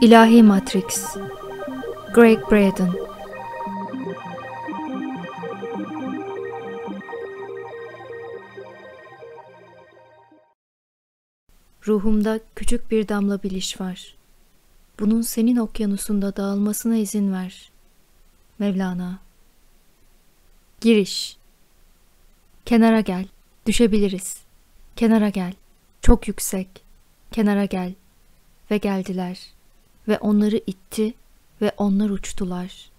İlahi Matrix Greg Braden Ruhumda küçük bir damla biliş var. Bunun senin okyanusunda dağılmasına izin ver. Mevlana Giriş Kenara gel, düşebiliriz. Kenara gel, çok yüksek. Kenara gel ve geldiler.'' ve onları itti ve onlar uçtular.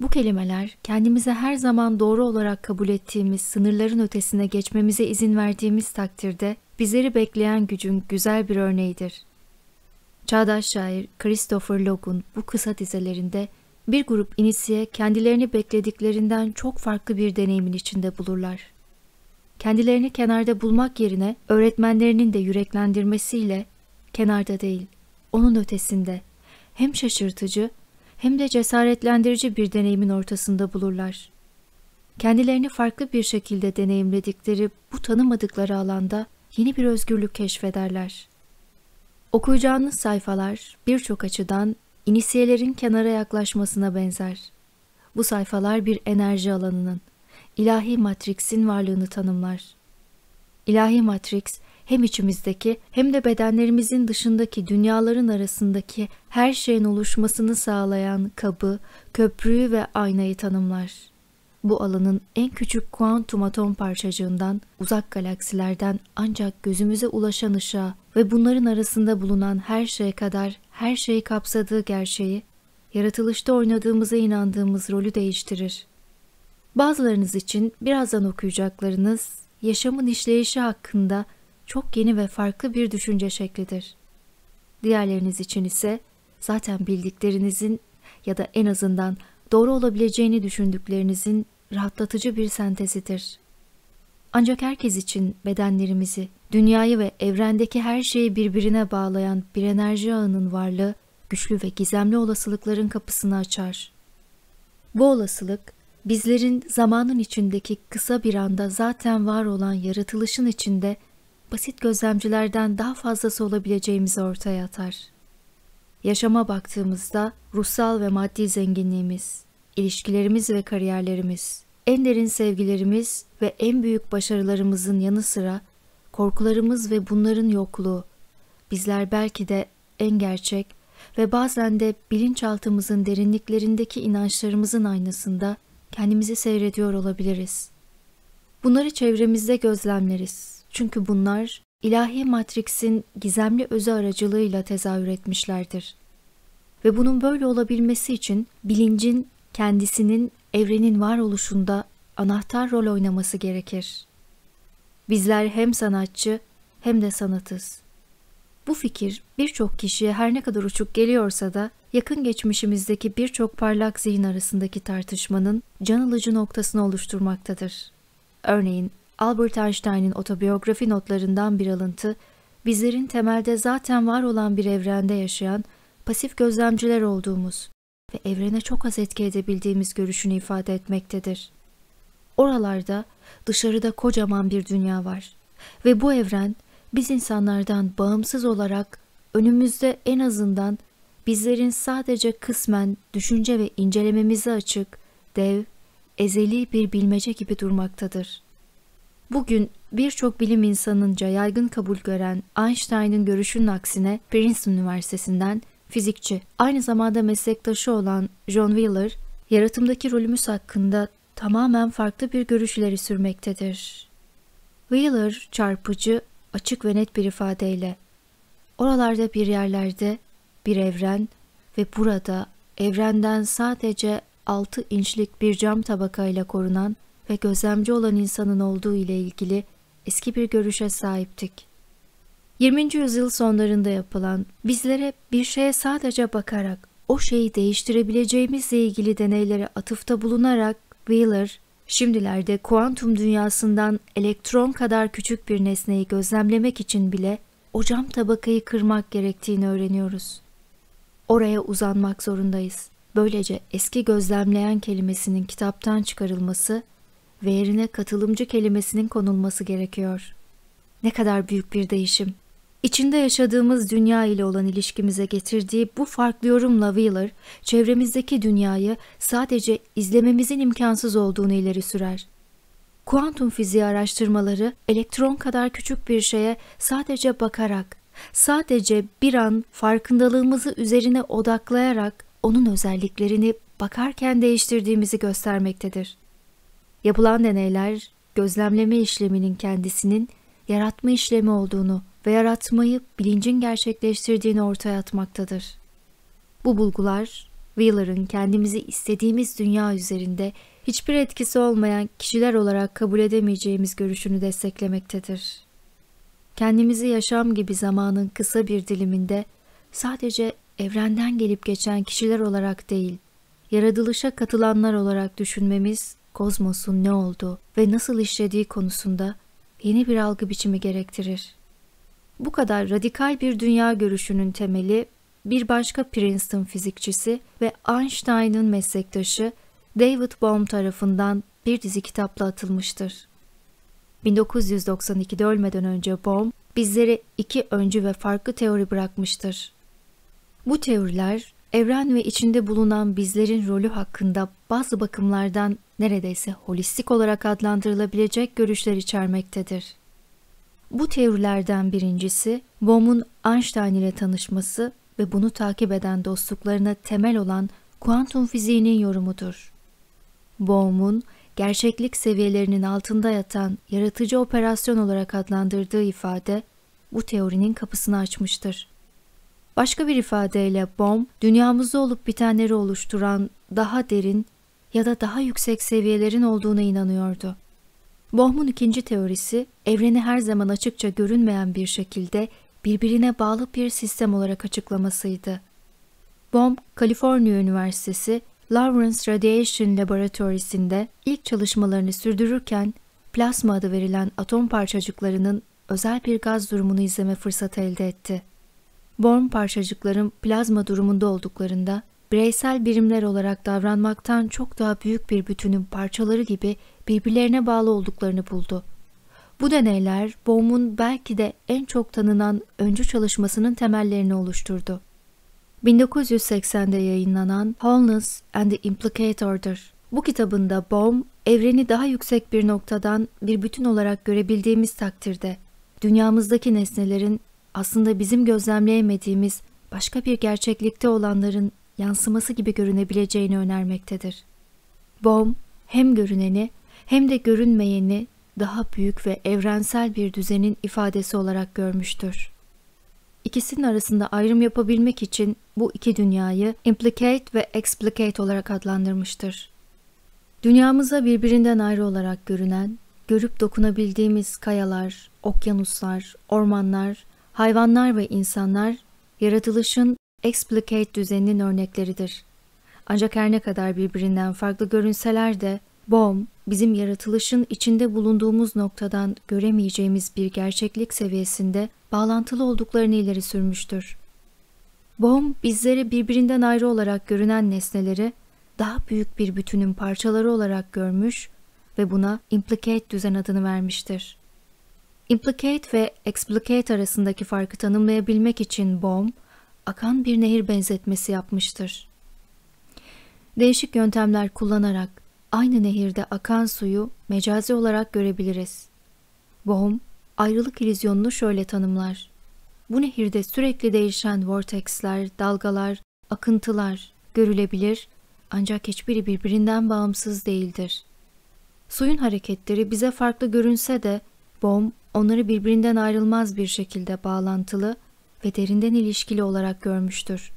Bu kelimeler kendimize her zaman doğru olarak kabul ettiğimiz sınırların ötesine geçmemize izin verdiğimiz takdirde bizleri bekleyen gücün güzel bir örneğidir. Çağdaş şair Christopher Logan bu kısa dizelerinde bir grup inisiye kendilerini beklediklerinden çok farklı bir deneyimin içinde bulurlar. Kendilerini kenarda bulmak yerine öğretmenlerinin de yüreklendirmesiyle kenarda değil, onun ötesinde hem şaşırtıcı hem de cesaretlendirici bir deneyimin ortasında bulurlar. Kendilerini farklı bir şekilde deneyimledikleri bu tanımadıkları alanda yeni bir özgürlük keşfederler. Okuyacağınız sayfalar birçok açıdan inisiyelerin kenara yaklaşmasına benzer. Bu sayfalar bir enerji alanının, ilahi matriksin varlığını tanımlar. İlahi matriks, hem içimizdeki hem de bedenlerimizin dışındaki dünyaların arasındaki her şeyin oluşmasını sağlayan kabı, köprüyü ve aynayı tanımlar. Bu alanın en küçük kuantum atom parçacığından, uzak galaksilerden ancak gözümüze ulaşan ışığa ve bunların arasında bulunan her şeye kadar her şeyi kapsadığı gerçeği, yaratılışta oynadığımıza inandığımız rolü değiştirir. Bazılarınız için birazdan okuyacaklarınız yaşamın işleyişi hakkında çok yeni ve farklı bir düşünce şeklidir. Diğerleriniz için ise zaten bildiklerinizin ya da en azından doğru olabileceğini düşündüklerinizin rahatlatıcı bir sentezidir. Ancak herkes için bedenlerimizi, dünyayı ve evrendeki her şeyi birbirine bağlayan bir enerji ağının varlığı güçlü ve gizemli olasılıkların kapısını açar. Bu olasılık, bizlerin zamanın içindeki kısa bir anda zaten var olan yaratılışın içinde basit gözlemcilerden daha fazlası olabileceğimizi ortaya atar. Yaşama baktığımızda ruhsal ve maddi zenginliğimiz, ilişkilerimiz ve kariyerlerimiz, en derin sevgilerimiz ve en büyük başarılarımızın yanı sıra korkularımız ve bunların yokluğu, bizler belki de en gerçek ve bazen de bilinçaltımızın derinliklerindeki inançlarımızın aynasında kendimizi seyrediyor olabiliriz. Bunları çevremizde gözlemleriz çünkü bunlar ilahi matriksin gizemli özü aracılığıyla tezahür etmişlerdir. Ve bunun böyle olabilmesi için bilincin kendisinin evrenin varoluşunda anahtar rol oynaması gerekir. Bizler hem sanatçı hem de sanatız. Bu fikir birçok kişiye her ne kadar uçuk geliyorsa da yakın geçmişimizdeki birçok parlak zihin arasındaki tartışmanın can alıcı noktasını oluşturmaktadır. Örneğin Albert Einstein'in otobiyografi notlarından bir alıntı, bizlerin temelde zaten var olan bir evrende yaşayan pasif gözlemciler olduğumuz ve evrene çok az etki edebildiğimiz görüşünü ifade etmektedir. Oralarda, dışarıda kocaman bir dünya var ve bu evren biz insanlardan bağımsız olarak önümüzde en azından bizlerin sadece kısmen düşünce ve incelememize açık, dev, ezeli bir bilmece gibi durmaktadır.'' Bugün birçok bilim insanınca yaygın kabul gören Einstein'ın görüşünün aksine Princeton Üniversitesi'nden fizikçi, aynı zamanda meslektaşı olan John Wheeler, yaratımdaki rolümüz hakkında tamamen farklı bir görüşleri sürmektedir. Wheeler çarpıcı, açık ve net bir ifadeyle oralarda bir yerlerde bir evren ve burada evrenden sadece 6 inçlik bir cam tabakayla korunan ve gözlemci olan insanın olduğu ile ilgili eski bir görüşe sahiptik. 20. yüzyıl sonlarında yapılan, bizlere bir şeye sadece bakarak o şeyi değiştirebileceğimizle ilgili deneylere atıfta bulunarak Wheeler, şimdilerde kuantum dünyasından elektron kadar küçük bir nesneyi gözlemlemek için bile o cam tabakayı kırmak gerektiğini öğreniyoruz. Oraya uzanmak zorundayız. Böylece eski gözlemleyen kelimesinin kitaptan çıkarılması ve yerine katılımcı kelimesinin konulması gerekiyor. Ne kadar büyük bir değişim. İçinde yaşadığımız dünya ile olan ilişkimize getirdiği bu farklı yorumla Wheeler, çevremizdeki dünyayı sadece izlememizin imkansız olduğunu ileri sürer. Kuantum fiziği araştırmaları elektron kadar küçük bir şeye sadece bakarak, sadece bir an farkındalığımızı üzerine odaklayarak onun özelliklerini bakarken değiştirdiğimizi göstermektedir. Yapılan deneyler gözlemleme işleminin kendisinin yaratma işlemi olduğunu ve yaratmayı bilincin gerçekleştirdiğini ortaya atmaktadır. Bu bulgular Wheeler'ın kendimizi istediğimiz dünya üzerinde hiçbir etkisi olmayan kişiler olarak kabul edemeyeceğimiz görüşünü desteklemektedir. Kendimizi yaşam gibi zamanın kısa bir diliminde sadece evrenden gelip geçen kişiler olarak değil, yaratılışa katılanlar olarak düşünmemiz kozmosun ne olduğu ve nasıl işlediği konusunda yeni bir algı biçimi gerektirir. Bu kadar radikal bir dünya görüşünün temeli bir başka Princeton fizikçisi ve Einstein'ın meslektaşı David Bohm tarafından bir dizi kitapla atılmıştır. 1992'de ölmeden önce Bohm bizlere iki öncü ve farklı teori bırakmıştır. Bu teoriler evren ve içinde bulunan bizlerin rolü hakkında bazı bakımlardan neredeyse holistik olarak adlandırılabilecek görüşler içermektedir. Bu teorilerden birincisi, Bohm'un Einstein ile tanışması ve bunu takip eden dostluklarına temel olan kuantum fiziğinin yorumudur. Bohm'un gerçeklik seviyelerinin altında yatan yaratıcı operasyon olarak adlandırdığı ifade bu teorinin kapısını açmıştır. Başka bir ifadeyle bomb, dünyamızda olup bitenleri oluşturan daha derin ya da daha yüksek seviyelerin olduğuna inanıyordu. Bohm'un ikinci teorisi, evreni her zaman açıkça görünmeyen bir şekilde birbirine bağlı bir sistem olarak açıklamasıydı. Bohm, Kaliforniya Üniversitesi Lawrence Radiation Laboratory'sinde ilk çalışmalarını sürdürürken plasma adı verilen atom parçacıklarının özel bir gaz durumunu izleme fırsatı elde etti. Born parçacıkların plazma durumunda olduklarında bireysel birimler olarak davranmaktan çok daha büyük bir bütünün parçaları gibi birbirlerine bağlı olduklarını buldu. Bu deneyler Bohm'un belki de en çok tanınan öncü çalışmasının temellerini oluşturdu. 1980'de yayınlanan Wholeness and the Implicate Order. Bu kitabında Bohm, evreni daha yüksek bir noktadan bir bütün olarak görebildiğimiz takdirde, dünyamızdaki nesnelerin aslında bizim gözlemleyemediğimiz başka bir gerçeklikte olanların yansıması gibi görünebileceğini önermektedir. Bohm hem görüneni hem de görünmeyeni daha büyük ve evrensel bir düzenin ifadesi olarak görmüştür. İkisinin arasında ayrım yapabilmek için bu iki dünyayı implicate ve explicate olarak adlandırmıştır. Dünyamıza birbirinden ayrı olarak görünen, görüp dokunabildiğimiz kayalar, okyanuslar, ormanlar, Hayvanlar ve insanlar yaratılışın explicate düzeninin örnekleridir. Ancak her ne kadar birbirinden farklı görünseler de Bohm, bizim yaratılışın içinde bulunduğumuz noktadan göremeyeceğimiz bir gerçeklik seviyesinde bağlantılı olduklarını ileri sürmüştür. Bohm, bizleri birbirinden ayrı olarak görünen nesneleri daha büyük bir bütünün parçaları olarak görmüş ve buna implicate düzen adını vermiştir. Implicate ve explicate arasındaki farkı tanımlayabilmek için Bohm, akan bir nehir benzetmesi yapmıştır. Değişik yöntemler kullanarak aynı nehirde akan suyu mecazi olarak görebiliriz. Bohm, ayrılık ilizyonunu şöyle tanımlar. Bu nehirde sürekli değişen vortexler, dalgalar, akıntılar görülebilir ancak hiçbiri birbirinden bağımsız değildir. Suyun hareketleri bize farklı görünse de Bohm onları birbirinden ayrılmaz bir şekilde bağlantılı ve derinden ilişkili olarak görmüştür.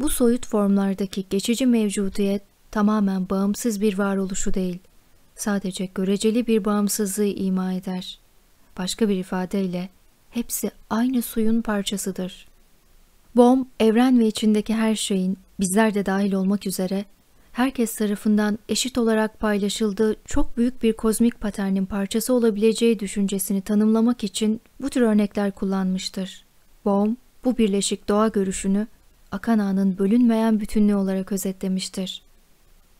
Bu soyut formlardaki geçici mevcudiyet tamamen bağımsız bir varoluşu değil, sadece göreceli bir bağımsızlığı ima eder. Başka bir ifadeyle hepsi aynı suyun parçasıdır. Bom, evren ve içindeki her şeyin, bizler de dahil olmak üzere, herkes tarafından eşit olarak paylaşıldığı çok büyük bir kozmik paternin parçası olabileceği düşüncesini tanımlamak için bu tür örnekler kullanmıştır. Bohm, bu birleşik doğa görüşünü akan anın bölünmeyen bütünlüğü olarak özetlemiştir.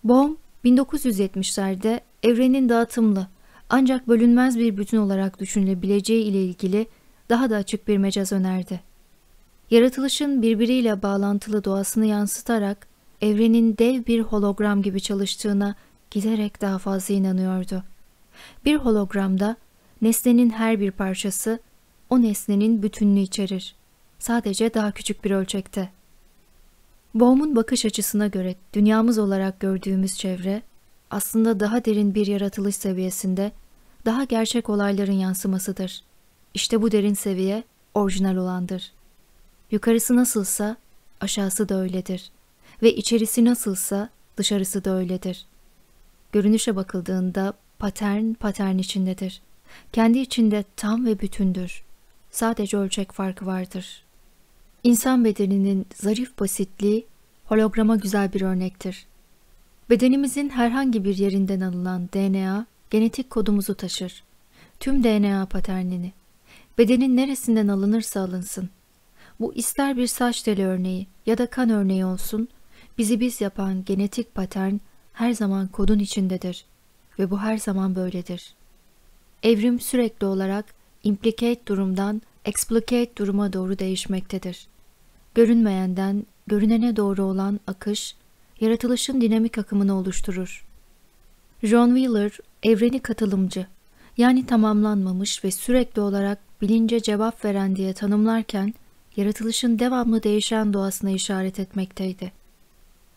Bohm, 1970'lerde evrenin dağıtımlı ancak bölünmez bir bütün olarak düşünülebileceği ile ilgili daha da açık bir mecaz önerdi. Yaratılışın birbiriyle bağlantılı doğasını yansıtarak evrenin dev bir hologram gibi çalıştığına giderek daha fazla inanıyordu. Bir hologramda nesnenin her bir parçası o nesnenin bütününü içerir. Sadece daha küçük bir ölçekte. Bohm'un bakış açısına göre dünyamız olarak gördüğümüz çevre aslında daha derin bir yaratılış seviyesinde daha gerçek olayların yansımasıdır. İşte bu derin seviye orijinal olandır. Yukarısı nasılsa aşağısı da öyledir.'' ve içerisi nasılsa dışarısı da öyledir. Görünüşe bakıldığında patern patern içindedir. Kendi içinde tam ve bütündür. Sadece ölçek farkı vardır. İnsan bedeninin zarif basitliği holograma güzel bir örnektir. Bedenimizin herhangi bir yerinden alınan DNA genetik kodumuzu taşır. Tüm DNA paternini. Bedenin neresinden alınırsa alınsın. Bu ister bir saç deli örneği ya da kan örneği olsun, Bizi biz yapan genetik patern her zaman kodun içindedir ve bu her zaman böyledir. Evrim sürekli olarak implicate durumdan explicate duruma doğru değişmektedir. Görünmeyenden görünene doğru olan akış, yaratılışın dinamik akımını oluşturur. John Wheeler, evreni katılımcı, yani tamamlanmamış ve sürekli olarak bilince cevap veren diye tanımlarken, yaratılışın devamlı değişen doğasına işaret etmekteydi.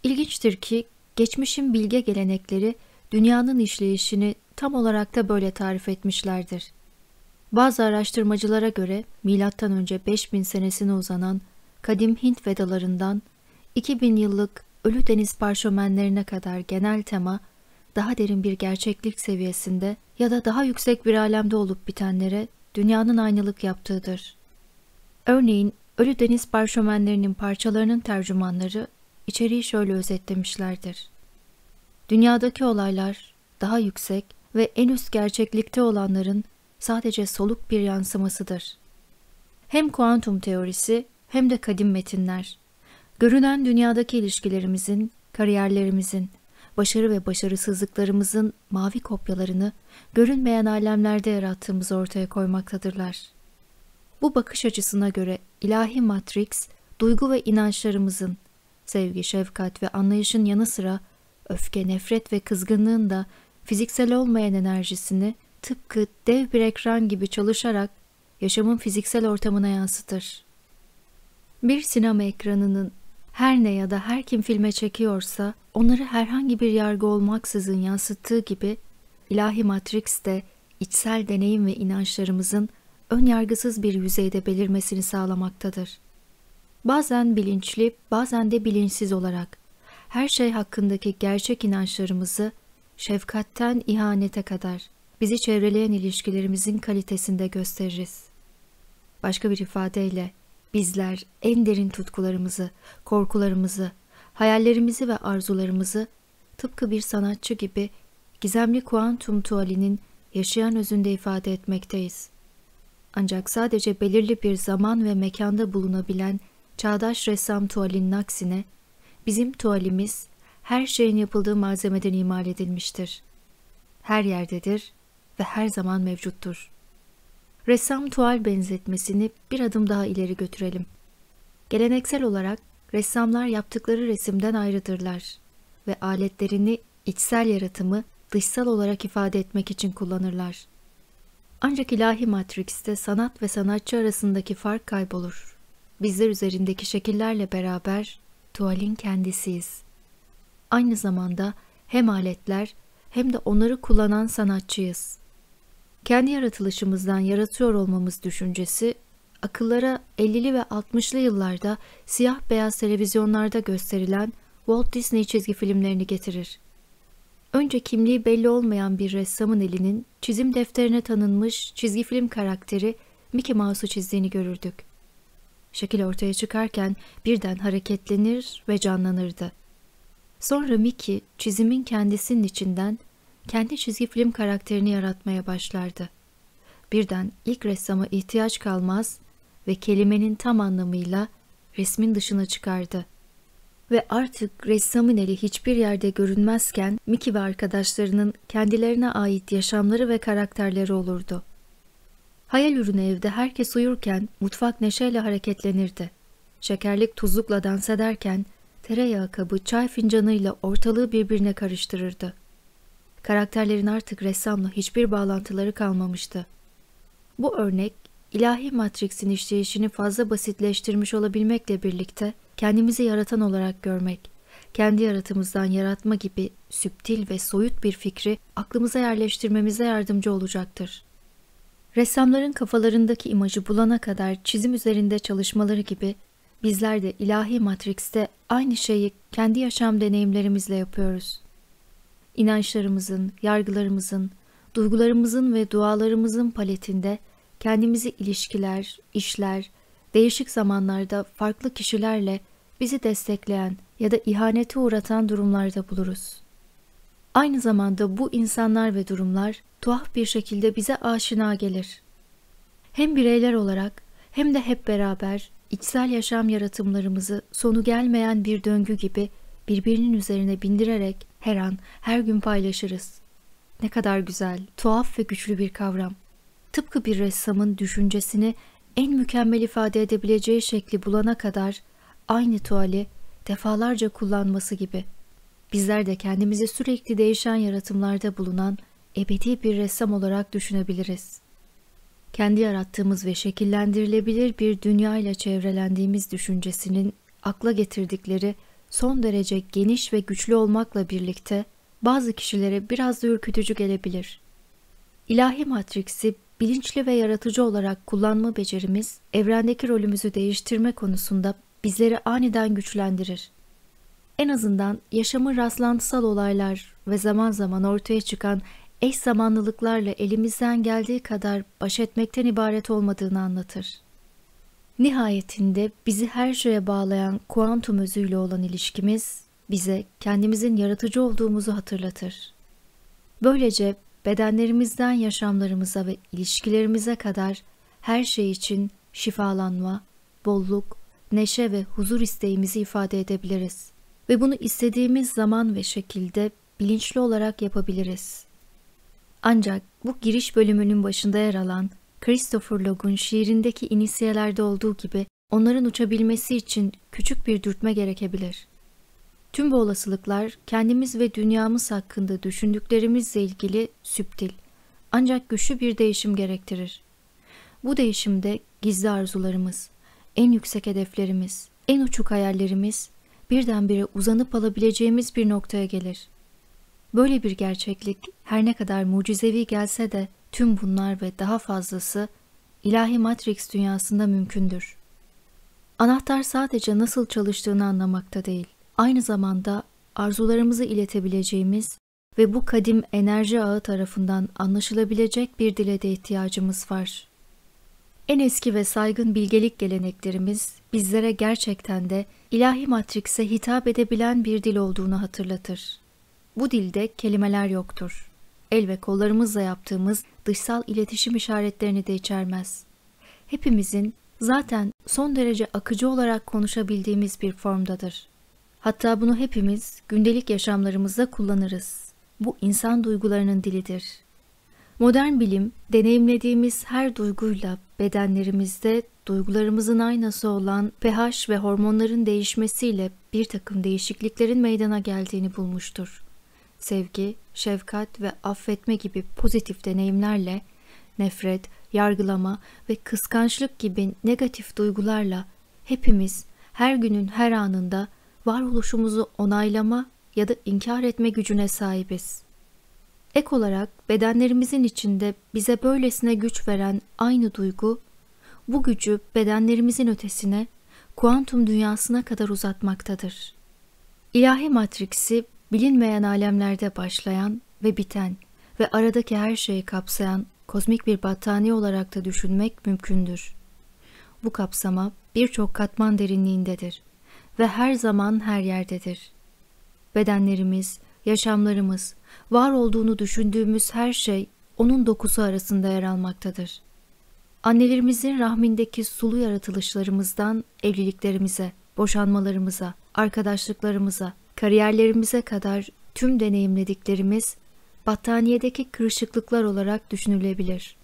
İlginçtir ki geçmişin bilge gelenekleri dünyanın işleyişini tam olarak da böyle tarif etmişlerdir. Bazı araştırmacılara göre M.Ö. 5000 senesine uzanan kadim Hint vedalarından 2000 yıllık Ölü Deniz parşömenlerine kadar genel tema daha derin bir gerçeklik seviyesinde ya da daha yüksek bir alemde olup bitenlere dünyanın aynalık yaptığıdır. Örneğin Ölü Deniz parşömenlerinin parçalarının tercümanları içeriği şöyle özetlemişlerdir. Dünyadaki olaylar daha yüksek ve en üst gerçeklikte olanların sadece soluk bir yansımasıdır. Hem kuantum teorisi hem de kadim metinler. Görünen dünyadaki ilişkilerimizin, kariyerlerimizin, başarı ve başarısızlıklarımızın mavi kopyalarını görünmeyen alemlerde yarattığımız ortaya koymaktadırlar. Bu bakış açısına göre ilahi matrix, duygu ve inançlarımızın, Sevgi, şefkat ve anlayışın yanı sıra öfke, nefret ve kızgınlığın da fiziksel olmayan enerjisini tıpkı dev bir ekran gibi çalışarak yaşamın fiziksel ortamına yansıtır. Bir sinema ekranının her ne ya da her kim filme çekiyorsa onları herhangi bir yargı olmaksızın yansıttığı gibi ilahi Matrix de içsel deneyim ve inançlarımızın ön yargısız bir yüzeyde belirmesini sağlamaktadır. Bazen bilinçli, bazen de bilinçsiz olarak her şey hakkındaki gerçek inançlarımızı şefkatten ihanete kadar bizi çevreleyen ilişkilerimizin kalitesinde gösteririz. Başka bir ifadeyle bizler en derin tutkularımızı, korkularımızı, hayallerimizi ve arzularımızı tıpkı bir sanatçı gibi gizemli kuantum tualinin yaşayan özünde ifade etmekteyiz. Ancak sadece belirli bir zaman ve mekanda bulunabilen çağdaş ressam tuvalinin aksine bizim tuvalimiz her şeyin yapıldığı malzemeden imal edilmiştir. Her yerdedir ve her zaman mevcuttur. Ressam tuval benzetmesini bir adım daha ileri götürelim. Geleneksel olarak ressamlar yaptıkları resimden ayrıdırlar ve aletlerini içsel yaratımı dışsal olarak ifade etmek için kullanırlar. Ancak ilahi matrikste sanat ve sanatçı arasındaki fark kaybolur bizler üzerindeki şekillerle beraber tuvalin kendisiyiz. Aynı zamanda hem aletler hem de onları kullanan sanatçıyız. Kendi yaratılışımızdan yaratıyor olmamız düşüncesi akıllara 50'li ve 60'lı yıllarda siyah beyaz televizyonlarda gösterilen Walt Disney çizgi filmlerini getirir. Önce kimliği belli olmayan bir ressamın elinin çizim defterine tanınmış çizgi film karakteri Mickey Mouse'u çizdiğini görürdük. Şekil ortaya çıkarken birden hareketlenir ve canlanırdı. Sonra Mickey çizimin kendisinin içinden kendi çizgi film karakterini yaratmaya başlardı. Birden ilk ressama ihtiyaç kalmaz ve kelimenin tam anlamıyla resmin dışına çıkardı. Ve artık ressamın eli hiçbir yerde görünmezken Mickey ve arkadaşlarının kendilerine ait yaşamları ve karakterleri olurdu. Hayal ürünü evde herkes uyurken mutfak neşeyle hareketlenirdi. Şekerlik tuzlukla dans ederken tereyağı kabı çay fincanıyla ortalığı birbirine karıştırırdı. Karakterlerin artık ressamla hiçbir bağlantıları kalmamıştı. Bu örnek ilahi Matrix'in işleyişini fazla basitleştirmiş olabilmekle birlikte kendimizi yaratan olarak görmek, kendi yaratımızdan yaratma gibi süptil ve soyut bir fikri aklımıza yerleştirmemize yardımcı olacaktır. Ressamların kafalarındaki imajı bulana kadar çizim üzerinde çalışmaları gibi bizler de ilahi Matrix'te aynı şeyi kendi yaşam deneyimlerimizle yapıyoruz. İnançlarımızın, yargılarımızın, duygularımızın ve dualarımızın paletinde kendimizi ilişkiler, işler, değişik zamanlarda farklı kişilerle bizi destekleyen ya da ihanete uğratan durumlarda buluruz. Aynı zamanda bu insanlar ve durumlar tuhaf bir şekilde bize aşina gelir. Hem bireyler olarak hem de hep beraber içsel yaşam yaratımlarımızı sonu gelmeyen bir döngü gibi birbirinin üzerine bindirerek her an, her gün paylaşırız. Ne kadar güzel, tuhaf ve güçlü bir kavram. Tıpkı bir ressamın düşüncesini en mükemmel ifade edebileceği şekli bulana kadar aynı tuvali defalarca kullanması gibi.'' Bizler de kendimizi sürekli değişen yaratımlarda bulunan ebedi bir ressam olarak düşünebiliriz. Kendi yarattığımız ve şekillendirilebilir bir dünya ile çevrelendiğimiz düşüncesinin akla getirdikleri son derece geniş ve güçlü olmakla birlikte bazı kişilere biraz da ürkütücü gelebilir. İlahi matriksi bilinçli ve yaratıcı olarak kullanma becerimiz evrendeki rolümüzü değiştirme konusunda bizleri aniden güçlendirir. En azından yaşamın rastlantısal olaylar ve zaman zaman ortaya çıkan eş zamanlılıklarla elimizden geldiği kadar baş etmekten ibaret olmadığını anlatır. Nihayetinde bizi her şeye bağlayan kuantum özüyle olan ilişkimiz bize kendimizin yaratıcı olduğumuzu hatırlatır. Böylece bedenlerimizden yaşamlarımıza ve ilişkilerimize kadar her şey için şifalanma, bolluk, neşe ve huzur isteğimizi ifade edebiliriz ve bunu istediğimiz zaman ve şekilde bilinçli olarak yapabiliriz. Ancak bu giriş bölümünün başında yer alan Christopher Logun şiirindeki inisiyelerde olduğu gibi onların uçabilmesi için küçük bir dürtme gerekebilir. Tüm bu olasılıklar kendimiz ve dünyamız hakkında düşündüklerimizle ilgili süptil ancak güçlü bir değişim gerektirir. Bu değişimde gizli arzularımız, en yüksek hedeflerimiz, en uçuk hayallerimiz birdenbire uzanıp alabileceğimiz bir noktaya gelir. Böyle bir gerçeklik her ne kadar mucizevi gelse de tüm bunlar ve daha fazlası ilahi Matrix dünyasında mümkündür. Anahtar sadece nasıl çalıştığını anlamakta değil, aynı zamanda arzularımızı iletebileceğimiz ve bu kadim enerji ağı tarafından anlaşılabilecek bir dile de ihtiyacımız var. En eski ve saygın bilgelik geleneklerimiz bizlere gerçekten de ilahi matrikse hitap edebilen bir dil olduğunu hatırlatır. Bu dilde kelimeler yoktur. El ve kollarımızla yaptığımız dışsal iletişim işaretlerini de içermez. Hepimizin zaten son derece akıcı olarak konuşabildiğimiz bir formdadır. Hatta bunu hepimiz gündelik yaşamlarımızda kullanırız. Bu insan duygularının dilidir. Modern bilim, deneyimlediğimiz her duyguyla bedenlerimizde duygularımızın aynası olan pH ve hormonların değişmesiyle bir takım değişikliklerin meydana geldiğini bulmuştur. Sevgi, şefkat ve affetme gibi pozitif deneyimlerle nefret, yargılama ve kıskançlık gibi negatif duygularla hepimiz her günün her anında varoluşumuzu onaylama ya da inkar etme gücüne sahibiz. Ek olarak bedenlerimizin içinde bize böylesine güç veren aynı duygu bu gücü bedenlerimizin ötesine, kuantum dünyasına kadar uzatmaktadır. İlahi matriksi bilinmeyen alemlerde başlayan ve biten ve aradaki her şeyi kapsayan kozmik bir battaniye olarak da düşünmek mümkündür. Bu kapsama birçok katman derinliğindedir ve her zaman her yerdedir. Bedenlerimiz, yaşamlarımız, var olduğunu düşündüğümüz her şey onun dokusu arasında yer almaktadır. Annelerimizin rahmindeki sulu yaratılışlarımızdan evliliklerimize, boşanmalarımıza, arkadaşlıklarımıza, kariyerlerimize kadar tüm deneyimlediklerimiz battaniyedeki kırışıklıklar olarak düşünülebilir.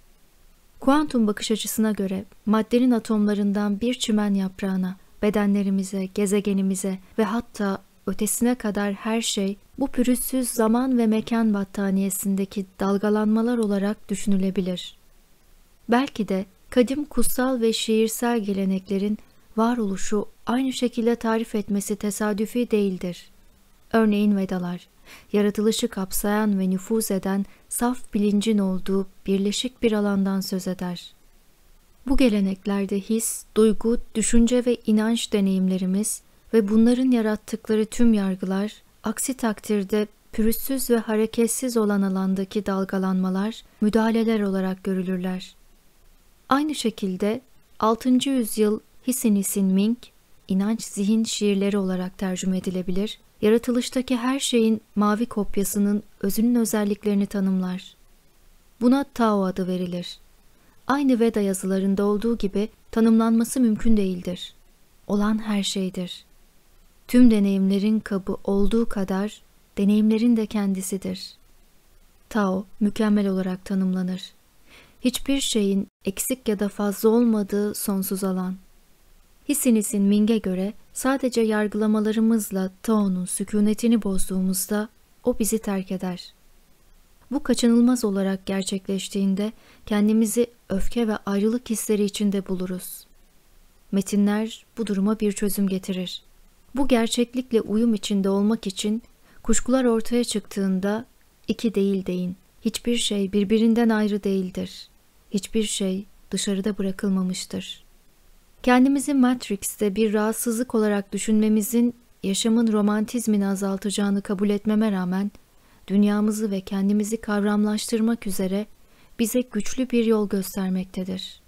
Kuantum bakış açısına göre maddenin atomlarından bir çimen yaprağına, bedenlerimize, gezegenimize ve hatta ötesine kadar her şey bu pürüzsüz zaman ve mekan battaniyesindeki dalgalanmalar olarak düşünülebilir. Belki de kadim kutsal ve şiirsel geleneklerin varoluşu aynı şekilde tarif etmesi tesadüfi değildir. Örneğin Vedalar, yaratılışı kapsayan ve nüfuz eden saf bilincin olduğu birleşik bir alandan söz eder. Bu geleneklerde his, duygu, düşünce ve inanç deneyimlerimiz ve bunların yarattıkları tüm yargılar, aksi takdirde pürüzsüz ve hareketsiz olan alandaki dalgalanmalar, müdahaleler olarak görülürler. Aynı şekilde 6. yüzyıl Hisenisin Ming, inanç zihin şiirleri olarak tercüme edilebilir. Yaratılıştaki her şeyin mavi kopyasının özünün özelliklerini tanımlar. Buna Tao adı verilir. Aynı Veda yazılarında olduğu gibi tanımlanması mümkün değildir. Olan her şeydir. Tüm deneyimlerin kabı olduğu kadar deneyimlerin de kendisidir. Tao mükemmel olarak tanımlanır hiçbir şeyin eksik ya da fazla olmadığı sonsuz alan. Hissinis'in Ming'e göre sadece yargılamalarımızla Tao'nun sükunetini bozduğumuzda o bizi terk eder. Bu kaçınılmaz olarak gerçekleştiğinde kendimizi öfke ve ayrılık hisleri içinde buluruz. Metinler bu duruma bir çözüm getirir. Bu gerçeklikle uyum içinde olmak için kuşkular ortaya çıktığında iki değil deyin. Hiçbir şey birbirinden ayrı değildir hiçbir şey dışarıda bırakılmamıştır. Kendimizi Matrix'te bir rahatsızlık olarak düşünmemizin yaşamın romantizmini azaltacağını kabul etmeme rağmen dünyamızı ve kendimizi kavramlaştırmak üzere bize güçlü bir yol göstermektedir.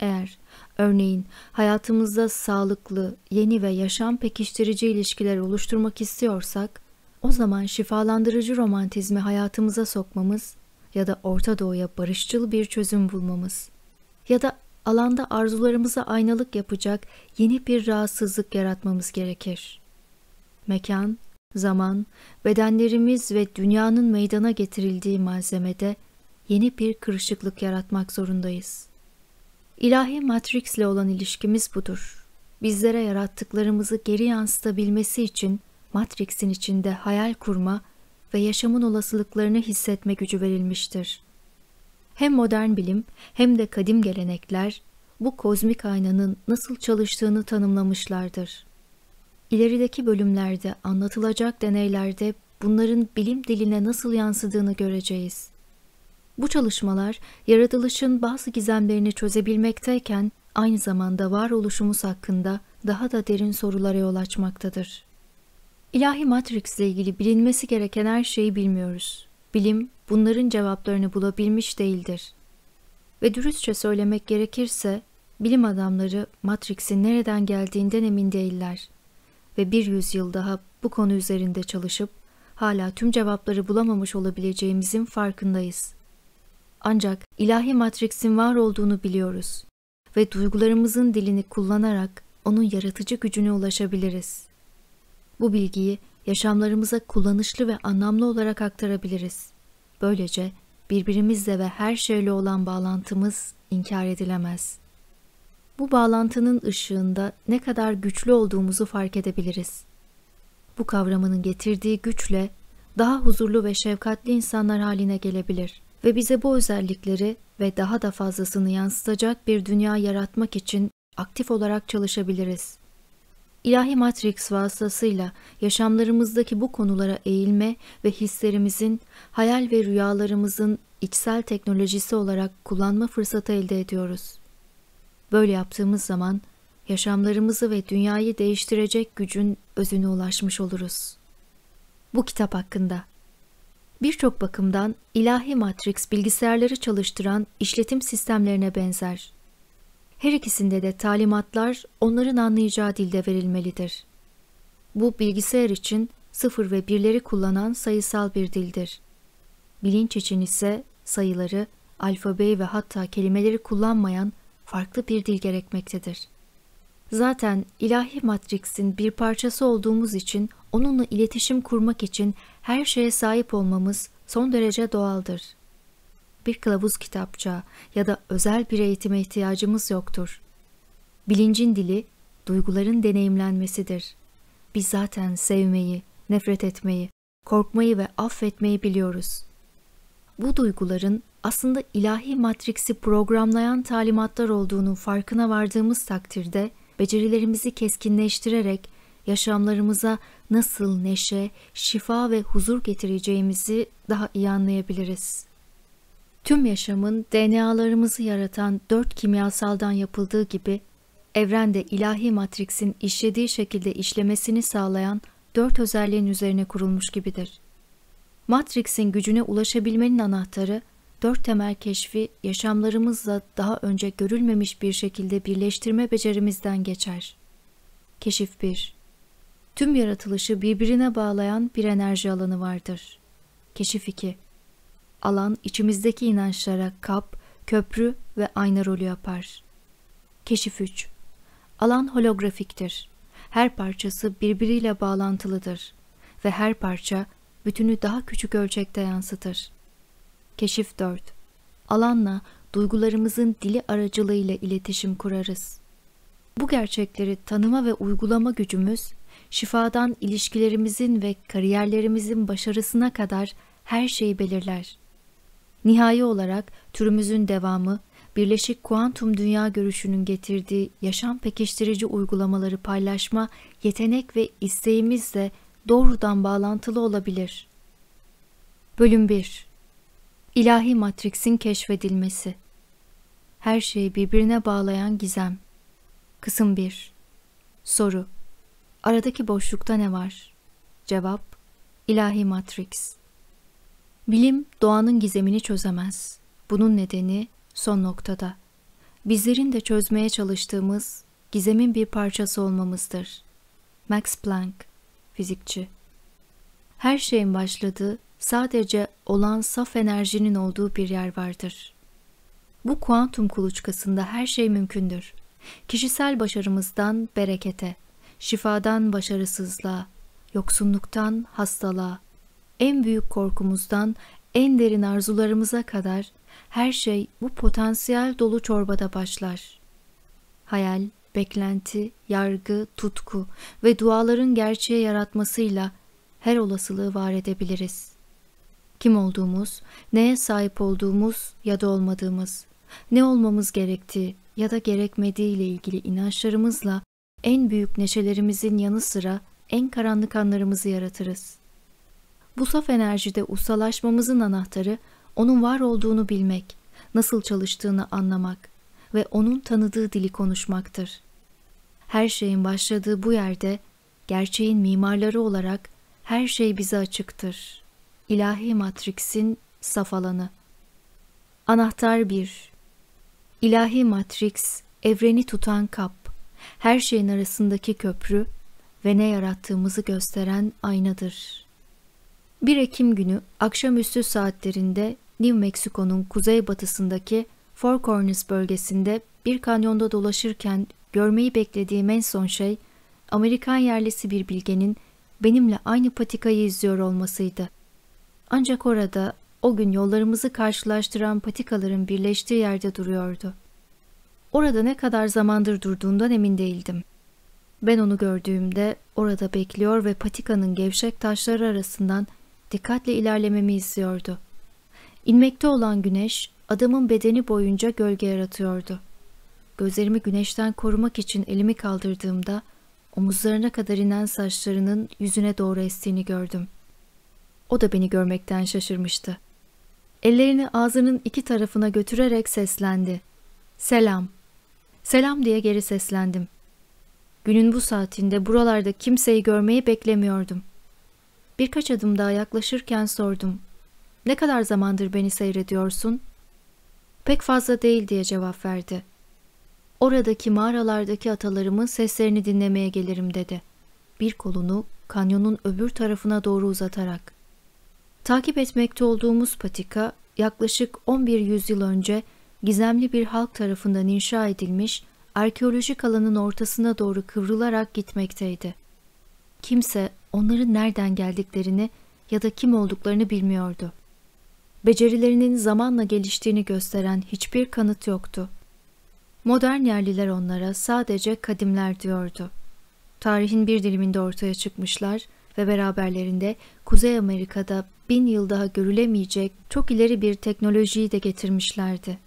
Eğer, örneğin hayatımızda sağlıklı, yeni ve yaşam pekiştirici ilişkiler oluşturmak istiyorsak, o zaman şifalandırıcı romantizmi hayatımıza sokmamız ya da Orta Doğu'ya barışçıl bir çözüm bulmamız ya da alanda arzularımıza aynalık yapacak yeni bir rahatsızlık yaratmamız gerekir. Mekan, zaman, bedenlerimiz ve dünyanın meydana getirildiği malzemede yeni bir kırışıklık yaratmak zorundayız. İlahi Matrix ile olan ilişkimiz budur. Bizlere yarattıklarımızı geri yansıtabilmesi için Matrix'in içinde hayal kurma ve yaşamın olasılıklarını hissetme gücü verilmiştir. Hem modern bilim hem de kadim gelenekler bu kozmik aynanın nasıl çalıştığını tanımlamışlardır. İlerideki bölümlerde anlatılacak deneylerde bunların bilim diline nasıl yansıdığını göreceğiz. Bu çalışmalar yaratılışın bazı gizemlerini çözebilmekteyken aynı zamanda varoluşumuz hakkında daha da derin sorulara yol açmaktadır. İlahi Matrix ile ilgili bilinmesi gereken her şeyi bilmiyoruz. Bilim bunların cevaplarını bulabilmiş değildir. Ve dürüstçe söylemek gerekirse bilim adamları Matrix'in nereden geldiğinden emin değiller. Ve bir yüzyıl daha bu konu üzerinde çalışıp hala tüm cevapları bulamamış olabileceğimizin farkındayız. Ancak ilahi Matrix'in var olduğunu biliyoruz ve duygularımızın dilini kullanarak onun yaratıcı gücüne ulaşabiliriz.'' Bu bilgiyi yaşamlarımıza kullanışlı ve anlamlı olarak aktarabiliriz. Böylece birbirimizle ve her şeyle olan bağlantımız inkar edilemez. Bu bağlantının ışığında ne kadar güçlü olduğumuzu fark edebiliriz. Bu kavramının getirdiği güçle daha huzurlu ve şefkatli insanlar haline gelebilir ve bize bu özellikleri ve daha da fazlasını yansıtacak bir dünya yaratmak için aktif olarak çalışabiliriz. İlahi Matrix vasıtasıyla yaşamlarımızdaki bu konulara eğilme ve hislerimizin, hayal ve rüyalarımızın içsel teknolojisi olarak kullanma fırsatı elde ediyoruz. Böyle yaptığımız zaman yaşamlarımızı ve dünyayı değiştirecek gücün özüne ulaşmış oluruz. Bu kitap hakkında Birçok bakımdan İlahi Matrix bilgisayarları çalıştıran işletim sistemlerine benzer. Her ikisinde de talimatlar onların anlayacağı dilde verilmelidir. Bu bilgisayar için sıfır ve birleri kullanan sayısal bir dildir. Bilinç için ise sayıları, alfabeyi ve hatta kelimeleri kullanmayan farklı bir dil gerekmektedir. Zaten ilahi Matrix'in bir parçası olduğumuz için onunla iletişim kurmak için her şeye sahip olmamız son derece doğaldır.'' bir kılavuz kitapça ya da özel bir eğitime ihtiyacımız yoktur. Bilincin dili, duyguların deneyimlenmesidir. Biz zaten sevmeyi, nefret etmeyi, korkmayı ve affetmeyi biliyoruz. Bu duyguların aslında ilahi matriksi programlayan talimatlar olduğunu farkına vardığımız takdirde becerilerimizi keskinleştirerek yaşamlarımıza nasıl neşe, şifa ve huzur getireceğimizi daha iyi anlayabiliriz.'' Tüm yaşamın DNA'larımızı yaratan dört kimyasaldan yapıldığı gibi evrende ilahi matriksin işlediği şekilde işlemesini sağlayan dört özelliğin üzerine kurulmuş gibidir. Matrix'in gücüne ulaşabilmenin anahtarı, dört temel keşfi yaşamlarımızla daha önce görülmemiş bir şekilde birleştirme becerimizden geçer. Keşif 1 Tüm yaratılışı birbirine bağlayan bir enerji alanı vardır. Keşif 2 alan içimizdeki inançlara kap, köprü ve ayna rolü yapar. Keşif 3 Alan holografiktir. Her parçası birbiriyle bağlantılıdır ve her parça bütünü daha küçük ölçekte yansıtır. Keşif 4 Alanla duygularımızın dili aracılığıyla iletişim kurarız. Bu gerçekleri tanıma ve uygulama gücümüz, şifadan ilişkilerimizin ve kariyerlerimizin başarısına kadar her şeyi belirler. Nihai olarak türümüzün devamı, birleşik kuantum dünya görüşünün getirdiği yaşam pekiştirici uygulamaları paylaşma, yetenek ve isteğimizle doğrudan bağlantılı olabilir. Bölüm 1 İlahi Matrix'in keşfedilmesi Her şeyi birbirine bağlayan gizem Kısım 1 Soru Aradaki boşlukta ne var? Cevap İlahi Matrix Bilim doğanın gizemini çözemez. Bunun nedeni son noktada. Bizlerin de çözmeye çalıştığımız gizemin bir parçası olmamızdır. Max Planck, fizikçi. Her şeyin başladığı sadece olan saf enerjinin olduğu bir yer vardır. Bu kuantum kuluçkasında her şey mümkündür. Kişisel başarımızdan berekete, şifadan başarısızlığa, yoksunluktan hastalığa, en büyük korkumuzdan en derin arzularımıza kadar her şey bu potansiyel dolu çorbada başlar. Hayal, beklenti, yargı, tutku ve duaların gerçeğe yaratmasıyla her olasılığı var edebiliriz. Kim olduğumuz, neye sahip olduğumuz ya da olmadığımız, ne olmamız gerektiği ya da gerekmediği ile ilgili inançlarımızla en büyük neşelerimizin yanı sıra en karanlık anlarımızı yaratırız. Bu saf enerjide ustalaşmamızın anahtarı onun var olduğunu bilmek, nasıl çalıştığını anlamak ve onun tanıdığı dili konuşmaktır. Her şeyin başladığı bu yerde gerçeğin mimarları olarak her şey bize açıktır. İlahi Matrix'in saf alanı. Anahtar 1 İlahi Matrix, evreni tutan kap, her şeyin arasındaki köprü ve ne yarattığımızı gösteren aynadır. 1 Ekim günü akşamüstü saatlerinde New Mexico'nun kuzeybatısındaki Four Corners bölgesinde bir kanyonda dolaşırken görmeyi beklediğim en son şey Amerikan yerlisi bir bilgenin benimle aynı patikayı izliyor olmasıydı. Ancak orada o gün yollarımızı karşılaştıran patikaların birleştiği yerde duruyordu. Orada ne kadar zamandır durduğundan emin değildim. Ben onu gördüğümde orada bekliyor ve patikanın gevşek taşları arasından dikkatle ilerlememi istiyordu. İnmekte olan güneş adamın bedeni boyunca gölge yaratıyordu. Gözlerimi güneşten korumak için elimi kaldırdığımda omuzlarına kadar inen saçlarının yüzüne doğru estiğini gördüm. O da beni görmekten şaşırmıştı. Ellerini ağzının iki tarafına götürerek seslendi. Selam. Selam diye geri seslendim. Günün bu saatinde buralarda kimseyi görmeyi beklemiyordum. Birkaç adım daha yaklaşırken sordum. Ne kadar zamandır beni seyrediyorsun? Pek fazla değil diye cevap verdi. Oradaki mağaralardaki atalarımın seslerini dinlemeye gelirim dedi. Bir kolunu kanyonun öbür tarafına doğru uzatarak. Takip etmekte olduğumuz patika yaklaşık 11 yüzyıl önce gizemli bir halk tarafından inşa edilmiş arkeolojik alanın ortasına doğru kıvrılarak gitmekteydi. Kimse onların nereden geldiklerini ya da kim olduklarını bilmiyordu. Becerilerinin zamanla geliştiğini gösteren hiçbir kanıt yoktu. Modern yerliler onlara sadece kadimler diyordu. Tarihin bir diliminde ortaya çıkmışlar ve beraberlerinde Kuzey Amerika'da bin yıl daha görülemeyecek çok ileri bir teknolojiyi de getirmişlerdi.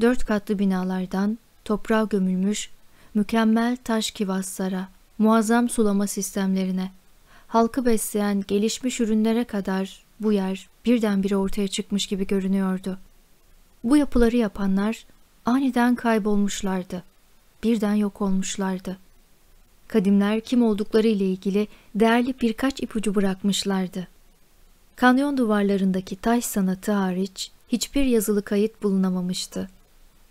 Dört katlı binalardan toprağa gömülmüş, mükemmel taş kivaslara, muazzam sulama sistemlerine, halkı besleyen gelişmiş ürünlere kadar bu yer birdenbire ortaya çıkmış gibi görünüyordu. Bu yapıları yapanlar aniden kaybolmuşlardı. Birden yok olmuşlardı. Kadimler kim oldukları ile ilgili değerli birkaç ipucu bırakmışlardı. Kanyon duvarlarındaki taş sanatı hariç hiçbir yazılı kayıt bulunamamıştı.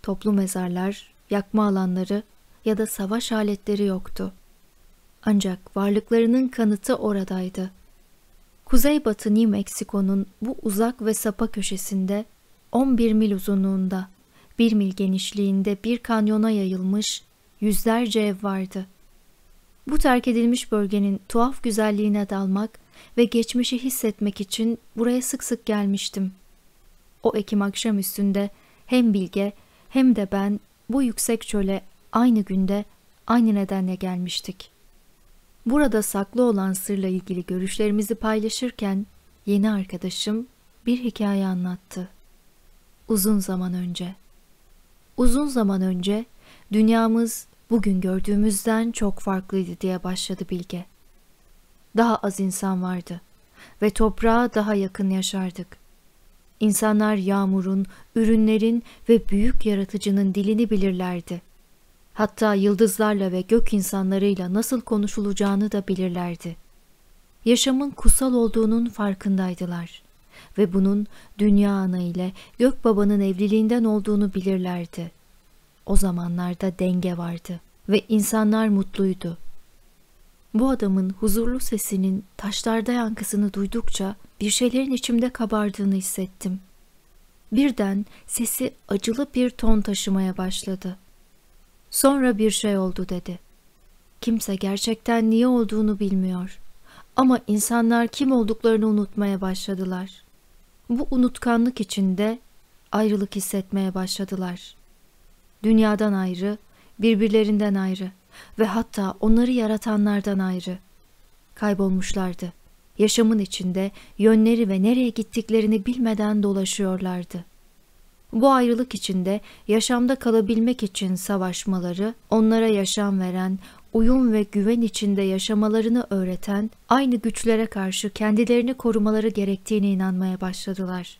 Toplu mezarlar, yakma alanları ya da savaş aletleri yoktu. Ancak varlıklarının kanıtı oradaydı. Kuzeybatı New Meksiko'nun bu uzak ve sapa köşesinde 11 mil uzunluğunda, 1 mil genişliğinde bir kanyona yayılmış yüzlerce ev vardı. Bu terk edilmiş bölgenin tuhaf güzelliğine dalmak ve geçmişi hissetmek için buraya sık sık gelmiştim. O Ekim akşam üstünde hem Bilge hem de ben bu yüksek çöle aynı günde aynı nedenle gelmiştik. Burada saklı olan sırla ilgili görüşlerimizi paylaşırken yeni arkadaşım bir hikaye anlattı. Uzun zaman önce. Uzun zaman önce dünyamız bugün gördüğümüzden çok farklıydı diye başladı Bilge. Daha az insan vardı ve toprağa daha yakın yaşardık. İnsanlar yağmurun, ürünlerin ve büyük yaratıcının dilini bilirlerdi. Hatta yıldızlarla ve gök insanlarıyla nasıl konuşulacağını da bilirlerdi. Yaşamın kutsal olduğunun farkındaydılar ve bunun dünya ana ile gök babanın evliliğinden olduğunu bilirlerdi. O zamanlarda denge vardı ve insanlar mutluydu. Bu adamın huzurlu sesinin taşlarda yankısını duydukça bir şeylerin içimde kabardığını hissettim. Birden sesi acılı bir ton taşımaya başladı. Sonra bir şey oldu dedi. Kimse gerçekten niye olduğunu bilmiyor. Ama insanlar kim olduklarını unutmaya başladılar. Bu unutkanlık içinde ayrılık hissetmeye başladılar. Dünyadan ayrı, birbirlerinden ayrı ve hatta onları yaratanlardan ayrı. Kaybolmuşlardı. Yaşamın içinde yönleri ve nereye gittiklerini bilmeden dolaşıyorlardı. Bu ayrılık içinde yaşamda kalabilmek için savaşmaları, onlara yaşam veren, uyum ve güven içinde yaşamalarını öğreten, aynı güçlere karşı kendilerini korumaları gerektiğine inanmaya başladılar.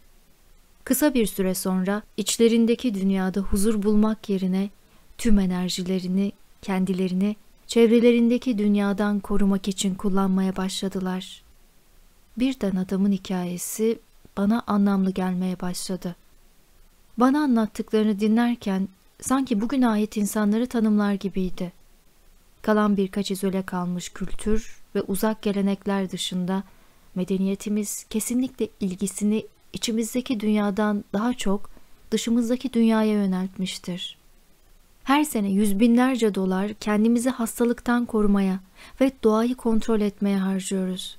Kısa bir süre sonra içlerindeki dünyada huzur bulmak yerine tüm enerjilerini, kendilerini çevrelerindeki dünyadan korumak için kullanmaya başladılar. Birden adamın hikayesi bana anlamlı gelmeye başladı. Bana anlattıklarını dinlerken sanki bugüne ait insanları tanımlar gibiydi. Kalan birkaç izole kalmış kültür ve uzak gelenekler dışında medeniyetimiz kesinlikle ilgisini içimizdeki dünyadan daha çok dışımızdaki dünyaya yöneltmiştir. Her sene yüz binlerce dolar kendimizi hastalıktan korumaya ve doğayı kontrol etmeye harcıyoruz.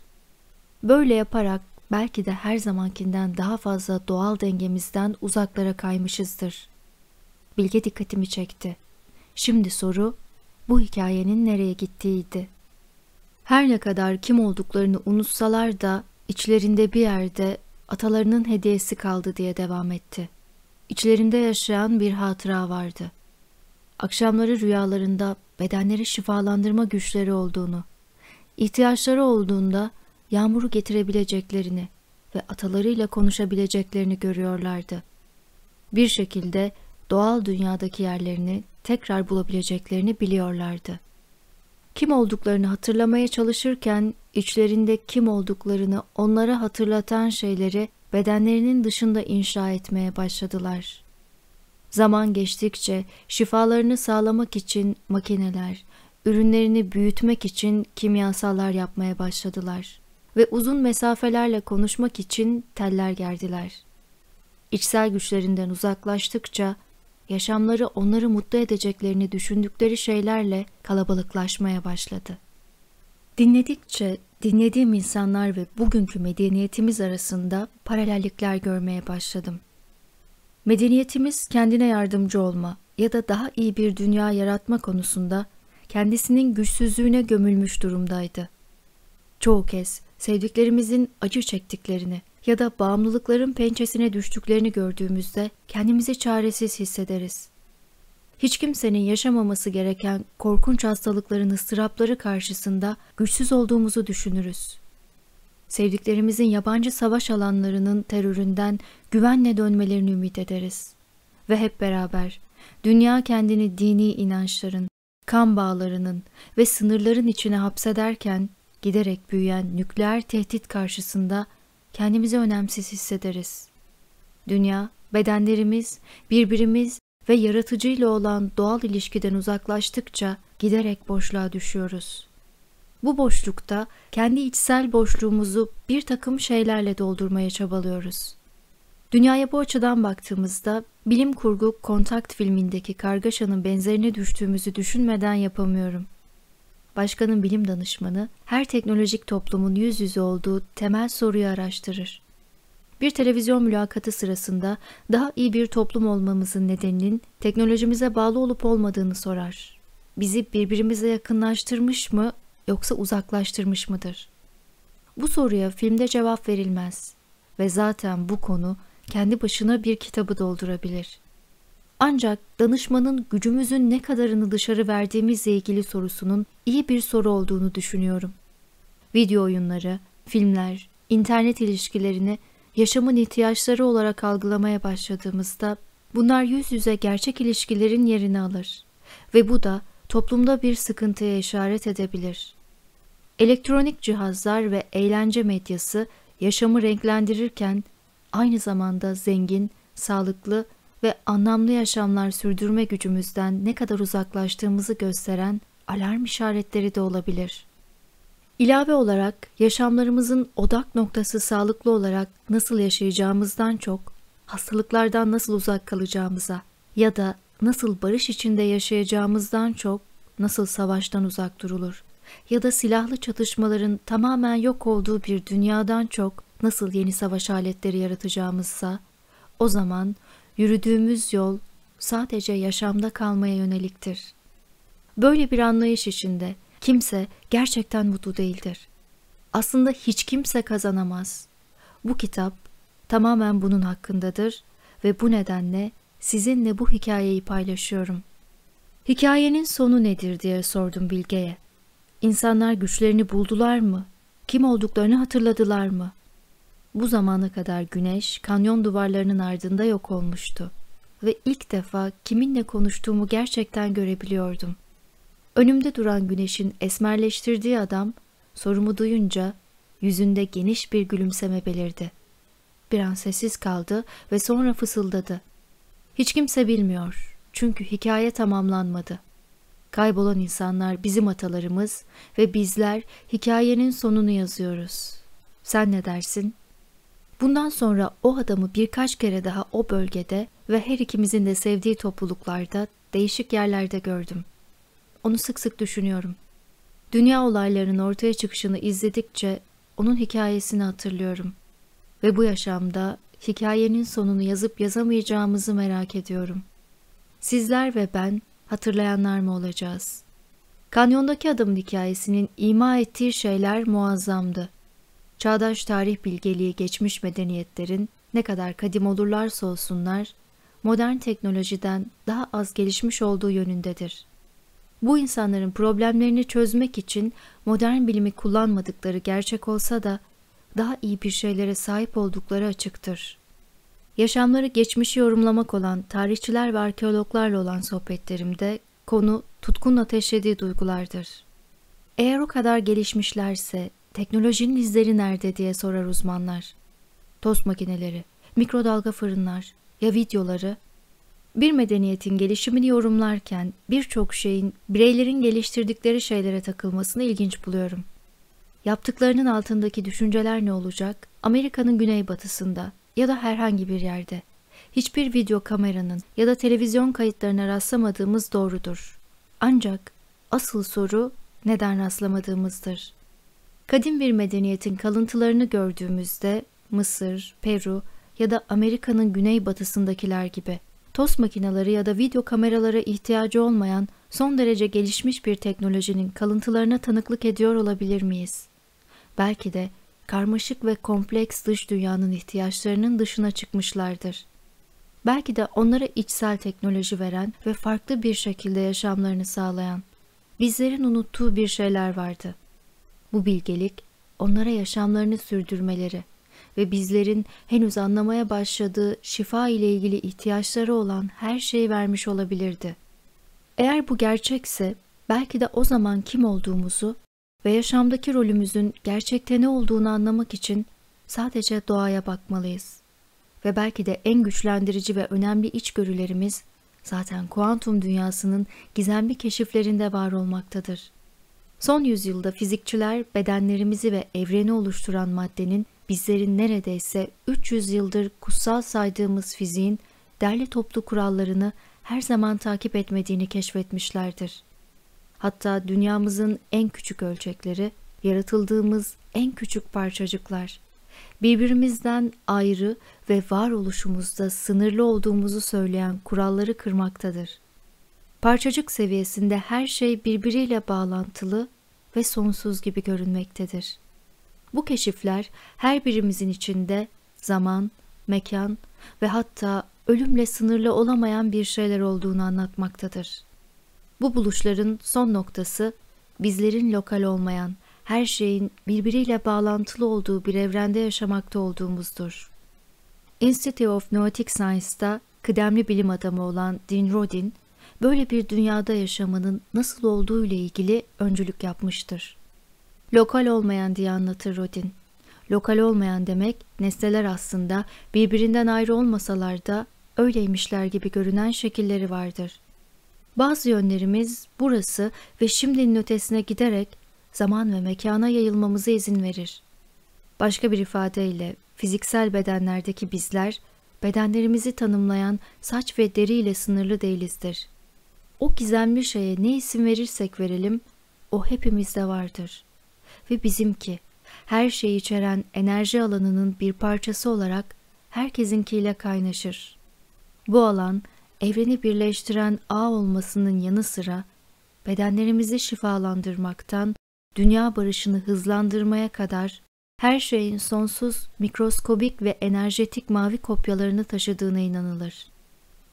Böyle yaparak belki de her zamankinden daha fazla doğal dengemizden uzaklara kaymışızdır. Bilge dikkatimi çekti. Şimdi soru bu hikayenin nereye gittiğiydi. Her ne kadar kim olduklarını unutsalar da içlerinde bir yerde atalarının hediyesi kaldı diye devam etti. İçlerinde yaşayan bir hatıra vardı. Akşamları rüyalarında bedenleri şifalandırma güçleri olduğunu, ihtiyaçları olduğunda yağmuru getirebileceklerini ve atalarıyla konuşabileceklerini görüyorlardı. Bir şekilde doğal dünyadaki yerlerini tekrar bulabileceklerini biliyorlardı. Kim olduklarını hatırlamaya çalışırken içlerinde kim olduklarını onlara hatırlatan şeyleri bedenlerinin dışında inşa etmeye başladılar. Zaman geçtikçe şifalarını sağlamak için makineler, ürünlerini büyütmek için kimyasallar yapmaya başladılar ve uzun mesafelerle konuşmak için teller gerdiler. İçsel güçlerinden uzaklaştıkça yaşamları onları mutlu edeceklerini düşündükleri şeylerle kalabalıklaşmaya başladı. Dinledikçe dinlediğim insanlar ve bugünkü medeniyetimiz arasında paralellikler görmeye başladım. Medeniyetimiz kendine yardımcı olma ya da daha iyi bir dünya yaratma konusunda kendisinin güçsüzlüğüne gömülmüş durumdaydı. Çoğu kez sevdiklerimizin acı çektiklerini ya da bağımlılıkların pençesine düştüklerini gördüğümüzde kendimizi çaresiz hissederiz. Hiç kimsenin yaşamaması gereken korkunç hastalıkların ıstırapları karşısında güçsüz olduğumuzu düşünürüz. Sevdiklerimizin yabancı savaş alanlarının teröründen güvenle dönmelerini ümit ederiz. Ve hep beraber dünya kendini dini inançların, kan bağlarının ve sınırların içine hapsederken giderek büyüyen nükleer tehdit karşısında kendimizi önemsiz hissederiz. Dünya, bedenlerimiz, birbirimiz ve yaratıcıyla olan doğal ilişkiden uzaklaştıkça giderek boşluğa düşüyoruz. Bu boşlukta kendi içsel boşluğumuzu bir takım şeylerle doldurmaya çabalıyoruz. Dünyaya bu açıdan baktığımızda bilim kurgu Kontakt filmindeki kargaşanın benzerine düştüğümüzü düşünmeden yapamıyorum başkanın bilim danışmanı her teknolojik toplumun yüz yüze olduğu temel soruyu araştırır. Bir televizyon mülakatı sırasında daha iyi bir toplum olmamızın nedeninin teknolojimize bağlı olup olmadığını sorar. Bizi birbirimize yakınlaştırmış mı yoksa uzaklaştırmış mıdır? Bu soruya filmde cevap verilmez ve zaten bu konu kendi başına bir kitabı doldurabilir. Ancak danışmanın gücümüzün ne kadarını dışarı verdiğimizle ilgili sorusunun iyi bir soru olduğunu düşünüyorum. Video oyunları, filmler, internet ilişkilerini yaşamın ihtiyaçları olarak algılamaya başladığımızda bunlar yüz yüze gerçek ilişkilerin yerini alır ve bu da toplumda bir sıkıntıya işaret edebilir. Elektronik cihazlar ve eğlence medyası yaşamı renklendirirken aynı zamanda zengin, sağlıklı ve anlamlı yaşamlar sürdürme gücümüzden ne kadar uzaklaştığımızı gösteren alarm işaretleri de olabilir. İlave olarak yaşamlarımızın odak noktası sağlıklı olarak nasıl yaşayacağımızdan çok hastalıklardan nasıl uzak kalacağımıza ya da nasıl barış içinde yaşayacağımızdan çok nasıl savaştan uzak durulur ya da silahlı çatışmaların tamamen yok olduğu bir dünyadan çok nasıl yeni savaş aletleri yaratacağımızsa o zaman Yürüdüğümüz yol sadece yaşamda kalmaya yöneliktir. Böyle bir anlayış içinde kimse gerçekten mutlu değildir. Aslında hiç kimse kazanamaz. Bu kitap tamamen bunun hakkındadır ve bu nedenle sizinle bu hikayeyi paylaşıyorum. Hikayenin sonu nedir diye sordum Bilge'ye. İnsanlar güçlerini buldular mı? Kim olduklarını hatırladılar mı? Bu zamana kadar güneş kanyon duvarlarının ardında yok olmuştu ve ilk defa kiminle konuştuğumu gerçekten görebiliyordum. Önümde duran güneşin esmerleştirdiği adam sorumu duyunca yüzünde geniş bir gülümseme belirdi. Bir an sessiz kaldı ve sonra fısıldadı. Hiç kimse bilmiyor çünkü hikaye tamamlanmadı. Kaybolan insanlar bizim atalarımız ve bizler hikayenin sonunu yazıyoruz. Sen ne dersin?'' Bundan sonra o adamı birkaç kere daha o bölgede ve her ikimizin de sevdiği topluluklarda, değişik yerlerde gördüm. Onu sık sık düşünüyorum. Dünya olaylarının ortaya çıkışını izledikçe onun hikayesini hatırlıyorum. Ve bu yaşamda hikayenin sonunu yazıp yazamayacağımızı merak ediyorum. Sizler ve ben hatırlayanlar mı olacağız? Kanyondaki adamın hikayesinin ima ettiği şeyler muazzamdı çağdaş tarih bilgeliği geçmiş medeniyetlerin ne kadar kadim olurlarsa olsunlar, modern teknolojiden daha az gelişmiş olduğu yönündedir. Bu insanların problemlerini çözmek için modern bilimi kullanmadıkları gerçek olsa da daha iyi bir şeylere sahip oldukları açıktır. Yaşamları geçmişi yorumlamak olan tarihçiler ve arkeologlarla olan sohbetlerimde konu tutkun ateşlediği duygulardır. Eğer o kadar gelişmişlerse Teknolojinin izleri nerede diye sorar uzmanlar. Tost makineleri, mikrodalga fırınlar ya videoları bir medeniyetin gelişimini yorumlarken birçok şeyin bireylerin geliştirdikleri şeylere takılmasını ilginç buluyorum. Yaptıklarının altındaki düşünceler ne olacak? Amerika'nın güneybatısında ya da herhangi bir yerde. Hiçbir video kameranın ya da televizyon kayıtlarına rastlamadığımız doğrudur. Ancak asıl soru neden rastlamadığımızdır. Kadim bir medeniyetin kalıntılarını gördüğümüzde Mısır, Peru ya da Amerika'nın güneybatısındakiler gibi toz makineleri ya da video kameralara ihtiyacı olmayan son derece gelişmiş bir teknolojinin kalıntılarına tanıklık ediyor olabilir miyiz? Belki de karmaşık ve kompleks dış dünyanın ihtiyaçlarının dışına çıkmışlardır. Belki de onlara içsel teknoloji veren ve farklı bir şekilde yaşamlarını sağlayan, bizlerin unuttuğu bir şeyler vardı.'' Bu bilgelik onlara yaşamlarını sürdürmeleri ve bizlerin henüz anlamaya başladığı şifa ile ilgili ihtiyaçları olan her şeyi vermiş olabilirdi. Eğer bu gerçekse belki de o zaman kim olduğumuzu ve yaşamdaki rolümüzün gerçekte ne olduğunu anlamak için sadece doğaya bakmalıyız. Ve belki de en güçlendirici ve önemli içgörülerimiz zaten kuantum dünyasının gizemli keşiflerinde var olmaktadır. Son yüzyılda fizikçiler bedenlerimizi ve evreni oluşturan maddenin bizlerin neredeyse 300 yıldır kutsal saydığımız fiziğin derli toplu kurallarını her zaman takip etmediğini keşfetmişlerdir. Hatta dünyamızın en küçük ölçekleri, yaratıldığımız en küçük parçacıklar, birbirimizden ayrı ve varoluşumuzda sınırlı olduğumuzu söyleyen kuralları kırmaktadır parçacık seviyesinde her şey birbiriyle bağlantılı ve sonsuz gibi görünmektedir. Bu keşifler her birimizin içinde zaman, mekan ve hatta ölümle sınırlı olamayan bir şeyler olduğunu anlatmaktadır. Bu buluşların son noktası bizlerin lokal olmayan, her şeyin birbiriyle bağlantılı olduğu bir evrende yaşamakta olduğumuzdur. Institute of Noetic Science'da kıdemli bilim adamı olan Dean Rodin, böyle bir dünyada yaşamanın nasıl olduğu ile ilgili öncülük yapmıştır. Lokal olmayan diye anlatır Rodin. Lokal olmayan demek nesneler aslında birbirinden ayrı olmasalar da öyleymişler gibi görünen şekilleri vardır. Bazı yönlerimiz burası ve şimdinin ötesine giderek zaman ve mekana yayılmamızı izin verir. Başka bir ifadeyle fiziksel bedenlerdeki bizler bedenlerimizi tanımlayan saç ve deri ile sınırlı değilizdir. O gizemli şeye ne isim verirsek verelim o hepimizde vardır. Ve bizimki her şeyi içeren enerji alanının bir parçası olarak herkesinkiyle kaynaşır. Bu alan evreni birleştiren ağ olmasının yanı sıra bedenlerimizi şifalandırmaktan dünya barışını hızlandırmaya kadar her şeyin sonsuz mikroskobik ve enerjetik mavi kopyalarını taşıdığına inanılır.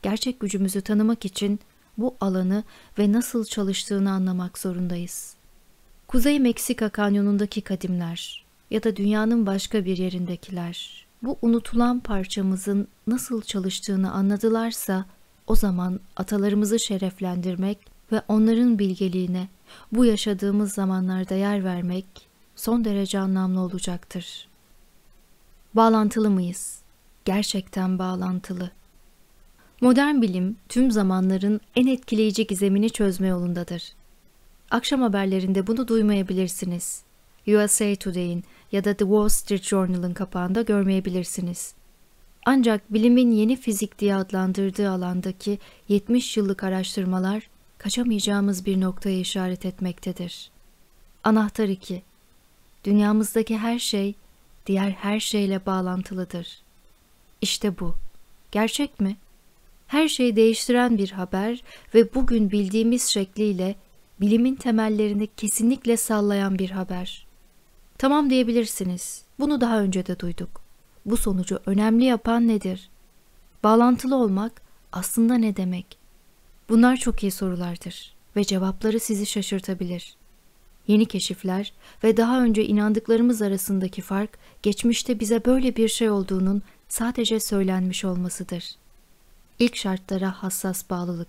Gerçek gücümüzü tanımak için bu alanı ve nasıl çalıştığını anlamak zorundayız. Kuzey Meksika kanyonundaki kadimler ya da dünyanın başka bir yerindekiler bu unutulan parçamızın nasıl çalıştığını anladılarsa o zaman atalarımızı şereflendirmek ve onların bilgeliğine bu yaşadığımız zamanlarda yer vermek son derece anlamlı olacaktır. Bağlantılı mıyız? Gerçekten bağlantılı. Modern bilim tüm zamanların en etkileyici gizemini çözme yolundadır. Akşam haberlerinde bunu duymayabilirsiniz. USA Today'in ya da The Wall Street Journal'ın kapağında görmeyebilirsiniz. Ancak bilimin yeni fizik diye adlandırdığı alandaki 70 yıllık araştırmalar kaçamayacağımız bir noktaya işaret etmektedir. Anahtar 2. Dünyamızdaki her şey diğer her şeyle bağlantılıdır. İşte bu. Gerçek mi? her şeyi değiştiren bir haber ve bugün bildiğimiz şekliyle bilimin temellerini kesinlikle sallayan bir haber. Tamam diyebilirsiniz. Bunu daha önce de duyduk. Bu sonucu önemli yapan nedir? Bağlantılı olmak aslında ne demek? Bunlar çok iyi sorulardır ve cevapları sizi şaşırtabilir. Yeni keşifler ve daha önce inandıklarımız arasındaki fark geçmişte bize böyle bir şey olduğunun sadece söylenmiş olmasıdır ilk şartlara hassas bağlılık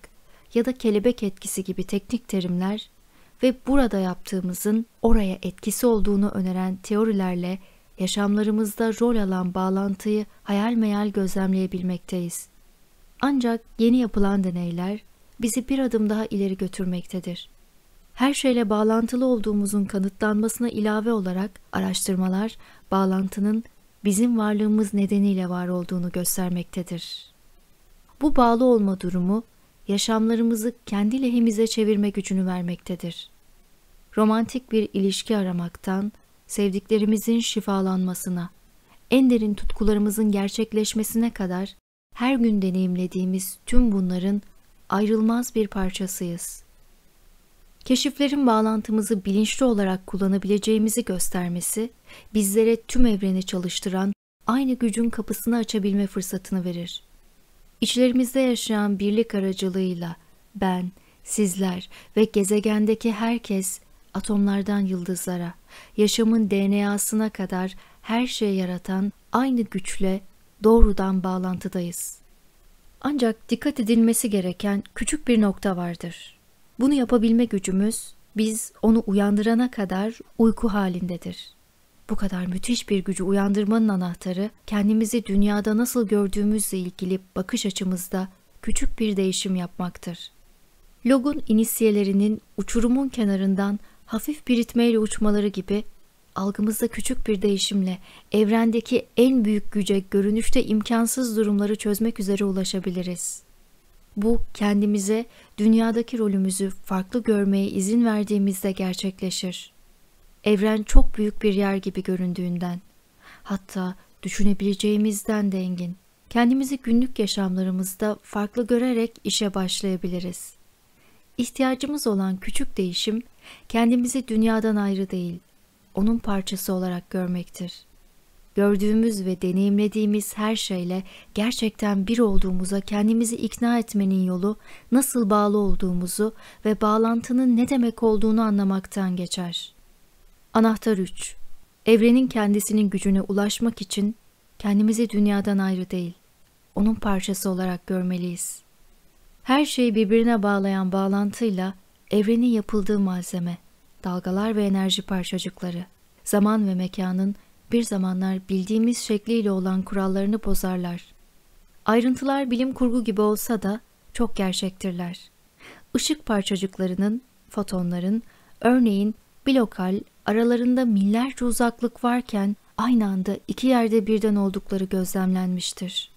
ya da kelebek etkisi gibi teknik terimler ve burada yaptığımızın oraya etkisi olduğunu öneren teorilerle yaşamlarımızda rol alan bağlantıyı hayal meyal gözlemleyebilmekteyiz. Ancak yeni yapılan deneyler bizi bir adım daha ileri götürmektedir. Her şeyle bağlantılı olduğumuzun kanıtlanmasına ilave olarak araştırmalar bağlantının bizim varlığımız nedeniyle var olduğunu göstermektedir. Bu bağlı olma durumu yaşamlarımızı kendi lehimize çevirme gücünü vermektedir. Romantik bir ilişki aramaktan sevdiklerimizin şifalanmasına, en derin tutkularımızın gerçekleşmesine kadar her gün deneyimlediğimiz tüm bunların ayrılmaz bir parçasıyız. Keşiflerin bağlantımızı bilinçli olarak kullanabileceğimizi göstermesi, bizlere tüm evreni çalıştıran aynı gücün kapısını açabilme fırsatını verir. İçlerimizde yaşayan birlik aracılığıyla ben, sizler ve gezegendeki herkes atomlardan yıldızlara, yaşamın DNA'sına kadar her şeyi yaratan aynı güçle doğrudan bağlantıdayız. Ancak dikkat edilmesi gereken küçük bir nokta vardır. Bunu yapabilme gücümüz biz onu uyandırana kadar uyku halindedir.'' Bu kadar müthiş bir gücü uyandırmanın anahtarı kendimizi dünyada nasıl gördüğümüzle ilgili bakış açımızda küçük bir değişim yapmaktır. Log'un inisiyelerinin uçurumun kenarından hafif bir ritmeyle uçmaları gibi algımızda küçük bir değişimle evrendeki en büyük güce görünüşte imkansız durumları çözmek üzere ulaşabiliriz. Bu kendimize dünyadaki rolümüzü farklı görmeye izin verdiğimizde gerçekleşir evren çok büyük bir yer gibi göründüğünden, hatta düşünebileceğimizden de engin. Kendimizi günlük yaşamlarımızda farklı görerek işe başlayabiliriz. İhtiyacımız olan küçük değişim, kendimizi dünyadan ayrı değil, onun parçası olarak görmektir. Gördüğümüz ve deneyimlediğimiz her şeyle gerçekten bir olduğumuza kendimizi ikna etmenin yolu nasıl bağlı olduğumuzu ve bağlantının ne demek olduğunu anlamaktan geçer. Anahtar 3. Evrenin kendisinin gücüne ulaşmak için kendimizi dünyadan ayrı değil, onun parçası olarak görmeliyiz. Her şeyi birbirine bağlayan bağlantıyla evrenin yapıldığı malzeme, dalgalar ve enerji parçacıkları, zaman ve mekanın bir zamanlar bildiğimiz şekliyle olan kurallarını bozarlar. Ayrıntılar bilim kurgu gibi olsa da çok gerçektirler. Işık parçacıklarının, fotonların, örneğin Bilokal aralarında millerce uzaklık varken aynı anda iki yerde birden oldukları gözlemlenmiştir.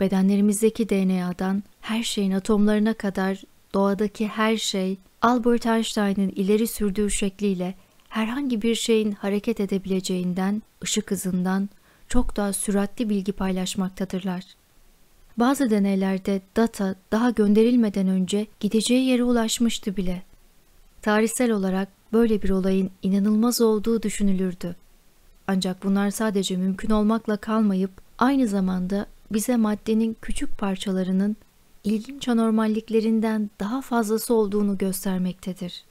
Bedenlerimizdeki DNA'dan her şeyin atomlarına kadar doğadaki her şey Albert Einstein'ın ileri sürdüğü şekliyle herhangi bir şeyin hareket edebileceğinden, ışık hızından çok daha süratli bilgi paylaşmaktadırlar. Bazı deneylerde data daha gönderilmeden önce gideceği yere ulaşmıştı bile tarihsel olarak böyle bir olayın inanılmaz olduğu düşünülürdü. Ancak bunlar sadece mümkün olmakla kalmayıp aynı zamanda bize maddenin küçük parçalarının ilginç anormalliklerinden daha fazlası olduğunu göstermektedir.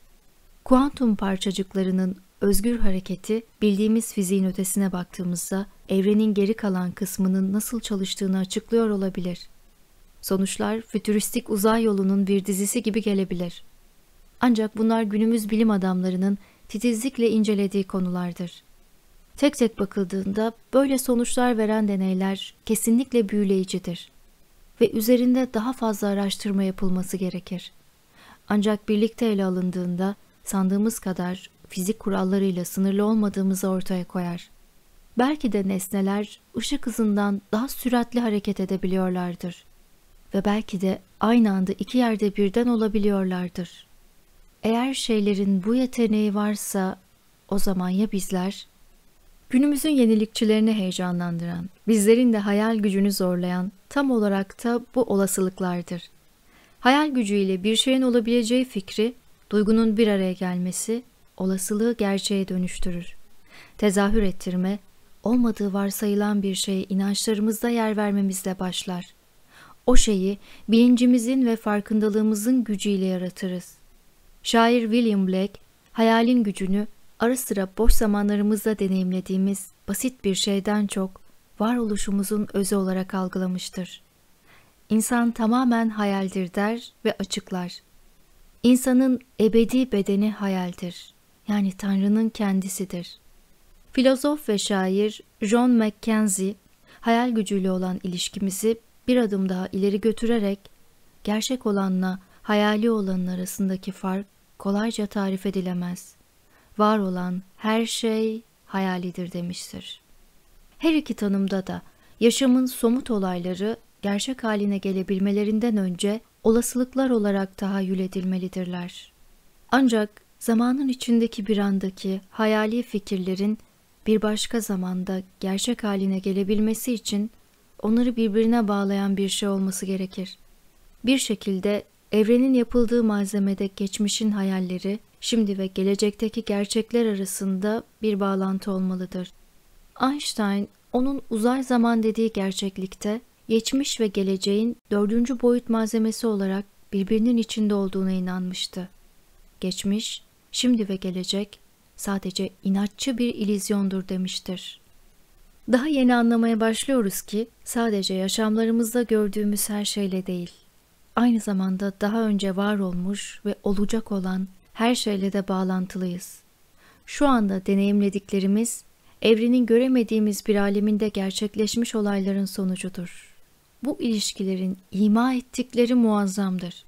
Kuantum parçacıklarının özgür hareketi bildiğimiz fiziğin ötesine baktığımızda evrenin geri kalan kısmının nasıl çalıştığını açıklıyor olabilir. Sonuçlar fütüristik uzay yolunun bir dizisi gibi gelebilir. Ancak bunlar günümüz bilim adamlarının titizlikle incelediği konulardır. Tek tek bakıldığında böyle sonuçlar veren deneyler kesinlikle büyüleyicidir ve üzerinde daha fazla araştırma yapılması gerekir. Ancak birlikte ele alındığında sandığımız kadar fizik kurallarıyla sınırlı olmadığımızı ortaya koyar. Belki de nesneler ışık hızından daha süratli hareket edebiliyorlardır ve belki de aynı anda iki yerde birden olabiliyorlardır. Eğer şeylerin bu yeteneği varsa o zaman ya bizler? Günümüzün yenilikçilerini heyecanlandıran, bizlerin de hayal gücünü zorlayan tam olarak da bu olasılıklardır. Hayal gücüyle bir şeyin olabileceği fikri, duygunun bir araya gelmesi olasılığı gerçeğe dönüştürür. Tezahür ettirme, olmadığı varsayılan bir şeye inançlarımızda yer vermemizle başlar. O şeyi bilincimizin ve farkındalığımızın gücüyle yaratırız. Şair William Blake, hayalin gücünü ara sıra boş zamanlarımızda deneyimlediğimiz basit bir şeyden çok varoluşumuzun özü olarak algılamıştır. İnsan tamamen hayaldir der ve açıklar. İnsanın ebedi bedeni hayaldir. Yani Tanrı'nın kendisidir. Filozof ve şair John Mackenzie, hayal gücüyle olan ilişkimizi bir adım daha ileri götürerek, gerçek olanla hayali olanın arasındaki fark kolayca tarif edilemez. Var olan her şey hayalidir demiştir. Her iki tanımda da yaşamın somut olayları gerçek haline gelebilmelerinden önce olasılıklar olarak tahayyül edilmelidirler. Ancak zamanın içindeki bir andaki hayali fikirlerin bir başka zamanda gerçek haline gelebilmesi için onları birbirine bağlayan bir şey olması gerekir. Bir şekilde Evrenin yapıldığı malzemede geçmişin hayalleri, şimdi ve gelecekteki gerçekler arasında bir bağlantı olmalıdır. Einstein, onun uzay zaman dediği gerçeklikte, geçmiş ve geleceğin dördüncü boyut malzemesi olarak birbirinin içinde olduğuna inanmıştı. Geçmiş, şimdi ve gelecek sadece inatçı bir ilizyondur demiştir. Daha yeni anlamaya başlıyoruz ki sadece yaşamlarımızda gördüğümüz her şeyle değil, aynı zamanda daha önce var olmuş ve olacak olan her şeyle de bağlantılıyız. Şu anda deneyimlediklerimiz, evrenin göremediğimiz bir aleminde gerçekleşmiş olayların sonucudur. Bu ilişkilerin ima ettikleri muazzamdır.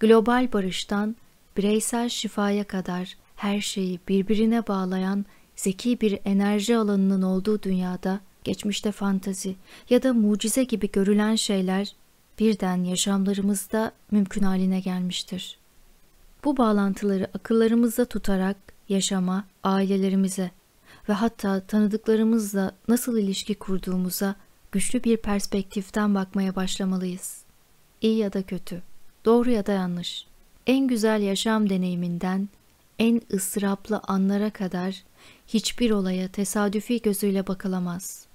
Global barıştan bireysel şifaya kadar her şeyi birbirine bağlayan zeki bir enerji alanının olduğu dünyada geçmişte fantazi ya da mucize gibi görülen şeyler birden yaşamlarımızda mümkün haline gelmiştir. Bu bağlantıları akıllarımızda tutarak yaşama, ailelerimize ve hatta tanıdıklarımızla nasıl ilişki kurduğumuza güçlü bir perspektiften bakmaya başlamalıyız. İyi ya da kötü, doğru ya da yanlış. En güzel yaşam deneyiminden en ıstıraplı anlara kadar hiçbir olaya tesadüfi gözüyle bakılamaz.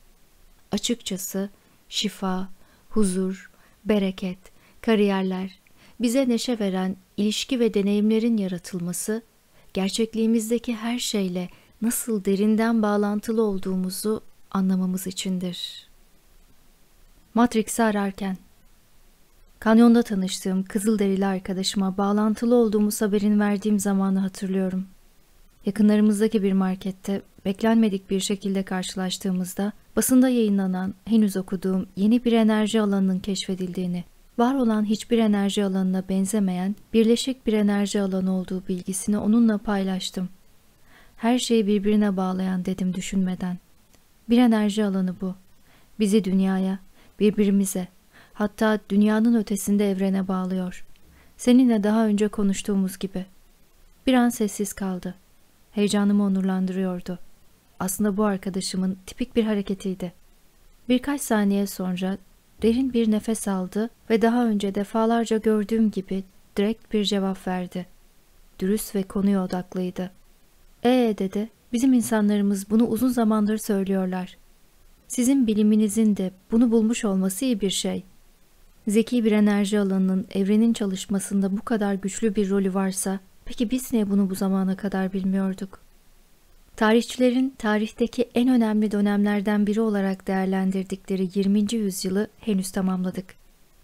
Açıkçası şifa, huzur, bereket, kariyerler, bize neşe veren ilişki ve deneyimlerin yaratılması, gerçekliğimizdeki her şeyle nasıl derinden bağlantılı olduğumuzu anlamamız içindir. Matrix'i ararken Kanyonda tanıştığım Kızılderili arkadaşıma bağlantılı olduğumuz haberini verdiğim zamanı hatırlıyorum. Yakınlarımızdaki bir markette beklenmedik bir şekilde karşılaştığımızda basında yayınlanan, henüz okuduğum yeni bir enerji alanının keşfedildiğini, var olan hiçbir enerji alanına benzemeyen birleşik bir enerji alanı olduğu bilgisini onunla paylaştım. Her şeyi birbirine bağlayan dedim düşünmeden. Bir enerji alanı bu. Bizi dünyaya, birbirimize, hatta dünyanın ötesinde evrene bağlıyor. Seninle daha önce konuştuğumuz gibi. Bir an sessiz kaldı. Heyecanımı onurlandırıyordu.'' aslında bu arkadaşımın tipik bir hareketiydi. Birkaç saniye sonra derin bir nefes aldı ve daha önce defalarca gördüğüm gibi direkt bir cevap verdi. Dürüst ve konuya odaklıydı. Ee dedi, bizim insanlarımız bunu uzun zamandır söylüyorlar. Sizin biliminizin de bunu bulmuş olması iyi bir şey. Zeki bir enerji alanının evrenin çalışmasında bu kadar güçlü bir rolü varsa, peki biz niye bunu bu zamana kadar bilmiyorduk?'' Tarihçilerin tarihteki en önemli dönemlerden biri olarak değerlendirdikleri 20. yüzyılı henüz tamamladık.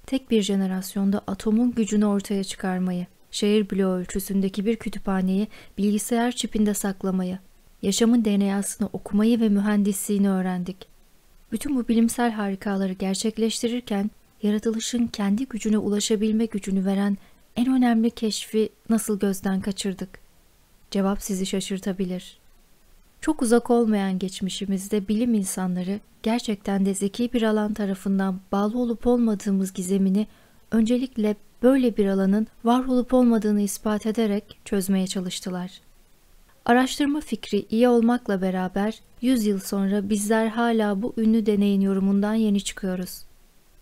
Tek bir jenerasyonda atomun gücünü ortaya çıkarmayı, şehir bloğu ölçüsündeki bir kütüphaneyi bilgisayar çipinde saklamayı, yaşamın DNA'sını okumayı ve mühendisliğini öğrendik. Bütün bu bilimsel harikaları gerçekleştirirken yaratılışın kendi gücüne ulaşabilme gücünü veren en önemli keşfi nasıl gözden kaçırdık? Cevap sizi şaşırtabilir. Çok uzak olmayan geçmişimizde bilim insanları gerçekten de zeki bir alan tarafından bağlı olup olmadığımız gizemini öncelikle böyle bir alanın var olup olmadığını ispat ederek çözmeye çalıştılar. Araştırma fikri iyi olmakla beraber 100 yıl sonra bizler hala bu ünlü deneyin yorumundan yeni çıkıyoruz.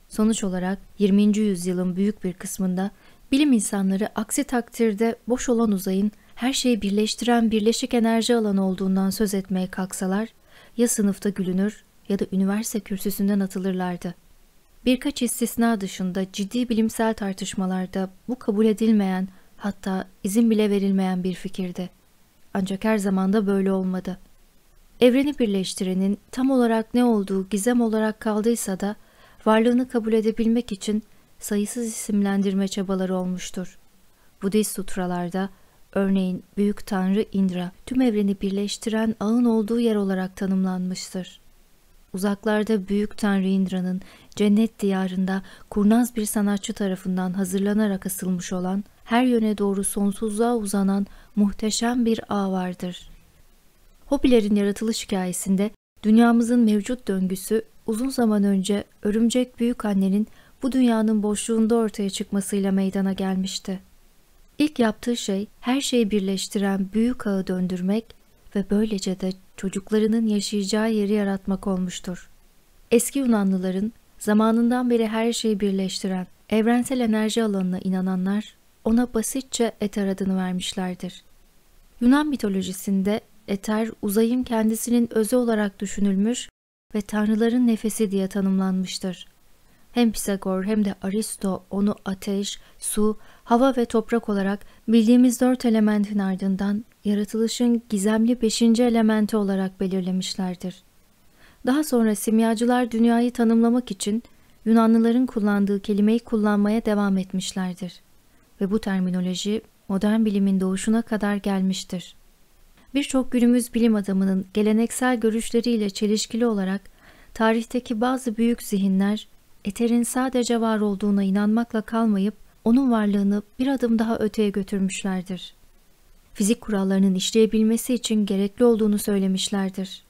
Sonuç olarak 20. yüzyılın büyük bir kısmında bilim insanları aksi takdirde boş olan uzayın her şeyi birleştiren birleşik enerji alanı olduğundan söz etmeye kalksalar ya sınıfta gülünür ya da üniversite kürsüsünden atılırlardı. Birkaç istisna dışında ciddi bilimsel tartışmalarda bu kabul edilmeyen hatta izin bile verilmeyen bir fikirdi. Ancak her zaman da böyle olmadı. Evreni birleştirenin tam olarak ne olduğu gizem olarak kaldıysa da varlığını kabul edebilmek için sayısız isimlendirme çabaları olmuştur. Budist sutralarda Örneğin büyük tanrı Indra tüm evreni birleştiren ağın olduğu yer olarak tanımlanmıştır. Uzaklarda büyük tanrı Indra'nın cennet diyarında kurnaz bir sanatçı tarafından hazırlanarak asılmış olan her yöne doğru sonsuzluğa uzanan muhteşem bir ağ vardır. Hopilerin yaratılış hikayesinde dünyamızın mevcut döngüsü uzun zaman önce örümcek büyük annenin bu dünyanın boşluğunda ortaya çıkmasıyla meydana gelmişti. İlk yaptığı şey her şeyi birleştiren büyük ağı döndürmek ve böylece de çocuklarının yaşayacağı yeri yaratmak olmuştur. Eski Yunanlıların zamanından beri her şeyi birleştiren evrensel enerji alanına inananlar ona basitçe Eter adını vermişlerdir. Yunan mitolojisinde Eter uzayın kendisinin özü olarak düşünülmüş ve tanrıların nefesi diye tanımlanmıştır. Hem Pisagor hem de Aristo onu ateş, su, hava ve toprak olarak bildiğimiz dört elementin ardından yaratılışın gizemli beşinci elementi olarak belirlemişlerdir. Daha sonra simyacılar dünyayı tanımlamak için Yunanlıların kullandığı kelimeyi kullanmaya devam etmişlerdir. Ve bu terminoloji modern bilimin doğuşuna kadar gelmiştir. Birçok günümüz bilim adamının geleneksel görüşleriyle çelişkili olarak tarihteki bazı büyük zihinler eterin sadece var olduğuna inanmakla kalmayıp onun varlığını bir adım daha öteye götürmüşlerdir. Fizik kurallarının işleyebilmesi için gerekli olduğunu söylemişlerdir.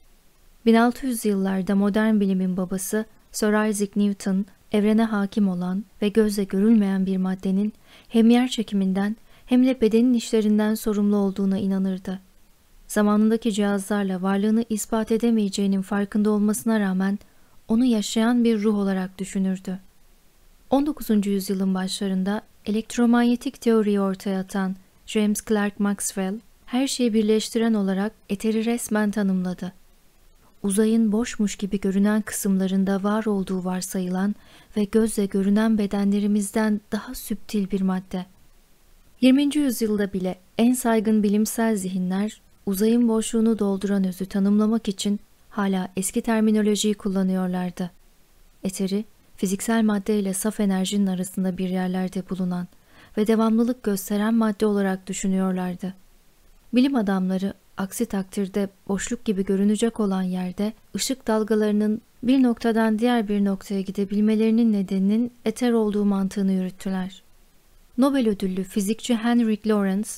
1600 yıllarda modern bilimin babası Sir Isaac Newton, evrene hakim olan ve gözle görülmeyen bir maddenin hem yer çekiminden hem de bedenin işlerinden sorumlu olduğuna inanırdı. Zamanındaki cihazlarla varlığını ispat edemeyeceğinin farkında olmasına rağmen onu yaşayan bir ruh olarak düşünürdü. 19. yüzyılın başlarında elektromanyetik teoriyi ortaya atan James Clerk Maxwell, her şeyi birleştiren olarak eteri resmen tanımladı. Uzayın boşmuş gibi görünen kısımlarında var olduğu varsayılan ve gözle görünen bedenlerimizden daha süptil bir madde. 20. yüzyılda bile en saygın bilimsel zihinler uzayın boşluğunu dolduran özü tanımlamak için hala eski terminolojiyi kullanıyorlardı. Eteri, fiziksel madde ile saf enerjinin arasında bir yerlerde bulunan ve devamlılık gösteren madde olarak düşünüyorlardı. Bilim adamları aksi takdirde boşluk gibi görünecek olan yerde ışık dalgalarının bir noktadan diğer bir noktaya gidebilmelerinin nedeninin eter olduğu mantığını yürüttüler. Nobel ödüllü fizikçi Henry Lawrence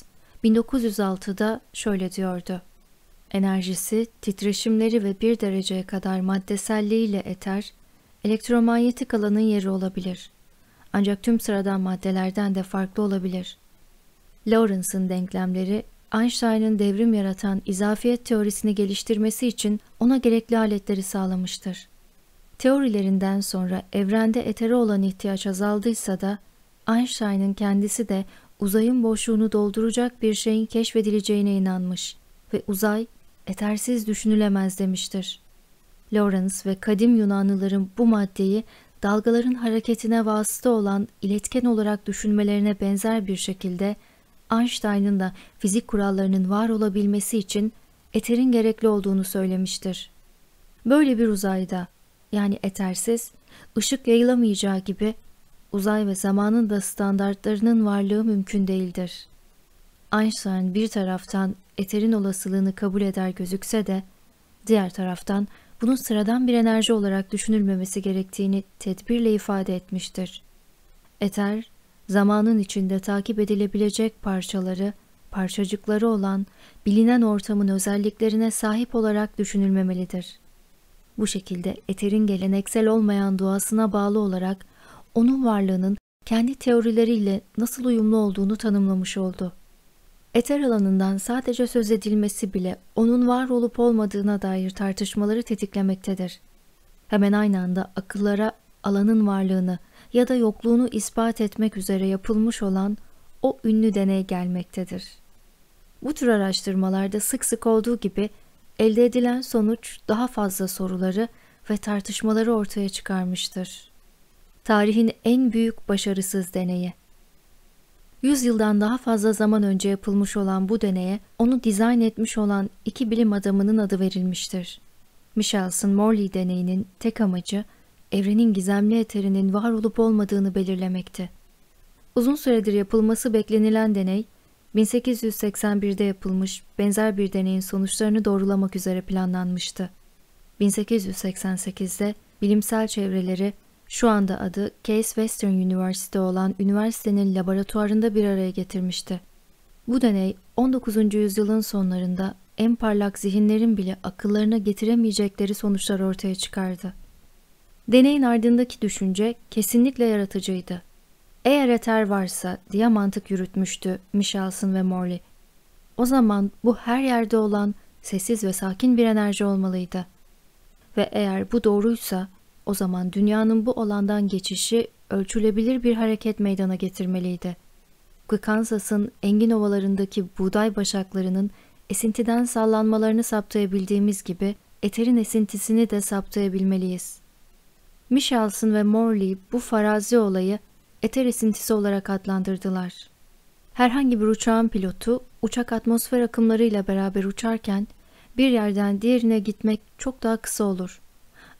1906'da şöyle diyordu enerjisi titreşimleri ve bir dereceye kadar maddeselliğiyle eter, elektromanyetik alanın yeri olabilir. Ancak tüm sıradan maddelerden de farklı olabilir. Lawrence'ın denklemleri, Einstein'ın devrim yaratan izafiyet teorisini geliştirmesi için ona gerekli aletleri sağlamıştır. Teorilerinden sonra evrende etere olan ihtiyaç azaldıysa da, Einstein'ın kendisi de uzayın boşluğunu dolduracak bir şeyin keşfedileceğine inanmış ve uzay etersiz düşünülemez demiştir. Lawrence ve kadim Yunanlıların bu maddeyi dalgaların hareketine vasıta olan iletken olarak düşünmelerine benzer bir şekilde Einstein'ın da fizik kurallarının var olabilmesi için eterin gerekli olduğunu söylemiştir. Böyle bir uzayda yani etersiz ışık yayılamayacağı gibi uzay ve zamanın da standartlarının varlığı mümkün değildir. Einstein bir taraftan eterin olasılığını kabul eder gözükse de, diğer taraftan bunun sıradan bir enerji olarak düşünülmemesi gerektiğini tedbirle ifade etmiştir. Eter, zamanın içinde takip edilebilecek parçaları, parçacıkları olan bilinen ortamın özelliklerine sahip olarak düşünülmemelidir. Bu şekilde eterin geleneksel olmayan doğasına bağlı olarak onun varlığının kendi teorileriyle nasıl uyumlu olduğunu tanımlamış oldu. Eter alanından sadece söz edilmesi bile onun var olup olmadığına dair tartışmaları tetiklemektedir. Hemen aynı anda akıllara alanın varlığını ya da yokluğunu ispat etmek üzere yapılmış olan o ünlü deney gelmektedir. Bu tür araştırmalarda sık sık olduğu gibi elde edilen sonuç daha fazla soruları ve tartışmaları ortaya çıkarmıştır. Tarihin en büyük başarısız deneyi 100 yıldan daha fazla zaman önce yapılmış olan bu deneye onu dizayn etmiş olan iki bilim adamının adı verilmiştir. Michelson-Morley deneyinin tek amacı evrenin gizemli eterinin var olup olmadığını belirlemekti. Uzun süredir yapılması beklenilen deney 1881'de yapılmış benzer bir deneyin sonuçlarını doğrulamak üzere planlanmıştı. 1888'de bilimsel çevreleri şu anda adı Case Western University olan üniversitenin laboratuvarında bir araya getirmişti. Bu deney 19. yüzyılın sonlarında en parlak zihinlerin bile akıllarına getiremeyecekleri sonuçlar ortaya çıkardı. Deneyin ardındaki düşünce kesinlikle yaratıcıydı. Eğer eter varsa diye mantık yürütmüştü Michelson ve Morley. O zaman bu her yerde olan sessiz ve sakin bir enerji olmalıydı. Ve eğer bu doğruysa o zaman dünyanın bu olandan geçişi ölçülebilir bir hareket meydana getirmeliydi. Kansas'ın engin ovalarındaki buğday başaklarının esintiden sallanmalarını saptayabildiğimiz gibi eterin esintisini de saptayabilmeliyiz. Michelson ve Morley bu farazi olayı eter esintisi olarak adlandırdılar. Herhangi bir uçağın pilotu uçak atmosfer akımlarıyla beraber uçarken bir yerden diğerine gitmek çok daha kısa olur.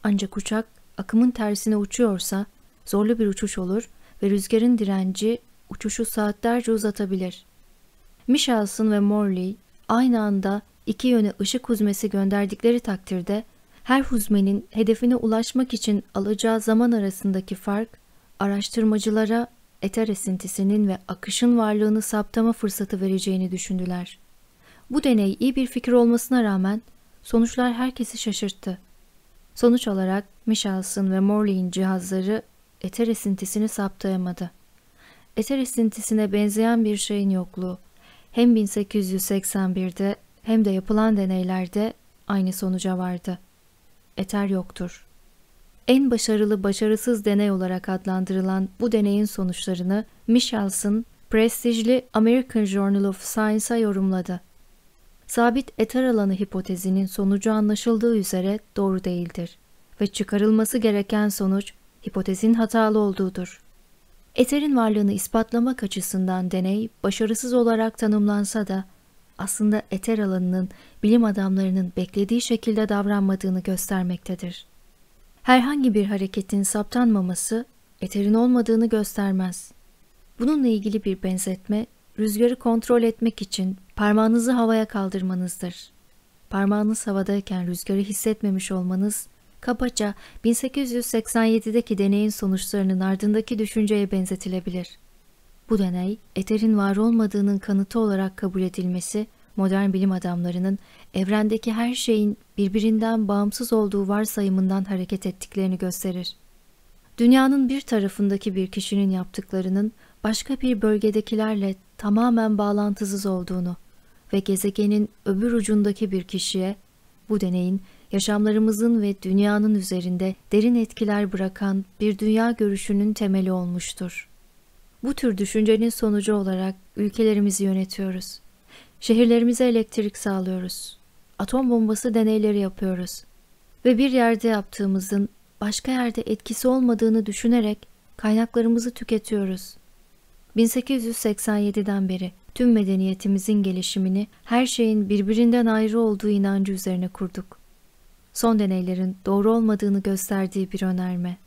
Ancak uçak akımın tersine uçuyorsa zorlu bir uçuş olur ve rüzgarın direnci uçuşu saatlerce uzatabilir. Michelson ve Morley aynı anda iki yöne ışık huzmesi gönderdikleri takdirde her huzmenin hedefine ulaşmak için alacağı zaman arasındaki fark araştırmacılara eter esintisinin ve akışın varlığını saptama fırsatı vereceğini düşündüler. Bu deney iyi bir fikir olmasına rağmen sonuçlar herkesi şaşırttı. Sonuç olarak Michals'ın ve Morley'in cihazları eter esintisini saptayamadı. Eter esintisine benzeyen bir şeyin yokluğu hem 1881'de hem de yapılan deneylerde aynı sonuca vardı. Eter yoktur. En başarılı başarısız deney olarak adlandırılan bu deneyin sonuçlarını Michelson prestijli American Journal of Science'a yorumladı sabit eter alanı hipotezinin sonucu anlaşıldığı üzere doğru değildir ve çıkarılması gereken sonuç hipotezin hatalı olduğudur. Eterin varlığını ispatlamak açısından deney başarısız olarak tanımlansa da aslında eter alanının bilim adamlarının beklediği şekilde davranmadığını göstermektedir. Herhangi bir hareketin saptanmaması eterin olmadığını göstermez. Bununla ilgili bir benzetme, rüzgarı kontrol etmek için parmağınızı havaya kaldırmanızdır. Parmağınız havadayken rüzgarı hissetmemiş olmanız, kabaca 1887'deki deneyin sonuçlarının ardındaki düşünceye benzetilebilir. Bu deney, eterin var olmadığının kanıtı olarak kabul edilmesi, modern bilim adamlarının evrendeki her şeyin birbirinden bağımsız olduğu varsayımından hareket ettiklerini gösterir. Dünyanın bir tarafındaki bir kişinin yaptıklarının başka bir bölgedekilerle tamamen bağlantısız olduğunu ve gezegenin öbür ucundaki bir kişiye bu deneyin yaşamlarımızın ve dünyanın üzerinde derin etkiler bırakan bir dünya görüşünün temeli olmuştur. Bu tür düşüncenin sonucu olarak ülkelerimizi yönetiyoruz. Şehirlerimize elektrik sağlıyoruz. Atom bombası deneyleri yapıyoruz. Ve bir yerde yaptığımızın başka yerde etkisi olmadığını düşünerek kaynaklarımızı tüketiyoruz. 1887'den beri tüm medeniyetimizin gelişimini her şeyin birbirinden ayrı olduğu inancı üzerine kurduk. Son deneylerin doğru olmadığını gösterdiği bir önerme.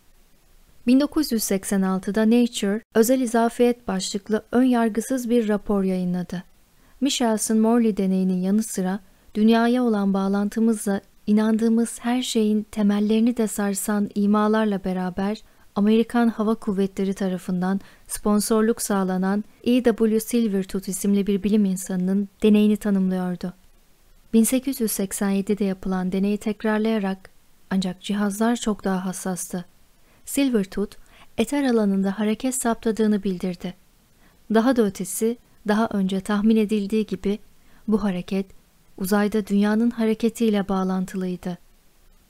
1986'da Nature, özel izafiyet başlıklı ön yargısız bir rapor yayınladı. Michelson-Morley deneyinin yanı sıra dünyaya olan bağlantımızla inandığımız her şeyin temellerini de sarsan imalarla beraber Amerikan Hava Kuvvetleri tarafından sponsorluk sağlanan E.W. Silvertooth isimli bir bilim insanının deneyini tanımlıyordu. 1887'de yapılan deneyi tekrarlayarak ancak cihazlar çok daha hassastı. Silvertooth, eter alanında hareket saptadığını bildirdi. Daha da ötesi, daha önce tahmin edildiği gibi bu hareket uzayda dünyanın hareketiyle bağlantılıydı.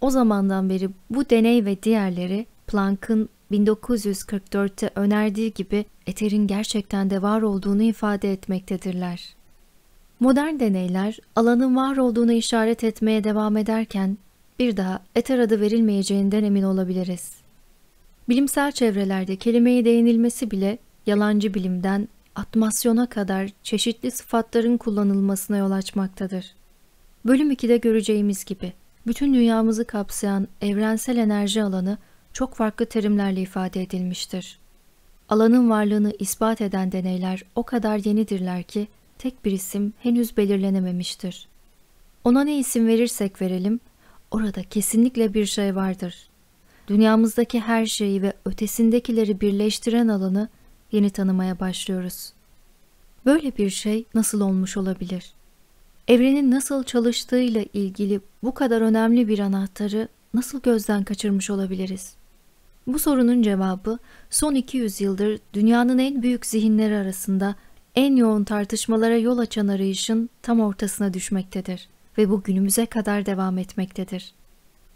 O zamandan beri bu deney ve diğerleri Planck'ın 1944'te önerdiği gibi eterin gerçekten de var olduğunu ifade etmektedirler. Modern deneyler alanın var olduğunu işaret etmeye devam ederken bir daha eter adı verilmeyeceğinden emin olabiliriz. Bilimsel çevrelerde kelimeyi değinilmesi bile yalancı bilimden atmasyona kadar çeşitli sıfatların kullanılmasına yol açmaktadır. Bölüm 2'de göreceğimiz gibi bütün dünyamızı kapsayan evrensel enerji alanı çok farklı terimlerle ifade edilmiştir. Alanın varlığını ispat eden deneyler o kadar yenidirler ki tek bir isim henüz belirlenememiştir. Ona ne isim verirsek verelim, orada kesinlikle bir şey vardır. Dünyamızdaki her şeyi ve ötesindekileri birleştiren alanı yeni tanımaya başlıyoruz. Böyle bir şey nasıl olmuş olabilir? Evrenin nasıl çalıştığıyla ilgili bu kadar önemli bir anahtarı nasıl gözden kaçırmış olabiliriz? Bu sorunun cevabı son 200 yıldır dünyanın en büyük zihinleri arasında en yoğun tartışmalara yol açan arayışın tam ortasına düşmektedir ve bu günümüze kadar devam etmektedir.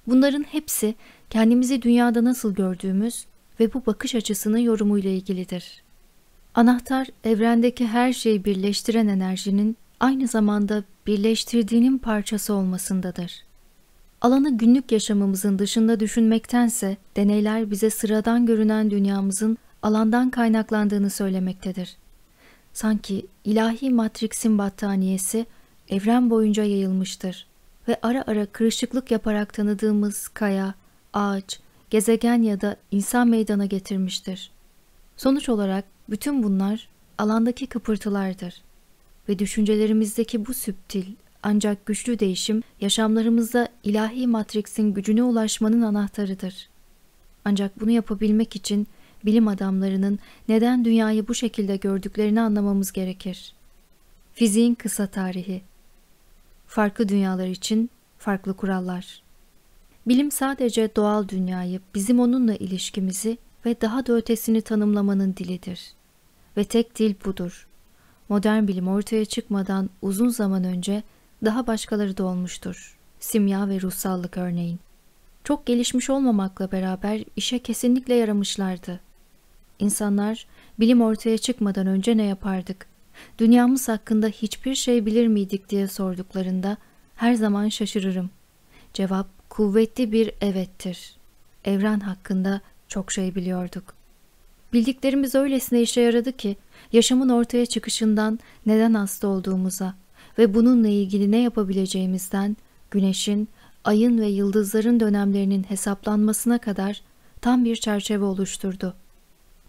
Bunların hepsi kendimizi dünyada nasıl gördüğümüz ve bu bakış açısının yorumuyla ilgilidir. Anahtar evrendeki her şeyi birleştiren enerjinin aynı zamanda birleştirdiğinin parçası olmasındadır. Alanı günlük yaşamımızın dışında düşünmektense deneyler bize sıradan görünen dünyamızın alandan kaynaklandığını söylemektedir. Sanki ilahi matriksin battaniyesi evren boyunca yayılmıştır ve ara ara kırışıklık yaparak tanıdığımız kaya, ağaç, gezegen ya da insan meydana getirmiştir. Sonuç olarak bütün bunlar alandaki kıpırtılardır ve düşüncelerimizdeki bu süptil, ancak güçlü değişim yaşamlarımızda ilahi matriksin gücüne ulaşmanın anahtarıdır. Ancak bunu yapabilmek için bilim adamlarının neden dünyayı bu şekilde gördüklerini anlamamız gerekir. Fiziğin kısa tarihi Farklı dünyalar için farklı kurallar Bilim sadece doğal dünyayı, bizim onunla ilişkimizi ve daha da ötesini tanımlamanın dilidir. Ve tek dil budur. Modern bilim ortaya çıkmadan uzun zaman önce daha başkaları da olmuştur. Simya ve ruhsallık örneğin. Çok gelişmiş olmamakla beraber işe kesinlikle yaramışlardı. İnsanlar bilim ortaya çıkmadan önce ne yapardık? Dünyamız hakkında hiçbir şey bilir miydik diye sorduklarında her zaman şaşırırım. Cevap kuvvetli bir evettir. Evren hakkında çok şey biliyorduk. Bildiklerimiz öylesine işe yaradı ki yaşamın ortaya çıkışından neden hasta olduğumuza, ve bununla ilgili ne yapabileceğimizden güneşin, ayın ve yıldızların dönemlerinin hesaplanmasına kadar tam bir çerçeve oluşturdu.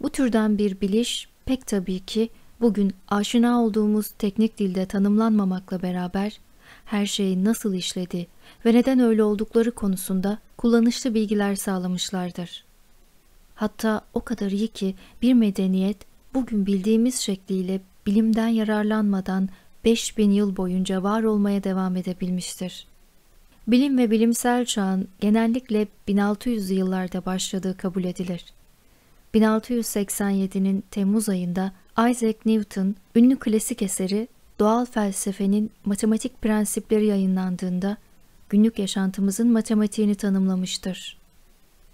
Bu türden bir biliş pek tabii ki bugün aşina olduğumuz teknik dilde tanımlanmamakla beraber her şeyi nasıl işledi ve neden öyle oldukları konusunda kullanışlı bilgiler sağlamışlardır. Hatta o kadar iyi ki bir medeniyet bugün bildiğimiz şekliyle bilimden yararlanmadan 5000 yıl boyunca var olmaya devam edebilmiştir. Bilim ve bilimsel çağın genellikle 1600'lü yıllarda başladığı kabul edilir. 1687'nin Temmuz ayında Isaac Newton ünlü klasik eseri Doğal Felsefenin Matematik Prensipleri yayınlandığında günlük yaşantımızın matematiğini tanımlamıştır.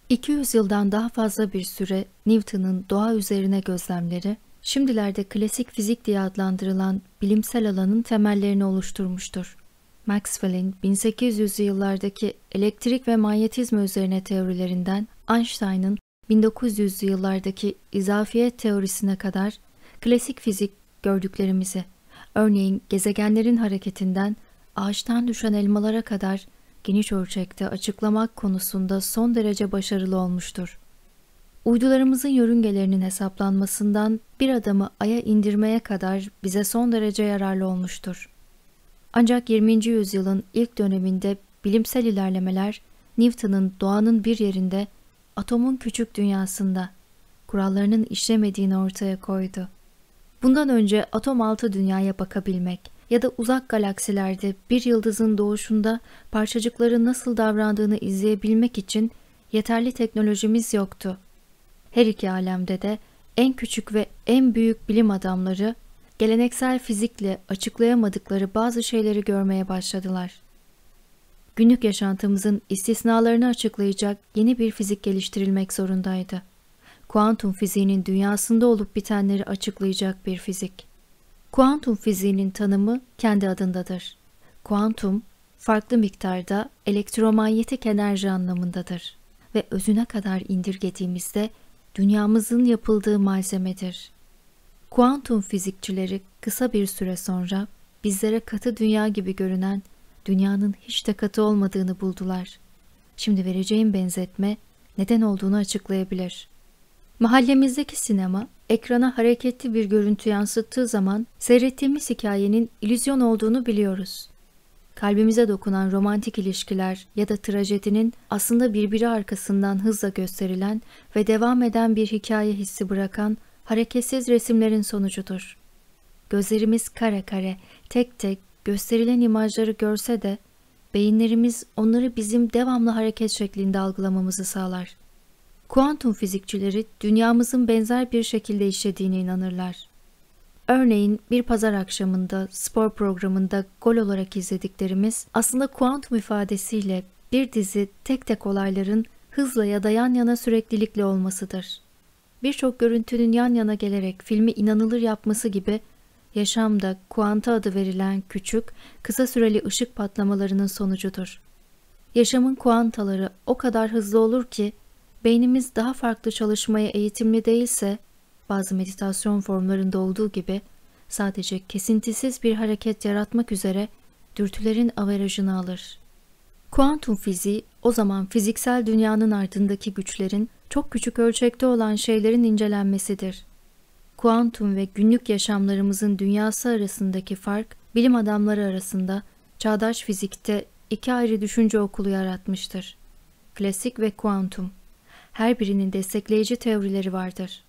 200 yıldan daha fazla bir süre Newton'ın doğa üzerine gözlemleri şimdilerde klasik fizik diye adlandırılan bilimsel alanın temellerini oluşturmuştur. Maxwell'in 1800'lü yıllardaki elektrik ve manyetizma üzerine teorilerinden Einstein'ın 1900'lü yıllardaki izafiyet teorisine kadar klasik fizik gördüklerimizi, örneğin gezegenlerin hareketinden ağaçtan düşen elmalara kadar geniş ölçekte açıklamak konusunda son derece başarılı olmuştur uydularımızın yörüngelerinin hesaplanmasından bir adamı aya indirmeye kadar bize son derece yararlı olmuştur. Ancak 20. yüzyılın ilk döneminde bilimsel ilerlemeler Newton'ın doğanın bir yerinde, atomun küçük dünyasında kurallarının işlemediğini ortaya koydu. Bundan önce atom altı dünyaya bakabilmek ya da uzak galaksilerde bir yıldızın doğuşunda parçacıkların nasıl davrandığını izleyebilmek için yeterli teknolojimiz yoktu her iki alemde de en küçük ve en büyük bilim adamları geleneksel fizikle açıklayamadıkları bazı şeyleri görmeye başladılar. Günlük yaşantımızın istisnalarını açıklayacak yeni bir fizik geliştirilmek zorundaydı. Kuantum fiziğinin dünyasında olup bitenleri açıklayacak bir fizik. Kuantum fiziğinin tanımı kendi adındadır. Kuantum, farklı miktarda elektromanyetik enerji anlamındadır ve özüne kadar indirgediğimizde dünyamızın yapıldığı malzemedir. Kuantum fizikçileri kısa bir süre sonra bizlere katı dünya gibi görünen dünyanın hiç de katı olmadığını buldular. Şimdi vereceğim benzetme neden olduğunu açıklayabilir. Mahallemizdeki sinema ekrana hareketli bir görüntü yansıttığı zaman seyrettiğimiz hikayenin ilüzyon olduğunu biliyoruz kalbimize dokunan romantik ilişkiler ya da trajedinin aslında birbiri arkasından hızla gösterilen ve devam eden bir hikaye hissi bırakan hareketsiz resimlerin sonucudur. Gözlerimiz kare kare, tek tek gösterilen imajları görse de beyinlerimiz onları bizim devamlı hareket şeklinde algılamamızı sağlar. Kuantum fizikçileri dünyamızın benzer bir şekilde işlediğine inanırlar. Örneğin bir pazar akşamında spor programında gol olarak izlediklerimiz aslında kuantum ifadesiyle bir dizi tek tek olayların hızla ya da yan yana süreklilikle olmasıdır. Birçok görüntünün yan yana gelerek filmi inanılır yapması gibi yaşamda kuanta adı verilen küçük, kısa süreli ışık patlamalarının sonucudur. Yaşamın kuantaları o kadar hızlı olur ki beynimiz daha farklı çalışmaya eğitimli değilse bazı meditasyon formlarında olduğu gibi sadece kesintisiz bir hareket yaratmak üzere dürtülerin averajını alır. Kuantum fiziği o zaman fiziksel dünyanın ardındaki güçlerin çok küçük ölçekte olan şeylerin incelenmesidir. Kuantum ve günlük yaşamlarımızın dünyası arasındaki fark bilim adamları arasında çağdaş fizikte iki ayrı düşünce okulu yaratmıştır. Klasik ve kuantum. Her birinin destekleyici teorileri vardır.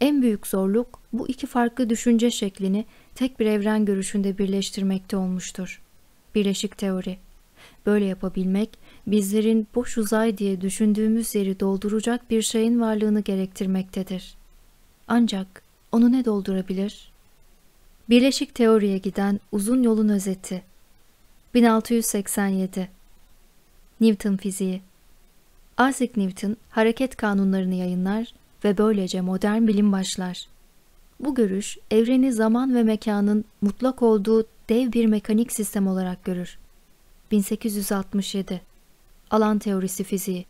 En büyük zorluk bu iki farklı düşünce şeklini tek bir evren görüşünde birleştirmekte olmuştur. Birleşik teori. Böyle yapabilmek bizlerin boş uzay diye düşündüğümüz yeri dolduracak bir şeyin varlığını gerektirmektedir. Ancak onu ne doldurabilir? Birleşik teoriye giden uzun yolun özeti. 1687 Newton fiziği Isaac Newton hareket kanunlarını yayınlar ve böylece modern bilim başlar. Bu görüş evreni zaman ve mekanın mutlak olduğu dev bir mekanik sistem olarak görür. 1867 Alan teorisi fiziği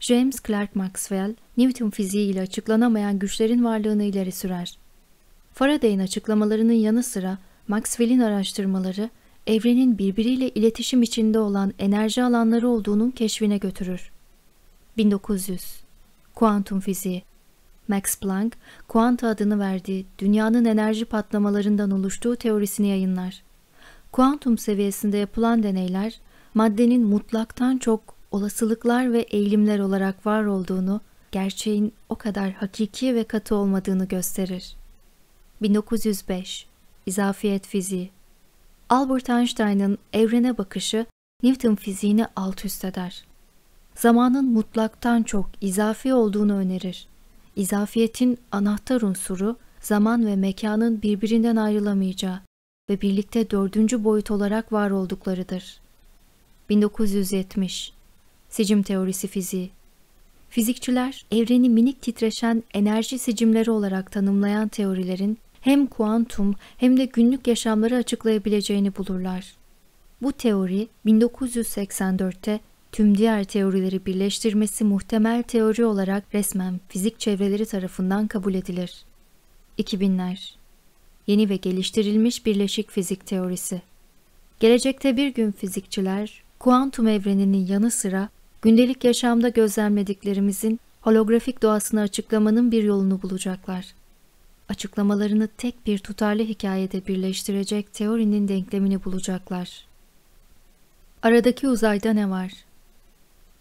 James Clerk Maxwell, Newton fiziği ile açıklanamayan güçlerin varlığını ileri sürer. Faraday'ın açıklamalarının yanı sıra Maxwell'in araştırmaları, evrenin birbiriyle iletişim içinde olan enerji alanları olduğunun keşfine götürür. 1900 Kuantum fiziği Max Planck, kuanta adını verdiği dünyanın enerji patlamalarından oluştuğu teorisini yayınlar. Kuantum seviyesinde yapılan deneyler, maddenin mutlaktan çok olasılıklar ve eğilimler olarak var olduğunu, gerçeğin o kadar hakiki ve katı olmadığını gösterir. 1905 İzafiyet Fiziği Albert Einstein'ın evrene bakışı Newton fiziğini alt üst eder. Zamanın mutlaktan çok izafi olduğunu önerir. İzafiyetin anahtar unsuru zaman ve mekanın birbirinden ayrılamayacağı ve birlikte dördüncü boyut olarak var olduklarıdır. 1970 Sicim Teorisi Fiziği Fizikçiler, evreni minik titreşen enerji sicimleri olarak tanımlayan teorilerin hem kuantum hem de günlük yaşamları açıklayabileceğini bulurlar. Bu teori 1984'te tüm diğer teorileri birleştirmesi muhtemel teori olarak resmen fizik çevreleri tarafından kabul edilir. 2000'ler Yeni ve geliştirilmiş birleşik fizik teorisi Gelecekte bir gün fizikçiler, kuantum evreninin yanı sıra gündelik yaşamda gözlemlediklerimizin holografik doğasını açıklamanın bir yolunu bulacaklar. Açıklamalarını tek bir tutarlı hikayede birleştirecek teorinin denklemini bulacaklar. Aradaki uzayda ne var?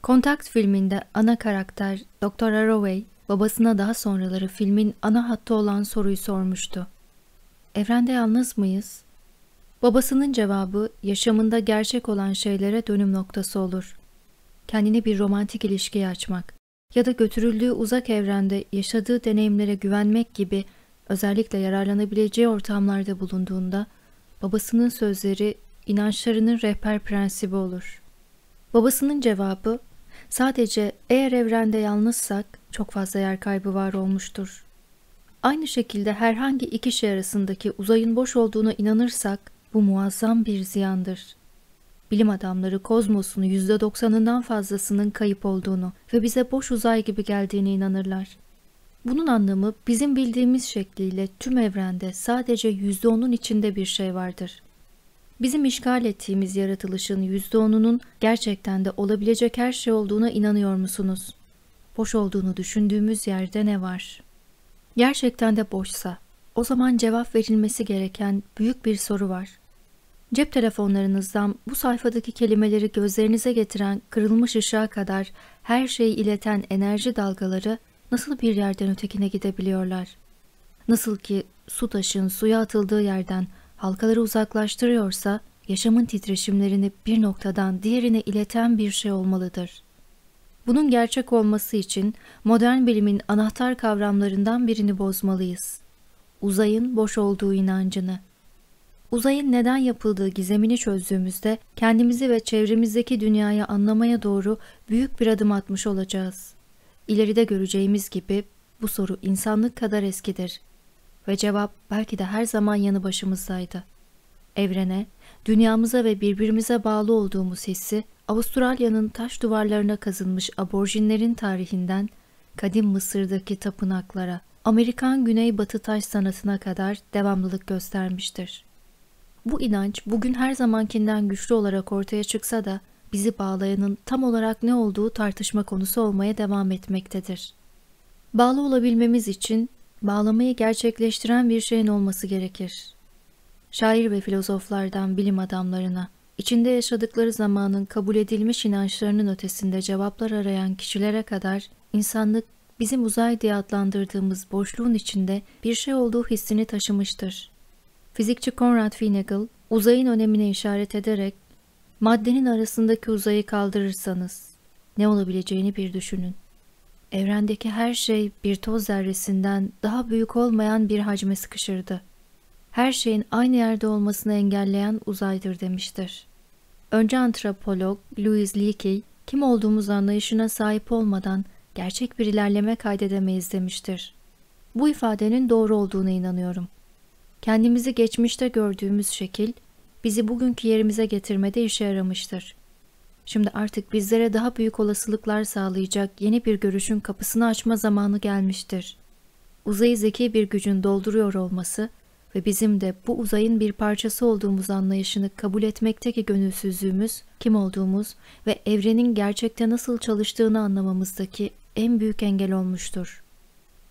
Kontakt filminde ana karakter Dr. Arroway babasına daha sonraları filmin ana hattı olan soruyu sormuştu. Evrende yalnız mıyız? Babasının cevabı yaşamında gerçek olan şeylere dönüm noktası olur. Kendine bir romantik ilişkiye açmak ya da götürüldüğü uzak evrende yaşadığı deneyimlere güvenmek gibi özellikle yararlanabileceği ortamlarda bulunduğunda babasının sözleri inançlarının rehber prensibi olur. Babasının cevabı Sadece eğer evrende yalnızsak çok fazla yer kaybı var olmuştur. Aynı şekilde herhangi iki şey arasındaki uzayın boş olduğuna inanırsak bu muazzam bir ziyandır. Bilim adamları kozmosun %90'ından fazlasının kayıp olduğunu ve bize boş uzay gibi geldiğine inanırlar. Bunun anlamı bizim bildiğimiz şekliyle tüm evrende sadece %10'un içinde bir şey vardır. Bizim işgal ettiğimiz yaratılışın %10'unun gerçekten de olabilecek her şey olduğuna inanıyor musunuz? Boş olduğunu düşündüğümüz yerde ne var? Gerçekten de boşsa, o zaman cevap verilmesi gereken büyük bir soru var. Cep telefonlarınızdan bu sayfadaki kelimeleri gözlerinize getiren kırılmış ışığa kadar her şeyi ileten enerji dalgaları nasıl bir yerden ötekine gidebiliyorlar? Nasıl ki su taşın suya atıldığı yerden halkaları uzaklaştırıyorsa yaşamın titreşimlerini bir noktadan diğerine ileten bir şey olmalıdır. Bunun gerçek olması için modern bilimin anahtar kavramlarından birini bozmalıyız. Uzayın boş olduğu inancını. Uzayın neden yapıldığı gizemini çözdüğümüzde kendimizi ve çevremizdeki dünyayı anlamaya doğru büyük bir adım atmış olacağız. İleride göreceğimiz gibi bu soru insanlık kadar eskidir ve cevap belki de her zaman yanı başımızdaydı. Evrene, dünyamıza ve birbirimize bağlı olduğumuz hissi Avustralya'nın taş duvarlarına kazınmış aborjinlerin tarihinden kadim Mısır'daki tapınaklara, Amerikan güneybatı taş sanatına kadar devamlılık göstermiştir. Bu inanç bugün her zamankinden güçlü olarak ortaya çıksa da bizi bağlayanın tam olarak ne olduğu tartışma konusu olmaya devam etmektedir. Bağlı olabilmemiz için bağlamayı gerçekleştiren bir şeyin olması gerekir. Şair ve filozoflardan bilim adamlarına, içinde yaşadıkları zamanın kabul edilmiş inançlarının ötesinde cevaplar arayan kişilere kadar insanlık bizim uzay diye adlandırdığımız boşluğun içinde bir şey olduğu hissini taşımıştır. Fizikçi Konrad Feinagel, uzayın önemine işaret ederek, maddenin arasındaki uzayı kaldırırsanız ne olabileceğini bir düşünün. Evrendeki her şey bir toz zerresinden daha büyük olmayan bir hacme sıkışırdı. Her şeyin aynı yerde olmasını engelleyen uzaydır demiştir. Önce antropolog Louis Leakey, kim olduğumuz anlayışına sahip olmadan gerçek bir ilerleme kaydedemeyiz demiştir. Bu ifadenin doğru olduğuna inanıyorum. Kendimizi geçmişte gördüğümüz şekil, bizi bugünkü yerimize getirmede işe yaramıştır. Şimdi artık bizlere daha büyük olasılıklar sağlayacak yeni bir görüşün kapısını açma zamanı gelmiştir. Uzayı zeki bir gücün dolduruyor olması ve bizim de bu uzayın bir parçası olduğumuz anlayışını kabul etmekteki gönülsüzlüğümüz, kim olduğumuz ve evrenin gerçekte nasıl çalıştığını anlamamızdaki en büyük engel olmuştur.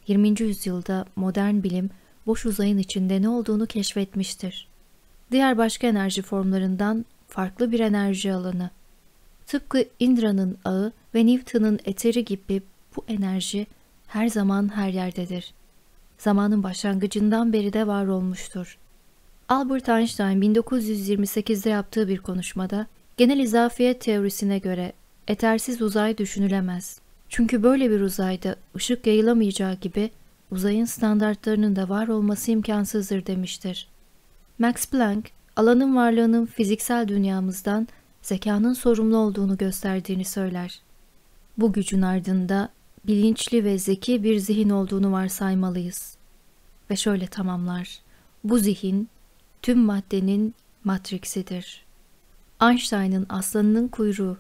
20. yüzyılda modern bilim boş uzayın içinde ne olduğunu keşfetmiştir. Diğer başka enerji formlarından farklı bir enerji alanı, Tıpkı Indra'nın ağı ve Newton'ın eteri gibi bu enerji her zaman her yerdedir. Zamanın başlangıcından beri de var olmuştur. Albert Einstein 1928'de yaptığı bir konuşmada genel izafiyet teorisine göre etersiz uzay düşünülemez. Çünkü böyle bir uzayda ışık yayılamayacağı gibi uzayın standartlarının da var olması imkansızdır demiştir. Max Planck, alanın varlığının fiziksel dünyamızdan zekanın sorumlu olduğunu gösterdiğini söyler. Bu gücün ardında bilinçli ve zeki bir zihin olduğunu varsaymalıyız. Ve şöyle tamamlar. Bu zihin tüm maddenin matriksidir. Einstein'ın aslanının kuyruğu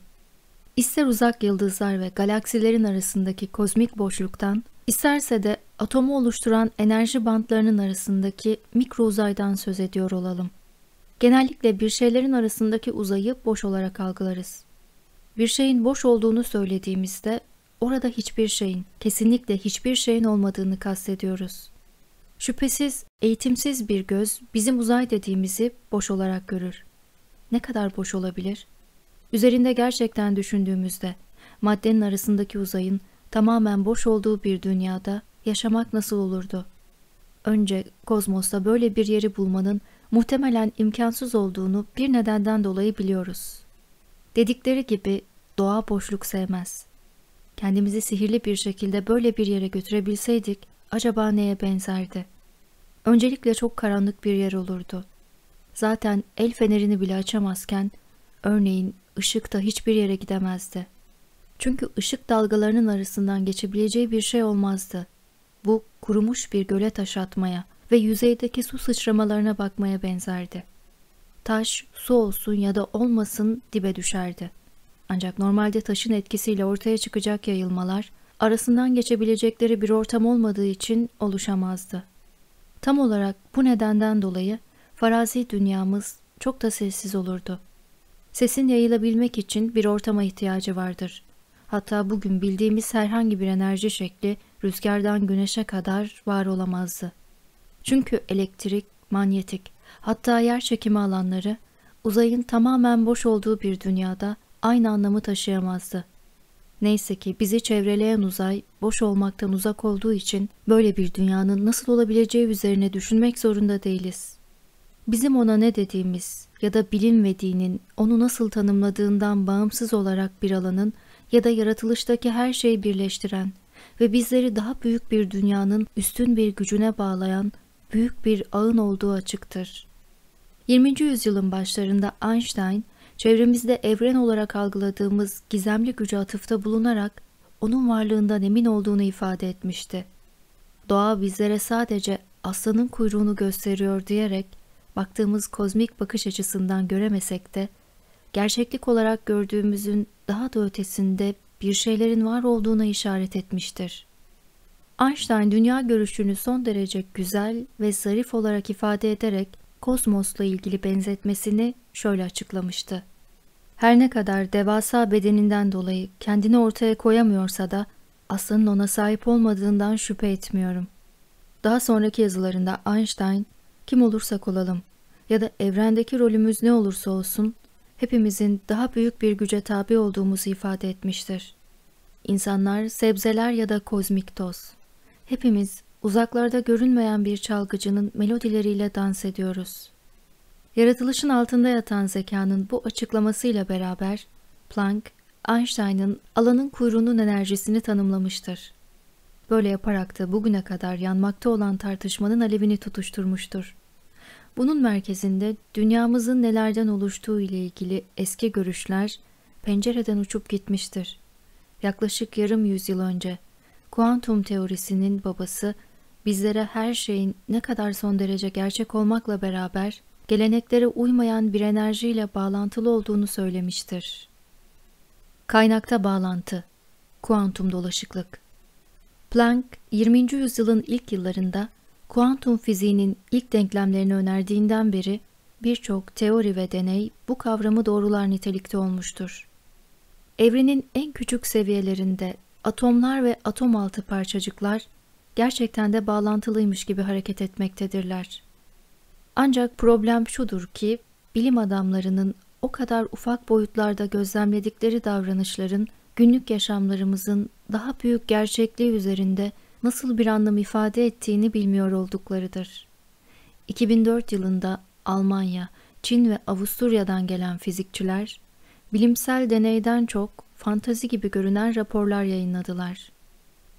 İster uzak yıldızlar ve galaksilerin arasındaki kozmik boşluktan, isterse de atomu oluşturan enerji bantlarının arasındaki mikro uzaydan söz ediyor olalım. Genellikle bir şeylerin arasındaki uzayı boş olarak algılarız. Bir şeyin boş olduğunu söylediğimizde orada hiçbir şeyin, kesinlikle hiçbir şeyin olmadığını kastediyoruz. Şüphesiz eğitimsiz bir göz bizim uzay dediğimizi boş olarak görür. Ne kadar boş olabilir? Üzerinde gerçekten düşündüğümüzde maddenin arasındaki uzayın tamamen boş olduğu bir dünyada yaşamak nasıl olurdu? Önce kozmosta böyle bir yeri bulmanın muhtemelen imkansız olduğunu bir nedenden dolayı biliyoruz. Dedikleri gibi doğa boşluk sevmez. Kendimizi sihirli bir şekilde böyle bir yere götürebilseydik acaba neye benzerdi? Öncelikle çok karanlık bir yer olurdu. Zaten el fenerini bile açamazken örneğin ışık da hiçbir yere gidemezdi. Çünkü ışık dalgalarının arasından geçebileceği bir şey olmazdı. Bu kurumuş bir göle taş atmaya, ve yüzeydeki su sıçramalarına bakmaya benzerdi. Taş su olsun ya da olmasın dibe düşerdi. Ancak normalde taşın etkisiyle ortaya çıkacak yayılmalar arasından geçebilecekleri bir ortam olmadığı için oluşamazdı. Tam olarak bu nedenden dolayı farazi dünyamız çok da sessiz olurdu. Sesin yayılabilmek için bir ortama ihtiyacı vardır. Hatta bugün bildiğimiz herhangi bir enerji şekli rüzgardan güneşe kadar var olamazdı. Çünkü elektrik, manyetik, hatta yer çekimi alanları uzayın tamamen boş olduğu bir dünyada aynı anlamı taşıyamazdı. Neyse ki bizi çevreleyen uzay boş olmaktan uzak olduğu için böyle bir dünyanın nasıl olabileceği üzerine düşünmek zorunda değiliz. Bizim ona ne dediğimiz ya da bilinmediğinin onu nasıl tanımladığından bağımsız olarak bir alanın ya da yaratılıştaki her şeyi birleştiren ve bizleri daha büyük bir dünyanın üstün bir gücüne bağlayan büyük bir ağın olduğu açıktır. 20. yüzyılın başlarında Einstein, çevremizde evren olarak algıladığımız gizemli gücü atıfta bulunarak onun varlığından emin olduğunu ifade etmişti. Doğa bizlere sadece aslanın kuyruğunu gösteriyor diyerek baktığımız kozmik bakış açısından göremesek de gerçeklik olarak gördüğümüzün daha da ötesinde bir şeylerin var olduğuna işaret etmiştir. Einstein dünya görüşünü son derece güzel ve zarif olarak ifade ederek kosmosla ilgili benzetmesini şöyle açıklamıştı. Her ne kadar devasa bedeninden dolayı kendini ortaya koyamıyorsa da aslının ona sahip olmadığından şüphe etmiyorum. Daha sonraki yazılarında Einstein, kim olursak olalım ya da evrendeki rolümüz ne olursa olsun, hepimizin daha büyük bir güce tabi olduğumuzu ifade etmiştir. İnsanlar sebzeler ya da kozmik toz. Hepimiz uzaklarda görünmeyen bir çalgıcının melodileriyle dans ediyoruz. Yaratılışın altında yatan zekanın bu açıklamasıyla beraber Planck, Einstein'ın alanın kuyruğunun enerjisini tanımlamıştır. Böyle yaparak da bugüne kadar yanmakta olan tartışmanın alevini tutuşturmuştur. Bunun merkezinde dünyamızın nelerden oluştuğu ile ilgili eski görüşler pencereden uçup gitmiştir. Yaklaşık yarım yüzyıl önce kuantum teorisinin babası bizlere her şeyin ne kadar son derece gerçek olmakla beraber geleneklere uymayan bir enerjiyle bağlantılı olduğunu söylemiştir. Kaynakta bağlantı, kuantum dolaşıklık. Planck, 20. yüzyılın ilk yıllarında kuantum fiziğinin ilk denklemlerini önerdiğinden beri birçok teori ve deney bu kavramı doğrular nitelikte olmuştur. Evrenin en küçük seviyelerinde Atomlar ve atom altı parçacıklar gerçekten de bağlantılıymış gibi hareket etmektedirler. Ancak problem şudur ki bilim adamlarının o kadar ufak boyutlarda gözlemledikleri davranışların günlük yaşamlarımızın daha büyük gerçekliği üzerinde nasıl bir anlam ifade ettiğini bilmiyor olduklarıdır. 2004 yılında Almanya, Çin ve Avusturya'dan gelen fizikçiler, bilimsel deneyden çok fantazi gibi görünen raporlar yayınladılar.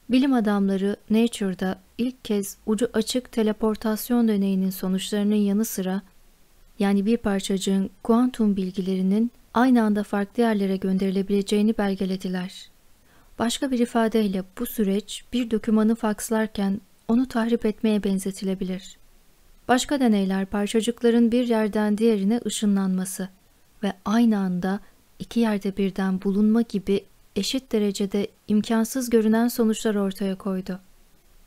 Bilim adamları Nature'da ilk kez ucu açık teleportasyon deneyinin sonuçlarının yanı sıra yani bir parçacığın kuantum bilgilerinin aynı anda farklı yerlere gönderilebileceğini belgelediler. Başka bir ifadeyle bu süreç bir dokümanı fakslarken onu tahrip etmeye benzetilebilir. Başka deneyler parçacıkların bir yerden diğerine ışınlanması ve aynı anda iki yerde birden bulunma gibi eşit derecede imkansız görünen sonuçlar ortaya koydu.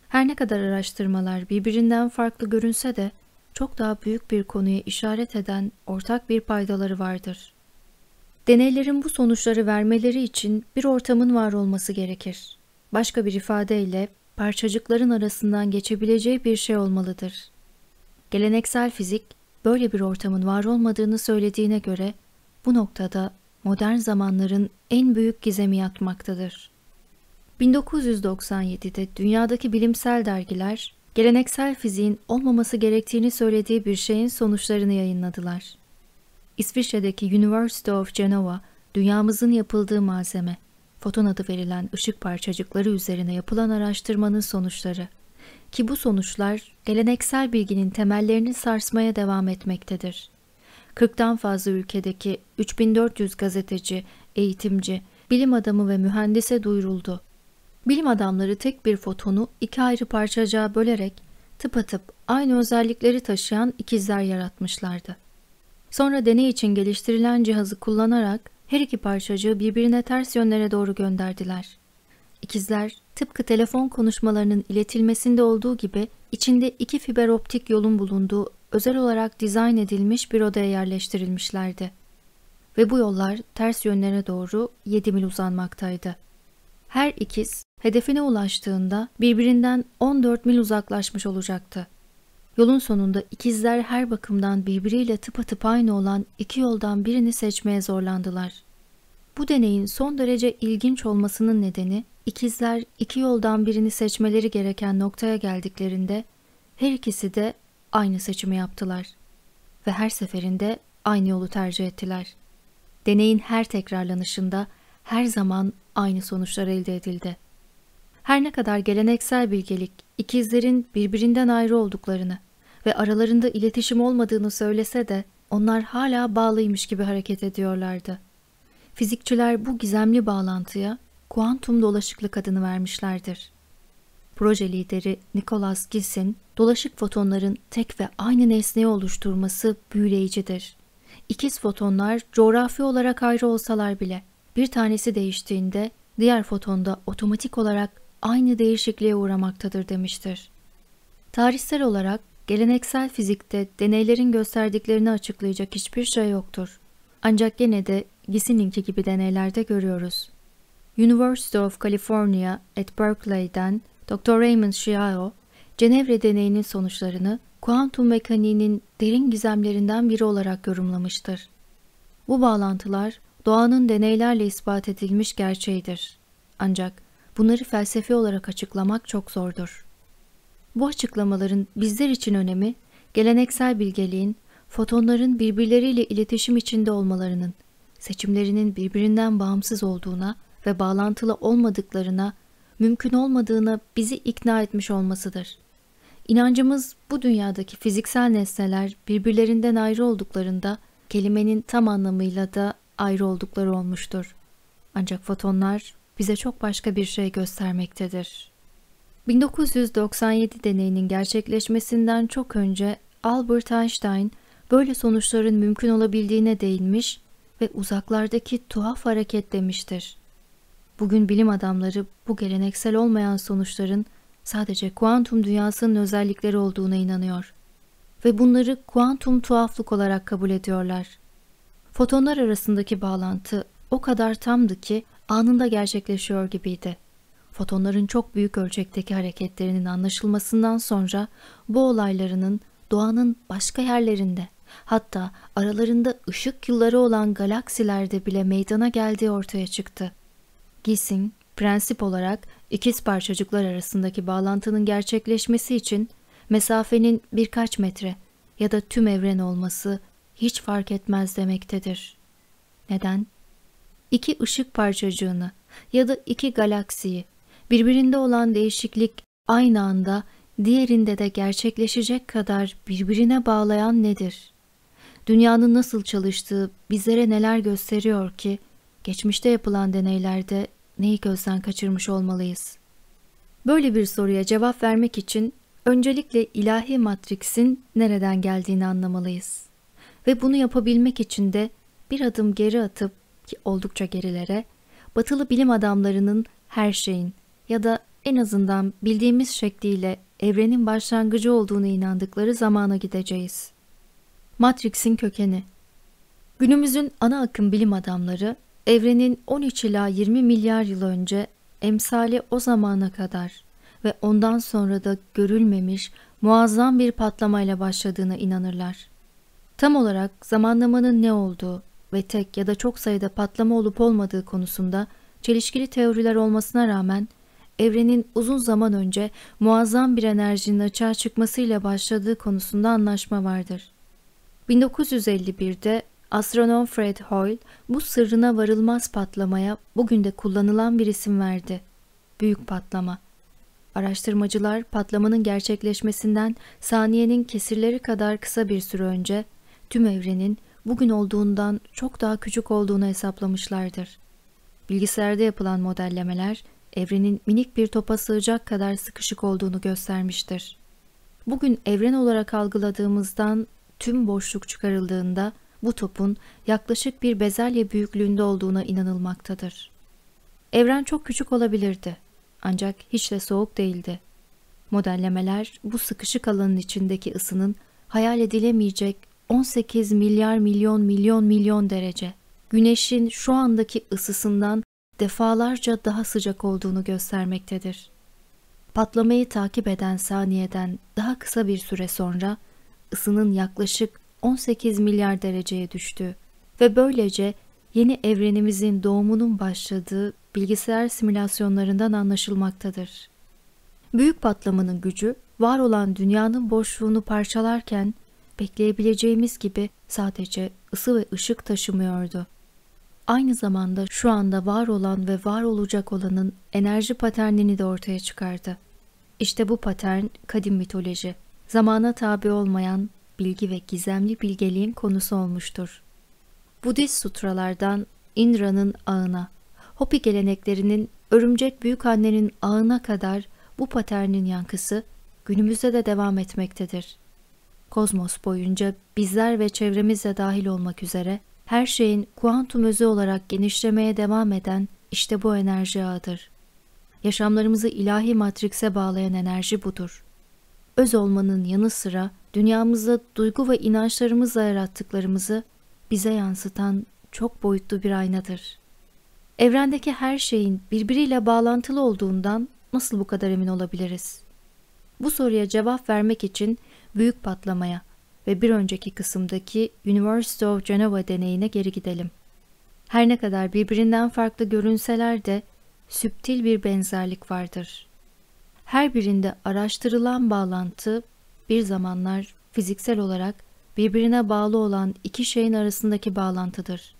Her ne kadar araştırmalar birbirinden farklı görünse de çok daha büyük bir konuya işaret eden ortak bir paydaları vardır. Deneylerin bu sonuçları vermeleri için bir ortamın var olması gerekir. Başka bir ifadeyle parçacıkların arasından geçebileceği bir şey olmalıdır. Geleneksel fizik böyle bir ortamın var olmadığını söylediğine göre bu noktada modern zamanların en büyük gizemi yatmaktadır. 1997'de dünyadaki bilimsel dergiler, geleneksel fiziğin olmaması gerektiğini söylediği bir şeyin sonuçlarını yayınladılar. İsviçre'deki University of Genova, dünyamızın yapıldığı malzeme, foton adı verilen ışık parçacıkları üzerine yapılan araştırmanın sonuçları ki bu sonuçlar geleneksel bilginin temellerini sarsmaya devam etmektedir. 40'tan fazla ülkedeki 3400 gazeteci, eğitimci, bilim adamı ve mühendise duyuruldu. Bilim adamları tek bir fotonu iki ayrı parçacığa bölerek tıpatıp aynı özellikleri taşıyan ikizler yaratmışlardı. Sonra deney için geliştirilen cihazı kullanarak her iki parçacığı birbirine ters yönlere doğru gönderdiler. İkizler tıpkı telefon konuşmalarının iletilmesinde olduğu gibi içinde iki fiber optik yolun bulunduğu özel olarak dizayn edilmiş bir odaya yerleştirilmişlerdi. Ve bu yollar ters yönlere doğru 7 mil uzanmaktaydı. Her ikiz hedefine ulaştığında birbirinden 14 mil uzaklaşmış olacaktı. Yolun sonunda ikizler her bakımdan birbiriyle tıpatıp aynı olan iki yoldan birini seçmeye zorlandılar. Bu deneyin son derece ilginç olmasının nedeni ikizler iki yoldan birini seçmeleri gereken noktaya geldiklerinde her ikisi de aynı seçimi yaptılar ve her seferinde aynı yolu tercih ettiler. Deneyin her tekrarlanışında her zaman aynı sonuçlar elde edildi. Her ne kadar geleneksel bilgelik ikizlerin birbirinden ayrı olduklarını ve aralarında iletişim olmadığını söylese de onlar hala bağlıymış gibi hareket ediyorlardı. Fizikçiler bu gizemli bağlantıya kuantum dolaşıklık adını vermişlerdir. Proje lideri Nicholas Giss'in dolaşık fotonların tek ve aynı nesneyi oluşturması büyüleyicidir. İkiz fotonlar coğrafi olarak ayrı olsalar bile bir tanesi değiştiğinde diğer fotonda otomatik olarak aynı değişikliğe uğramaktadır demiştir. Tarihsel olarak geleneksel fizikte deneylerin gösterdiklerini açıklayacak hiçbir şey yoktur. Ancak gene de Gissing'inki gibi deneylerde görüyoruz. University of California at Berkeley'den Dr. Raymond Shiao, Cenevre deneyinin sonuçlarını kuantum mekaniğinin derin gizemlerinden biri olarak yorumlamıştır. Bu bağlantılar doğanın deneylerle ispat edilmiş gerçeğidir. Ancak bunları felsefi olarak açıklamak çok zordur. Bu açıklamaların bizler için önemi, geleneksel bilgeliğin, fotonların birbirleriyle iletişim içinde olmalarının, seçimlerinin birbirinden bağımsız olduğuna ve bağlantılı olmadıklarına, mümkün olmadığına bizi ikna etmiş olmasıdır. İnancımız bu dünyadaki fiziksel nesneler birbirlerinden ayrı olduklarında kelimenin tam anlamıyla da ayrı oldukları olmuştur. Ancak fotonlar bize çok başka bir şey göstermektedir. 1997 deneyinin gerçekleşmesinden çok önce Albert Einstein böyle sonuçların mümkün olabildiğine değinmiş ve uzaklardaki tuhaf hareket demiştir. Bugün bilim adamları bu geleneksel olmayan sonuçların sadece kuantum dünyasının özellikleri olduğuna inanıyor ve bunları kuantum tuhaflık olarak kabul ediyorlar. Fotonlar arasındaki bağlantı o kadar tamdı ki anında gerçekleşiyor gibiydi. Fotonların çok büyük ölçekteki hareketlerinin anlaşılmasından sonra bu olaylarının doğanın başka yerlerinde hatta aralarında ışık yılları olan galaksilerde bile meydana geldiği ortaya çıktı. Gissing prensip olarak İkiz parçacıklar arasındaki bağlantının gerçekleşmesi için mesafenin birkaç metre ya da tüm evren olması hiç fark etmez demektedir. Neden? İki ışık parçacığını ya da iki galaksiyi birbirinde olan değişiklik aynı anda diğerinde de gerçekleşecek kadar birbirine bağlayan nedir? Dünyanın nasıl çalıştığı bizlere neler gösteriyor ki geçmişte yapılan deneylerde neyi gözden kaçırmış olmalıyız? Böyle bir soruya cevap vermek için öncelikle ilahi matriksin nereden geldiğini anlamalıyız. Ve bunu yapabilmek için de bir adım geri atıp ki oldukça gerilere batılı bilim adamlarının her şeyin ya da en azından bildiğimiz şekliyle evrenin başlangıcı olduğunu inandıkları zamana gideceğiz. Matrix'in kökeni Günümüzün ana akım bilim adamları Evrenin 13 ila 20 milyar yıl önce emsali o zamana kadar ve ondan sonra da görülmemiş muazzam bir patlamayla başladığına inanırlar. Tam olarak zamanlamanın ne olduğu ve tek ya da çok sayıda patlama olup olmadığı konusunda çelişkili teoriler olmasına rağmen evrenin uzun zaman önce muazzam bir enerjinin açığa çıkmasıyla başladığı konusunda anlaşma vardır. 1951'de Astronom Fred Hoyle bu sırrına varılmaz patlamaya bugün de kullanılan bir isim verdi. Büyük patlama. Araştırmacılar patlamanın gerçekleşmesinden saniyenin kesirleri kadar kısa bir süre önce tüm evrenin bugün olduğundan çok daha küçük olduğunu hesaplamışlardır. Bilgisayarda yapılan modellemeler evrenin minik bir topa sığacak kadar sıkışık olduğunu göstermiştir. Bugün evren olarak algıladığımızdan tüm boşluk çıkarıldığında bu topun yaklaşık bir bezelye büyüklüğünde olduğuna inanılmaktadır. Evren çok küçük olabilirdi ancak hiç de soğuk değildi. Modellemeler bu sıkışık alanın içindeki ısının hayal edilemeyecek 18 milyar milyon milyon milyon derece, güneşin şu andaki ısısından defalarca daha sıcak olduğunu göstermektedir. Patlamayı takip eden saniyeden daha kısa bir süre sonra ısının yaklaşık 18 milyar dereceye düştü ve böylece yeni evrenimizin doğumunun başladığı bilgisayar simülasyonlarından anlaşılmaktadır. Büyük patlamanın gücü var olan dünyanın boşluğunu parçalarken bekleyebileceğimiz gibi sadece ısı ve ışık taşımıyordu. Aynı zamanda şu anda var olan ve var olacak olanın enerji paternini de ortaya çıkardı. İşte bu patern kadim mitoloji, zamana tabi olmayan bilgi ve gizemli bilgeliğin konusu olmuştur. Budist sutralardan Indra'nın ağına, Hopi geleneklerinin örümcek büyük annenin ağına kadar bu paternin yankısı günümüzde de devam etmektedir. Kozmos boyunca bizler ve çevremizde dahil olmak üzere her şeyin kuantum özü olarak genişlemeye devam eden işte bu enerji ağıdır. Yaşamlarımızı ilahi matrikse bağlayan enerji budur. Öz olmanın yanı sıra dünyamızda duygu ve inançlarımızla yarattıklarımızı bize yansıtan çok boyutlu bir aynadır. Evrendeki her şeyin birbiriyle bağlantılı olduğundan nasıl bu kadar emin olabiliriz? Bu soruya cevap vermek için büyük patlamaya ve bir önceki kısımdaki University of Genova deneyine geri gidelim. Her ne kadar birbirinden farklı görünseler de süptil bir benzerlik vardır. Her birinde araştırılan bağlantı bir zamanlar fiziksel olarak birbirine bağlı olan iki şeyin arasındaki bağlantıdır.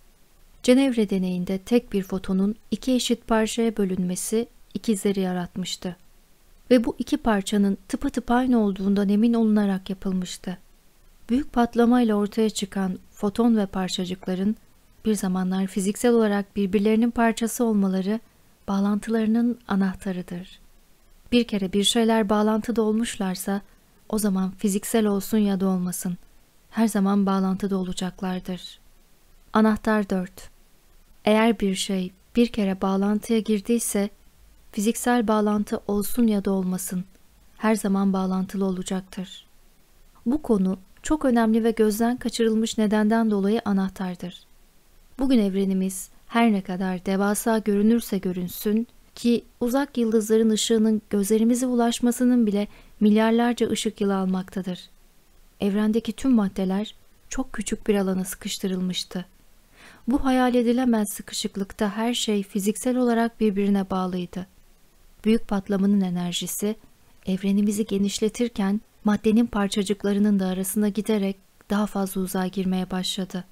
Cenevre deneyinde tek bir fotonun iki eşit parçaya bölünmesi ikizleri yaratmıştı. Ve bu iki parçanın tıpa tıpa aynı olduğundan emin olunarak yapılmıştı. Büyük patlamayla ortaya çıkan foton ve parçacıkların bir zamanlar fiziksel olarak birbirlerinin parçası olmaları bağlantılarının anahtarıdır. Bir kere bir şeyler bağlantıda olmuşlarsa o zaman fiziksel olsun ya da olmasın, her zaman bağlantıda olacaklardır. Anahtar 4 Eğer bir şey bir kere bağlantıya girdiyse, fiziksel bağlantı olsun ya da olmasın, her zaman bağlantılı olacaktır. Bu konu çok önemli ve gözden kaçırılmış nedenden dolayı anahtardır. Bugün evrenimiz her ne kadar devasa görünürse görünsün ki uzak yıldızların ışığının gözlerimize ulaşmasının bile milyarlarca ışık yılı almaktadır. Evrendeki tüm maddeler çok küçük bir alana sıkıştırılmıştı. Bu hayal edilemez sıkışıklıkta her şey fiziksel olarak birbirine bağlıydı. Büyük patlamanın enerjisi evrenimizi genişletirken maddenin parçacıklarının da arasına giderek daha fazla uzağa girmeye başladı.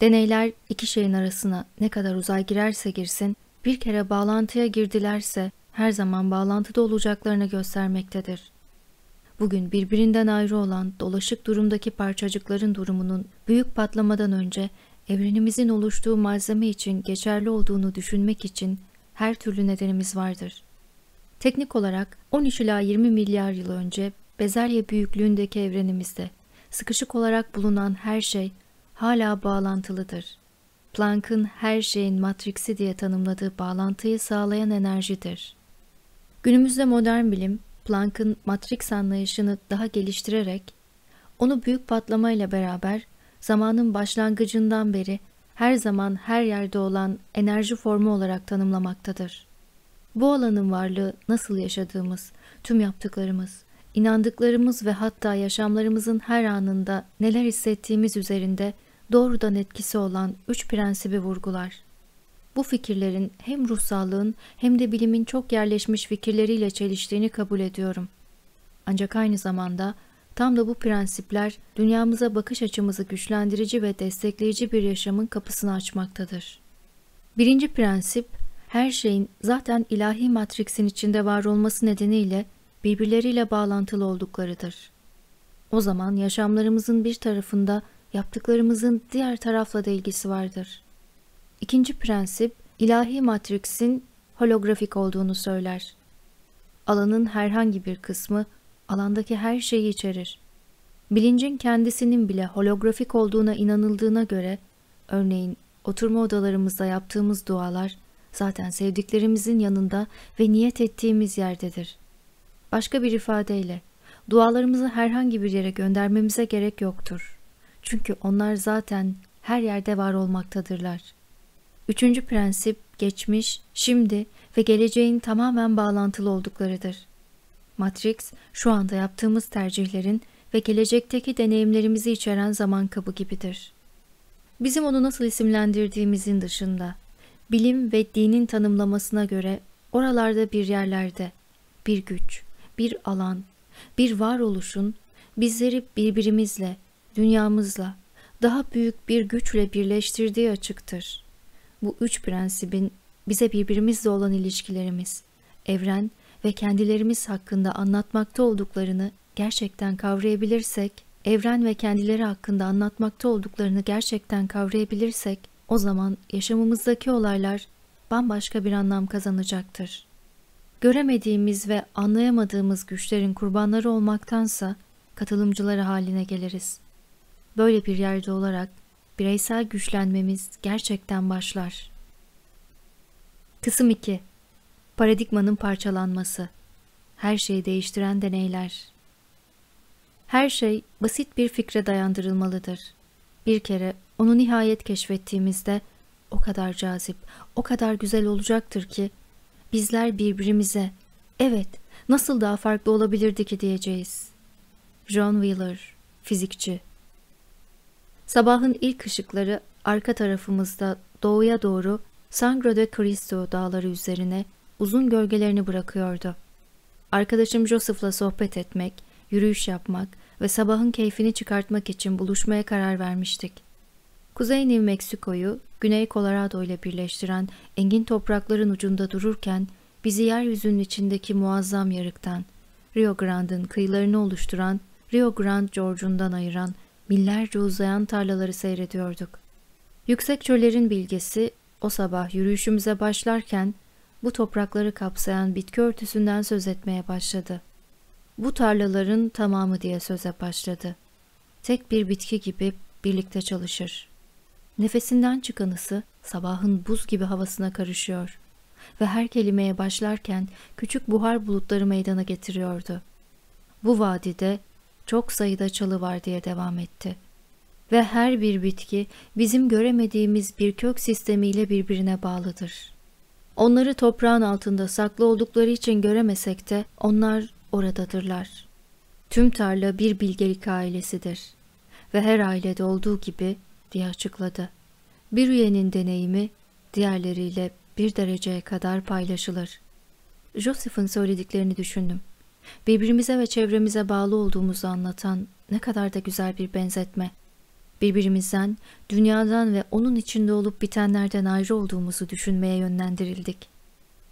Deneyler iki şeyin arasına ne kadar uzay girerse girsin, bir kere bağlantıya girdilerse her zaman bağlantıda olacaklarını göstermektedir. Bugün birbirinden ayrı olan dolaşık durumdaki parçacıkların durumunun büyük patlamadan önce evrenimizin oluştuğu malzeme için geçerli olduğunu düşünmek için her türlü nedenimiz vardır. Teknik olarak 13 ila 20 milyar yıl önce bezelye büyüklüğündeki evrenimizde sıkışık olarak bulunan her şey hala bağlantılıdır. Planck'ın her şeyin matriksi diye tanımladığı bağlantıyı sağlayan enerjidir. Günümüzde modern bilim Planck'ın matris anlayışını daha geliştirerek, onu büyük patlamayla beraber zamanın başlangıcından beri her zaman her yerde olan enerji formu olarak tanımlamaktadır. Bu alanın varlığı nasıl yaşadığımız, tüm yaptıklarımız, inandıklarımız ve hatta yaşamlarımızın her anında neler hissettiğimiz üzerinde doğrudan etkisi olan üç prensibi vurgular bu fikirlerin hem ruhsallığın hem de bilimin çok yerleşmiş fikirleriyle çeliştiğini kabul ediyorum. Ancak aynı zamanda tam da bu prensipler dünyamıza bakış açımızı güçlendirici ve destekleyici bir yaşamın kapısını açmaktadır. Birinci prensip, her şeyin zaten ilahi matriksin içinde var olması nedeniyle birbirleriyle bağlantılı olduklarıdır. O zaman yaşamlarımızın bir tarafında yaptıklarımızın diğer tarafla da ilgisi vardır. İkinci prensip, ilahi matriksin holografik olduğunu söyler. Alanın herhangi bir kısmı alandaki her şeyi içerir. Bilincin kendisinin bile holografik olduğuna inanıldığına göre, örneğin oturma odalarımızda yaptığımız dualar zaten sevdiklerimizin yanında ve niyet ettiğimiz yerdedir. Başka bir ifadeyle, dualarımızı herhangi bir yere göndermemize gerek yoktur. Çünkü onlar zaten her yerde var olmaktadırlar. Üçüncü prensip geçmiş, şimdi ve geleceğin tamamen bağlantılı olduklarıdır. Matrix, şu anda yaptığımız tercihlerin ve gelecekteki deneyimlerimizi içeren zaman kabı gibidir. Bizim onu nasıl isimlendirdiğimizin dışında, bilim ve dinin tanımlamasına göre oralarda bir yerlerde, bir güç, bir alan, bir varoluşun bizleri birbirimizle, dünyamızla, daha büyük bir güçle birleştirdiği açıktır.'' Bu üç prensibin bize birbirimizle olan ilişkilerimiz, evren ve kendilerimiz hakkında anlatmakta olduklarını gerçekten kavrayabilirsek, evren ve kendileri hakkında anlatmakta olduklarını gerçekten kavrayabilirsek, o zaman yaşamımızdaki olaylar bambaşka bir anlam kazanacaktır. Göremediğimiz ve anlayamadığımız güçlerin kurbanları olmaktansa katılımcıları haline geliriz. Böyle bir yerde olarak bireysel güçlenmemiz gerçekten başlar. Kısım 2 Paradigmanın parçalanması Her şeyi değiştiren deneyler Her şey basit bir fikre dayandırılmalıdır. Bir kere onu nihayet keşfettiğimizde o kadar cazip, o kadar güzel olacaktır ki bizler birbirimize evet nasıl daha farklı olabilirdi ki diyeceğiz. John Wheeler, fizikçi Sabahın ilk ışıkları arka tarafımızda doğuya doğru Sangro de Cristo dağları üzerine uzun gölgelerini bırakıyordu. Arkadaşım Joseph'la sohbet etmek, yürüyüş yapmak ve sabahın keyfini çıkartmak için buluşmaya karar vermiştik. Kuzey New Meksiko'yu Güney Colorado ile birleştiren engin toprakların ucunda dururken bizi yeryüzünün içindeki muazzam yarıktan, Rio Grande'ın kıyılarını oluşturan Rio Grande George'undan ayıran millerce uzayan tarlaları seyrediyorduk. Yüksek çöllerin bilgesi o sabah yürüyüşümüze başlarken bu toprakları kapsayan bitki örtüsünden söz etmeye başladı. Bu tarlaların tamamı diye söze başladı. Tek bir bitki gibi birlikte çalışır. Nefesinden çıkan ısı sabahın buz gibi havasına karışıyor ve her kelimeye başlarken küçük buhar bulutları meydana getiriyordu. Bu vadide çok sayıda çalı var diye devam etti. Ve her bir bitki bizim göremediğimiz bir kök sistemiyle birbirine bağlıdır. Onları toprağın altında saklı oldukları için göremesek de onlar oradadırlar. Tüm tarla bir bilgelik ailesidir ve her ailede olduğu gibi diye açıkladı. Bir üyenin deneyimi diğerleriyle bir dereceye kadar paylaşılır. Joseph'ın söylediklerini düşündüm birbirimize ve çevremize bağlı olduğumuzu anlatan ne kadar da güzel bir benzetme. Birbirimizden, dünyadan ve onun içinde olup bitenlerden ayrı olduğumuzu düşünmeye yönlendirildik.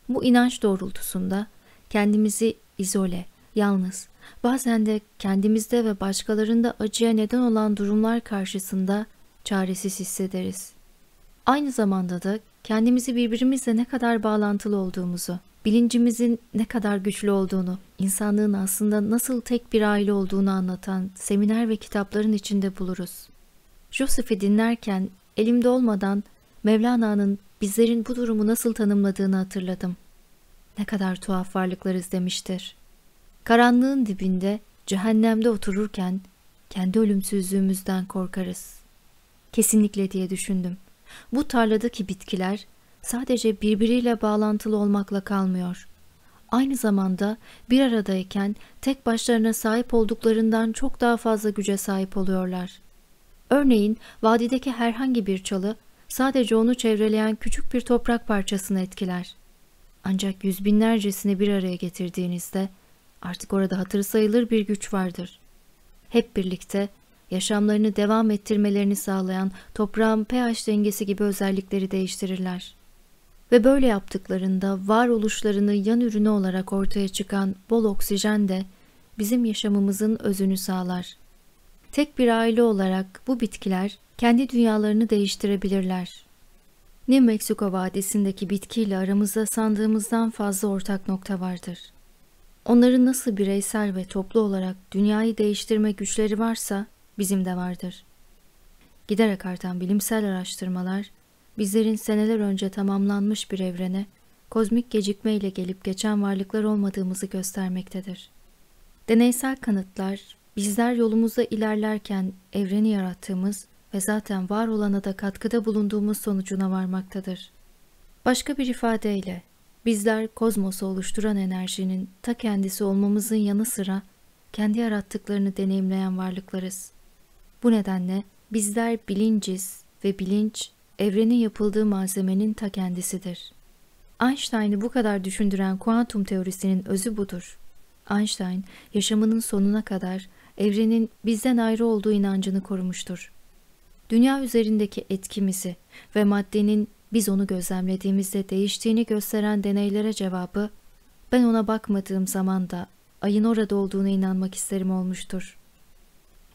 Bu inanç doğrultusunda kendimizi izole, yalnız, bazen de kendimizde ve başkalarında acıya neden olan durumlar karşısında çaresiz hissederiz. Aynı zamanda da kendimizi birbirimizle ne kadar bağlantılı olduğumuzu, bilincimizin ne kadar güçlü olduğunu, insanlığın aslında nasıl tek bir aile olduğunu anlatan seminer ve kitapların içinde buluruz. Joseph'i dinlerken elimde olmadan Mevlana'nın bizlerin bu durumu nasıl tanımladığını hatırladım. Ne kadar tuhaf varlıklarız demiştir. Karanlığın dibinde, cehennemde otururken kendi ölümsüzlüğümüzden korkarız. Kesinlikle diye düşündüm. Bu tarladaki bitkiler sadece birbiriyle bağlantılı olmakla kalmıyor. Aynı zamanda bir aradayken tek başlarına sahip olduklarından çok daha fazla güce sahip oluyorlar. Örneğin vadideki herhangi bir çalı sadece onu çevreleyen küçük bir toprak parçasını etkiler. Ancak yüz binlercesini bir araya getirdiğinizde artık orada hatır sayılır bir güç vardır. Hep birlikte yaşamlarını devam ettirmelerini sağlayan toprağın pH dengesi gibi özellikleri değiştirirler ve böyle yaptıklarında varoluşlarını yan ürünü olarak ortaya çıkan bol oksijen de bizim yaşamımızın özünü sağlar. Tek bir aile olarak bu bitkiler kendi dünyalarını değiştirebilirler. New Meksiko vadisindeki bitkiyle aramızda sandığımızdan fazla ortak nokta vardır. Onların nasıl bireysel ve toplu olarak dünyayı değiştirme güçleri varsa bizim de vardır. Giderek artan bilimsel araştırmalar bizlerin seneler önce tamamlanmış bir evrene, kozmik gecikmeyle gelip geçen varlıklar olmadığımızı göstermektedir. Deneysel kanıtlar, bizler yolumuza ilerlerken evreni yarattığımız ve zaten var olana da katkıda bulunduğumuz sonucuna varmaktadır. Başka bir ifadeyle, bizler kozmosu oluşturan enerjinin ta kendisi olmamızın yanı sıra kendi yarattıklarını deneyimleyen varlıklarız. Bu nedenle bizler bilinciz ve bilinç evrenin yapıldığı malzemenin ta kendisidir. Einstein'ı bu kadar düşündüren kuantum teorisinin özü budur. Einstein, yaşamının sonuna kadar evrenin bizden ayrı olduğu inancını korumuştur. Dünya üzerindeki etkimizi ve maddenin biz onu gözlemlediğimizde değiştiğini gösteren deneylere cevabı, ben ona bakmadığım zaman da ayın orada olduğuna inanmak isterim olmuştur.''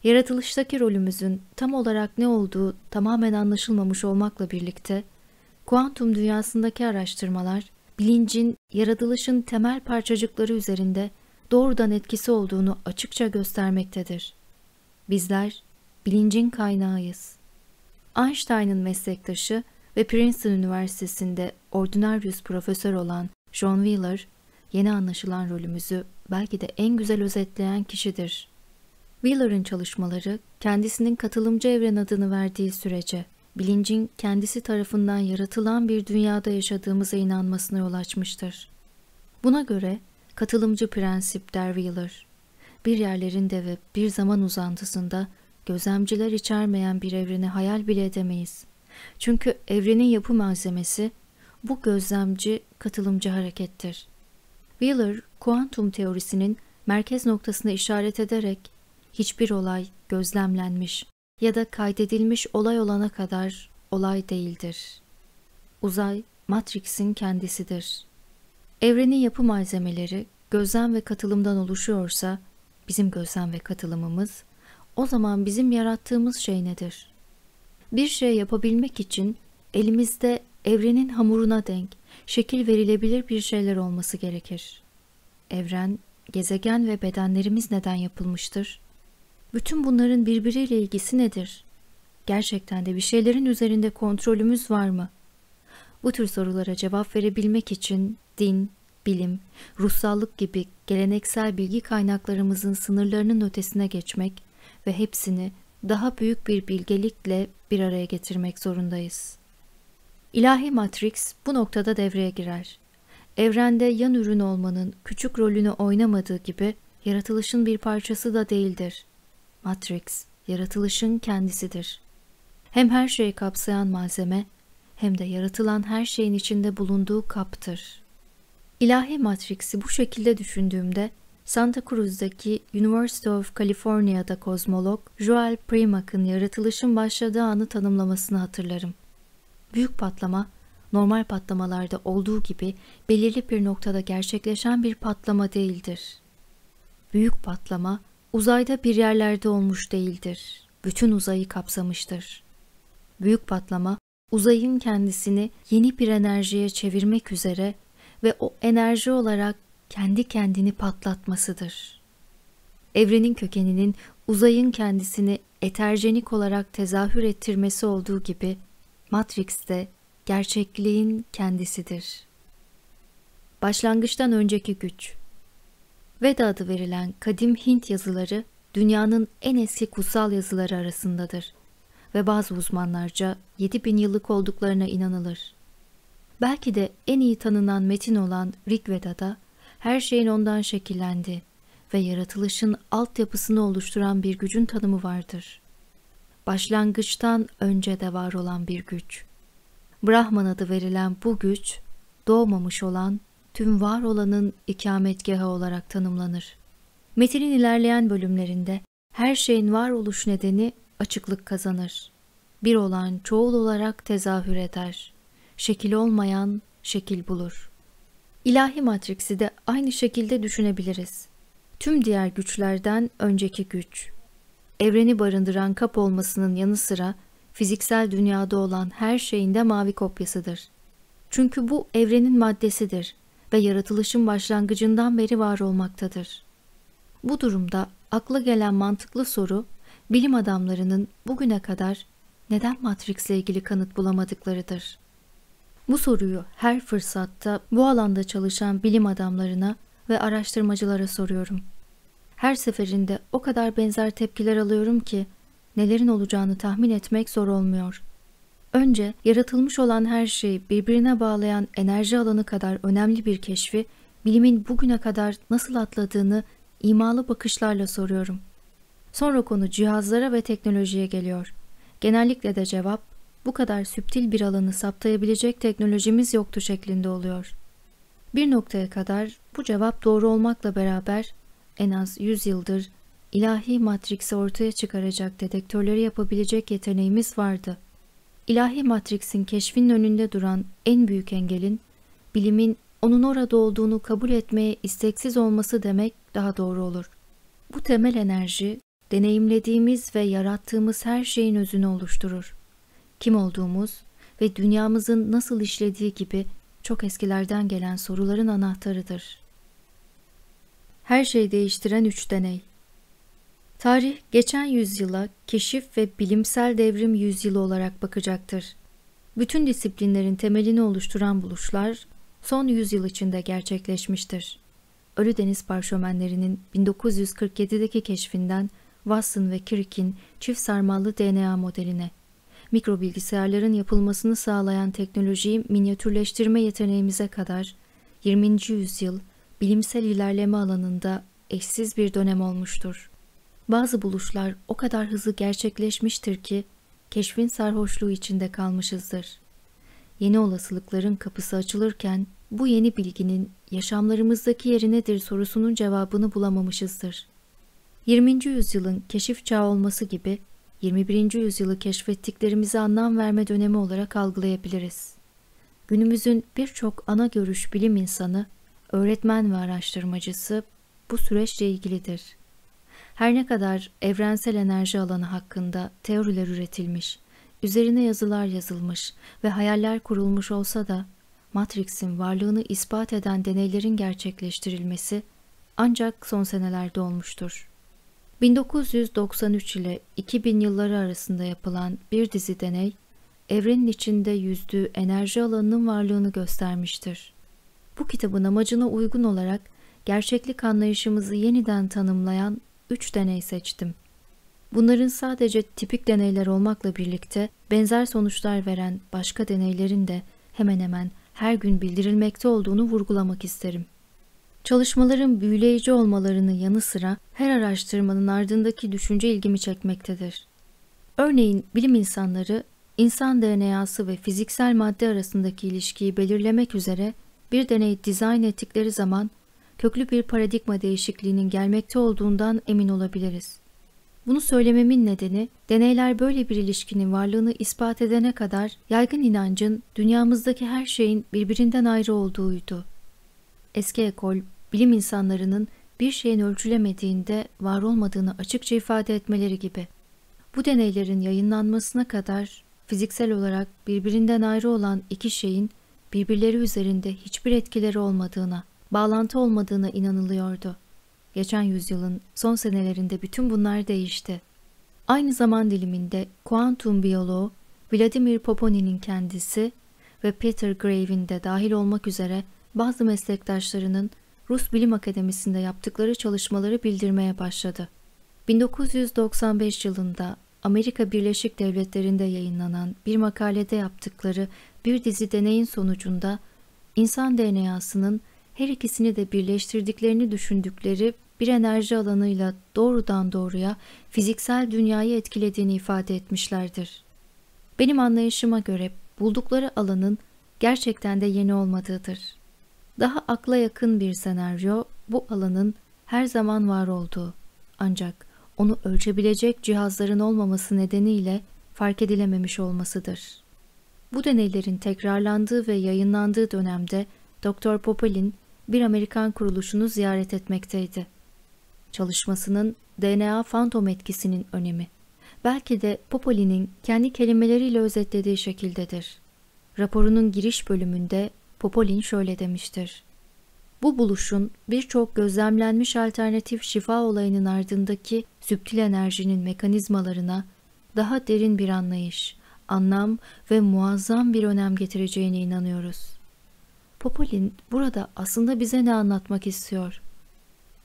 yaratılıştaki rolümüzün tam olarak ne olduğu tamamen anlaşılmamış olmakla birlikte, kuantum dünyasındaki araştırmalar, bilincin, yaratılışın temel parçacıkları üzerinde doğrudan etkisi olduğunu açıkça göstermektedir. Bizler, bilincin kaynağıyız. Einstein'ın meslektaşı ve Princeton Üniversitesi'nde ordinaryus profesör olan John Wheeler, yeni anlaşılan rolümüzü belki de en güzel özetleyen kişidir. Wheeler'ın çalışmaları kendisinin katılımcı evren adını verdiği sürece bilincin kendisi tarafından yaratılan bir dünyada yaşadığımıza inanmasına yol açmıştır. Buna göre katılımcı prensip der Wheeler, bir yerlerinde ve bir zaman uzantısında gözlemciler içermeyen bir evreni hayal bile edemeyiz. Çünkü evrenin yapı malzemesi bu gözlemci katılımcı harekettir. Wheeler, kuantum teorisinin merkez noktasına işaret ederek hiçbir olay gözlemlenmiş ya da kaydedilmiş olay olana kadar olay değildir. Uzay, Matrix'in kendisidir. Evrenin yapı malzemeleri gözlem ve katılımdan oluşuyorsa, bizim gözlem ve katılımımız, o zaman bizim yarattığımız şey nedir? Bir şey yapabilmek için elimizde evrenin hamuruna denk, şekil verilebilir bir şeyler olması gerekir. Evren, gezegen ve bedenlerimiz neden yapılmıştır? Bütün bunların birbiriyle ilgisi nedir? Gerçekten de bir şeylerin üzerinde kontrolümüz var mı? Bu tür sorulara cevap verebilmek için din, bilim, ruhsallık gibi geleneksel bilgi kaynaklarımızın sınırlarının ötesine geçmek ve hepsini daha büyük bir bilgelikle bir araya getirmek zorundayız. İlahi Matrix bu noktada devreye girer. Evrende yan ürün olmanın küçük rolünü oynamadığı gibi yaratılışın bir parçası da değildir. Matrix, yaratılışın kendisidir. Hem her şeyi kapsayan malzeme, hem de yaratılan her şeyin içinde bulunduğu kaptır. İlahi Matrix'i bu şekilde düşündüğümde, Santa Cruz'daki University of California'da kozmolog Joel Primack'ın yaratılışın başladığı anı tanımlamasını hatırlarım. Büyük patlama, normal patlamalarda olduğu gibi belirli bir noktada gerçekleşen bir patlama değildir. Büyük patlama, uzayda bir yerlerde olmuş değildir. Bütün uzayı kapsamıştır. Büyük patlama uzayın kendisini yeni bir enerjiye çevirmek üzere ve o enerji olarak kendi kendini patlatmasıdır. Evrenin kökeninin uzayın kendisini eterjenik olarak tezahür ettirmesi olduğu gibi de gerçekliğin kendisidir. Başlangıçtan önceki güç Veda adı verilen kadim Hint yazıları dünyanın en eski kutsal yazıları arasındadır ve bazı uzmanlarca 7000 yıllık olduklarına inanılır. Belki de en iyi tanınan metin olan Rig Veda'da her şeyin ondan şekillendi ve yaratılışın altyapısını oluşturan bir gücün tanımı vardır. Başlangıçtan önce de var olan bir güç. Brahman adı verilen bu güç, doğmamış olan tüm var olanın ikametgahı olarak tanımlanır. Metinin ilerleyen bölümlerinde her şeyin varoluş nedeni açıklık kazanır. Bir olan çoğul olarak tezahür eder. Şekil olmayan şekil bulur. İlahi matriksi de aynı şekilde düşünebiliriz. Tüm diğer güçlerden önceki güç. Evreni barındıran kap olmasının yanı sıra fiziksel dünyada olan her şeyin de mavi kopyasıdır. Çünkü bu evrenin maddesidir ve yaratılışın başlangıcından beri var olmaktadır. Bu durumda akla gelen mantıklı soru, bilim adamlarının bugüne kadar neden Matrix'le ilgili kanıt bulamadıklarıdır. Bu soruyu her fırsatta bu alanda çalışan bilim adamlarına ve araştırmacılara soruyorum. Her seferinde o kadar benzer tepkiler alıyorum ki nelerin olacağını tahmin etmek zor olmuyor. Önce yaratılmış olan her şeyi birbirine bağlayan enerji alanı kadar önemli bir keşfi bilimin bugüne kadar nasıl atladığını imalı bakışlarla soruyorum. Sonra konu cihazlara ve teknolojiye geliyor. Genellikle de cevap bu kadar süptil bir alanı saptayabilecek teknolojimiz yoktu şeklinde oluyor. Bir noktaya kadar bu cevap doğru olmakla beraber en az 100 yıldır ilahi matriksi ortaya çıkaracak dedektörleri yapabilecek yeteneğimiz vardı.'' ilahi Matrix'in keşfinin önünde duran en büyük engelin, bilimin onun orada olduğunu kabul etmeye isteksiz olması demek daha doğru olur. Bu temel enerji, deneyimlediğimiz ve yarattığımız her şeyin özünü oluşturur. Kim olduğumuz ve dünyamızın nasıl işlediği gibi çok eskilerden gelen soruların anahtarıdır. Her şeyi değiştiren üç deney Tarih geçen yüzyıla keşif ve bilimsel devrim yüzyılı olarak bakacaktır. Bütün disiplinlerin temelini oluşturan buluşlar son yüzyıl içinde gerçekleşmiştir. Ölü Deniz parşömenlerinin 1947'deki keşfinden Watson ve Crick'in çift sarmallı DNA modeline, mikrobilgisayarların yapılmasını sağlayan teknolojiyi minyatürleştirme yeteneğimize kadar 20. yüzyıl bilimsel ilerleme alanında eşsiz bir dönem olmuştur. Bazı buluşlar o kadar hızlı gerçekleşmiştir ki keşfin sarhoşluğu içinde kalmışızdır. Yeni olasılıkların kapısı açılırken bu yeni bilginin yaşamlarımızdaki yeri nedir sorusunun cevabını bulamamışızdır. 20. yüzyılın keşif çağı olması gibi 21. yüzyılı keşfettiklerimize anlam verme dönemi olarak algılayabiliriz. Günümüzün birçok ana görüş bilim insanı, öğretmen ve araştırmacısı bu süreçle ilgilidir. Her ne kadar evrensel enerji alanı hakkında teoriler üretilmiş, üzerine yazılar yazılmış ve hayaller kurulmuş olsa da Matrix'in varlığını ispat eden deneylerin gerçekleştirilmesi ancak son senelerde olmuştur. 1993 ile 2000 yılları arasında yapılan bir dizi deney, evrenin içinde yüzdüğü enerji alanının varlığını göstermiştir. Bu kitabın amacına uygun olarak gerçeklik anlayışımızı yeniden tanımlayan 3 deney seçtim. Bunların sadece tipik deneyler olmakla birlikte benzer sonuçlar veren başka deneylerin de hemen hemen her gün bildirilmekte olduğunu vurgulamak isterim. Çalışmaların büyüleyici olmalarını yanı sıra her araştırmanın ardındaki düşünce ilgimi çekmektedir. Örneğin bilim insanları insan DNA'sı ve fiziksel madde arasındaki ilişkiyi belirlemek üzere bir deney dizayn ettikleri zaman köklü bir paradigma değişikliğinin gelmekte olduğundan emin olabiliriz. Bunu söylememin nedeni, deneyler böyle bir ilişkinin varlığını ispat edene kadar yaygın inancın dünyamızdaki her şeyin birbirinden ayrı olduğuydu. Eski ekol, bilim insanlarının bir şeyin ölçülemediğinde var olmadığını açıkça ifade etmeleri gibi. Bu deneylerin yayınlanmasına kadar fiziksel olarak birbirinden ayrı olan iki şeyin birbirleri üzerinde hiçbir etkileri olmadığına, bağlantı olmadığına inanılıyordu. Geçen yüzyılın son senelerinde bütün bunlar değişti. Aynı zaman diliminde kuantum biyoloğu Vladimir Poponin'in kendisi ve Peter Grave'in de dahil olmak üzere bazı meslektaşlarının Rus Bilim Akademisi'nde yaptıkları çalışmaları bildirmeye başladı. 1995 yılında Amerika Birleşik Devletleri'nde yayınlanan bir makalede yaptıkları bir dizi deneyin sonucunda insan DNA'sının her ikisini de birleştirdiklerini düşündükleri bir enerji alanıyla doğrudan doğruya fiziksel dünyayı etkilediğini ifade etmişlerdir. Benim anlayışıma göre buldukları alanın gerçekten de yeni olmadığıdır. Daha akla yakın bir senaryo bu alanın her zaman var olduğu ancak onu ölçebilecek cihazların olmaması nedeniyle fark edilememiş olmasıdır. Bu deneylerin tekrarlandığı ve yayınlandığı dönemde Dr. Popel'in bir Amerikan kuruluşunu ziyaret etmekteydi. Çalışmasının DNA fantom etkisinin önemi. Belki de Popoli'nin kendi kelimeleriyle özetlediği şekildedir. Raporunun giriş bölümünde Popolin şöyle demiştir. Bu buluşun birçok gözlemlenmiş alternatif şifa olayının ardındaki süptil enerjinin mekanizmalarına daha derin bir anlayış, anlam ve muazzam bir önem getireceğine inanıyoruz.'' Popolin burada aslında bize ne anlatmak istiyor?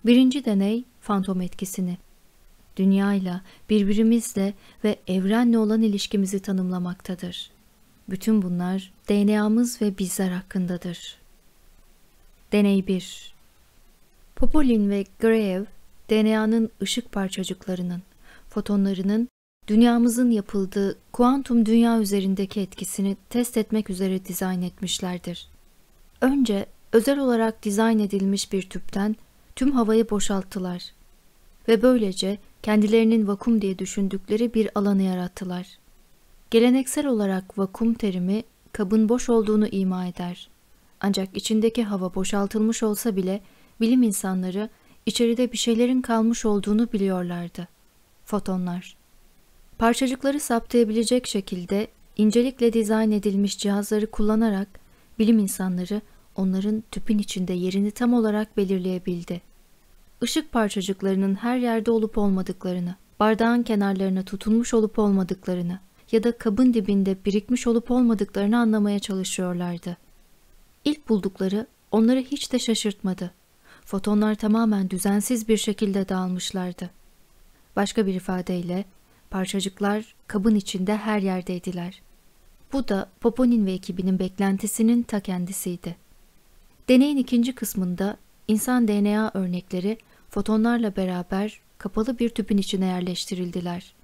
Birinci deney fantom etkisini. Dünyayla, birbirimizle ve evrenle olan ilişkimizi tanımlamaktadır. Bütün bunlar DNA'mız ve bizler hakkındadır. Deney 1 Popolin ve Grave, DNA'nın ışık parçacıklarının, fotonlarının dünyamızın yapıldığı kuantum dünya üzerindeki etkisini test etmek üzere dizayn etmişlerdir. Önce özel olarak dizayn edilmiş bir tüpten tüm havayı boşalttılar ve böylece kendilerinin vakum diye düşündükleri bir alanı yarattılar. Geleneksel olarak vakum terimi kabın boş olduğunu ima eder. Ancak içindeki hava boşaltılmış olsa bile bilim insanları içeride bir şeylerin kalmış olduğunu biliyorlardı. Fotonlar. Parçacıkları saptayabilecek şekilde incelikle dizayn edilmiş cihazları kullanarak bilim insanları onların tüpün içinde yerini tam olarak belirleyebildi. Işık parçacıklarının her yerde olup olmadıklarını, bardağın kenarlarına tutunmuş olup olmadıklarını ya da kabın dibinde birikmiş olup olmadıklarını anlamaya çalışıyorlardı. İlk buldukları onları hiç de şaşırtmadı. Fotonlar tamamen düzensiz bir şekilde dağılmışlardı. Başka bir ifadeyle parçacıklar kabın içinde her yerdeydiler. Bu da Poponin ve ekibinin beklentisinin ta kendisiydi. Deneyin ikinci kısmında insan DNA örnekleri fotonlarla beraber kapalı bir tüpün içine yerleştirildiler.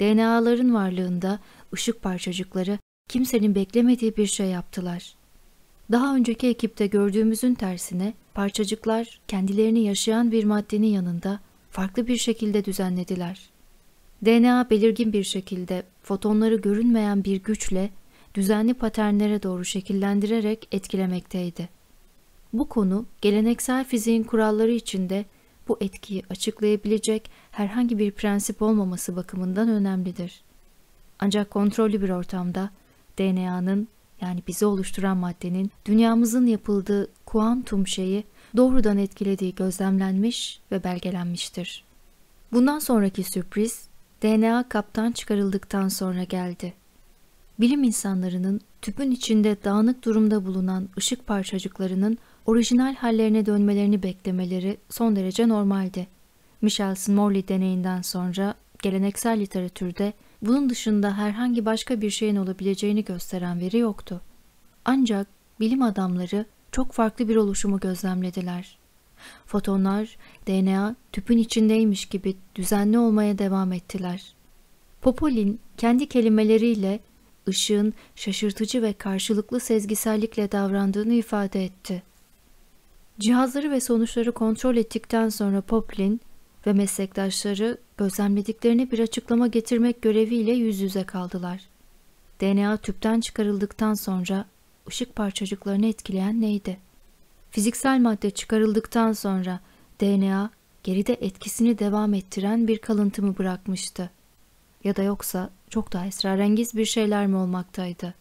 DNA'ların varlığında ışık parçacıkları kimsenin beklemediği bir şey yaptılar. Daha önceki ekipte gördüğümüzün tersine parçacıklar kendilerini yaşayan bir maddenin yanında farklı bir şekilde düzenlediler. DNA belirgin bir şekilde fotonları görünmeyen bir güçle düzenli paternlere doğru şekillendirerek etkilemekteydi. Bu konu geleneksel fiziğin kuralları içinde bu etkiyi açıklayabilecek herhangi bir prensip olmaması bakımından önemlidir. Ancak kontrollü bir ortamda DNA'nın yani bizi oluşturan maddenin dünyamızın yapıldığı kuantum şeyi doğrudan etkilediği gözlemlenmiş ve belgelenmiştir. Bundan sonraki sürpriz DNA kaptan çıkarıldıktan sonra geldi. Bilim insanlarının tüpün içinde dağınık durumda bulunan ışık parçacıklarının orijinal hallerine dönmelerini beklemeleri son derece normaldi. Michelson Morley deneyinden sonra geleneksel literatürde bunun dışında herhangi başka bir şeyin olabileceğini gösteren veri yoktu. Ancak bilim adamları çok farklı bir oluşumu gözlemlediler. Fotonlar DNA tüpün içindeymiş gibi düzenli olmaya devam ettiler. Popolin kendi kelimeleriyle ışığın şaşırtıcı ve karşılıklı sezgisellikle davrandığını ifade etti. Cihazları ve sonuçları kontrol ettikten sonra Poplin ve meslektaşları gözlemlediklerini bir açıklama getirmek göreviyle yüz yüze kaldılar. DNA tüpten çıkarıldıktan sonra ışık parçacıklarını etkileyen neydi? Fiziksel madde çıkarıldıktan sonra DNA geride etkisini devam ettiren bir kalıntı mı bırakmıştı? Ya da yoksa çok daha esrarengiz bir şeyler mi olmaktaydı?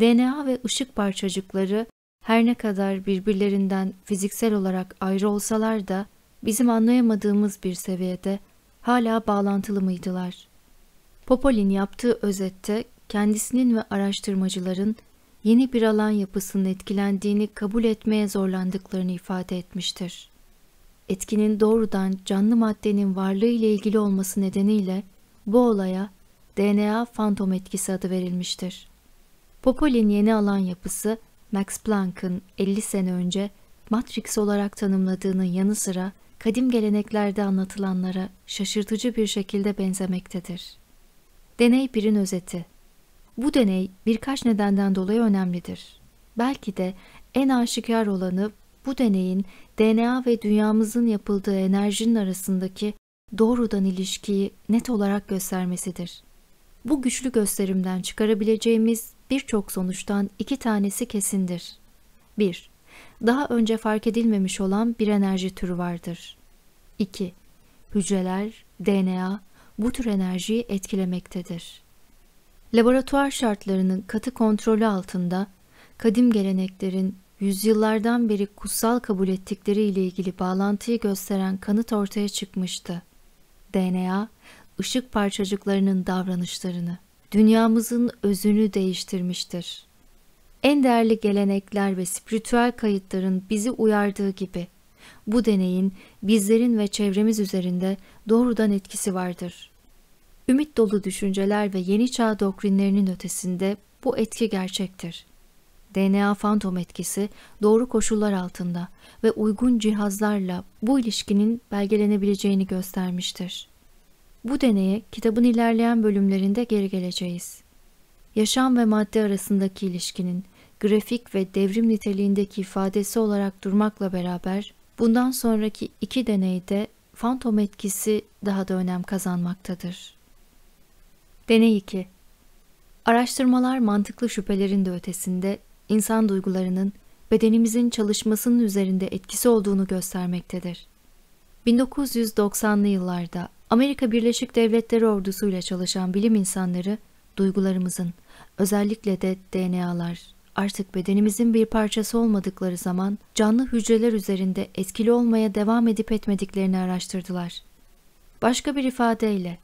DNA ve ışık parçacıkları her ne kadar birbirlerinden fiziksel olarak ayrı olsalar da bizim anlayamadığımız bir seviyede hala bağlantılı mıydılar? Popolin yaptığı özette kendisinin ve araştırmacıların yeni bir alan yapısının etkilendiğini kabul etmeye zorlandıklarını ifade etmiştir. Etkinin doğrudan canlı maddenin varlığı ile ilgili olması nedeniyle bu olaya DNA fantom etkisi adı verilmiştir. Popolin yeni alan yapısı Max Planck'ın 50 sene önce Matrix olarak tanımladığının yanı sıra kadim geleneklerde anlatılanlara şaşırtıcı bir şekilde benzemektedir. Deney birin özeti Bu deney birkaç nedenden dolayı önemlidir. Belki de en aşikar olanı bu deneyin DNA ve dünyamızın yapıldığı enerjinin arasındaki doğrudan ilişkiyi net olarak göstermesidir. Bu güçlü gösterimden çıkarabileceğimiz birçok sonuçtan iki tanesi kesindir. 1. Daha önce fark edilmemiş olan bir enerji türü vardır. 2. Hücreler, DNA bu tür enerjiyi etkilemektedir. Laboratuvar şartlarının katı kontrolü altında kadim geleneklerin yüzyıllardan beri kutsal kabul ettikleri ile ilgili bağlantıyı gösteren kanıt ortaya çıkmıştı. DNA, ışık parçacıklarının davranışlarını dünyamızın özünü değiştirmiştir. En değerli gelenekler ve spiritüel kayıtların bizi uyardığı gibi bu deneyin bizlerin ve çevremiz üzerinde doğrudan etkisi vardır. Ümit dolu düşünceler ve yeni çağ doktrinlerinin ötesinde bu etki gerçektir. DNA fantom etkisi doğru koşullar altında ve uygun cihazlarla bu ilişkinin belgelenebileceğini göstermiştir. Bu deneye kitabın ilerleyen bölümlerinde geri geleceğiz. Yaşam ve madde arasındaki ilişkinin grafik ve devrim niteliğindeki ifadesi olarak durmakla beraber bundan sonraki iki deneyde fantom etkisi daha da önem kazanmaktadır. Deney 2 Araştırmalar mantıklı şüphelerin de ötesinde insan duygularının bedenimizin çalışmasının üzerinde etkisi olduğunu göstermektedir. 1990'lı yıllarda Amerika Birleşik Devletleri ordusuyla çalışan bilim insanları duygularımızın, özellikle de DNA'lar, artık bedenimizin bir parçası olmadıkları zaman canlı hücreler üzerinde etkili olmaya devam edip etmediklerini araştırdılar. Başka bir ifadeyle,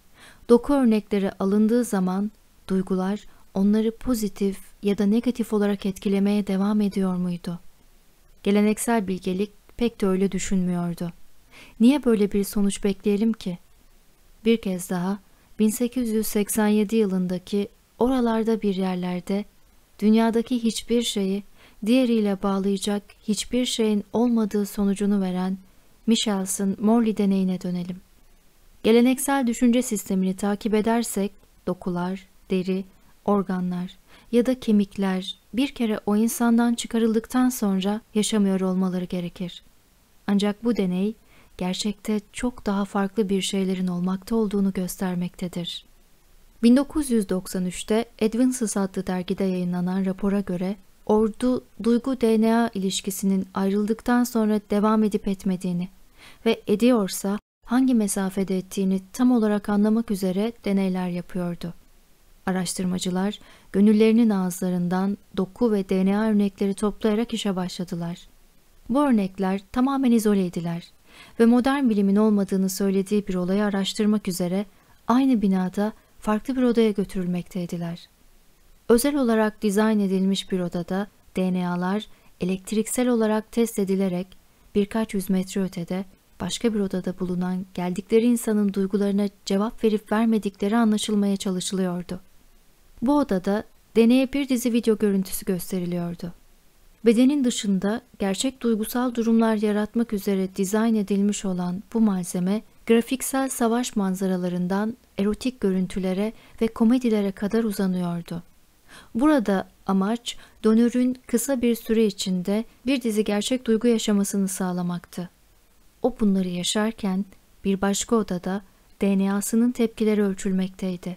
doku örnekleri alındığı zaman duygular onları pozitif ya da negatif olarak etkilemeye devam ediyor muydu? Geleneksel bilgelik pek de öyle düşünmüyordu. Niye böyle bir sonuç bekleyelim ki? Bir kez daha 1887 yılındaki oralarda bir yerlerde dünyadaki hiçbir şeyi diğeriyle bağlayacak hiçbir şeyin olmadığı sonucunu veren Michels'ın Morley deneyine dönelim. Geleneksel düşünce sistemini takip edersek dokular, deri, organlar ya da kemikler bir kere o insandan çıkarıldıktan sonra yaşamıyor olmaları gerekir. Ancak bu deney gerçekte çok daha farklı bir şeylerin olmakta olduğunu göstermektedir. 1993'te Advances adlı dergide yayınlanan rapora göre ordu duygu-DNA ilişkisinin ayrıldıktan sonra devam edip etmediğini ve ediyorsa hangi mesafede ettiğini tam olarak anlamak üzere deneyler yapıyordu. Araştırmacılar gönüllerinin ağızlarından doku ve DNA örnekleri toplayarak işe başladılar. Bu örnekler tamamen izole izoleydiler ve modern bilimin olmadığını söylediği bir olayı araştırmak üzere aynı binada farklı bir odaya götürülmekteydiler. Özel olarak dizayn edilmiş bir odada DNA'lar elektriksel olarak test edilerek birkaç yüz metre ötede başka bir odada bulunan geldikleri insanın duygularına cevap verip vermedikleri anlaşılmaya çalışılıyordu. Bu odada deneye bir dizi video görüntüsü gösteriliyordu. Bedenin dışında gerçek duygusal durumlar yaratmak üzere dizayn edilmiş olan bu malzeme, grafiksel savaş manzaralarından erotik görüntülere ve komedilere kadar uzanıyordu. Burada amaç donörün kısa bir süre içinde bir dizi gerçek duygu yaşamasını sağlamaktı. O bunları yaşarken bir başka odada DNA'sının tepkileri ölçülmekteydi.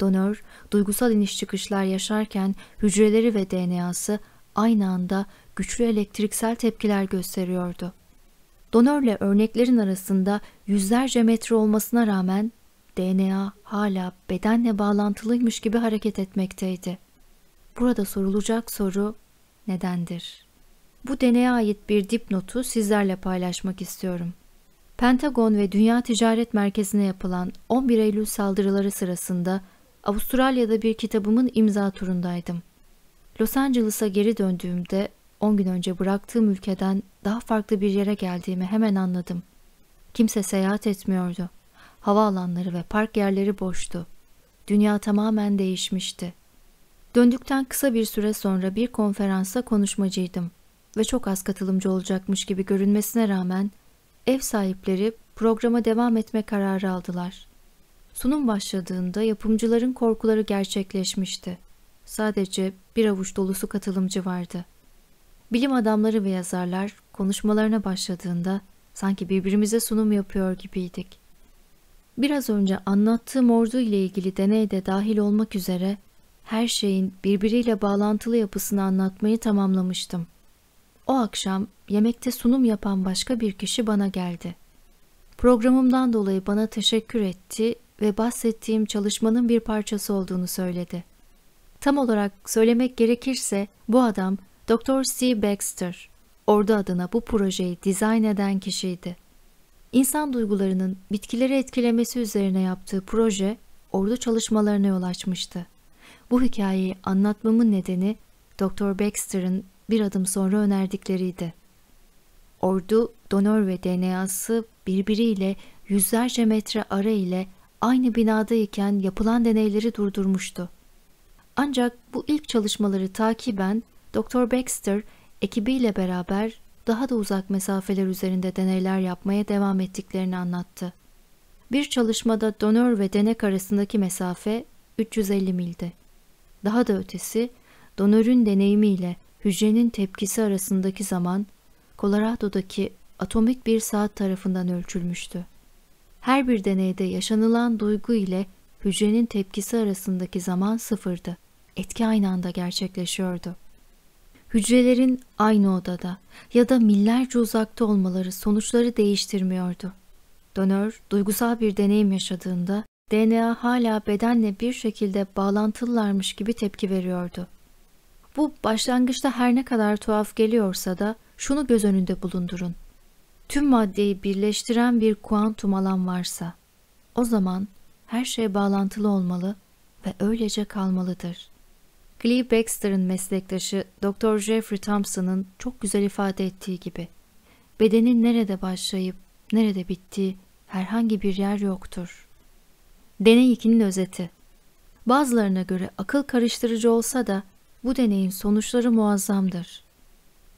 Donör duygusal iniş çıkışlar yaşarken hücreleri ve DNA'sı aynı anda güçlü elektriksel tepkiler gösteriyordu. Donörle örneklerin arasında yüzlerce metre olmasına rağmen DNA hala bedenle bağlantılıymış gibi hareket etmekteydi. Burada sorulacak soru nedendir? Bu deneye ait bir dipnotu sizlerle paylaşmak istiyorum. Pentagon ve Dünya Ticaret Merkezi'ne yapılan 11 Eylül saldırıları sırasında Avustralya'da bir kitabımın imza turundaydım. Los Angeles'a geri döndüğümde 10 gün önce bıraktığım ülkeden daha farklı bir yere geldiğimi hemen anladım. Kimse seyahat etmiyordu. Havaalanları ve park yerleri boştu. Dünya tamamen değişmişti. Döndükten kısa bir süre sonra bir konferansa konuşmacıydım ve çok az katılımcı olacakmış gibi görünmesine rağmen ev sahipleri programa devam etme kararı aldılar. Sunum başladığında yapımcıların korkuları gerçekleşmişti sadece bir avuç dolusu katılımcı vardı. Bilim adamları ve yazarlar konuşmalarına başladığında sanki birbirimize sunum yapıyor gibiydik. Biraz önce anlattığım ordu ile ilgili deneyde dahil olmak üzere her şeyin birbiriyle bağlantılı yapısını anlatmayı tamamlamıştım. O akşam yemekte sunum yapan başka bir kişi bana geldi. Programımdan dolayı bana teşekkür etti ve bahsettiğim çalışmanın bir parçası olduğunu söyledi. Tam olarak söylemek gerekirse bu adam Dr. C. Baxter. Ordu adına bu projeyi dizayn eden kişiydi. İnsan duygularının bitkileri etkilemesi üzerine yaptığı proje ordu çalışmalarına yol açmıştı. Bu hikayeyi anlatmamın nedeni Dr. Baxter'ın bir adım sonra önerdikleriydi. Ordu, donör ve DNA'sı birbiriyle yüzlerce metre ara ile aynı binadayken yapılan deneyleri durdurmuştu. Ancak bu ilk çalışmaları takiben Dr. Baxter ekibiyle beraber daha da uzak mesafeler üzerinde deneyler yapmaya devam ettiklerini anlattı. Bir çalışmada donör ve denek arasındaki mesafe 350 mildi. Daha da ötesi, donörün deneyimiyle hücrenin tepkisi arasındaki zaman Colorado'daki atomik bir saat tarafından ölçülmüştü. Her bir deneyde yaşanılan duygu ile hücrenin tepkisi arasındaki zaman sıfırdı etki aynı anda gerçekleşiyordu. Hücrelerin aynı odada ya da millerce uzakta olmaları sonuçları değiştirmiyordu. Donör duygusal bir deneyim yaşadığında DNA hala bedenle bir şekilde bağlantılılarmış gibi tepki veriyordu. Bu başlangıçta her ne kadar tuhaf geliyorsa da şunu göz önünde bulundurun. Tüm maddeyi birleştiren bir kuantum alan varsa, o zaman her şey bağlantılı olmalı ve öylece kalmalıdır. Cleve Baxter'ın meslektaşı Dr. Jeffrey Thompson'ın çok güzel ifade ettiği gibi bedenin nerede başlayıp nerede bittiği herhangi bir yer yoktur. Deney 2'nin özeti Bazılarına göre akıl karıştırıcı olsa da bu deneyin sonuçları muazzamdır.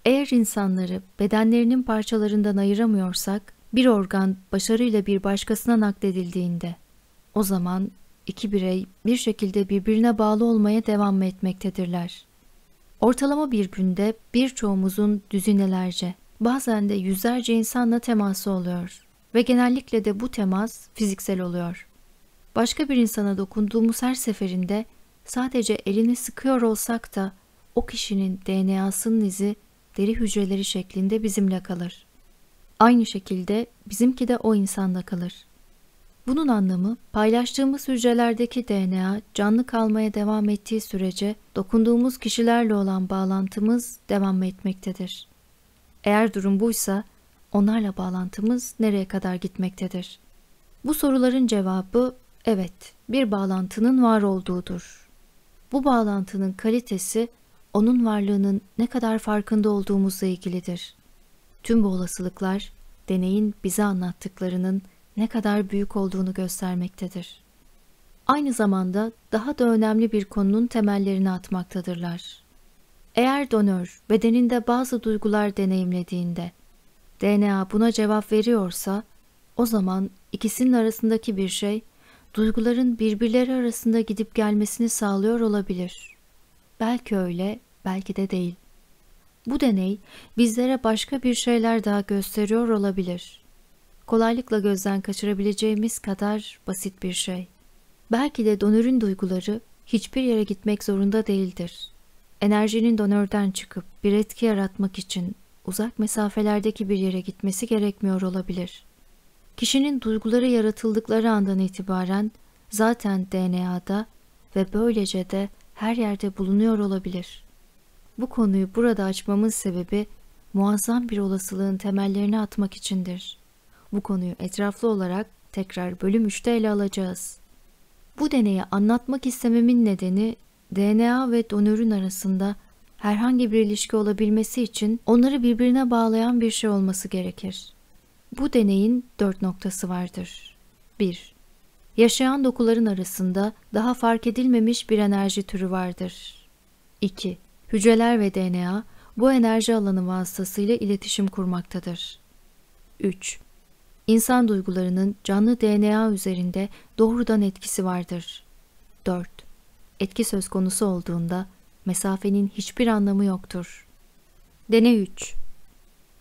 Eğer insanları bedenlerinin parçalarından ayıramıyorsak, bir organ başarıyla bir başkasına nakledildiğinde, o zaman iki birey bir şekilde birbirine bağlı olmaya devam etmektedirler. Ortalama bir günde birçoğumuzun düzinelerce, bazen de yüzlerce insanla teması oluyor ve genellikle de bu temas fiziksel oluyor. Başka bir insana dokunduğumuz her seferinde sadece elini sıkıyor olsak da o kişinin DNA'sının izi deri hücreleri şeklinde bizimle kalır. Aynı şekilde bizimki de o insanda kalır. Bunun anlamı paylaştığımız hücrelerdeki DNA canlı kalmaya devam ettiği sürece dokunduğumuz kişilerle olan bağlantımız devam etmektedir. Eğer durum buysa onlarla bağlantımız nereye kadar gitmektedir? Bu soruların cevabı evet bir bağlantının var olduğudur. Bu bağlantının kalitesi onun varlığının ne kadar farkında olduğumuzla ilgilidir. Tüm bu olasılıklar deneyin bize anlattıklarının ne kadar büyük olduğunu göstermektedir. Aynı zamanda daha da önemli bir konunun temellerini atmaktadırlar. Eğer donör bedeninde bazı duygular deneyimlediğinde DNA buna cevap veriyorsa o zaman ikisinin arasındaki bir şey duyguların birbirleri arasında gidip gelmesini sağlıyor olabilir. Belki öyle, belki de değil. Bu deney bizlere başka bir şeyler daha gösteriyor olabilir kolaylıkla gözden kaçırabileceğimiz kadar basit bir şey. Belki de donörün duyguları hiçbir yere gitmek zorunda değildir. Enerjinin donörden çıkıp bir etki yaratmak için uzak mesafelerdeki bir yere gitmesi gerekmiyor olabilir. Kişinin duyguları yaratıldıkları andan itibaren zaten DNA'da ve böylece de her yerde bulunuyor olabilir. Bu konuyu burada açmamın sebebi muazzam bir olasılığın temellerini atmak içindir.'' Bu konuyu etraflı olarak tekrar bölüm 3'te ele alacağız. Bu deneyi anlatmak istememin nedeni DNA ve donörün arasında herhangi bir ilişki olabilmesi için onları birbirine bağlayan bir şey olması gerekir. Bu deneyin dört noktası vardır. 1. Yaşayan dokuların arasında daha fark edilmemiş bir enerji türü vardır. 2. Hücreler ve DNA bu enerji alanı vasıtasıyla iletişim kurmaktadır. 3. İnsan duygularının canlı DNA üzerinde doğrudan etkisi vardır. 4. Etki söz konusu olduğunda mesafenin hiçbir anlamı yoktur. Deney 3.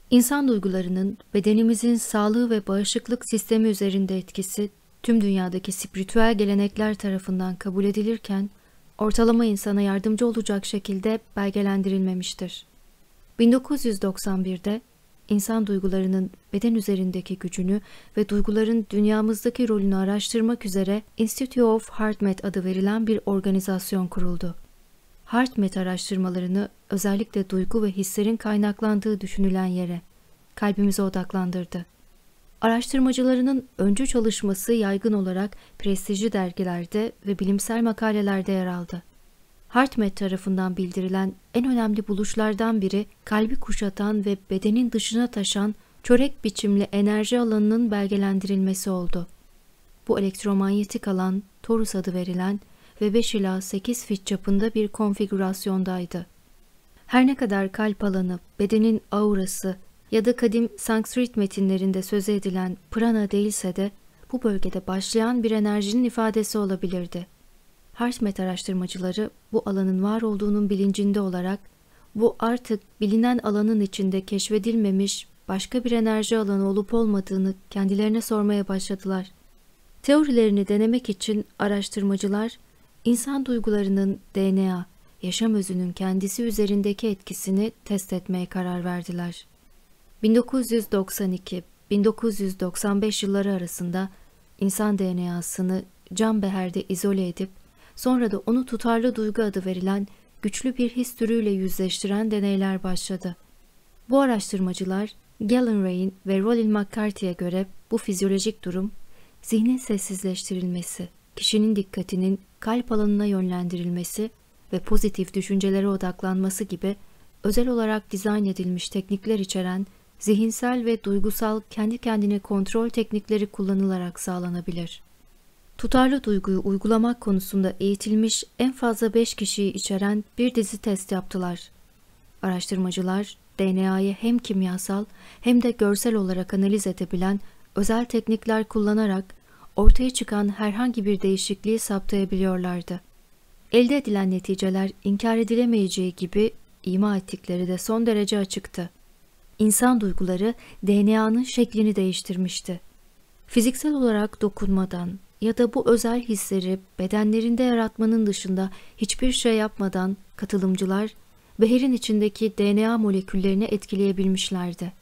İnsan duygularının bedenimizin sağlığı ve bağışıklık sistemi üzerinde etkisi tüm dünyadaki spiritüel gelenekler tarafından kabul edilirken ortalama insana yardımcı olacak şekilde belgelendirilmemiştir. 1991'de insan duygularının beden üzerindeki gücünü ve duyguların dünyamızdaki rolünü araştırmak üzere Institute of HeartMath adı verilen bir organizasyon kuruldu. HeartMath araştırmalarını özellikle duygu ve hislerin kaynaklandığı düşünülen yere, kalbimize odaklandırdı. Araştırmacılarının öncü çalışması yaygın olarak prestijli dergilerde ve bilimsel makalelerde yer aldı. Hartmet tarafından bildirilen en önemli buluşlardan biri kalbi kuşatan ve bedenin dışına taşan çörek biçimli enerji alanının belgelendirilmesi oldu. Bu elektromanyetik alan Torus adı verilen ve 5 ila 8 fit çapında bir konfigürasyondaydı. Her ne kadar kalp alanı, bedenin aurası ya da kadim Sanskrit metinlerinde söze edilen prana değilse de bu bölgede başlayan bir enerjinin ifadesi olabilirdi. Harsmet araştırmacıları bu alanın var olduğunun bilincinde olarak bu artık bilinen alanın içinde keşfedilmemiş başka bir enerji alanı olup olmadığını kendilerine sormaya başladılar. Teorilerini denemek için araştırmacılar insan duygularının DNA, yaşam özünün kendisi üzerindeki etkisini test etmeye karar verdiler. 1992-1995 yılları arasında insan DNA'sını beherde izole edip sonra da onu tutarlı duygu adı verilen güçlü bir his türüyle yüzleştiren deneyler başladı. Bu araştırmacılar Galen Rain ve Rollin McCarthy'ye göre bu fizyolojik durum zihnin sessizleştirilmesi, kişinin dikkatinin kalp alanına yönlendirilmesi ve pozitif düşüncelere odaklanması gibi özel olarak dizayn edilmiş teknikler içeren zihinsel ve duygusal kendi kendine kontrol teknikleri kullanılarak sağlanabilir tutarlı duyguyu uygulamak konusunda eğitilmiş en fazla 5 kişiyi içeren bir dizi test yaptılar. Araştırmacılar DNA'yı hem kimyasal hem de görsel olarak analiz edebilen özel teknikler kullanarak ortaya çıkan herhangi bir değişikliği saptayabiliyorlardı. Elde edilen neticeler inkar edilemeyeceği gibi ima ettikleri de son derece açıktı. İnsan duyguları DNA'nın şeklini değiştirmişti. Fiziksel olarak dokunmadan, ya da bu özel hisleri bedenlerinde yaratmanın dışında hiçbir şey yapmadan katılımcılar beherin içindeki DNA moleküllerini etkileyebilmişlerdi.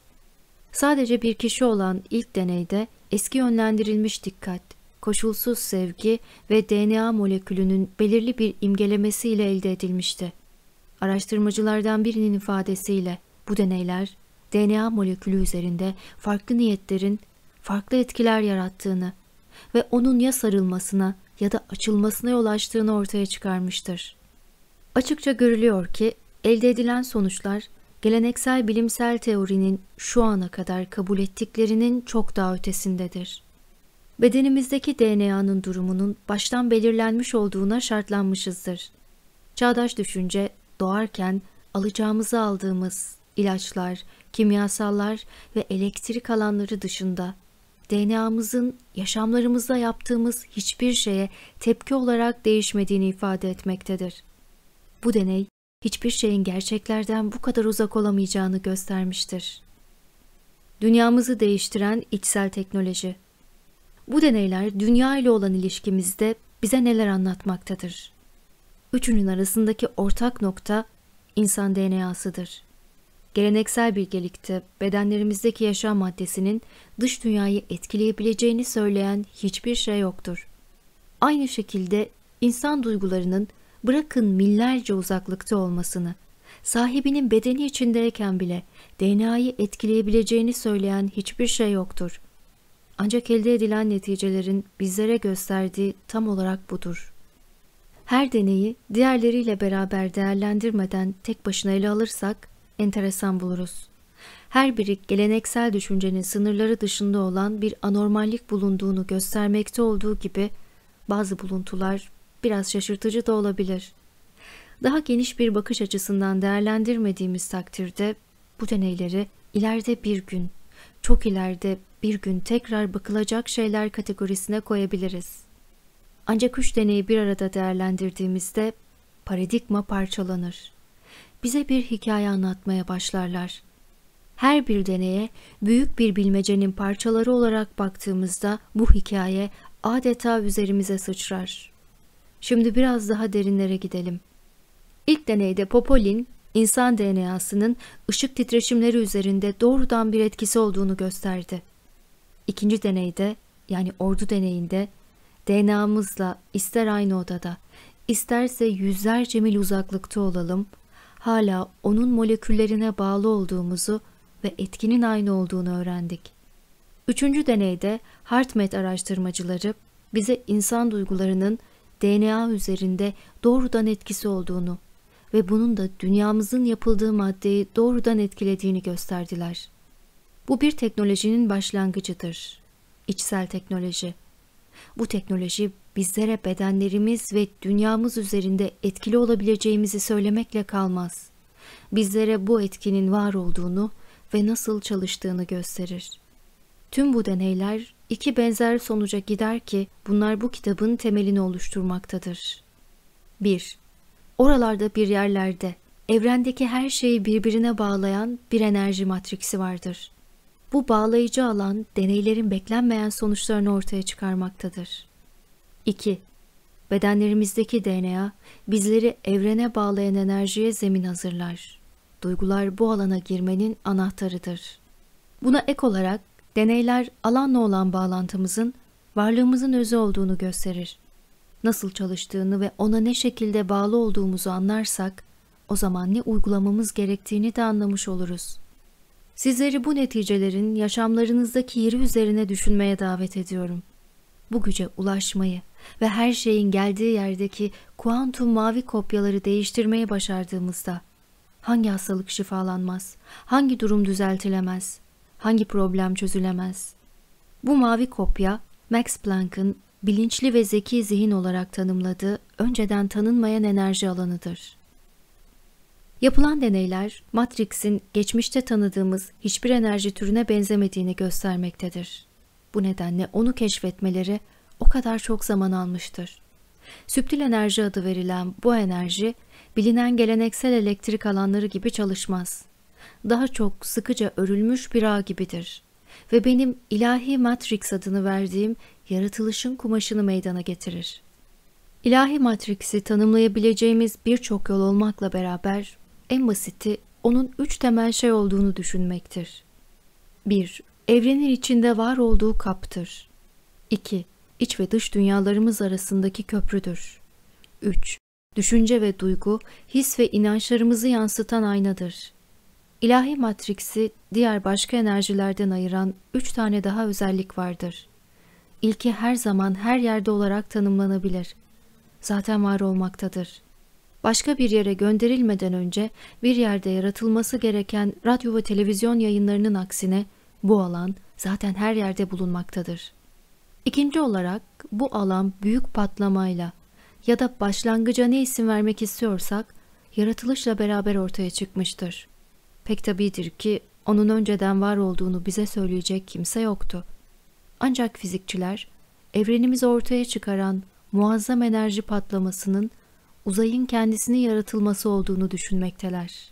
Sadece bir kişi olan ilk deneyde eski yönlendirilmiş dikkat, koşulsuz sevgi ve DNA molekülünün belirli bir imgelemesiyle elde edilmişti. Araştırmacılardan birinin ifadesiyle bu deneyler DNA molekülü üzerinde farklı niyetlerin farklı etkiler yarattığını ve onun ya sarılmasına ya da açılmasına yol açtığını ortaya çıkarmıştır. Açıkça görülüyor ki elde edilen sonuçlar geleneksel bilimsel teorinin şu ana kadar kabul ettiklerinin çok daha ötesindedir. Bedenimizdeki DNA'nın durumunun baştan belirlenmiş olduğuna şartlanmışızdır. Çağdaş düşünce doğarken alacağımızı aldığımız ilaçlar, kimyasallar ve elektrik alanları dışında DNA'mızın yaşamlarımızda yaptığımız hiçbir şeye tepki olarak değişmediğini ifade etmektedir. Bu deney hiçbir şeyin gerçeklerden bu kadar uzak olamayacağını göstermiştir. Dünyamızı değiştiren içsel teknoloji. Bu deneyler dünya ile olan ilişkimizde bize neler anlatmaktadır? Üçünün arasındaki ortak nokta insan DNA'sıdır geleneksel bilgelikte bedenlerimizdeki yaşam maddesinin dış dünyayı etkileyebileceğini söyleyen hiçbir şey yoktur. Aynı şekilde insan duygularının bırakın millerce uzaklıkta olmasını, sahibinin bedeni içindeyken bile DNA'yı etkileyebileceğini söyleyen hiçbir şey yoktur. Ancak elde edilen neticelerin bizlere gösterdiği tam olarak budur. Her deneyi diğerleriyle beraber değerlendirmeden tek başına ele alırsak enteresan buluruz. Her biri geleneksel düşüncenin sınırları dışında olan bir anormallik bulunduğunu göstermekte olduğu gibi bazı buluntular biraz şaşırtıcı da olabilir. Daha geniş bir bakış açısından değerlendirmediğimiz takdirde bu deneyleri ileride bir gün, çok ileride bir gün tekrar bakılacak şeyler kategorisine koyabiliriz. Ancak üç deneyi bir arada değerlendirdiğimizde paradigma parçalanır bize bir hikaye anlatmaya başlarlar. Her bir deneye büyük bir bilmecenin parçaları olarak baktığımızda bu hikaye adeta üzerimize sıçrar. Şimdi biraz daha derinlere gidelim. İlk deneyde Popolin, insan DNA'sının ışık titreşimleri üzerinde doğrudan bir etkisi olduğunu gösterdi. İkinci deneyde, yani ordu deneyinde, DNA'mızla ister aynı odada, isterse yüzlerce mil uzaklıkta olalım, hala onun moleküllerine bağlı olduğumuzu ve etkinin aynı olduğunu öğrendik. Üçüncü deneyde Hartmet araştırmacıları bize insan duygularının DNA üzerinde doğrudan etkisi olduğunu ve bunun da dünyamızın yapıldığı maddeyi doğrudan etkilediğini gösterdiler. Bu bir teknolojinin başlangıcıdır. İçsel teknoloji. Bu teknoloji bizlere bedenlerimiz ve dünyamız üzerinde etkili olabileceğimizi söylemekle kalmaz. Bizlere bu etkinin var olduğunu ve nasıl çalıştığını gösterir. Tüm bu deneyler iki benzer sonuca gider ki bunlar bu kitabın temelini oluşturmaktadır. 1. Oralarda bir yerlerde, evrendeki her şeyi birbirine bağlayan bir enerji matriksi vardır. Bu bağlayıcı alan deneylerin beklenmeyen sonuçlarını ortaya çıkarmaktadır. 2. Bedenlerimizdeki DNA bizleri evrene bağlayan enerjiye zemin hazırlar. Duygular bu alana girmenin anahtarıdır. Buna ek olarak deneyler alanla olan bağlantımızın varlığımızın özü olduğunu gösterir. Nasıl çalıştığını ve ona ne şekilde bağlı olduğumuzu anlarsak o zaman ne uygulamamız gerektiğini de anlamış oluruz. Sizleri bu neticelerin yaşamlarınızdaki yeri üzerine düşünmeye davet ediyorum. Bu güce ulaşmayı ve her şeyin geldiği yerdeki kuantum mavi kopyaları değiştirmeyi başardığımızda hangi hastalık şifalanmaz, hangi durum düzeltilemez, hangi problem çözülemez? Bu mavi kopya Max Planck'ın bilinçli ve zeki zihin olarak tanımladığı önceden tanınmayan enerji alanıdır. Yapılan deneyler Matrix'in geçmişte tanıdığımız hiçbir enerji türüne benzemediğini göstermektedir. Bu nedenle onu keşfetmeleri o kadar çok zaman almıştır. Süptil enerji adı verilen bu enerji bilinen geleneksel elektrik alanları gibi çalışmaz. Daha çok sıkıca örülmüş bir ağ gibidir ve benim ilahi matrix adını verdiğim yaratılışın kumaşını meydana getirir. İlahi matriksi tanımlayabileceğimiz birçok yol olmakla beraber en basiti onun üç temel şey olduğunu düşünmektir. 1. Evrenin içinde var olduğu kaptır. 2 iç ve dış dünyalarımız arasındaki köprüdür. 3. Düşünce ve duygu, his ve inançlarımızı yansıtan aynadır. İlahi matriksi diğer başka enerjilerden ayıran üç tane daha özellik vardır. İlki her zaman her yerde olarak tanımlanabilir. Zaten var olmaktadır. Başka bir yere gönderilmeden önce bir yerde yaratılması gereken radyo ve televizyon yayınlarının aksine bu alan zaten her yerde bulunmaktadır.'' İkinci olarak bu alan büyük patlamayla ya da başlangıca ne isim vermek istiyorsak yaratılışla beraber ortaya çıkmıştır. Pek tabidir ki onun önceden var olduğunu bize söyleyecek kimse yoktu. Ancak fizikçiler evrenimizi ortaya çıkaran muazzam enerji patlamasının uzayın kendisini yaratılması olduğunu düşünmekteler.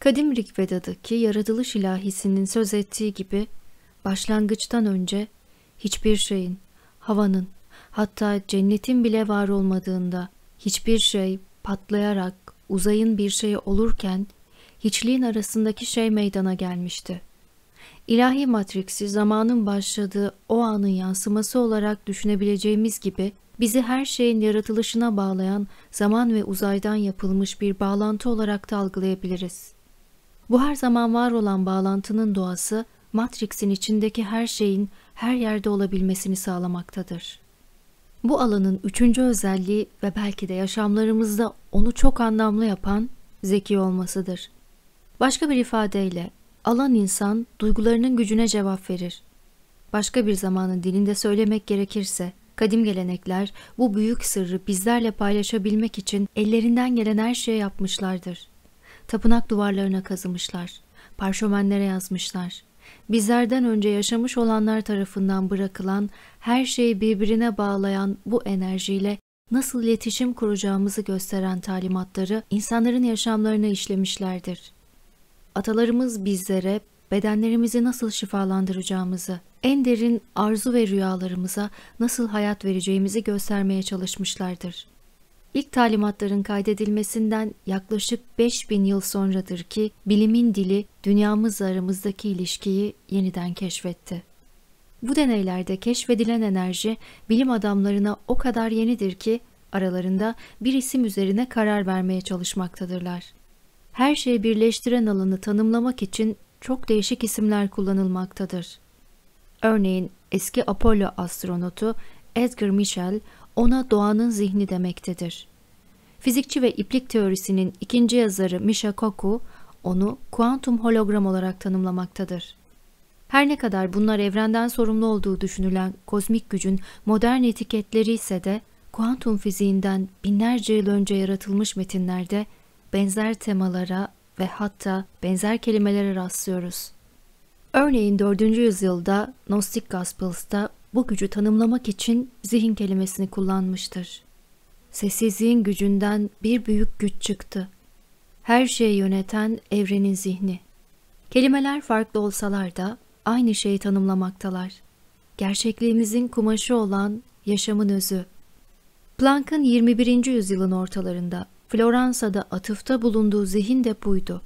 Kadim Rigveda'daki yaratılış ilahisinin söz ettiği gibi başlangıçtan önce hiçbir şeyin, havanın, hatta cennetin bile var olmadığında, hiçbir şey patlayarak uzayın bir şeyi olurken hiçliğin arasındaki şey meydana gelmişti. İlahi matriksi zamanın başladığı o anın yansıması olarak düşünebileceğimiz gibi bizi her şeyin yaratılışına bağlayan zaman ve uzaydan yapılmış bir bağlantı olarak da algılayabiliriz. Bu her zaman var olan bağlantının doğası, Matrix'in içindeki her şeyin her yerde olabilmesini sağlamaktadır. Bu alanın üçüncü özelliği ve belki de yaşamlarımızda onu çok anlamlı yapan zeki olmasıdır. Başka bir ifadeyle alan insan duygularının gücüne cevap verir. Başka bir zamanın dilinde söylemek gerekirse kadim gelenekler bu büyük sırrı bizlerle paylaşabilmek için ellerinden gelen her şeyi yapmışlardır. Tapınak duvarlarına kazımışlar, parşömenlere yazmışlar, bizlerden önce yaşamış olanlar tarafından bırakılan, her şeyi birbirine bağlayan bu enerjiyle nasıl iletişim kuracağımızı gösteren talimatları insanların yaşamlarına işlemişlerdir. Atalarımız bizlere bedenlerimizi nasıl şifalandıracağımızı, en derin arzu ve rüyalarımıza nasıl hayat vereceğimizi göstermeye çalışmışlardır. İlk talimatların kaydedilmesinden yaklaşık 5000 yıl sonradır ki bilimin dili dünyamızla aramızdaki ilişkiyi yeniden keşfetti. Bu deneylerde keşfedilen enerji bilim adamlarına o kadar yenidir ki aralarında bir isim üzerine karar vermeye çalışmaktadırlar. Her şeyi birleştiren alanı tanımlamak için çok değişik isimler kullanılmaktadır. Örneğin eski Apollo astronotu Edgar Mitchell ona doğanın zihni demektedir. Fizikçi ve iplik teorisinin ikinci yazarı Misha Koku onu kuantum hologram olarak tanımlamaktadır. Her ne kadar bunlar evrenden sorumlu olduğu düşünülen kozmik gücün modern etiketleri ise de kuantum fiziğinden binlerce yıl önce yaratılmış metinlerde benzer temalara ve hatta benzer kelimelere rastlıyoruz. Örneğin 4. yüzyılda Gnostic Gospels'ta bu gücü tanımlamak için zihin kelimesini kullanmıştır. Sessizliğin gücünden bir büyük güç çıktı. Her şeyi yöneten evrenin zihni. Kelimeler farklı olsalar da aynı şeyi tanımlamaktalar. Gerçekliğimizin kumaşı olan yaşamın özü. Planck'ın 21. yüzyılın ortalarında Floransa'da atıfta bulunduğu zihin de buydu.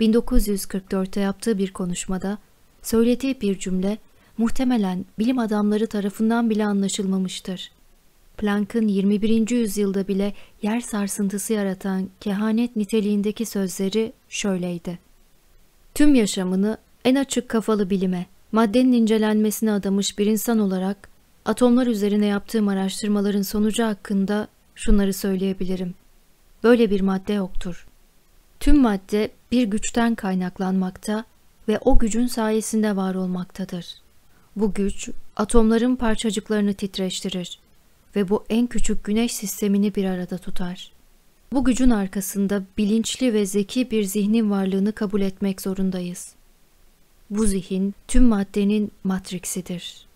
1944'te yaptığı bir konuşmada söylediği bir cümle muhtemelen bilim adamları tarafından bile anlaşılmamıştır. Planck'ın 21. yüzyılda bile yer sarsıntısı yaratan kehanet niteliğindeki sözleri şöyleydi. Tüm yaşamını en açık kafalı bilime, maddenin incelenmesine adamış bir insan olarak atomlar üzerine yaptığım araştırmaların sonucu hakkında şunları söyleyebilirim. Böyle bir madde yoktur. Tüm madde bir güçten kaynaklanmakta ve o gücün sayesinde var olmaktadır. Bu güç atomların parçacıklarını titreştirir ve bu en küçük güneş sistemini bir arada tutar. Bu gücün arkasında bilinçli ve zeki bir zihnin varlığını kabul etmek zorundayız. Bu zihin tüm maddenin matriksidir.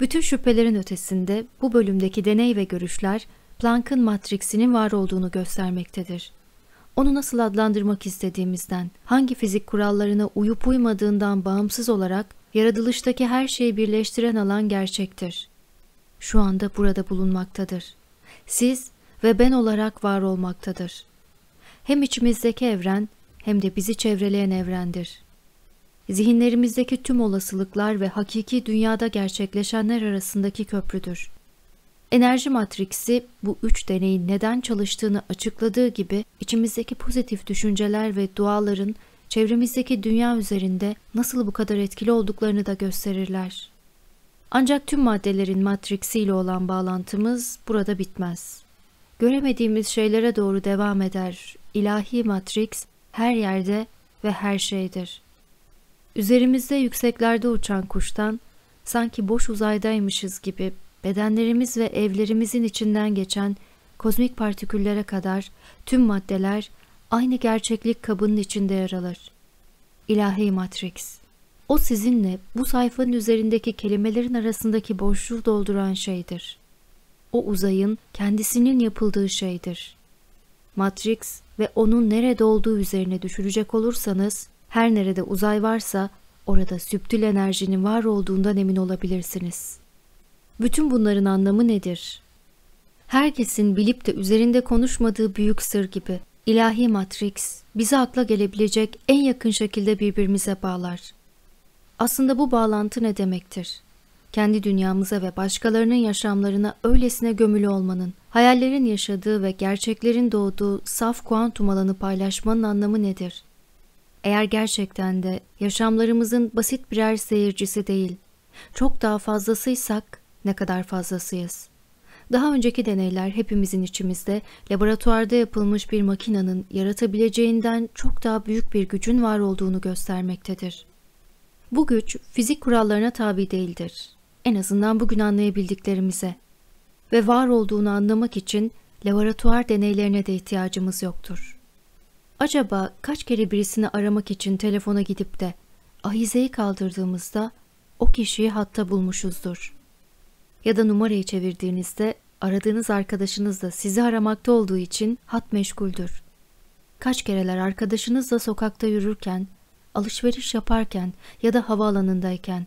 Bütün şüphelerin ötesinde bu bölümdeki deney ve görüşler Planck'ın matriksinin var olduğunu göstermektedir. Onu nasıl adlandırmak istediğimizden, hangi fizik kurallarına uyup uymadığından bağımsız olarak yaratılıştaki her şeyi birleştiren alan gerçektir. Şu anda burada bulunmaktadır. Siz ve ben olarak var olmaktadır. Hem içimizdeki evren hem de bizi çevreleyen evrendir. Zihinlerimizdeki tüm olasılıklar ve hakiki dünyada gerçekleşenler arasındaki köprüdür. Enerji matriksi bu üç deneyin neden çalıştığını açıkladığı gibi içimizdeki pozitif düşünceler ve duaların çevremizdeki dünya üzerinde nasıl bu kadar etkili olduklarını da gösterirler. Ancak tüm maddelerin matriksiyle olan bağlantımız burada bitmez. Göremediğimiz şeylere doğru devam eder. İlahi matriks her yerde ve her şeydir. Üzerimizde yükseklerde uçan kuştan sanki boş uzaydaymışız gibi bedenlerimiz ve evlerimizin içinden geçen kozmik partiküllere kadar tüm maddeler aynı gerçeklik kabının içinde yer alır. İlahi Matrix. O sizinle bu sayfanın üzerindeki kelimelerin arasındaki boşluğu dolduran şeydir. O uzayın kendisinin yapıldığı şeydir. Matrix ve onun nerede olduğu üzerine düşünecek olursanız, her nerede uzay varsa orada süptül enerjinin var olduğundan emin olabilirsiniz. Bütün bunların anlamı nedir? Herkesin bilip de üzerinde konuşmadığı büyük sır gibi. İlahi matrix bizi akla gelebilecek en yakın şekilde birbirimize bağlar. Aslında bu bağlantı ne demektir? Kendi dünyamıza ve başkalarının yaşamlarına öylesine gömülü olmanın, hayallerin yaşadığı ve gerçeklerin doğduğu saf kuantum alanı paylaşmanın anlamı nedir? Eğer gerçekten de yaşamlarımızın basit birer seyircisi değil, çok daha fazlasıysak ne kadar fazlasıyız? Daha önceki deneyler hepimizin içimizde laboratuvarda yapılmış bir makinenin yaratabileceğinden çok daha büyük bir gücün var olduğunu göstermektedir. Bu güç fizik kurallarına tabi değildir. En azından bugün anlayabildiklerimize. Ve var olduğunu anlamak için laboratuvar deneylerine de ihtiyacımız yoktur. Acaba kaç kere birisini aramak için telefona gidip de ahizeyi kaldırdığımızda o kişiyi hatta bulmuşuzdur.'' ya da numarayı çevirdiğinizde aradığınız arkadaşınız da sizi aramakta olduğu için hat meşguldür. Kaç kereler arkadaşınızla sokakta yürürken, alışveriş yaparken ya da havaalanındayken,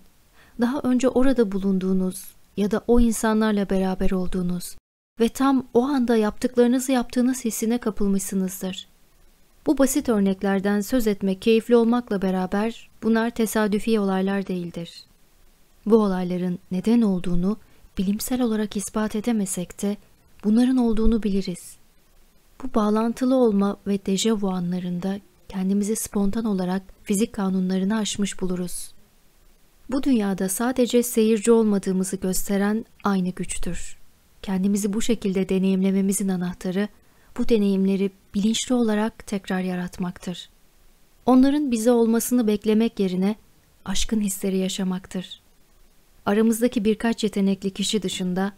daha önce orada bulunduğunuz ya da o insanlarla beraber olduğunuz ve tam o anda yaptıklarınızı yaptığınız hissine kapılmışsınızdır. Bu basit örneklerden söz etmek keyifli olmakla beraber bunlar tesadüfi olaylar değildir. Bu olayların neden olduğunu bilimsel olarak ispat edemesek de bunların olduğunu biliriz. Bu bağlantılı olma ve dejavu anlarında kendimizi spontan olarak fizik kanunlarını aşmış buluruz. Bu dünyada sadece seyirci olmadığımızı gösteren aynı güçtür. Kendimizi bu şekilde deneyimlememizin anahtarı bu deneyimleri bilinçli olarak tekrar yaratmaktır. Onların bize olmasını beklemek yerine aşkın hisleri yaşamaktır.'' aramızdaki birkaç yetenekli kişi dışında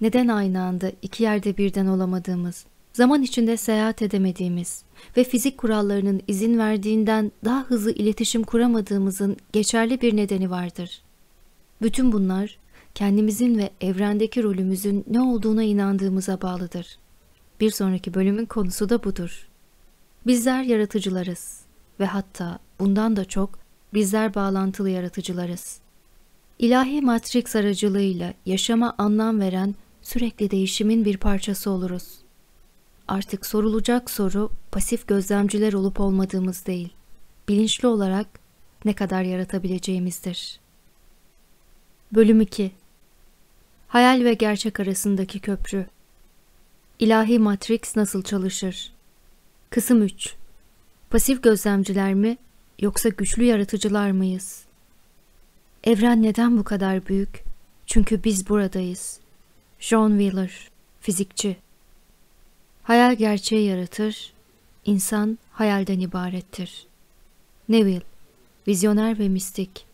neden aynı anda iki yerde birden olamadığımız, zaman içinde seyahat edemediğimiz ve fizik kurallarının izin verdiğinden daha hızlı iletişim kuramadığımızın geçerli bir nedeni vardır. Bütün bunlar kendimizin ve evrendeki rolümüzün ne olduğuna inandığımıza bağlıdır. Bir sonraki bölümün konusu da budur. Bizler yaratıcılarız ve hatta bundan da çok bizler bağlantılı yaratıcılarız. İlahi Matrix aracılığıyla yaşama anlam veren sürekli değişimin bir parçası oluruz. Artık sorulacak soru pasif gözlemciler olup olmadığımız değil, bilinçli olarak ne kadar yaratabileceğimizdir. Bölüm 2 Hayal ve gerçek arasındaki köprü İlahi Matrix nasıl çalışır? Kısım 3 Pasif gözlemciler mi yoksa güçlü yaratıcılar mıyız? Evren neden bu kadar büyük? Çünkü biz buradayız. John Wheeler, fizikçi. Hayal gerçeği yaratır, insan hayalden ibarettir. Neville, vizyoner ve mistik.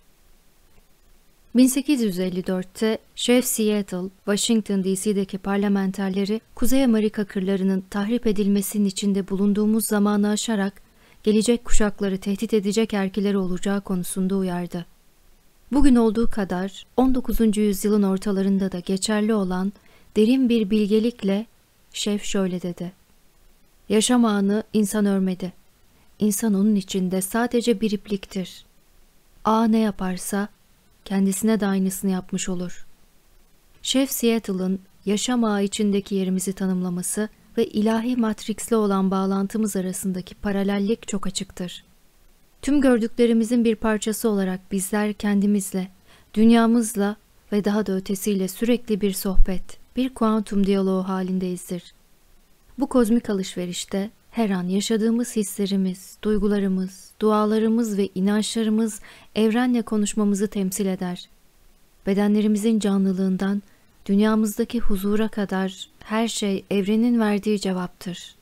1854'te Şef Seattle, Washington DC'deki parlamenterleri Kuzey Amerika kırlarının tahrip edilmesinin içinde bulunduğumuz zamanı aşarak gelecek kuşakları tehdit edecek erkileri olacağı konusunda uyardı. Bugün olduğu kadar 19. yüzyılın ortalarında da geçerli olan derin bir bilgelikle şef şöyle dedi. Yaşam anı insan örmedi. İnsan onun içinde sadece bir ipliktir. A ne yaparsa kendisine de aynısını yapmış olur. Şef Seattle'ın yaşam ağı içindeki yerimizi tanımlaması ve ilahi matriksle olan bağlantımız arasındaki paralellik çok açıktır. Tüm gördüklerimizin bir parçası olarak bizler kendimizle, dünyamızla ve daha da ötesiyle sürekli bir sohbet, bir kuantum diyaloğu halindeyizdir. Bu kozmik alışverişte her an yaşadığımız hislerimiz, duygularımız, dualarımız ve inançlarımız evrenle konuşmamızı temsil eder. Bedenlerimizin canlılığından dünyamızdaki huzura kadar her şey evrenin verdiği cevaptır.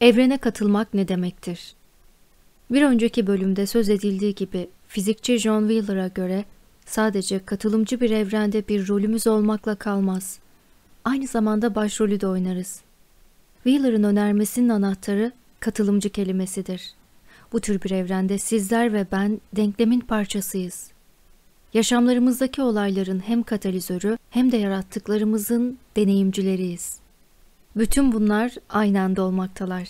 Evrene katılmak ne demektir? Bir önceki bölümde söz edildiği gibi fizikçi John Wheeler'a göre sadece katılımcı bir evrende bir rolümüz olmakla kalmaz. Aynı zamanda başrolü de oynarız. Wheeler'ın önermesinin anahtarı katılımcı kelimesidir. Bu tür bir evrende sizler ve ben denklemin parçasıyız. Yaşamlarımızdaki olayların hem katalizörü hem de yarattıklarımızın deneyimcileriyiz. Bütün bunlar aynı anda olmaktalar.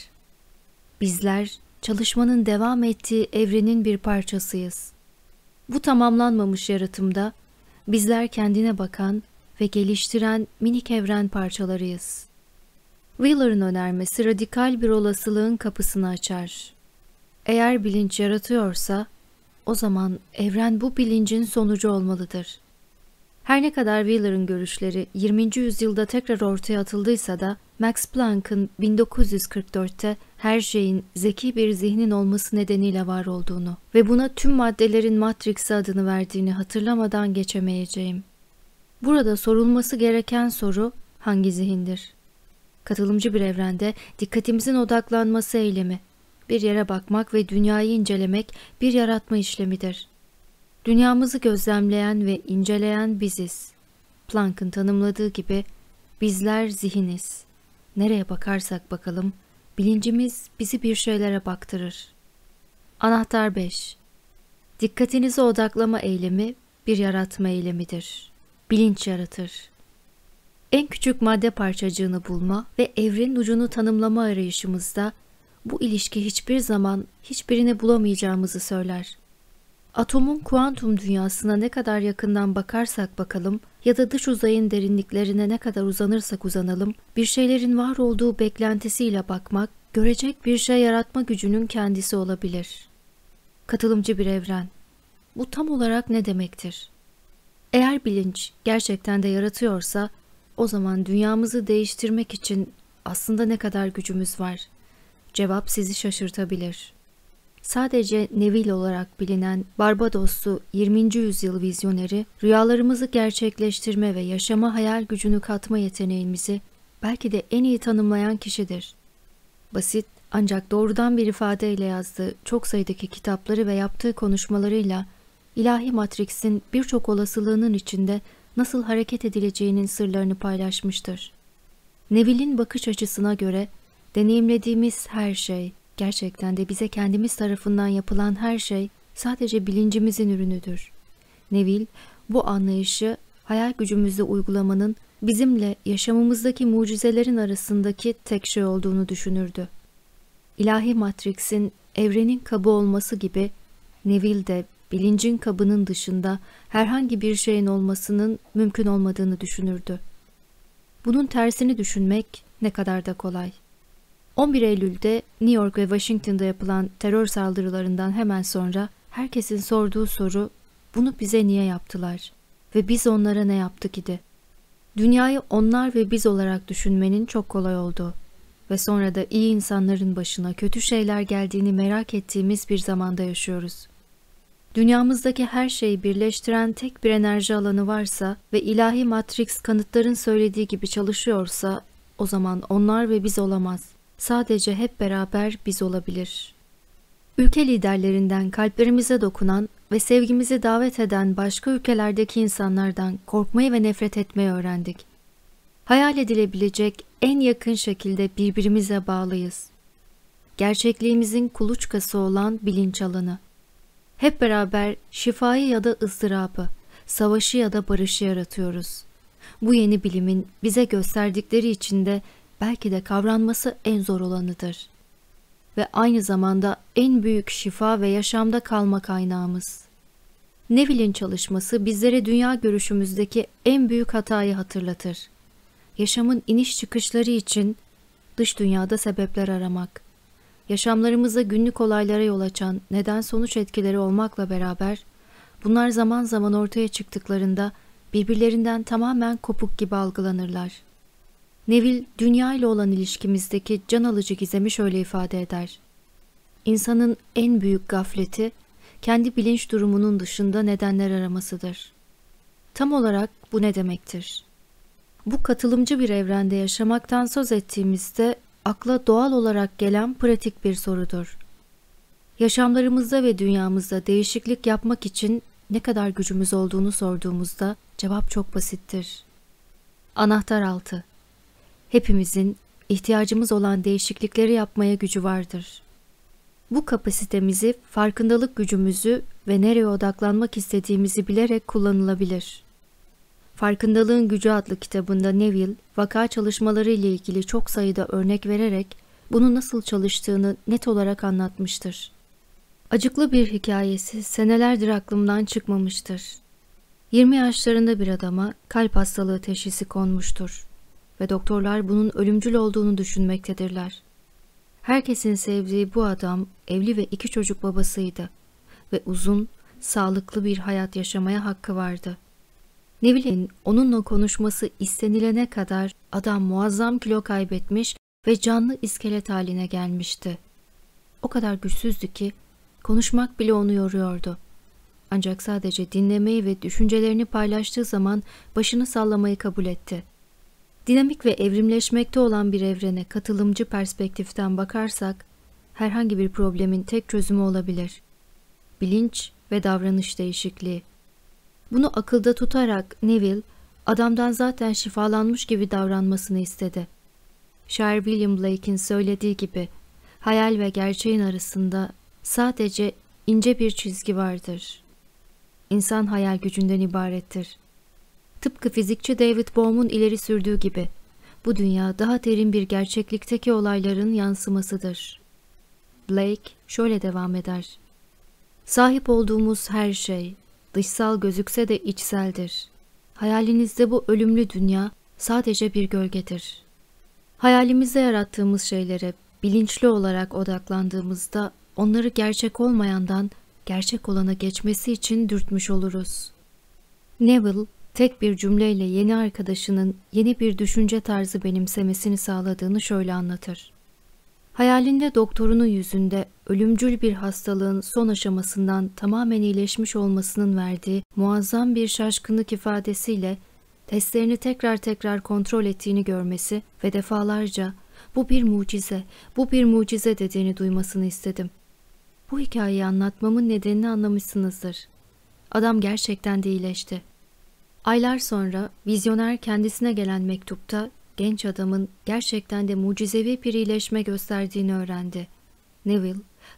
Bizler çalışmanın devam ettiği evrenin bir parçasıyız. Bu tamamlanmamış yaratımda bizler kendine bakan ve geliştiren minik evren parçalarıyız. Wheeler'ın önermesi radikal bir olasılığın kapısını açar. Eğer bilinç yaratıyorsa, o zaman evren bu bilincin sonucu olmalıdır. Her ne kadar Wheeler'ın görüşleri 20. yüzyılda tekrar ortaya atıldıysa da Max Planck'ın 1944'te her şeyin zeki bir zihnin olması nedeniyle var olduğunu ve buna tüm maddelerin Matrix'e adını verdiğini hatırlamadan geçemeyeceğim. Burada sorulması gereken soru hangi zihindir? Katılımcı bir evrende dikkatimizin odaklanması eylemi, bir yere bakmak ve dünyayı incelemek bir yaratma işlemidir. Dünyamızı gözlemleyen ve inceleyen biziz. Planck'ın tanımladığı gibi bizler zihiniz. Nereye bakarsak bakalım bilincimiz bizi bir şeylere baktırır. Anahtar 5 Dikkatinizi odaklama eylemi bir yaratma eylemidir. Bilinç yaratır. En küçük madde parçacığını bulma ve evrenin ucunu tanımlama arayışımızda bu ilişki hiçbir zaman hiçbirini bulamayacağımızı söyler. Atomun kuantum dünyasına ne kadar yakından bakarsak bakalım ya da dış uzayın derinliklerine ne kadar uzanırsak uzanalım, bir şeylerin var olduğu beklentisiyle bakmak, görecek bir şey yaratma gücünün kendisi olabilir. Katılımcı bir evren. Bu tam olarak ne demektir? Eğer bilinç gerçekten de yaratıyorsa, o zaman dünyamızı değiştirmek için aslında ne kadar gücümüz var? Cevap sizi şaşırtabilir.'' sadece Neville olarak bilinen Barbadoslu 20. yüzyıl vizyoneri, rüyalarımızı gerçekleştirme ve yaşama hayal gücünü katma yeteneğimizi belki de en iyi tanımlayan kişidir. Basit ancak doğrudan bir ifadeyle yazdığı çok sayıdaki kitapları ve yaptığı konuşmalarıyla İlahi Matrix'in birçok olasılığının içinde nasıl hareket edileceğinin sırlarını paylaşmıştır. Neville'in bakış açısına göre deneyimlediğimiz her şey Gerçekten de bize kendimiz tarafından yapılan her şey sadece bilincimizin ürünüdür. Neville bu anlayışı hayal gücümüzde uygulamanın bizimle yaşamımızdaki mucizelerin arasındaki tek şey olduğunu düşünürdü. İlahi Matrix'in evrenin kabı olması gibi Neville de bilincin kabının dışında herhangi bir şeyin olmasının mümkün olmadığını düşünürdü. Bunun tersini düşünmek ne kadar da kolay. 11 Eylül'de New York ve Washington'da yapılan terör saldırılarından hemen sonra herkesin sorduğu soru bunu bize niye yaptılar ve biz onlara ne yaptık idi? Dünyayı onlar ve biz olarak düşünmenin çok kolay oldu ve sonra da iyi insanların başına kötü şeyler geldiğini merak ettiğimiz bir zamanda yaşıyoruz. Dünyamızdaki her şeyi birleştiren tek bir enerji alanı varsa ve ilahi matrix kanıtların söylediği gibi çalışıyorsa o zaman onlar ve biz olamaz sadece hep beraber biz olabilir. Ülke liderlerinden kalplerimize dokunan ve sevgimizi davet eden başka ülkelerdeki insanlardan korkmayı ve nefret etmeyi öğrendik. Hayal edilebilecek en yakın şekilde birbirimize bağlıyız. Gerçekliğimizin kuluçkası olan bilinç alanı. Hep beraber şifayı ya da ızdırabı, savaşı ya da barışı yaratıyoruz. Bu yeni bilimin bize gösterdikleri içinde belki de kavranması en zor olanıdır. Ve aynı zamanda en büyük şifa ve yaşamda kalma kaynağımız. Neville'in çalışması bizlere dünya görüşümüzdeki en büyük hatayı hatırlatır. Yaşamın iniş çıkışları için dış dünyada sebepler aramak. Yaşamlarımızda günlük olaylara yol açan neden sonuç etkileri olmakla beraber bunlar zaman zaman ortaya çıktıklarında birbirlerinden tamamen kopuk gibi algılanırlar. Nevil dünya ile olan ilişkimizdeki can alıcı gizemi şöyle ifade eder. İnsanın en büyük gafleti kendi bilinç durumunun dışında nedenler aramasıdır. Tam olarak bu ne demektir? Bu katılımcı bir evrende yaşamaktan söz ettiğimizde akla doğal olarak gelen pratik bir sorudur. Yaşamlarımızda ve dünyamızda değişiklik yapmak için ne kadar gücümüz olduğunu sorduğumuzda cevap çok basittir. Anahtar altı hepimizin ihtiyacımız olan değişiklikleri yapmaya gücü vardır. Bu kapasitemizi, farkındalık gücümüzü ve nereye odaklanmak istediğimizi bilerek kullanılabilir. Farkındalığın Gücü adlı kitabında Neville, vaka çalışmaları ile ilgili çok sayıda örnek vererek bunun nasıl çalıştığını net olarak anlatmıştır. Acıklı bir hikayesi senelerdir aklımdan çıkmamıştır. 20 yaşlarında bir adama kalp hastalığı teşhisi konmuştur ve doktorlar bunun ölümcül olduğunu düşünmektedirler. Herkesin sevdiği bu adam evli ve iki çocuk babasıydı ve uzun, sağlıklı bir hayat yaşamaya hakkı vardı. Neville'in onunla konuşması istenilene kadar adam muazzam kilo kaybetmiş ve canlı iskelet haline gelmişti. O kadar güçsüzdü ki konuşmak bile onu yoruyordu. Ancak sadece dinlemeyi ve düşüncelerini paylaştığı zaman başını sallamayı kabul etti. Dinamik ve evrimleşmekte olan bir evrene katılımcı perspektiften bakarsak, herhangi bir problemin tek çözümü olabilir. Bilinç ve davranış değişikliği. Bunu akılda tutarak Neville, adamdan zaten şifalanmış gibi davranmasını istedi. Şair William Blake'in söylediği gibi, hayal ve gerçeğin arasında sadece ince bir çizgi vardır. İnsan hayal gücünden ibarettir. Tıpkı fizikçi David Bohm'un ileri sürdüğü gibi bu dünya daha derin bir gerçeklikteki olayların yansımasıdır. Blake şöyle devam eder. Sahip olduğumuz her şey dışsal gözükse de içseldir. Hayalinizde bu ölümlü dünya sadece bir gölgedir. Hayalimizde yarattığımız şeylere bilinçli olarak odaklandığımızda onları gerçek olmayandan gerçek olana geçmesi için dürtmüş oluruz. Neville Tek bir cümleyle yeni arkadaşının yeni bir düşünce tarzı benimsemesini sağladığını şöyle anlatır. Hayalinde doktorunun yüzünde ölümcül bir hastalığın son aşamasından tamamen iyileşmiş olmasının verdiği muazzam bir şaşkınlık ifadesiyle testlerini tekrar tekrar kontrol ettiğini görmesi ve defalarca bu bir mucize, bu bir mucize dediğini duymasını istedim. Bu hikayeyi anlatmamın nedenini anlamışsınızdır. Adam gerçekten de iyileşti. Aylar sonra vizyoner kendisine gelen mektupta genç adamın gerçekten de mucizevi bir iyileşme gösterdiğini öğrendi. Neville,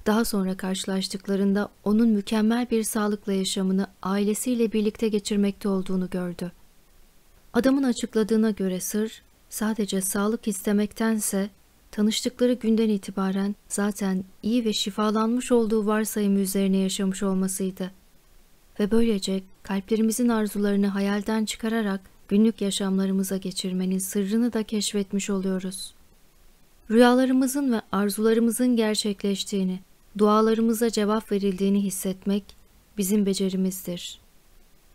daha sonra karşılaştıklarında onun mükemmel bir sağlıkla yaşamını ailesiyle birlikte geçirmekte olduğunu gördü. Adamın açıkladığına göre sır, sadece sağlık istemektense tanıştıkları günden itibaren zaten iyi ve şifalanmış olduğu varsayımı üzerine yaşamış olmasıydı ve böylece kalplerimizin arzularını hayalden çıkararak günlük yaşamlarımıza geçirmenin sırrını da keşfetmiş oluyoruz. Rüyalarımızın ve arzularımızın gerçekleştiğini, dualarımıza cevap verildiğini hissetmek bizim becerimizdir.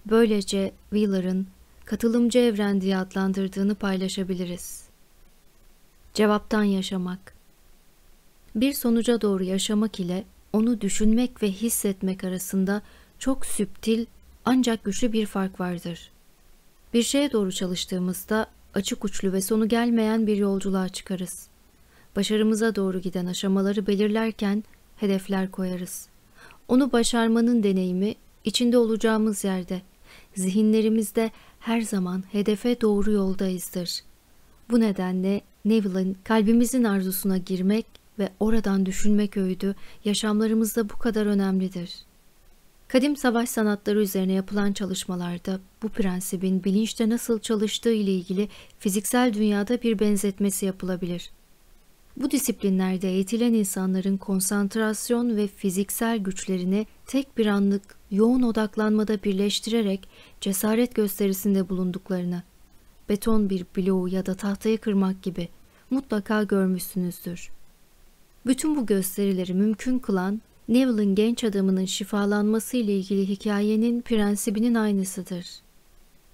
Böylece Wheeler'ın katılımcı evren diye adlandırdığını paylaşabiliriz. Cevaptan yaşamak Bir sonuca doğru yaşamak ile onu düşünmek ve hissetmek arasında çok süptil ancak güçlü bir fark vardır. Bir şeye doğru çalıştığımızda açık uçlu ve sonu gelmeyen bir yolculuğa çıkarız. Başarımıza doğru giden aşamaları belirlerken hedefler koyarız. Onu başarmanın deneyimi içinde olacağımız yerde, zihinlerimizde her zaman hedefe doğru yoldayızdır. Bu nedenle Neville'ın kalbimizin arzusuna girmek ve oradan düşünmek öğüdü yaşamlarımızda bu kadar önemlidir.'' Kadim savaş sanatları üzerine yapılan çalışmalarda bu prensibin bilinçte nasıl çalıştığı ile ilgili fiziksel dünyada bir benzetmesi yapılabilir. Bu disiplinlerde eğitilen insanların konsantrasyon ve fiziksel güçlerini tek bir anlık yoğun odaklanmada birleştirerek cesaret gösterisinde bulunduklarını, beton bir bloğu ya da tahtayı kırmak gibi mutlaka görmüşsünüzdür. Bütün bu gösterileri mümkün kılan Neville'ın genç adamının şifalanması ile ilgili hikayenin prensibinin aynısıdır.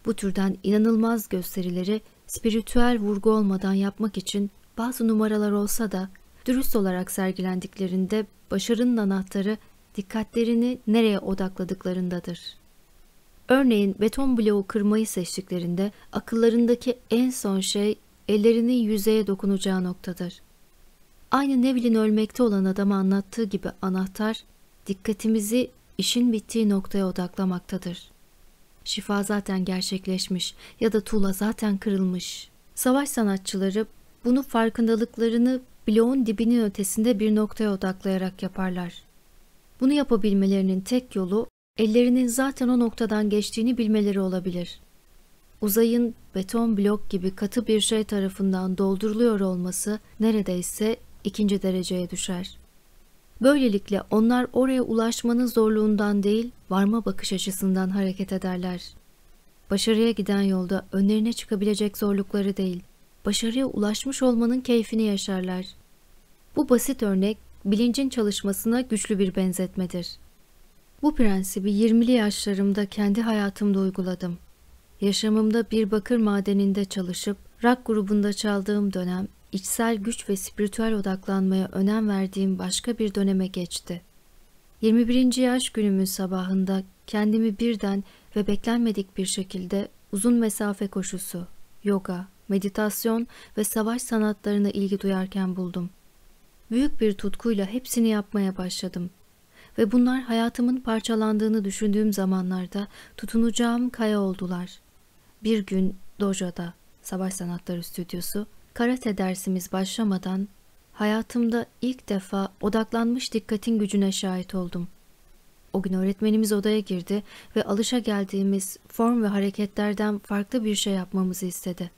Bu türden inanılmaz gösterileri spiritüel vurgu olmadan yapmak için bazı numaralar olsa da dürüst olarak sergilendiklerinde başarının anahtarı dikkatlerini nereye odakladıklarındadır. Örneğin beton bloğu kırmayı seçtiklerinde akıllarındaki en son şey ellerinin yüzeye dokunacağı noktadır. Aynı Neville'in ölmekte olan adama anlattığı gibi anahtar, dikkatimizi işin bittiği noktaya odaklamaktadır. Şifa zaten gerçekleşmiş ya da tuğla zaten kırılmış. Savaş sanatçıları bunu farkındalıklarını bloğun dibinin ötesinde bir noktaya odaklayarak yaparlar. Bunu yapabilmelerinin tek yolu ellerinin zaten o noktadan geçtiğini bilmeleri olabilir. Uzayın beton blok gibi katı bir şey tarafından dolduruluyor olması neredeyse ikinci dereceye düşer. Böylelikle onlar oraya ulaşmanın zorluğundan değil, varma bakış açısından hareket ederler. Başarıya giden yolda önlerine çıkabilecek zorlukları değil, başarıya ulaşmış olmanın keyfini yaşarlar. Bu basit örnek, bilincin çalışmasına güçlü bir benzetmedir. Bu prensibi 20'li yaşlarımda kendi hayatımda uyguladım. Yaşamımda bir bakır madeninde çalışıp, rak grubunda çaldığım dönem içsel güç ve spiritüel odaklanmaya önem verdiğim başka bir döneme geçti. 21. yaş günümün sabahında kendimi birden ve beklenmedik bir şekilde uzun mesafe koşusu, yoga, meditasyon ve savaş sanatlarına ilgi duyarken buldum. Büyük bir tutkuyla hepsini yapmaya başladım. Ve bunlar hayatımın parçalandığını düşündüğüm zamanlarda tutunacağım kaya oldular. Bir gün Doja'da, Savaş Sanatları Stüdyosu, Karate dersimiz başlamadan hayatımda ilk defa odaklanmış dikkatin gücüne şahit oldum. O gün öğretmenimiz odaya girdi ve alışa geldiğimiz form ve hareketlerden farklı bir şey yapmamızı istedi.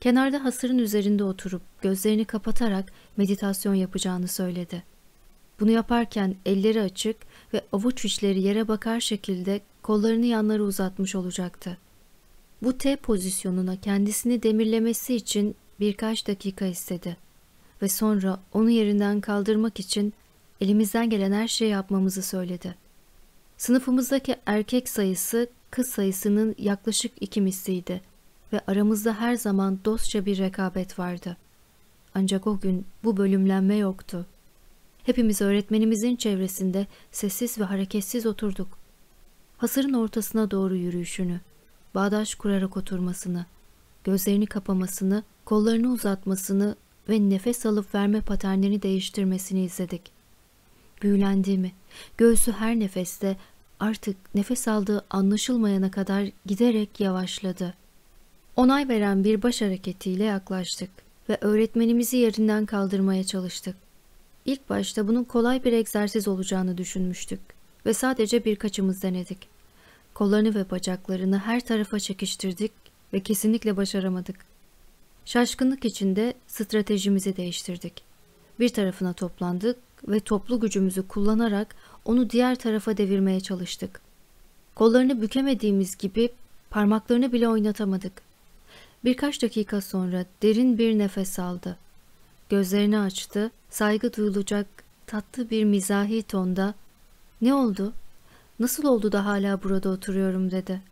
Kenarda hasırın üzerinde oturup gözlerini kapatarak meditasyon yapacağını söyledi. Bunu yaparken elleri açık ve avuç içleri yere bakar şekilde kollarını yanlara uzatmış olacaktı. Bu T pozisyonuna kendisini demirlemesi için birkaç dakika istedi ve sonra onu yerinden kaldırmak için elimizden gelen her şeyi yapmamızı söyledi. Sınıfımızdaki erkek sayısı kız sayısının yaklaşık iki misliydi ve aramızda her zaman dostça bir rekabet vardı. Ancak o gün bu bölümlenme yoktu. Hepimiz öğretmenimizin çevresinde sessiz ve hareketsiz oturduk. Hasırın ortasına doğru yürüyüşünü, bağdaş kurarak oturmasını, gözlerini kapamasını, kollarını uzatmasını ve nefes alıp verme paternlerini değiştirmesini izledik. Büyülendiğimi, göğsü her nefeste artık nefes aldığı anlaşılmayana kadar giderek yavaşladı. Onay veren bir baş hareketiyle yaklaştık ve öğretmenimizi yerinden kaldırmaya çalıştık. İlk başta bunun kolay bir egzersiz olacağını düşünmüştük ve sadece birkaçımız denedik. Kollarını ve bacaklarını her tarafa çekiştirdik ve kesinlikle başaramadık. Şaşkınlık içinde stratejimizi değiştirdik. Bir tarafına toplandık ve toplu gücümüzü kullanarak onu diğer tarafa devirmeye çalıştık. Kollarını bükemediğimiz gibi parmaklarını bile oynatamadık. Birkaç dakika sonra derin bir nefes aldı. Gözlerini açtı, saygı duyulacak tatlı bir mizahi tonda ''Ne oldu? Nasıl oldu da hala burada oturuyorum?'' dedi.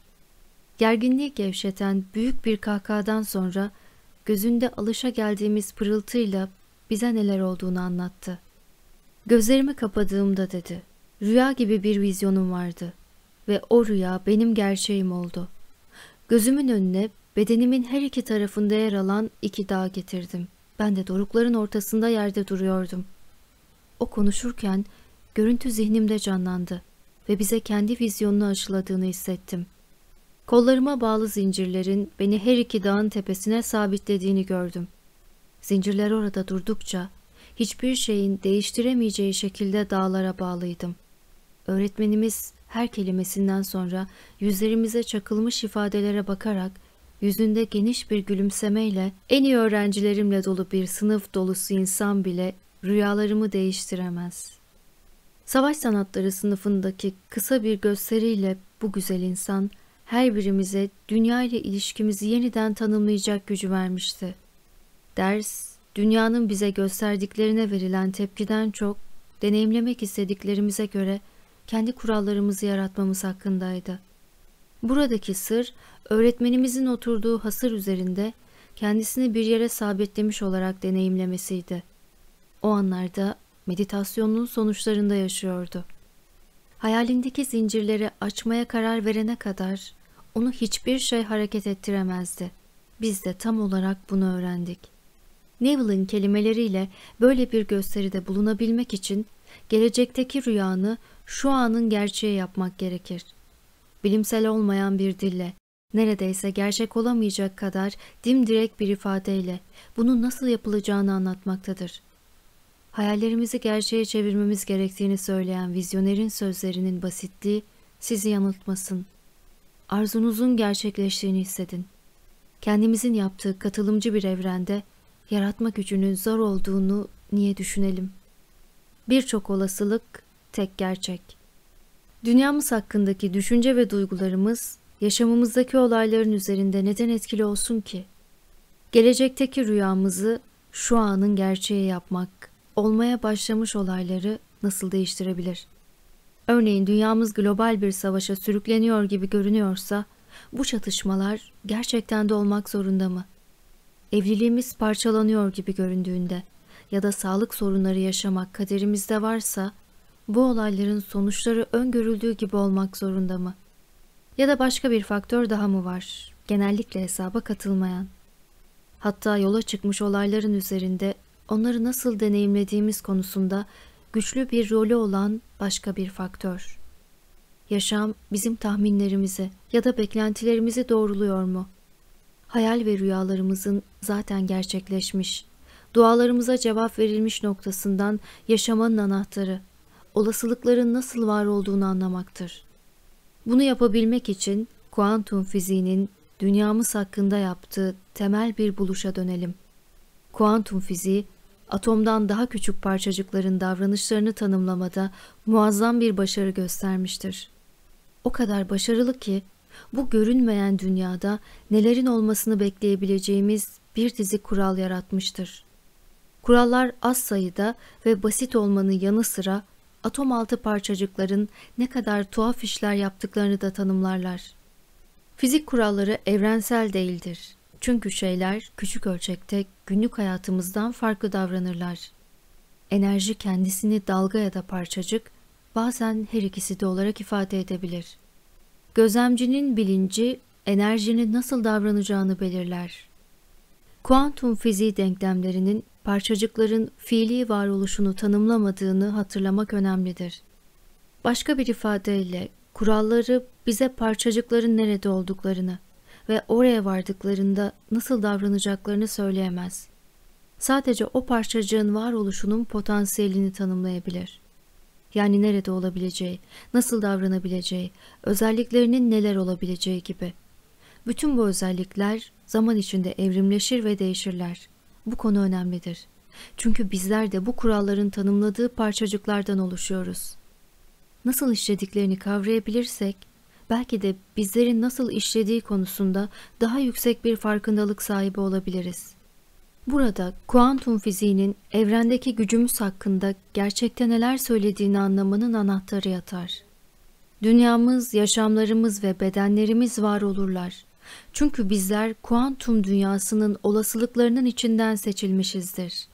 Gerginliği gevşeten büyük bir kahkahadan sonra gözünde alışa geldiğimiz pırıltıyla bize neler olduğunu anlattı. Gözlerimi kapadığımda dedi, rüya gibi bir vizyonum vardı ve o rüya benim gerçeğim oldu. Gözümün önüne bedenimin her iki tarafında yer alan iki dağ getirdim. Ben de dorukların ortasında yerde duruyordum. O konuşurken görüntü zihnimde canlandı ve bize kendi vizyonunu aşıladığını hissettim.'' Kollarıma bağlı zincirlerin beni her iki dağın tepesine sabitlediğini gördüm. Zincirler orada durdukça hiçbir şeyin değiştiremeyeceği şekilde dağlara bağlıydım. Öğretmenimiz her kelimesinden sonra yüzlerimize çakılmış ifadelere bakarak yüzünde geniş bir gülümsemeyle en iyi öğrencilerimle dolu bir sınıf dolusu insan bile rüyalarımı değiştiremez. Savaş sanatları sınıfındaki kısa bir gösteriyle bu güzel insan her birimize dünya ile ilişkimizi yeniden tanımlayacak gücü vermişti. Ders, dünyanın bize gösterdiklerine verilen tepkiden çok, deneyimlemek istediklerimize göre kendi kurallarımızı yaratmamız hakkındaydı. Buradaki sır, öğretmenimizin oturduğu hasır üzerinde kendisini bir yere sabitlemiş olarak deneyimlemesiydi. O anlarda meditasyonun sonuçlarında yaşıyordu. Hayalindeki zincirleri açmaya karar verene kadar onu hiçbir şey hareket ettiremezdi. Biz de tam olarak bunu öğrendik. Neville'ın kelimeleriyle böyle bir gösteride bulunabilmek için gelecekteki rüyanı şu anın gerçeği yapmak gerekir. Bilimsel olmayan bir dille, neredeyse gerçek olamayacak kadar dimdirek bir ifadeyle bunu nasıl yapılacağını anlatmaktadır. Hayallerimizi gerçeğe çevirmemiz gerektiğini söyleyen vizyonerin sözlerinin basitliği sizi yanıltmasın.'' arzunuzun gerçekleştiğini hissedin. Kendimizin yaptığı katılımcı bir evrende yaratma gücünün zor olduğunu niye düşünelim? Birçok olasılık tek gerçek. Dünyamız hakkındaki düşünce ve duygularımız yaşamımızdaki olayların üzerinde neden etkili olsun ki? Gelecekteki rüyamızı şu anın gerçeği yapmak, olmaya başlamış olayları nasıl değiştirebilir? Örneğin dünyamız global bir savaşa sürükleniyor gibi görünüyorsa bu çatışmalar gerçekten de olmak zorunda mı? Evliliğimiz parçalanıyor gibi göründüğünde ya da sağlık sorunları yaşamak kaderimizde varsa bu olayların sonuçları öngörüldüğü gibi olmak zorunda mı? Ya da başka bir faktör daha mı var? Genellikle hesaba katılmayan. Hatta yola çıkmış olayların üzerinde onları nasıl deneyimlediğimiz konusunda güçlü bir rolü olan başka bir faktör. Yaşam bizim tahminlerimizi ya da beklentilerimizi doğruluyor mu? Hayal ve rüyalarımızın zaten gerçekleşmiş, dualarımıza cevap verilmiş noktasından yaşamanın anahtarı, olasılıkların nasıl var olduğunu anlamaktır. Bunu yapabilmek için kuantum fiziğinin dünyamız hakkında yaptığı temel bir buluşa dönelim. Kuantum fiziği atomdan daha küçük parçacıkların davranışlarını tanımlamada muazzam bir başarı göstermiştir. O kadar başarılı ki bu görünmeyen dünyada nelerin olmasını bekleyebileceğimiz bir dizi kural yaratmıştır. Kurallar az sayıda ve basit olmanın yanı sıra atom altı parçacıkların ne kadar tuhaf işler yaptıklarını da tanımlarlar. Fizik kuralları evrensel değildir. Çünkü şeyler küçük ölçekte günlük hayatımızdan farklı davranırlar. Enerji kendisini dalga ya da parçacık, bazen her ikisi de olarak ifade edebilir. Gözlemcinin bilinci enerjinin nasıl davranacağını belirler. Kuantum fiziği denklemlerinin parçacıkların fiili varoluşunu tanımlamadığını hatırlamak önemlidir. Başka bir ifadeyle kuralları bize parçacıkların nerede olduklarını ve oraya vardıklarında nasıl davranacaklarını söyleyemez. Sadece o parçacığın varoluşunun potansiyelini tanımlayabilir. Yani nerede olabileceği, nasıl davranabileceği, özelliklerinin neler olabileceği gibi. Bütün bu özellikler zaman içinde evrimleşir ve değişirler. Bu konu önemlidir. Çünkü bizler de bu kuralların tanımladığı parçacıklardan oluşuyoruz. Nasıl işlediklerini kavrayabilirsek belki de bizlerin nasıl işlediği konusunda daha yüksek bir farkındalık sahibi olabiliriz. Burada kuantum fiziğinin evrendeki gücümüz hakkında gerçekte neler söylediğini anlamanın anahtarı yatar. Dünyamız, yaşamlarımız ve bedenlerimiz var olurlar. Çünkü bizler kuantum dünyasının olasılıklarının içinden seçilmişizdir,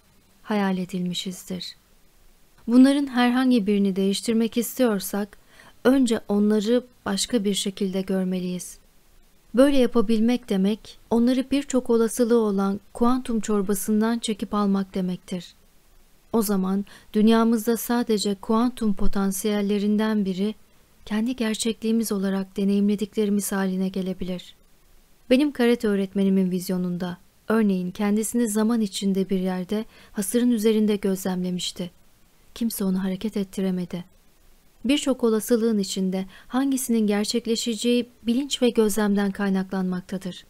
hayal edilmişizdir. Bunların herhangi birini değiştirmek istiyorsak, önce onları başka bir şekilde görmeliyiz. Böyle yapabilmek demek, onları birçok olasılığı olan kuantum çorbasından çekip almak demektir. O zaman dünyamızda sadece kuantum potansiyellerinden biri, kendi gerçekliğimiz olarak deneyimlediklerimiz haline gelebilir. Benim karate öğretmenimin vizyonunda, örneğin kendisini zaman içinde bir yerde hasırın üzerinde gözlemlemişti. Kimse onu hareket ettiremedi.'' birçok olasılığın içinde hangisinin gerçekleşeceği bilinç ve gözlemden kaynaklanmaktadır.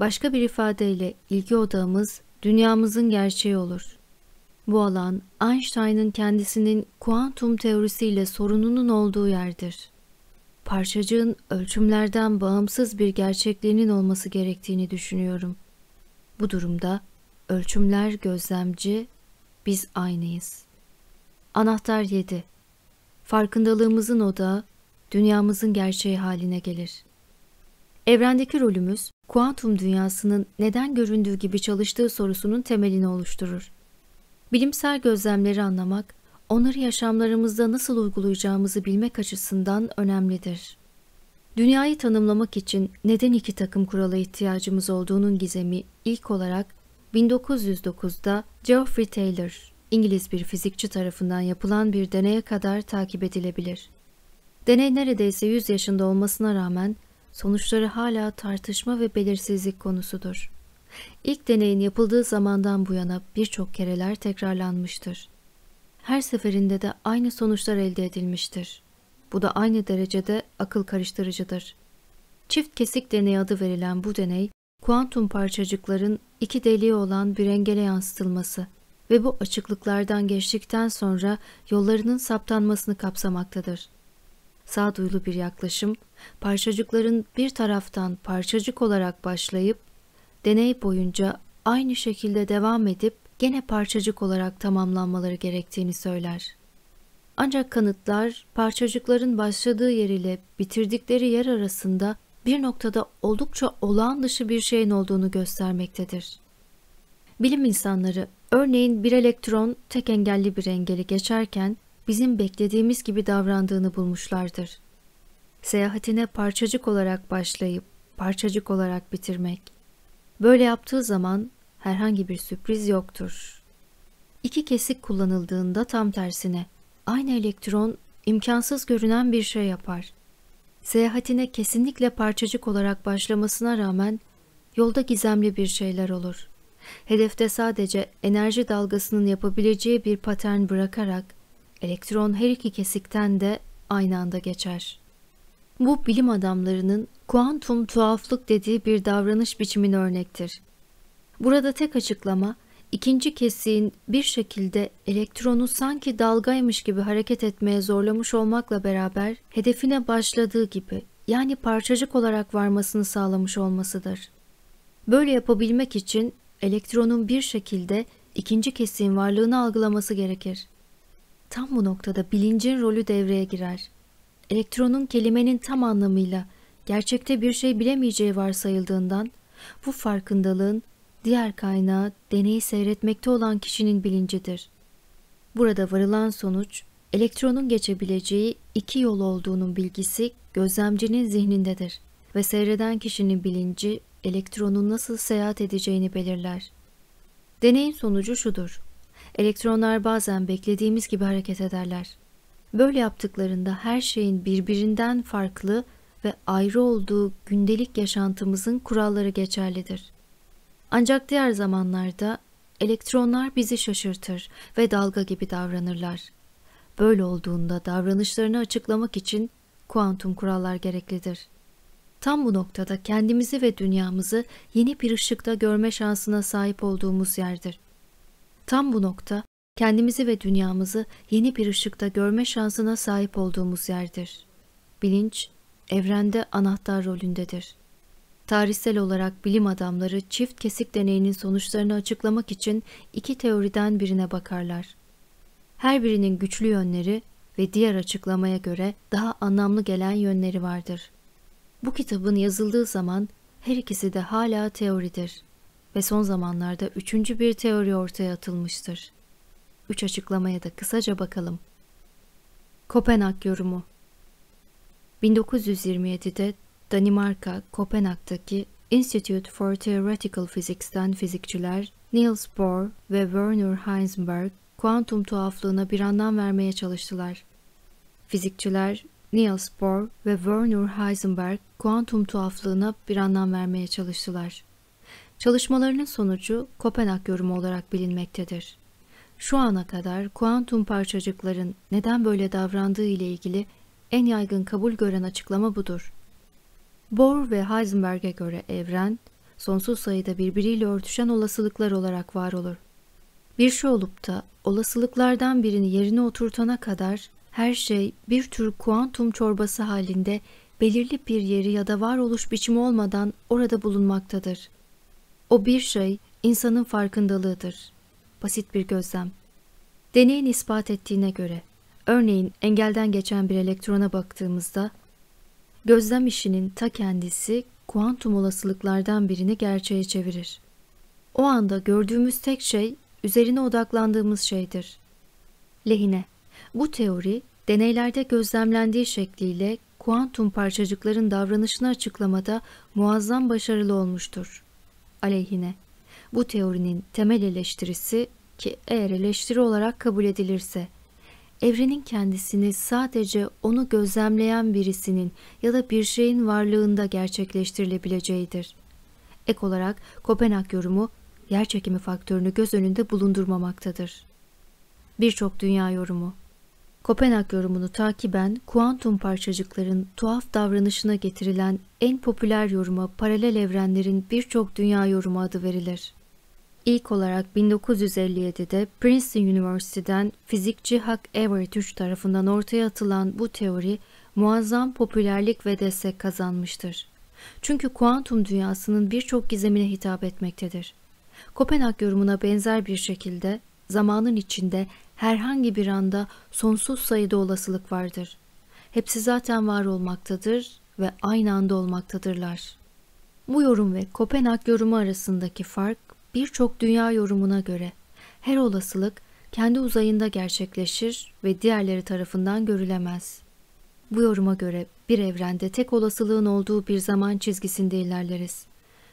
Başka bir ifadeyle ilgi odağımız dünyamızın gerçeği olur. Bu alan Einstein'ın kendisinin kuantum teorisiyle sorununun olduğu yerdir. Parçacığın ölçümlerden bağımsız bir gerçekliğinin olması gerektiğini düşünüyorum. Bu durumda ölçümler gözlemci, biz aynıyız. Anahtar 7 farkındalığımızın odağı, dünyamızın gerçeği haline gelir. Evrendeki rolümüz, kuantum dünyasının neden göründüğü gibi çalıştığı sorusunun temelini oluşturur. Bilimsel gözlemleri anlamak, onları yaşamlarımızda nasıl uygulayacağımızı bilmek açısından önemlidir. Dünyayı tanımlamak için neden iki takım kurala ihtiyacımız olduğunun gizemi ilk olarak 1909'da Geoffrey Taylor İngiliz bir fizikçi tarafından yapılan bir deneye kadar takip edilebilir. Deney neredeyse 100 yaşında olmasına rağmen sonuçları hala tartışma ve belirsizlik konusudur. İlk deneyin yapıldığı zamandan bu yana birçok kereler tekrarlanmıştır. Her seferinde de aynı sonuçlar elde edilmiştir. Bu da aynı derecede akıl karıştırıcıdır. Çift kesik deney adı verilen bu deney, kuantum parçacıkların iki deliği olan bir engele yansıtılması ve bu açıklıklardan geçtikten sonra yollarının saptanmasını kapsamaktadır. Sağduyulu bir yaklaşım, parçacıkların bir taraftan parçacık olarak başlayıp, deney boyunca aynı şekilde devam edip gene parçacık olarak tamamlanmaları gerektiğini söyler. Ancak kanıtlar parçacıkların başladığı yer ile bitirdikleri yer arasında bir noktada oldukça olağan dışı bir şeyin olduğunu göstermektedir. Bilim insanları Örneğin bir elektron tek engelli bir engeli geçerken bizim beklediğimiz gibi davrandığını bulmuşlardır. Seyahatine parçacık olarak başlayıp parçacık olarak bitirmek. Böyle yaptığı zaman herhangi bir sürpriz yoktur. İki kesik kullanıldığında tam tersine aynı elektron imkansız görünen bir şey yapar. Seyahatine kesinlikle parçacık olarak başlamasına rağmen yolda gizemli bir şeyler olur. Hedefte sadece enerji dalgasının yapabileceği bir patern bırakarak elektron her iki kesikten de aynı anda geçer. Bu bilim adamlarının kuantum tuhaflık dediği bir davranış biçimin örnektir. Burada tek açıklama ikinci kesiğin bir şekilde elektronu sanki dalgaymış gibi hareket etmeye zorlamış olmakla beraber hedefine başladığı gibi yani parçacık olarak varmasını sağlamış olmasıdır. Böyle yapabilmek için elektronun bir şekilde ikinci kesiğin varlığını algılaması gerekir. Tam bu noktada bilincin rolü devreye girer. Elektronun kelimenin tam anlamıyla gerçekte bir şey bilemeyeceği varsayıldığından bu farkındalığın diğer kaynağı deneyi seyretmekte olan kişinin bilincidir. Burada varılan sonuç elektronun geçebileceği iki yol olduğunun bilgisi gözlemcinin zihnindedir ve seyreden kişinin bilinci elektronun nasıl seyahat edeceğini belirler. Deneyin sonucu şudur. Elektronlar bazen beklediğimiz gibi hareket ederler. Böyle yaptıklarında her şeyin birbirinden farklı ve ayrı olduğu gündelik yaşantımızın kuralları geçerlidir. Ancak diğer zamanlarda elektronlar bizi şaşırtır ve dalga gibi davranırlar. Böyle olduğunda davranışlarını açıklamak için kuantum kurallar gereklidir. Tam bu noktada kendimizi ve dünyamızı yeni bir ışıkta görme şansına sahip olduğumuz yerdir. Tam bu nokta kendimizi ve dünyamızı yeni bir ışıkta görme şansına sahip olduğumuz yerdir. Bilinç, evrende anahtar rolündedir. Tarihsel olarak bilim adamları çift kesik deneyinin sonuçlarını açıklamak için iki teoriden birine bakarlar. Her birinin güçlü yönleri ve diğer açıklamaya göre daha anlamlı gelen yönleri vardır. Bu kitabın yazıldığı zaman her ikisi de hala teoridir ve son zamanlarda üçüncü bir teori ortaya atılmıştır. Üç açıklamaya da kısaca bakalım. Kopenhag yorumu 1927'de Danimarka, Kopenhag'daki Institute for Theoretical Physics'ten fizikçiler Niels Bohr ve Werner Heisenberg kuantum tuhaflığına bir anlam vermeye çalıştılar. Fizikçiler Niels Bohr ve Werner Heisenberg kuantum tuhaflığına bir anlam vermeye çalıştılar. Çalışmalarının sonucu Kopenhag yorumu olarak bilinmektedir. Şu ana kadar kuantum parçacıkların neden böyle davrandığı ile ilgili en yaygın kabul gören açıklama budur. Bohr ve Heisenberg'e göre evren, sonsuz sayıda birbiriyle örtüşen olasılıklar olarak var olur. Bir şey olup da olasılıklardan birini yerine oturtana kadar her şey bir tür kuantum çorbası halinde belirli bir yeri ya da varoluş biçimi olmadan orada bulunmaktadır. O bir şey insanın farkındalığıdır. Basit bir gözlem. Deneyin ispat ettiğine göre, örneğin engelden geçen bir elektrona baktığımızda, gözlem işinin ta kendisi kuantum olasılıklardan birini gerçeğe çevirir. O anda gördüğümüz tek şey üzerine odaklandığımız şeydir. Lehine bu teori, deneylerde gözlemlendiği şekliyle kuantum parçacıkların davranışını açıklamada muazzam başarılı olmuştur. Aleyhine, bu teorinin temel eleştirisi ki eğer eleştiri olarak kabul edilirse, evrenin kendisini sadece onu gözlemleyen birisinin ya da bir şeyin varlığında gerçekleştirilebileceğidir. Ek olarak Kopenhag yorumu yerçekimi faktörünü göz önünde bulundurmamaktadır. Birçok dünya yorumu Kopenhag yorumunu takiben kuantum parçacıkların tuhaf davranışına getirilen en popüler yoruma paralel evrenlerin birçok dünya yorumu adı verilir. İlk olarak 1957'de Princeton Üniversitesi'den fizikçi Huck Everett III tarafından ortaya atılan bu teori muazzam popülerlik ve destek kazanmıştır. Çünkü kuantum dünyasının birçok gizemine hitap etmektedir. Kopenhag yorumuna benzer bir şekilde zamanın içinde herhangi bir anda sonsuz sayıda olasılık vardır. Hepsi zaten var olmaktadır ve aynı anda olmaktadırlar. Bu yorum ve Kopenhag yorumu arasındaki fark birçok dünya yorumuna göre her olasılık kendi uzayında gerçekleşir ve diğerleri tarafından görülemez. Bu yoruma göre bir evrende tek olasılığın olduğu bir zaman çizgisinde ilerleriz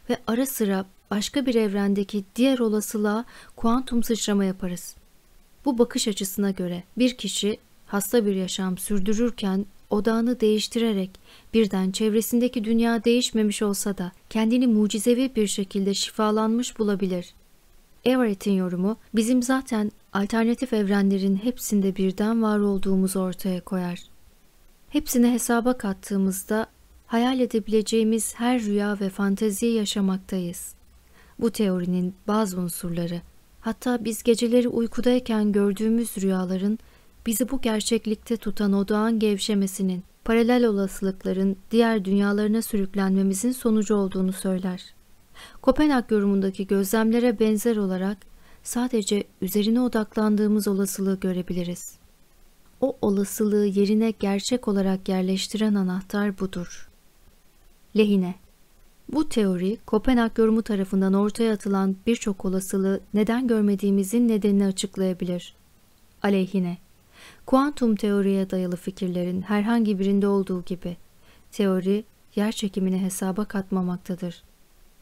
ve ara sıra başka bir evrendeki diğer olasılığa kuantum sıçrama yaparız. Bu bakış açısına göre bir kişi hasta bir yaşam sürdürürken odağını değiştirerek birden çevresindeki dünya değişmemiş olsa da kendini mucizevi bir şekilde şifalanmış bulabilir. Everett'in yorumu bizim zaten alternatif evrenlerin hepsinde birden var olduğumuzu ortaya koyar. Hepsini hesaba kattığımızda hayal edebileceğimiz her rüya ve fanteziyi yaşamaktayız. Bu teorinin bazı unsurları Hatta biz geceleri uykudayken gördüğümüz rüyaların bizi bu gerçeklikte tutan odağın gevşemesinin, paralel olasılıkların diğer dünyalarına sürüklenmemizin sonucu olduğunu söyler. Kopenhag yorumundaki gözlemlere benzer olarak sadece üzerine odaklandığımız olasılığı görebiliriz. O olasılığı yerine gerçek olarak yerleştiren anahtar budur. Lehine bu teori, Kopenhag yorumu tarafından ortaya atılan birçok olasılığı neden görmediğimizin nedenini açıklayabilir. Aleyhine, kuantum teoriye dayalı fikirlerin herhangi birinde olduğu gibi, teori, yer çekimini hesaba katmamaktadır.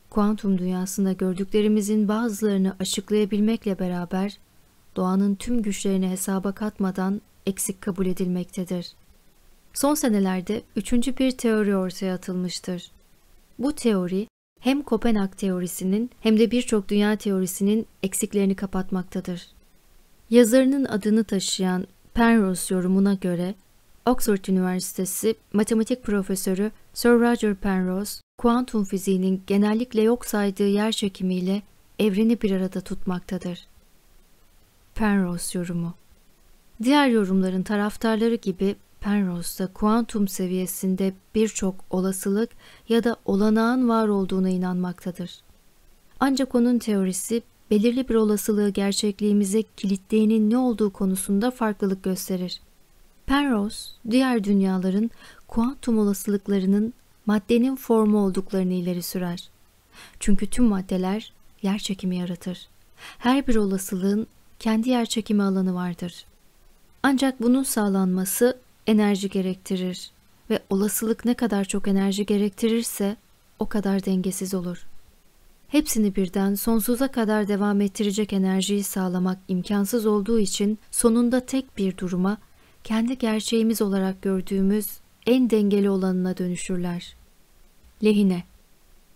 Kuantum dünyasında gördüklerimizin bazılarını açıklayabilmekle beraber, doğanın tüm güçlerini hesaba katmadan eksik kabul edilmektedir. Son senelerde üçüncü bir teori ortaya atılmıştır. Bu teori hem Kopenhag teorisinin hem de birçok dünya teorisinin eksiklerini kapatmaktadır. Yazarının adını taşıyan Penrose yorumuna göre Oxford Üniversitesi matematik profesörü Sir Roger Penrose, kuantum fiziğinin genellikle yok saydığı yer çekimiyle evreni bir arada tutmaktadır. Penrose yorumu Diğer yorumların taraftarları gibi Penrose'da kuantum seviyesinde birçok olasılık ya da olanağın var olduğuna inanmaktadır. Ancak onun teorisi belirli bir olasılığı gerçekliğimize kilitleyenin ne olduğu konusunda farklılık gösterir. Penrose, diğer dünyaların kuantum olasılıklarının maddenin formu olduklarını ileri sürer. Çünkü tüm maddeler yerçekimi yaratır. Her bir olasılığın kendi yerçekimi alanı vardır. Ancak bunun sağlanması enerji gerektirir ve olasılık ne kadar çok enerji gerektirirse o kadar dengesiz olur. Hepsini birden sonsuza kadar devam ettirecek enerjiyi sağlamak imkansız olduğu için sonunda tek bir duruma, kendi gerçeğimiz olarak gördüğümüz en dengeli olanına dönüşürler. Lehine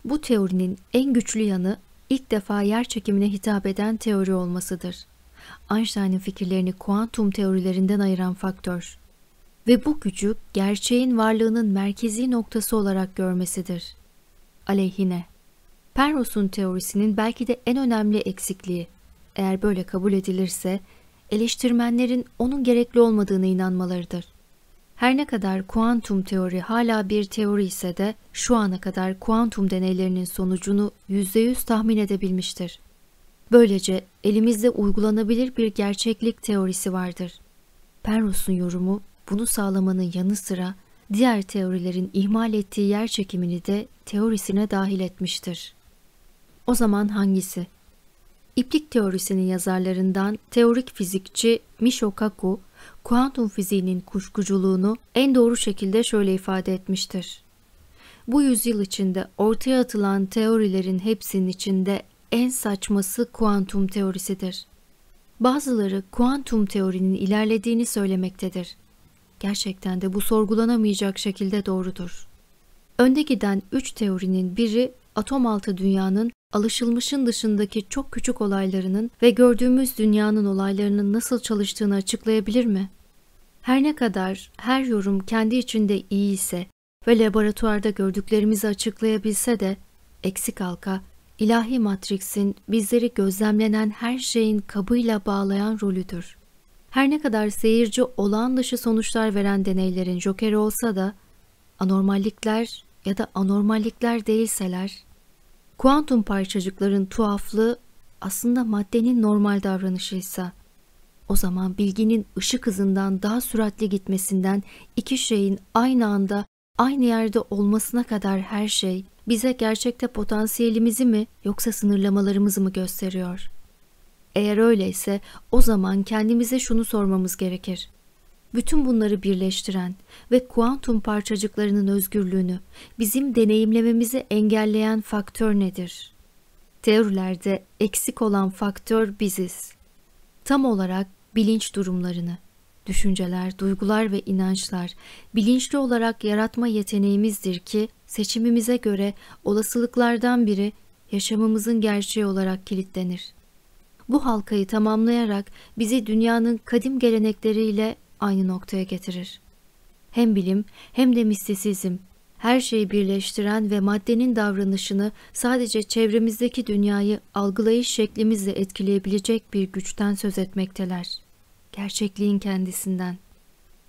Bu teorinin en güçlü yanı ilk defa yer çekimine hitap eden teori olmasıdır. Einstein'ın fikirlerini kuantum teorilerinden ayıran faktör ve bu gücü gerçeğin varlığının merkezi noktası olarak görmesidir. Aleyhine Penrose'un teorisinin belki de en önemli eksikliği, eğer böyle kabul edilirse, eleştirmenlerin onun gerekli olmadığını inanmalarıdır. Her ne kadar kuantum teori hala bir teori ise de şu ana kadar kuantum deneylerinin sonucunu %100 tahmin edebilmiştir. Böylece elimizde uygulanabilir bir gerçeklik teorisi vardır. Penrose'un yorumu bunu sağlamanın yanı sıra diğer teorilerin ihmal ettiği yer çekimini de teorisine dahil etmiştir. O zaman hangisi? İplik teorisinin yazarlarından teorik fizikçi Michio Kaku, kuantum fiziğinin kuşkuculuğunu en doğru şekilde şöyle ifade etmiştir. Bu yüzyıl içinde ortaya atılan teorilerin hepsinin içinde en saçması kuantum teorisidir. Bazıları kuantum teorinin ilerlediğini söylemektedir. Gerçekten de bu sorgulanamayacak şekilde doğrudur. Önde giden üç teorinin biri atom altı dünyanın alışılmışın dışındaki çok küçük olaylarının ve gördüğümüz dünyanın olaylarının nasıl çalıştığını açıklayabilir mi? Her ne kadar her yorum kendi içinde iyi ise ve laboratuvarda gördüklerimizi açıklayabilse de eksik halka ilahi matriksin bizleri gözlemlenen her şeyin kabıyla bağlayan rolüdür. Her ne kadar seyirci olağan dışı sonuçlar veren deneylerin jokeri olsa da anormallikler ya da anormallikler değilseler kuantum parçacıkların tuhaflığı aslında maddenin normal davranışıysa o zaman bilginin ışık hızından daha süratli gitmesinden iki şeyin aynı anda aynı yerde olmasına kadar her şey bize gerçekte potansiyelimizi mi yoksa sınırlamalarımızı mı gösteriyor? Eğer öyleyse o zaman kendimize şunu sormamız gerekir. Bütün bunları birleştiren ve kuantum parçacıklarının özgürlüğünü bizim deneyimlememizi engelleyen faktör nedir? Teorilerde eksik olan faktör biziz. Tam olarak bilinç durumlarını, düşünceler, duygular ve inançlar bilinçli olarak yaratma yeteneğimizdir ki seçimimize göre olasılıklardan biri yaşamımızın gerçeği olarak kilitlenir bu halkayı tamamlayarak bizi dünyanın kadim gelenekleriyle aynı noktaya getirir. Hem bilim hem de mistisizm her şeyi birleştiren ve maddenin davranışını sadece çevremizdeki dünyayı algılayış şeklimizle etkileyebilecek bir güçten söz etmekteler. Gerçekliğin kendisinden.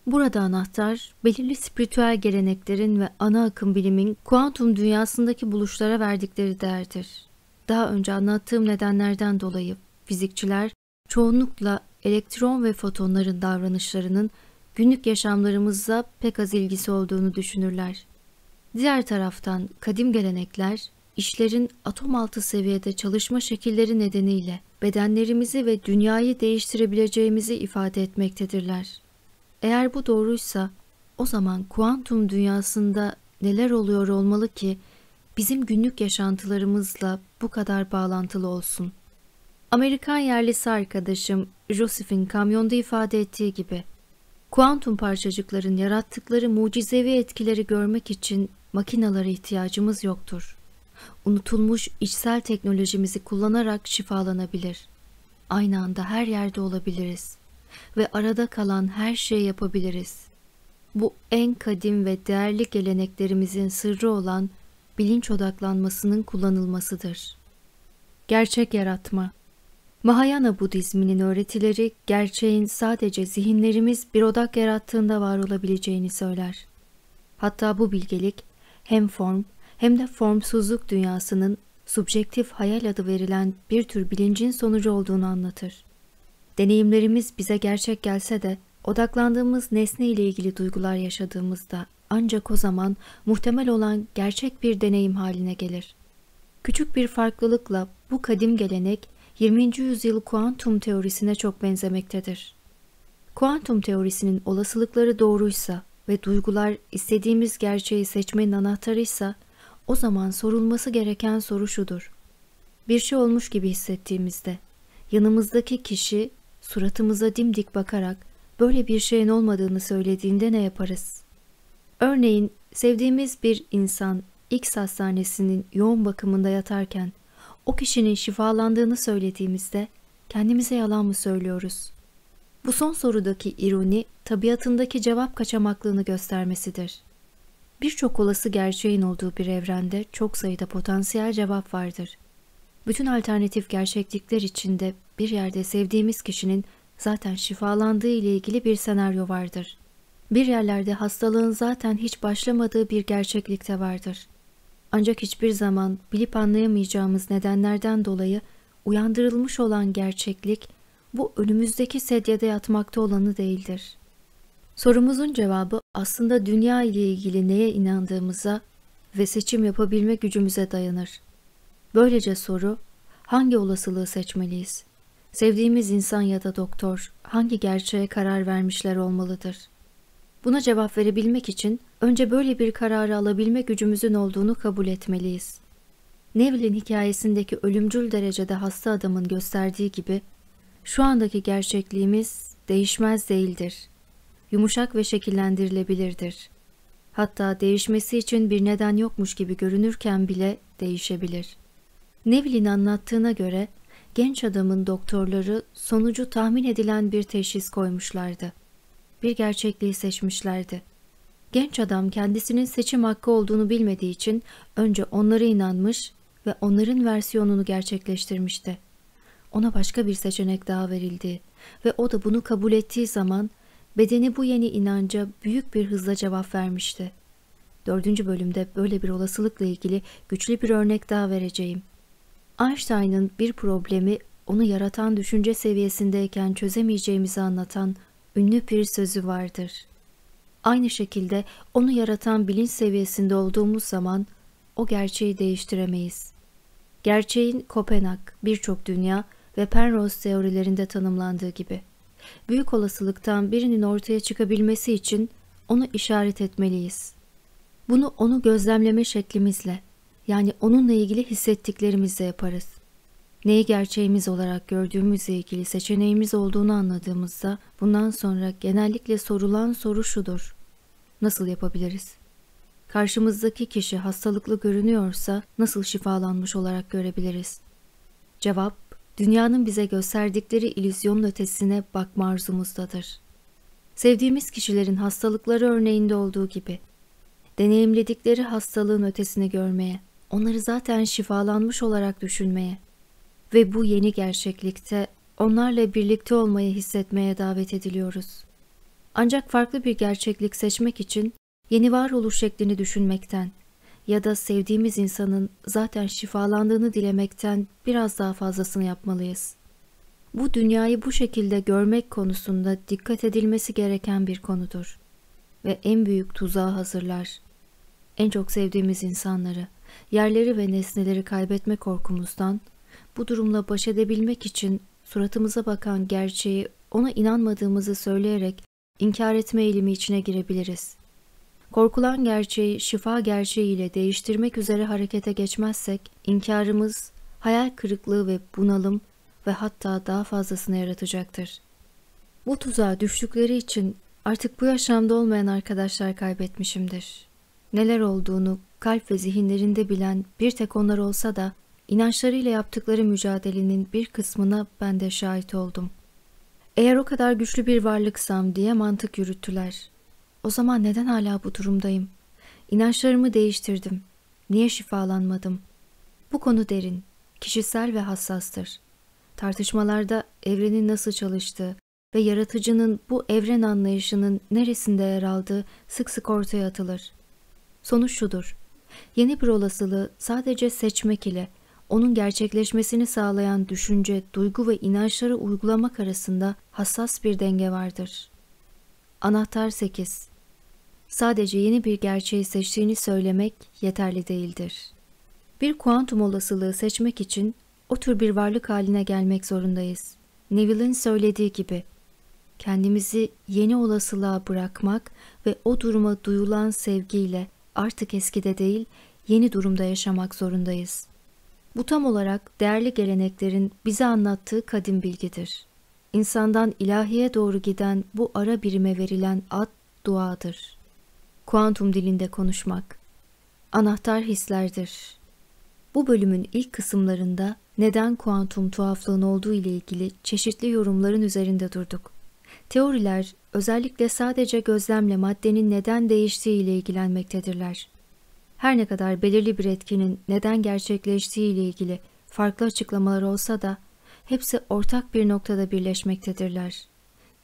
Burada anahtar, belirli spiritüel geleneklerin ve ana akım bilimin kuantum dünyasındaki buluşlara verdikleri değerdir. Daha önce anlattığım nedenlerden dolayı fizikçiler çoğunlukla elektron ve fotonların davranışlarının günlük yaşamlarımızla pek az ilgisi olduğunu düşünürler. Diğer taraftan kadim gelenekler işlerin atom altı seviyede çalışma şekilleri nedeniyle bedenlerimizi ve dünyayı değiştirebileceğimizi ifade etmektedirler. Eğer bu doğruysa o zaman kuantum dünyasında neler oluyor olmalı ki bizim günlük yaşantılarımızla bu kadar bağlantılı olsun? Amerikan yerlisi arkadaşım Joseph'in kamyonda ifade ettiği gibi kuantum parçacıkların yarattıkları mucizevi etkileri görmek için makinalara ihtiyacımız yoktur. Unutulmuş içsel teknolojimizi kullanarak şifalanabilir. Aynı anda her yerde olabiliriz ve arada kalan her şeyi yapabiliriz. Bu en kadim ve değerli geleneklerimizin sırrı olan bilinç odaklanmasının kullanılmasıdır. Gerçek yaratma Mahayana Budizminin öğretileri gerçeğin sadece zihinlerimiz bir odak yarattığında var olabileceğini söyler. Hatta bu bilgelik hem form hem de formsuzluk dünyasının subjektif hayal adı verilen bir tür bilincin sonucu olduğunu anlatır. Deneyimlerimiz bize gerçek gelse de odaklandığımız nesne ile ilgili duygular yaşadığımızda ancak o zaman muhtemel olan gerçek bir deneyim haline gelir. Küçük bir farklılıkla bu kadim gelenek 20. yüzyıl kuantum teorisine çok benzemektedir. Kuantum teorisinin olasılıkları doğruysa ve duygular istediğimiz gerçeği seçmenin anahtarıysa o zaman sorulması gereken soru şudur. Bir şey olmuş gibi hissettiğimizde yanımızdaki kişi suratımıza dimdik bakarak böyle bir şeyin olmadığını söylediğinde ne yaparız? Örneğin sevdiğimiz bir insan X hastanesinin yoğun bakımında yatarken o kişinin şifalandığını söylediğimizde kendimize yalan mı söylüyoruz? Bu son sorudaki ironi tabiatındaki cevap kaçamaklığını göstermesidir. Birçok olası gerçeğin olduğu bir evrende çok sayıda potansiyel cevap vardır. Bütün alternatif gerçeklikler içinde bir yerde sevdiğimiz kişinin zaten şifalandığı ile ilgili bir senaryo vardır. Bir yerlerde hastalığın zaten hiç başlamadığı bir gerçeklikte vardır. Ancak hiçbir zaman bilip anlayamayacağımız nedenlerden dolayı uyandırılmış olan gerçeklik bu önümüzdeki sedyede yatmakta olanı değildir. Sorumuzun cevabı aslında dünya ile ilgili neye inandığımıza ve seçim yapabilme gücümüze dayanır. Böylece soru hangi olasılığı seçmeliyiz? Sevdiğimiz insan ya da doktor hangi gerçeğe karar vermişler olmalıdır? Buna cevap verebilmek için önce böyle bir kararı alabilme gücümüzün olduğunu kabul etmeliyiz. Neville'in hikayesindeki ölümcül derecede hasta adamın gösterdiği gibi şu andaki gerçekliğimiz değişmez değildir. Yumuşak ve şekillendirilebilirdir. Hatta değişmesi için bir neden yokmuş gibi görünürken bile değişebilir. Neville'in anlattığına göre genç adamın doktorları sonucu tahmin edilen bir teşhis koymuşlardı bir gerçekliği seçmişlerdi. Genç adam kendisinin seçim hakkı olduğunu bilmediği için önce onlara inanmış ve onların versiyonunu gerçekleştirmişti. Ona başka bir seçenek daha verildi ve o da bunu kabul ettiği zaman bedeni bu yeni inanca büyük bir hızla cevap vermişti. Dördüncü bölümde böyle bir olasılıkla ilgili güçlü bir örnek daha vereceğim. Einstein'ın bir problemi onu yaratan düşünce seviyesindeyken çözemeyeceğimizi anlatan ünlü bir sözü vardır. Aynı şekilde onu yaratan bilinç seviyesinde olduğumuz zaman o gerçeği değiştiremeyiz. Gerçeğin Kopenhag, birçok dünya ve Penrose teorilerinde tanımlandığı gibi. Büyük olasılıktan birinin ortaya çıkabilmesi için onu işaret etmeliyiz. Bunu onu gözlemleme şeklimizle, yani onunla ilgili hissettiklerimizle yaparız neyi gerçeğimiz olarak gördüğümüzle ilgili seçeneğimiz olduğunu anladığımızda bundan sonra genellikle sorulan soru şudur. Nasıl yapabiliriz? Karşımızdaki kişi hastalıklı görünüyorsa nasıl şifalanmış olarak görebiliriz? Cevap, dünyanın bize gösterdikleri ilüzyonun ötesine bakma arzumuzdadır. Sevdiğimiz kişilerin hastalıkları örneğinde olduğu gibi, deneyimledikleri hastalığın ötesini görmeye, onları zaten şifalanmış olarak düşünmeye, ve bu yeni gerçeklikte onlarla birlikte olmayı hissetmeye davet ediliyoruz. Ancak farklı bir gerçeklik seçmek için yeni varoluş şeklini düşünmekten ya da sevdiğimiz insanın zaten şifalandığını dilemekten biraz daha fazlasını yapmalıyız. Bu dünyayı bu şekilde görmek konusunda dikkat edilmesi gereken bir konudur ve en büyük tuzağı hazırlar. En çok sevdiğimiz insanları, yerleri ve nesneleri kaybetme korkumuzdan bu durumla baş edebilmek için suratımıza bakan gerçeği ona inanmadığımızı söyleyerek inkar etme eğilimi içine girebiliriz. Korkulan gerçeği şifa gerçeğiyle değiştirmek üzere harekete geçmezsek inkarımız hayal kırıklığı ve bunalım ve hatta daha fazlasını yaratacaktır. Bu tuzağa düştükleri için artık bu yaşamda olmayan arkadaşlar kaybetmişimdir. Neler olduğunu kalp ve zihinlerinde bilen bir tek onlar olsa da İnançlarıyla yaptıkları mücadelenin bir kısmına ben de şahit oldum. Eğer o kadar güçlü bir varlıksam diye mantık yürüttüler. O zaman neden hala bu durumdayım? İnançlarımı değiştirdim. Niye şifalanmadım? Bu konu derin, kişisel ve hassastır. Tartışmalarda evrenin nasıl çalıştığı ve yaratıcının bu evren anlayışının neresinde yer aldığı sık sık ortaya atılır. Sonuç şudur. Yeni bir olasılığı sadece seçmek ile onun gerçekleşmesini sağlayan düşünce, duygu ve inançları uygulamak arasında hassas bir denge vardır. Anahtar 8 Sadece yeni bir gerçeği seçtiğini söylemek yeterli değildir. Bir kuantum olasılığı seçmek için o tür bir varlık haline gelmek zorundayız. Neville'in söylediği gibi, kendimizi yeni olasılığa bırakmak ve o duruma duyulan sevgiyle artık eskide değil, yeni durumda yaşamak zorundayız. Bu tam olarak değerli geleneklerin bize anlattığı kadim bilgidir. İnsandan ilahiye doğru giden bu ara birime verilen ad duadır. Kuantum dilinde konuşmak. Anahtar hislerdir. Bu bölümün ilk kısımlarında neden kuantum tuhaflığın olduğu ile ilgili çeşitli yorumların üzerinde durduk. Teoriler özellikle sadece gözlemle maddenin neden değiştiği ile ilgilenmektedirler. Her ne kadar belirli bir etkinin neden gerçekleştiği ile ilgili farklı açıklamalar olsa da hepsi ortak bir noktada birleşmektedirler.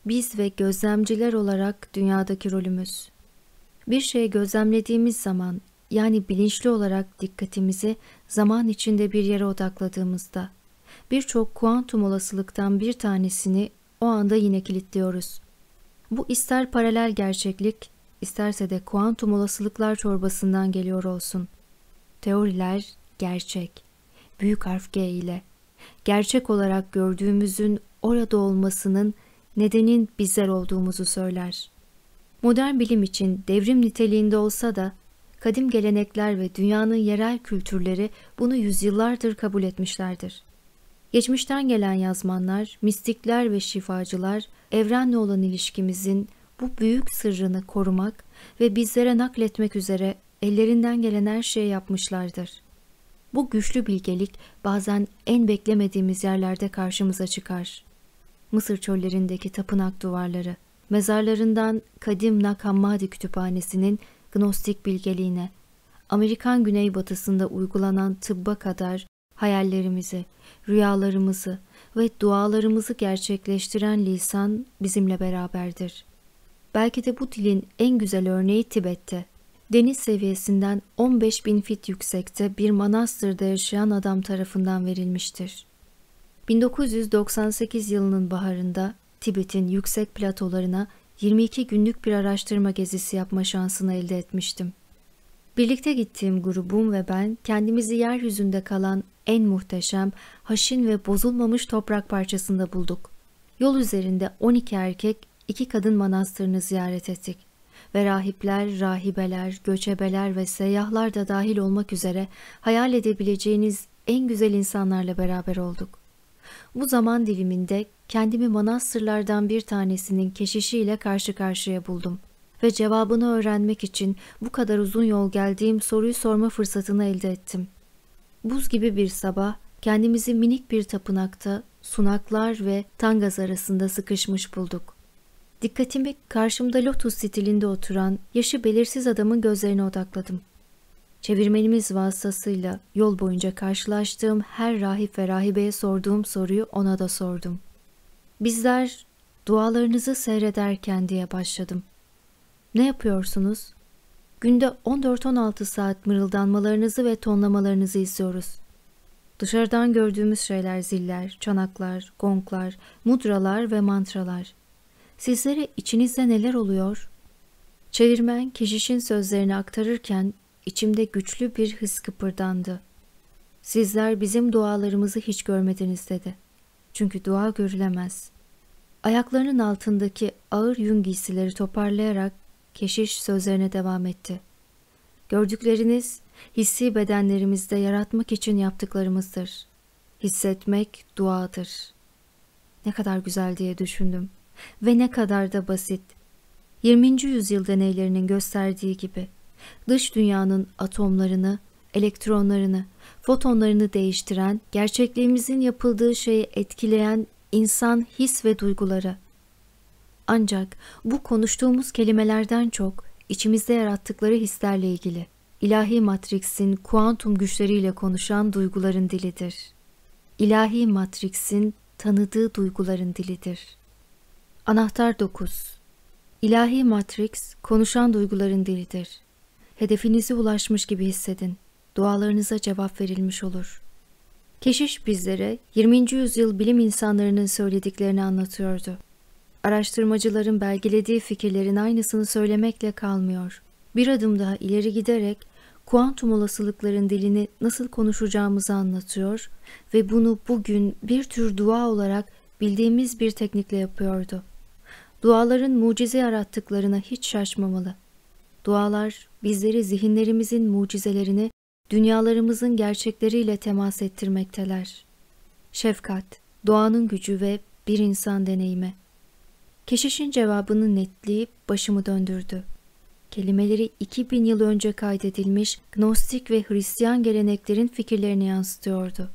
Biz ve gözlemciler olarak dünyadaki rolümüz. Bir şeyi gözlemlediğimiz zaman yani bilinçli olarak dikkatimizi zaman içinde bir yere odakladığımızda birçok kuantum olasılıktan bir tanesini o anda yine kilitliyoruz. Bu ister paralel gerçeklik isterse de kuantum olasılıklar çorbasından geliyor olsun. Teoriler gerçek. Büyük harf G ile. Gerçek olarak gördüğümüzün orada olmasının nedenin bizler olduğumuzu söyler. Modern bilim için devrim niteliğinde olsa da kadim gelenekler ve dünyanın yerel kültürleri bunu yüzyıllardır kabul etmişlerdir. Geçmişten gelen yazmanlar, mistikler ve şifacılar evrenle olan ilişkimizin bu büyük sırrını korumak ve bizlere nakletmek üzere ellerinden gelen her şeyi yapmışlardır. Bu güçlü bilgelik bazen en beklemediğimiz yerlerde karşımıza çıkar. Mısır çöllerindeki tapınak duvarları, mezarlarından Kadim Nag Kütüphanesi'nin gnostik bilgeliğine, Amerikan güneybatısında uygulanan tıbba kadar hayallerimizi, rüyalarımızı ve dualarımızı gerçekleştiren lisan bizimle beraberdir. Belki de bu dilin en güzel örneği Tibet'te. Deniz seviyesinden 15 bin fit yüksekte bir manastırda yaşayan adam tarafından verilmiştir. 1998 yılının baharında Tibet'in yüksek platolarına 22 günlük bir araştırma gezisi yapma şansını elde etmiştim. Birlikte gittiğim grubum ve ben kendimizi yeryüzünde kalan en muhteşem, haşin ve bozulmamış toprak parçasında bulduk. Yol üzerinde 12 erkek iki kadın manastırını ziyaret ettik ve rahipler, rahibeler, göçebeler ve seyyahlar da dahil olmak üzere hayal edebileceğiniz en güzel insanlarla beraber olduk. Bu zaman diliminde kendimi manastırlardan bir tanesinin keşişiyle karşı karşıya buldum ve cevabını öğrenmek için bu kadar uzun yol geldiğim soruyu sorma fırsatını elde ettim. Buz gibi bir sabah kendimizi minik bir tapınakta sunaklar ve tangaz arasında sıkışmış bulduk. Dikkatimi karşımda lotus stilinde oturan yaşı belirsiz adamın gözlerine odakladım. Çevirmenimiz vasıtasıyla yol boyunca karşılaştığım her rahip ve rahibeye sorduğum soruyu ona da sordum. Bizler dualarınızı seyrederken diye başladım. Ne yapıyorsunuz? Günde 14-16 saat mırıldanmalarınızı ve tonlamalarınızı izliyoruz. Dışarıdan gördüğümüz şeyler ziller, çanaklar, gonglar, mudralar ve mantralar. Sizlere içinizde neler oluyor? Çevirmen keşişin sözlerini aktarırken içimde güçlü bir his kıpırdandı. Sizler bizim dualarımızı hiç görmediniz dedi. Çünkü dua görülemez. Ayaklarının altındaki ağır yün giysileri toparlayarak keşiş sözlerine devam etti. Gördükleriniz hissi bedenlerimizde yaratmak için yaptıklarımızdır. Hissetmek duadır. Ne kadar güzel diye düşündüm ve ne kadar da basit. 20. yüzyıl deneylerinin gösterdiği gibi dış dünyanın atomlarını, elektronlarını, fotonlarını değiştiren, gerçekliğimizin yapıldığı şeyi etkileyen insan his ve duyguları. Ancak bu konuştuğumuz kelimelerden çok içimizde yarattıkları hislerle ilgili. İlahi Matrix'in kuantum güçleriyle konuşan duyguların dilidir. İlahi Matrix'in tanıdığı duyguların dilidir. Anahtar 9 İlahi Matrix, konuşan duyguların dilidir. Hedefinizi ulaşmış gibi hissedin. Dualarınıza cevap verilmiş olur. Keşiş bizlere 20. yüzyıl bilim insanlarının söylediklerini anlatıyordu. Araştırmacıların belgelediği fikirlerin aynısını söylemekle kalmıyor. Bir adım daha ileri giderek kuantum olasılıkların dilini nasıl konuşacağımızı anlatıyor ve bunu bugün bir tür dua olarak bildiğimiz bir teknikle yapıyordu. Duaların mucize yarattıklarına hiç şaşmamalı. Dualar bizleri zihinlerimizin mucizelerini dünyalarımızın gerçekleriyle temas ettirmekteler. Şefkat, doğanın gücü ve bir insan deneyimi. Keşişin cevabını netleyip başımı döndürdü. Kelimeleri 2000 yıl önce kaydedilmiş Gnostik ve Hristiyan geleneklerin fikirlerini yansıtıyordu.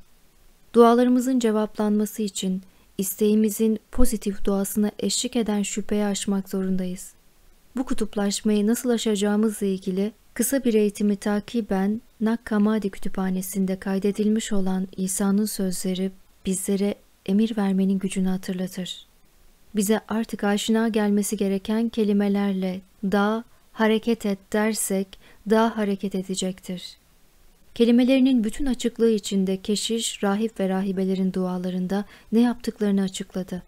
Dualarımızın cevaplanması için isteğimizin pozitif doğasına eşlik eden şüpheyi aşmak zorundayız. Bu kutuplaşmayı nasıl aşacağımızla ilgili kısa bir eğitimi takiben Nakkamadi Kütüphanesi'nde kaydedilmiş olan İsa'nın sözleri bizlere emir vermenin gücünü hatırlatır. Bize artık aşina gelmesi gereken kelimelerle daha hareket et dersek daha hareket edecektir. Kelimelerinin bütün açıklığı içinde keşiş, rahip ve rahibelerin dualarında ne yaptıklarını açıkladı.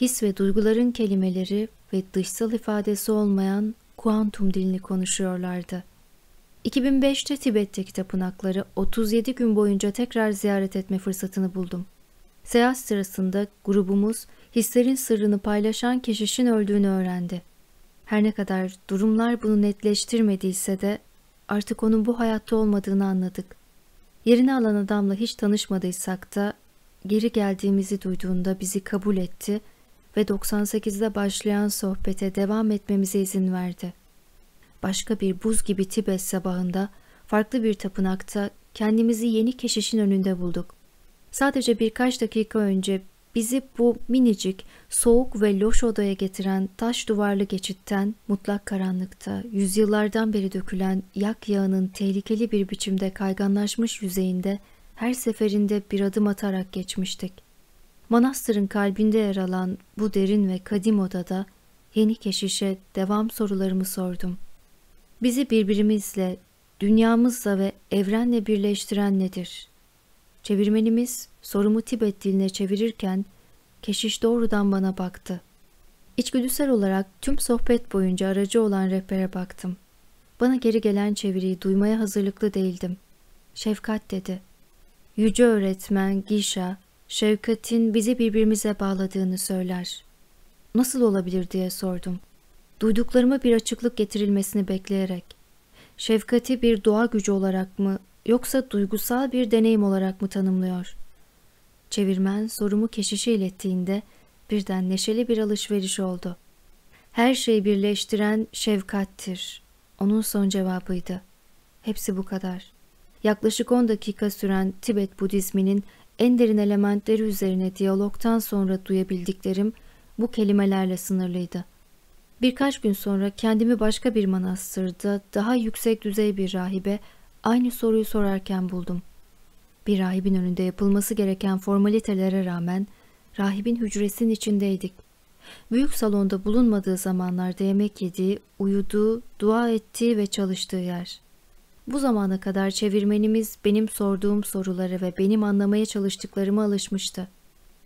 His ve duyguların kelimeleri ve dışsal ifadesi olmayan kuantum dilini konuşuyorlardı. 2005'te Tibet'teki tapınakları 37 gün boyunca tekrar ziyaret etme fırsatını buldum. Seyahat sırasında grubumuz hislerin sırrını paylaşan keşişin öldüğünü öğrendi. Her ne kadar durumlar bunu netleştirmediyse de Artık onun bu hayatta olmadığını anladık. Yerini alan adamla hiç tanışmadıysak da geri geldiğimizi duyduğunda bizi kabul etti ve 98'de başlayan sohbete devam etmemize izin verdi. Başka bir buz gibi Tibet sabahında farklı bir tapınakta kendimizi yeni keşişin önünde bulduk. Sadece birkaç dakika önce bizi bu minicik, soğuk ve loş odaya getiren taş duvarlı geçitten mutlak karanlıkta, yüzyıllardan beri dökülen yak yağının tehlikeli bir biçimde kayganlaşmış yüzeyinde her seferinde bir adım atarak geçmiştik. Manastırın kalbinde yer alan bu derin ve kadim odada yeni keşişe devam sorularımı sordum. Bizi birbirimizle, dünyamızla ve evrenle birleştiren nedir? Çevirmenimiz sorumu Tibet diline çevirirken keşiş doğrudan bana baktı. İçgüdüsel olarak tüm sohbet boyunca aracı olan rehbere baktım. Bana geri gelen çeviriyi duymaya hazırlıklı değildim. Şefkat dedi. Yüce öğretmen Gişa, şefkatin bizi birbirimize bağladığını söyler. Nasıl olabilir diye sordum. Duyduklarıma bir açıklık getirilmesini bekleyerek. Şefkati bir doğa gücü olarak mı yoksa duygusal bir deneyim olarak mı tanımlıyor? Çevirmen sorumu keşişe ilettiğinde birden neşeli bir alışveriş oldu. Her şeyi birleştiren şefkattir. Onun son cevabıydı. Hepsi bu kadar. Yaklaşık 10 dakika süren Tibet Budizminin en derin elementleri üzerine diyalogtan sonra duyabildiklerim bu kelimelerle sınırlıydı. Birkaç gün sonra kendimi başka bir manastırda daha yüksek düzey bir rahibe aynı soruyu sorarken buldum. Bir rahibin önünde yapılması gereken formalitelere rağmen rahibin hücresinin içindeydik. Büyük salonda bulunmadığı zamanlarda yemek yediği, uyuduğu, dua ettiği ve çalıştığı yer. Bu zamana kadar çevirmenimiz benim sorduğum sorulara ve benim anlamaya çalıştıklarımı alışmıştı.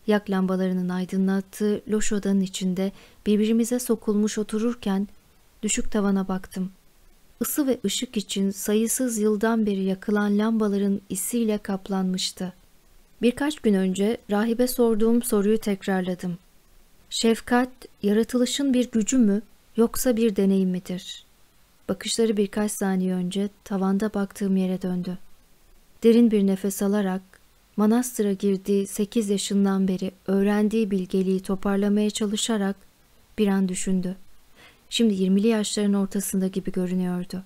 Yak lambalarının aydınlattığı loş odanın içinde birbirimize sokulmuş otururken düşük tavana baktım ısı ve ışık için sayısız yıldan beri yakılan lambaların isiyle kaplanmıştı. Birkaç gün önce rahibe sorduğum soruyu tekrarladım. Şefkat, yaratılışın bir gücü mü yoksa bir deneyim midir? Bakışları birkaç saniye önce tavanda baktığım yere döndü. Derin bir nefes alarak manastıra girdiği 8 yaşından beri öğrendiği bilgeliği toparlamaya çalışarak bir an düşündü şimdi 20'li yaşların ortasında gibi görünüyordu.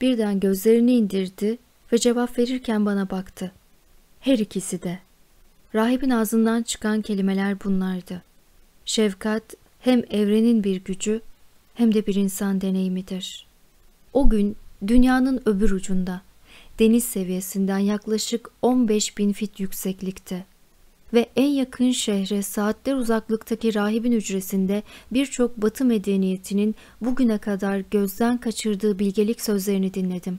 Birden gözlerini indirdi ve cevap verirken bana baktı. Her ikisi de. Rahibin ağzından çıkan kelimeler bunlardı. Şefkat hem evrenin bir gücü hem de bir insan deneyimidir. O gün dünyanın öbür ucunda, deniz seviyesinden yaklaşık 15 bin fit yükseklikte ve en yakın şehre saatler uzaklıktaki rahibin hücresinde birçok batı medeniyetinin bugüne kadar gözden kaçırdığı bilgelik sözlerini dinledim.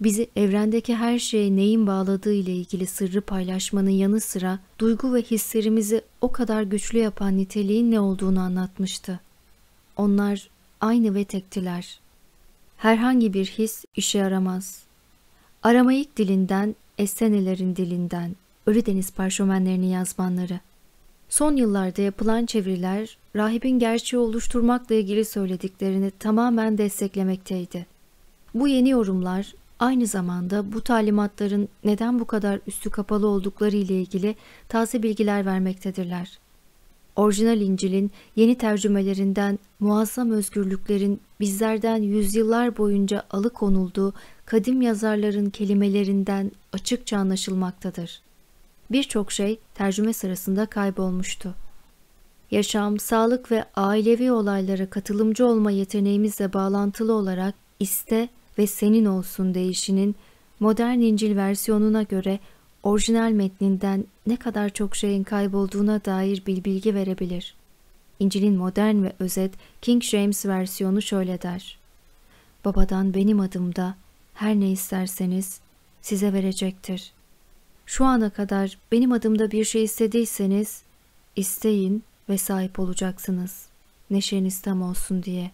Bizi evrendeki her şeye neyin bağladığı ile ilgili sırrı paylaşmanın yanı sıra duygu ve hislerimizi o kadar güçlü yapan niteliğin ne olduğunu anlatmıştı. Onlar aynı ve tektiler. Herhangi bir his işe yaramaz. Aramayık dilinden, Esenelerin dilinden. Ölüdeniz parşömenlerinin yazmanları. Son yıllarda yapılan çeviriler, rahibin gerçeği oluşturmakla ilgili söylediklerini tamamen desteklemekteydi. Bu yeni yorumlar aynı zamanda bu talimatların neden bu kadar üstü kapalı oldukları ile ilgili taze bilgiler vermektedirler. Orijinal İncil'in yeni tercümelerinden muazzam özgürlüklerin bizlerden yüzyıllar boyunca alıkonulduğu kadim yazarların kelimelerinden açıkça anlaşılmaktadır birçok şey tercüme sırasında kaybolmuştu. Yaşam, sağlık ve ailevi olaylara katılımcı olma yeteneğimizle bağlantılı olarak iste ve senin olsun değişinin modern İncil versiyonuna göre orijinal metninden ne kadar çok şeyin kaybolduğuna dair bir bilgi verebilir. İncil'in modern ve özet King James versiyonu şöyle der. Babadan benim adımda her ne isterseniz size verecektir. Şu ana kadar benim adımda bir şey istediyseniz isteyin ve sahip olacaksınız. Neşeniz tam olsun diye.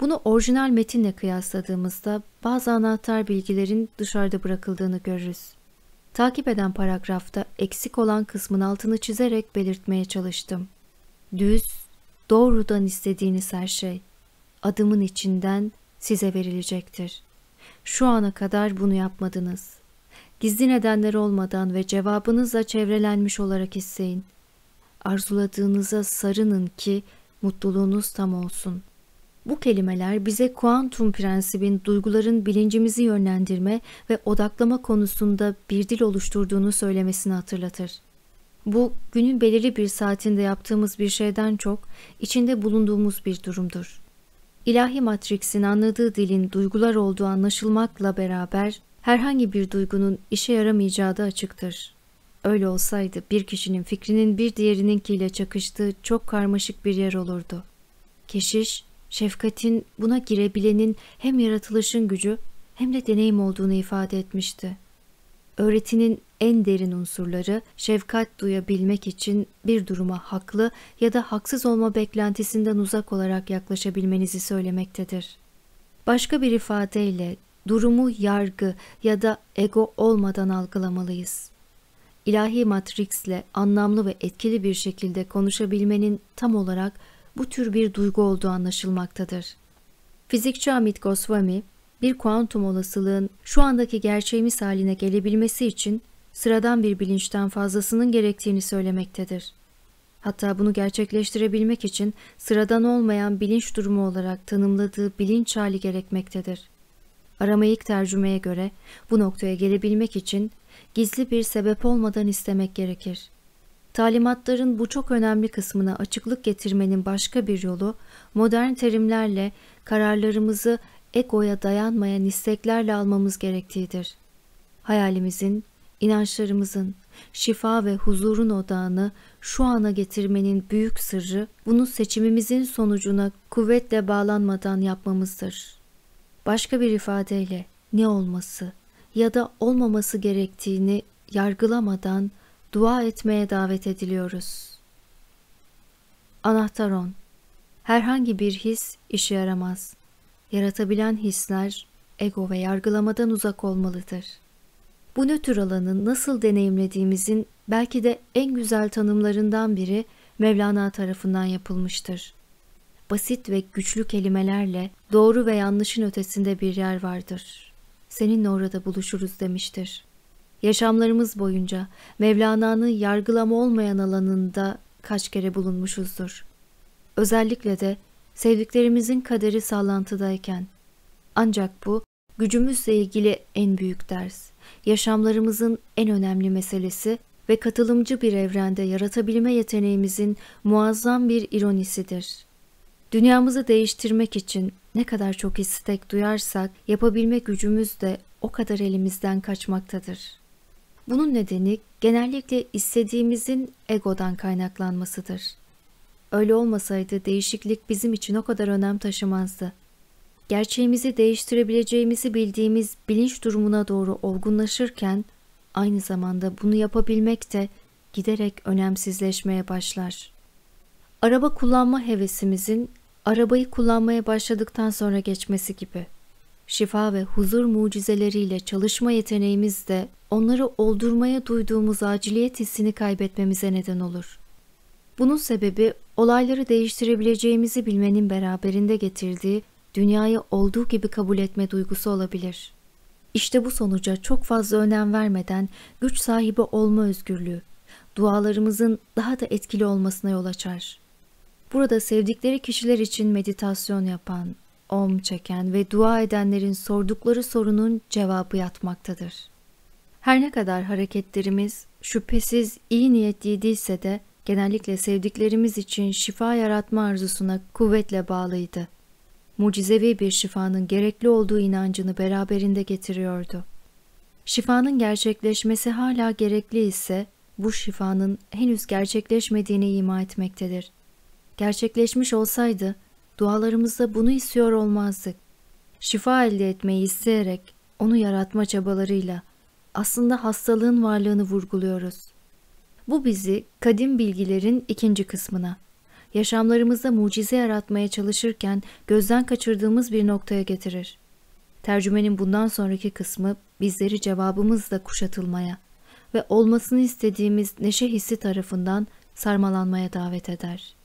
Bunu orijinal metinle kıyasladığımızda bazı anahtar bilgilerin dışarıda bırakıldığını görürüz. Takip eden paragrafta eksik olan kısmın altını çizerek belirtmeye çalıştım. Düz, doğrudan istediğiniz her şey adımın içinden size verilecektir. Şu ana kadar bunu yapmadınız gizli nedenler olmadan ve cevabınızla çevrelenmiş olarak isteyin. Arzuladığınıza sarının ki mutluluğunuz tam olsun. Bu kelimeler bize kuantum prensibin duyguların bilincimizi yönlendirme ve odaklama konusunda bir dil oluşturduğunu söylemesini hatırlatır. Bu günün belirli bir saatinde yaptığımız bir şeyden çok içinde bulunduğumuz bir durumdur. İlahi Matrix'in anladığı dilin duygular olduğu anlaşılmakla beraber herhangi bir duygunun işe yaramayacağı da açıktır. Öyle olsaydı bir kişinin fikrinin bir diğerininkiyle çakıştığı çok karmaşık bir yer olurdu. Keşiş, şefkatin buna girebilenin hem yaratılışın gücü hem de deneyim olduğunu ifade etmişti. Öğretinin en derin unsurları şefkat duyabilmek için bir duruma haklı ya da haksız olma beklentisinden uzak olarak yaklaşabilmenizi söylemektedir. Başka bir ifadeyle durumu yargı ya da ego olmadan algılamalıyız. İlahi matrixle anlamlı ve etkili bir şekilde konuşabilmenin tam olarak bu tür bir duygu olduğu anlaşılmaktadır. Fizikçi Amit Goswami, bir kuantum olasılığın şu andaki gerçeğimiz haline gelebilmesi için sıradan bir bilinçten fazlasının gerektiğini söylemektedir. Hatta bunu gerçekleştirebilmek için sıradan olmayan bilinç durumu olarak tanımladığı bilinç hali gerekmektedir. Aramaik tercümeye göre bu noktaya gelebilmek için gizli bir sebep olmadan istemek gerekir. Talimatların bu çok önemli kısmına açıklık getirmenin başka bir yolu modern terimlerle kararlarımızı egoya dayanmayan isteklerle almamız gerektiğidir. Hayalimizin, inançlarımızın, şifa ve huzurun odağını şu ana getirmenin büyük sırrı bunu seçimimizin sonucuna kuvvetle bağlanmadan yapmamızdır. Başka bir ifadeyle ne olması ya da olmaması gerektiğini yargılamadan dua etmeye davet ediliyoruz. Anahtar 10 Herhangi bir his işe yaramaz. Yaratabilen hisler ego ve yargılamadan uzak olmalıdır. Bu nötr alanı nasıl deneyimlediğimizin belki de en güzel tanımlarından biri Mevlana tarafından yapılmıştır basit ve güçlü kelimelerle doğru ve yanlışın ötesinde bir yer vardır. Seninle orada buluşuruz demiştir. Yaşamlarımız boyunca Mevlana'nın yargılama olmayan alanında kaç kere bulunmuşuzdur. Özellikle de sevdiklerimizin kaderi sallantıdayken. Ancak bu gücümüzle ilgili en büyük ders, yaşamlarımızın en önemli meselesi ve katılımcı bir evrende yaratabilme yeteneğimizin muazzam bir ironisidir. Dünyamızı değiştirmek için ne kadar çok istek duyarsak yapabilmek gücümüz de o kadar elimizden kaçmaktadır. Bunun nedeni genellikle istediğimizin egodan kaynaklanmasıdır. Öyle olmasaydı değişiklik bizim için o kadar önem taşımazdı. Gerçeğimizi değiştirebileceğimizi bildiğimiz bilinç durumuna doğru olgunlaşırken aynı zamanda bunu yapabilmek de giderek önemsizleşmeye başlar.'' araba kullanma hevesimizin arabayı kullanmaya başladıktan sonra geçmesi gibi. Şifa ve huzur mucizeleriyle çalışma yeteneğimiz de onları oldurmaya duyduğumuz aciliyet hissini kaybetmemize neden olur. Bunun sebebi olayları değiştirebileceğimizi bilmenin beraberinde getirdiği dünyayı olduğu gibi kabul etme duygusu olabilir. İşte bu sonuca çok fazla önem vermeden güç sahibi olma özgürlüğü, dualarımızın daha da etkili olmasına yol açar.'' Burada sevdikleri kişiler için meditasyon yapan, om çeken ve dua edenlerin sordukları sorunun cevabı yatmaktadır. Her ne kadar hareketlerimiz şüphesiz iyi niyetli değilse de genellikle sevdiklerimiz için şifa yaratma arzusuna kuvvetle bağlıydı. Mucizevi bir şifanın gerekli olduğu inancını beraberinde getiriyordu. Şifanın gerçekleşmesi hala gerekli ise bu şifanın henüz gerçekleşmediğini ima etmektedir. Gerçekleşmiş olsaydı dualarımızda bunu istiyor olmazdık. Şifa elde etmeyi isteyerek onu yaratma çabalarıyla aslında hastalığın varlığını vurguluyoruz. Bu bizi kadim bilgilerin ikinci kısmına, yaşamlarımızda mucize yaratmaya çalışırken gözden kaçırdığımız bir noktaya getirir. Tercümenin bundan sonraki kısmı bizleri cevabımızla kuşatılmaya ve olmasını istediğimiz neşe hissi tarafından sarmalanmaya davet eder.''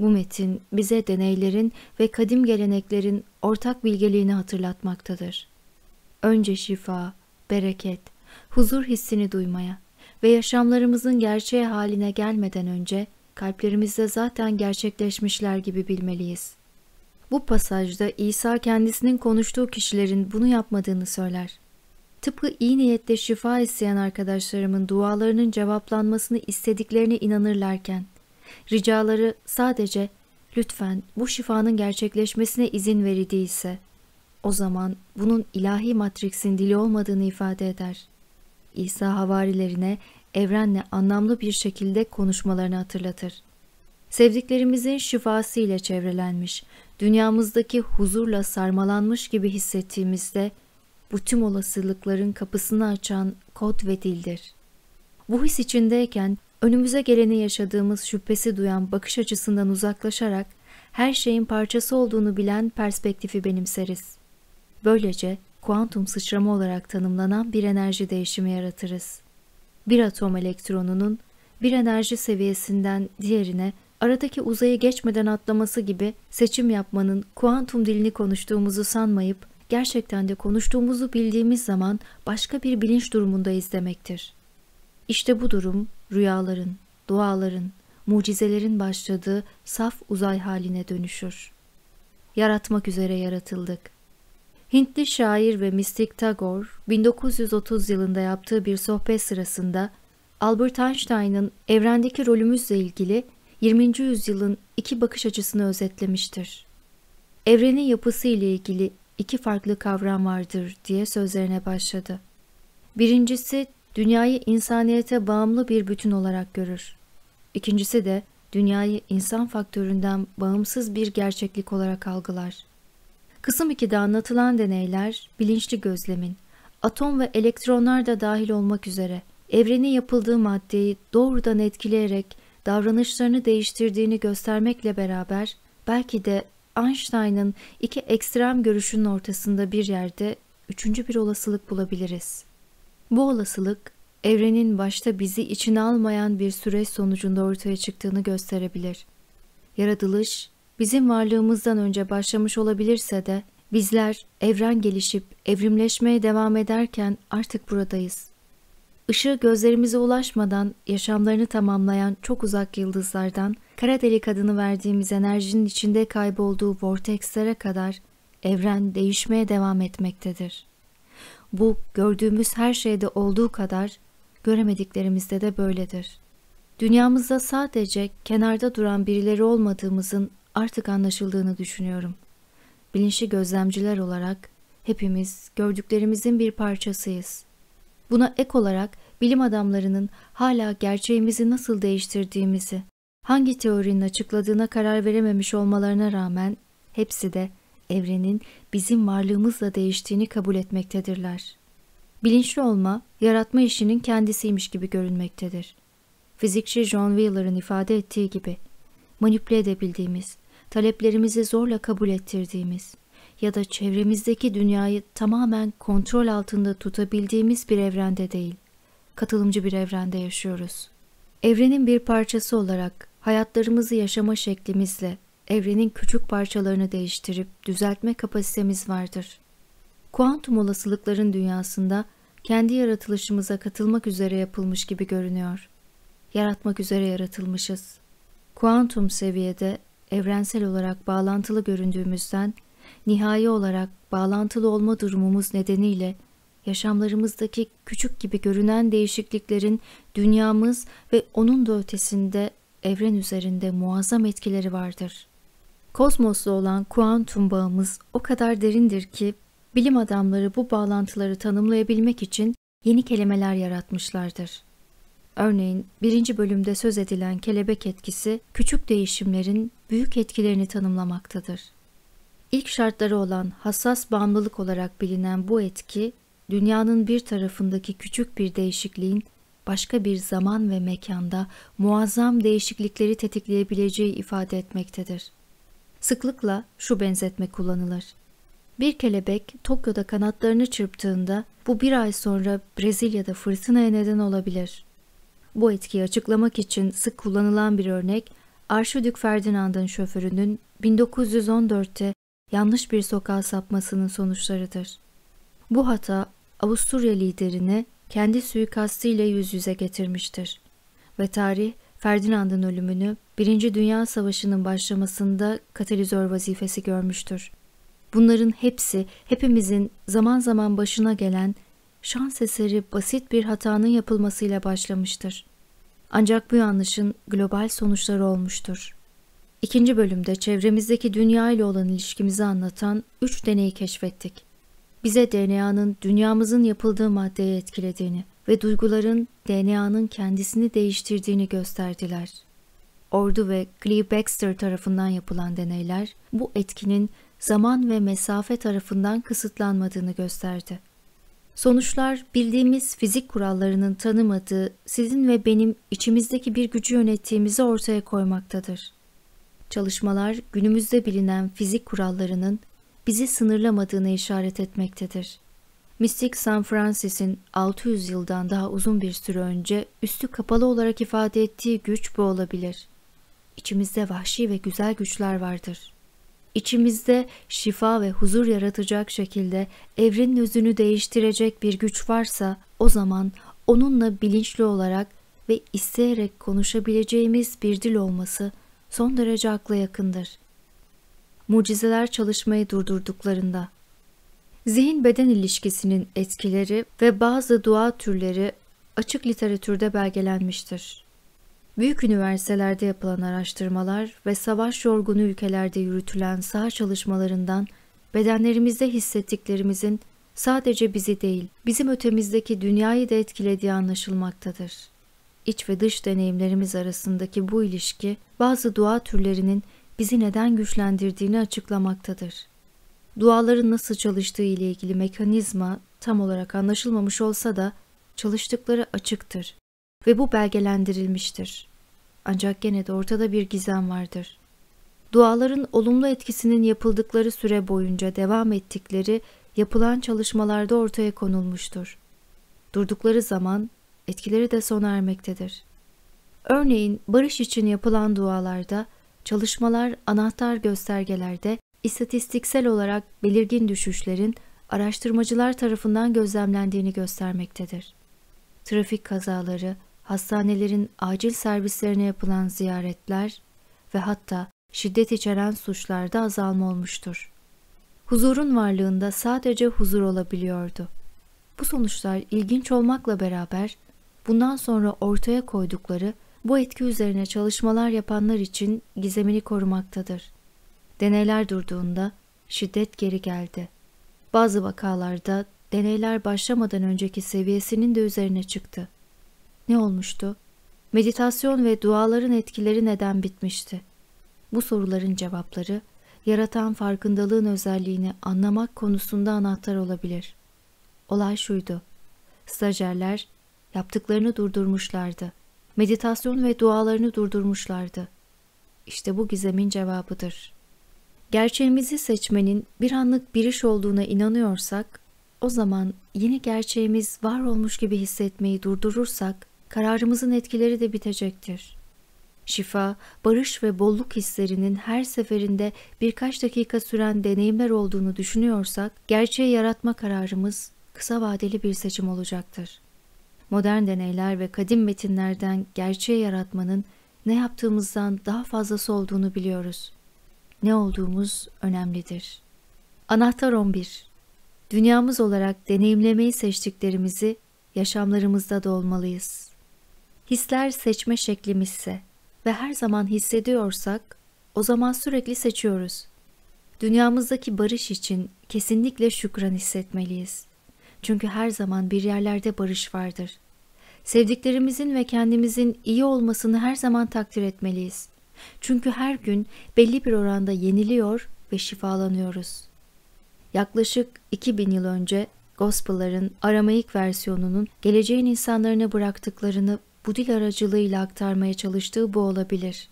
Bu metin bize deneylerin ve kadim geleneklerin ortak bilgeliğini hatırlatmaktadır. Önce şifa, bereket, huzur hissini duymaya ve yaşamlarımızın gerçeğe haline gelmeden önce kalplerimizde zaten gerçekleşmişler gibi bilmeliyiz. Bu pasajda İsa kendisinin konuştuğu kişilerin bunu yapmadığını söyler. Tıpkı iyi niyetle şifa isteyen arkadaşlarımın dualarının cevaplanmasını istediklerine inanırlarken, ricaları sadece lütfen bu şifanın gerçekleşmesine izin verildiyse, o zaman bunun ilahi matriksin dili olmadığını ifade eder. İsa havarilerine evrenle anlamlı bir şekilde konuşmalarını hatırlatır. Sevdiklerimizin şifası ile çevrelenmiş, dünyamızdaki huzurla sarmalanmış gibi hissettiğimizde bu tüm olasılıkların kapısını açan kod ve dildir. Bu his içindeyken önümüze geleni yaşadığımız şüphesi duyan bakış açısından uzaklaşarak her şeyin parçası olduğunu bilen perspektifi benimseriz. Böylece kuantum sıçrama olarak tanımlanan bir enerji değişimi yaratırız. Bir atom elektronunun bir enerji seviyesinden diğerine aradaki uzayı geçmeden atlaması gibi seçim yapmanın kuantum dilini konuştuğumuzu sanmayıp gerçekten de konuştuğumuzu bildiğimiz zaman başka bir bilinç durumundayız demektir. İşte bu durum rüyaların, duaların, mucizelerin başladığı saf uzay haline dönüşür. Yaratmak üzere yaratıldık. Hintli şair ve mistik Tagore 1930 yılında yaptığı bir sohbet sırasında Albert Einstein'ın evrendeki rolümüzle ilgili 20. yüzyılın iki bakış açısını özetlemiştir. Evrenin yapısı ile ilgili iki farklı kavram vardır diye sözlerine başladı. Birincisi dünyayı insaniyete bağımlı bir bütün olarak görür. İkincisi de dünyayı insan faktöründen bağımsız bir gerçeklik olarak algılar. Kısım 2'de anlatılan deneyler, bilinçli gözlemin, atom ve elektronlar da dahil olmak üzere evreni yapıldığı maddeyi doğrudan etkileyerek davranışlarını değiştirdiğini göstermekle beraber belki de Einstein'ın iki ekstrem görüşünün ortasında bir yerde üçüncü bir olasılık bulabiliriz. Bu olasılık evrenin başta bizi içine almayan bir süreç sonucunda ortaya çıktığını gösterebilir. Yaratılış bizim varlığımızdan önce başlamış olabilirse de bizler evren gelişip evrimleşmeye devam ederken artık buradayız. Işığı gözlerimize ulaşmadan yaşamlarını tamamlayan çok uzak yıldızlardan kara delik adını verdiğimiz enerjinin içinde kaybolduğu vortekslere kadar evren değişmeye devam etmektedir. Bu gördüğümüz her şeyde olduğu kadar göremediklerimizde de böyledir. Dünyamızda sadece kenarda duran birileri olmadığımızın artık anlaşıldığını düşünüyorum. Bilinçli gözlemciler olarak hepimiz gördüklerimizin bir parçasıyız. Buna ek olarak bilim adamlarının hala gerçeğimizi nasıl değiştirdiğimizi, hangi teorinin açıkladığına karar verememiş olmalarına rağmen hepsi de evrenin bizim varlığımızla değiştiğini kabul etmektedirler. Bilinçli olma, yaratma işinin kendisiymiş gibi görünmektedir. Fizikçi John Wheeler'ın ifade ettiği gibi, manipüle edebildiğimiz, taleplerimizi zorla kabul ettirdiğimiz ya da çevremizdeki dünyayı tamamen kontrol altında tutabildiğimiz bir evrende değil, katılımcı bir evrende yaşıyoruz. Evrenin bir parçası olarak hayatlarımızı yaşama şeklimizle evrenin küçük parçalarını değiştirip düzeltme kapasitemiz vardır. Kuantum olasılıkların dünyasında kendi yaratılışımıza katılmak üzere yapılmış gibi görünüyor. Yaratmak üzere yaratılmışız. Kuantum seviyede evrensel olarak bağlantılı göründüğümüzden nihai olarak bağlantılı olma durumumuz nedeniyle yaşamlarımızdaki küçük gibi görünen değişikliklerin dünyamız ve onun da ötesinde evren üzerinde muazzam etkileri vardır. Kozmosla olan kuantum bağımız o kadar derindir ki bilim adamları bu bağlantıları tanımlayabilmek için yeni kelimeler yaratmışlardır. Örneğin birinci bölümde söz edilen kelebek etkisi küçük değişimlerin büyük etkilerini tanımlamaktadır. İlk şartları olan hassas bağımlılık olarak bilinen bu etki, dünyanın bir tarafındaki küçük bir değişikliğin başka bir zaman ve mekanda muazzam değişiklikleri tetikleyebileceği ifade etmektedir. Sıklıkla şu benzetme kullanılır. Bir kelebek Tokyo'da kanatlarını çırptığında bu bir ay sonra Brezilya'da fırtınaya neden olabilir. Bu etkiyi açıklamak için sık kullanılan bir örnek Arşidük Ferdinand'ın şoförünün 1914'te yanlış bir sokağa sapmasının sonuçlarıdır. Bu hata Avusturya liderini kendi suikastıyla yüz yüze getirmiştir ve tarih Ferdinand'ın ölümünü Birinci Dünya Savaşı'nın başlamasında katalizör vazifesi görmüştür. Bunların hepsi hepimizin zaman zaman başına gelen şans eseri basit bir hatanın yapılmasıyla başlamıştır. Ancak bu yanlışın global sonuçları olmuştur. İkinci bölümde çevremizdeki dünya ile olan ilişkimizi anlatan üç deneyi keşfettik. Bize DNA'nın dünyamızın yapıldığı maddeye etkilediğini ve duyguların DNA'nın kendisini değiştirdiğini gösterdiler. Ordu ve Cleve Baxter tarafından yapılan deneyler bu etkinin zaman ve mesafe tarafından kısıtlanmadığını gösterdi. Sonuçlar bildiğimiz fizik kurallarının tanımadığı sizin ve benim içimizdeki bir gücü yönettiğimizi ortaya koymaktadır. Çalışmalar günümüzde bilinen fizik kurallarının bizi sınırlamadığını işaret etmektedir. Mystic San Francis'in 600 yıldan daha uzun bir süre önce üstü kapalı olarak ifade ettiği güç bu olabilir. İçimizde vahşi ve güzel güçler vardır. İçimizde şifa ve huzur yaratacak şekilde evrenin özünü değiştirecek bir güç varsa o zaman onunla bilinçli olarak ve isteyerek konuşabileceğimiz bir dil olması son derece akla yakındır. Mucizeler çalışmayı durdurduklarında Zihin-beden ilişkisinin etkileri ve bazı dua türleri açık literatürde belgelenmiştir. Büyük üniversitelerde yapılan araştırmalar ve savaş yorgunu ülkelerde yürütülen saha çalışmalarından bedenlerimizde hissettiklerimizin sadece bizi değil, bizim ötemizdeki dünyayı da etkilediği anlaşılmaktadır. İç ve dış deneyimlerimiz arasındaki bu ilişki bazı dua türlerinin bizi neden güçlendirdiğini açıklamaktadır. Duaların nasıl çalıştığı ile ilgili mekanizma tam olarak anlaşılmamış olsa da çalıştıkları açıktır ve bu belgelendirilmiştir. Ancak gene de ortada bir gizem vardır. Duaların olumlu etkisinin yapıldıkları süre boyunca devam ettikleri yapılan çalışmalarda ortaya konulmuştur. Durdukları zaman etkileri de sona ermektedir. Örneğin barış için yapılan dualarda, çalışmalar anahtar göstergelerde istatistiksel olarak belirgin düşüşlerin araştırmacılar tarafından gözlemlendiğini göstermektedir. Trafik kazaları, hastanelerin acil servislerine yapılan ziyaretler ve hatta şiddet içeren suçlarda azalma olmuştur. Huzurun varlığında sadece huzur olabiliyordu. Bu sonuçlar ilginç olmakla beraber bundan sonra ortaya koydukları bu etki üzerine çalışmalar yapanlar için gizemini korumaktadır. Deneyler durduğunda şiddet geri geldi. Bazı vakalarda deneyler başlamadan önceki seviyesinin de üzerine çıktı. Ne olmuştu? Meditasyon ve duaların etkileri neden bitmişti? Bu soruların cevapları, yaratan farkındalığın özelliğini anlamak konusunda anahtar olabilir. Olay şuydu. Stajyerler yaptıklarını durdurmuşlardı. Meditasyon ve dualarını durdurmuşlardı. İşte bu gizemin cevabıdır. Gerçeğimizi seçmenin bir anlık bir iş olduğuna inanıyorsak, o zaman yeni gerçeğimiz var olmuş gibi hissetmeyi durdurursak, kararımızın etkileri de bitecektir. Şifa, barış ve bolluk hislerinin her seferinde birkaç dakika süren deneyimler olduğunu düşünüyorsak, gerçeği yaratma kararımız kısa vadeli bir seçim olacaktır. Modern deneyler ve kadim metinlerden gerçeği yaratmanın ne yaptığımızdan daha fazlası olduğunu biliyoruz. Ne olduğumuz önemlidir. Anahtar 11 Dünyamız olarak deneyimlemeyi seçtiklerimizi yaşamlarımızda da olmalıyız. Hisler seçme şeklimizse ve her zaman hissediyorsak o zaman sürekli seçiyoruz. Dünyamızdaki barış için kesinlikle şükran hissetmeliyiz. Çünkü her zaman bir yerlerde barış vardır. Sevdiklerimizin ve kendimizin iyi olmasını her zaman takdir etmeliyiz. Çünkü her gün belli bir oranda yeniliyor ve şifalanıyoruz. Yaklaşık 2000 yıl önce Gospel'ların Aramaik versiyonunun geleceğin insanlarına bıraktıklarını bu dil aracılığıyla aktarmaya çalıştığı bu olabilir.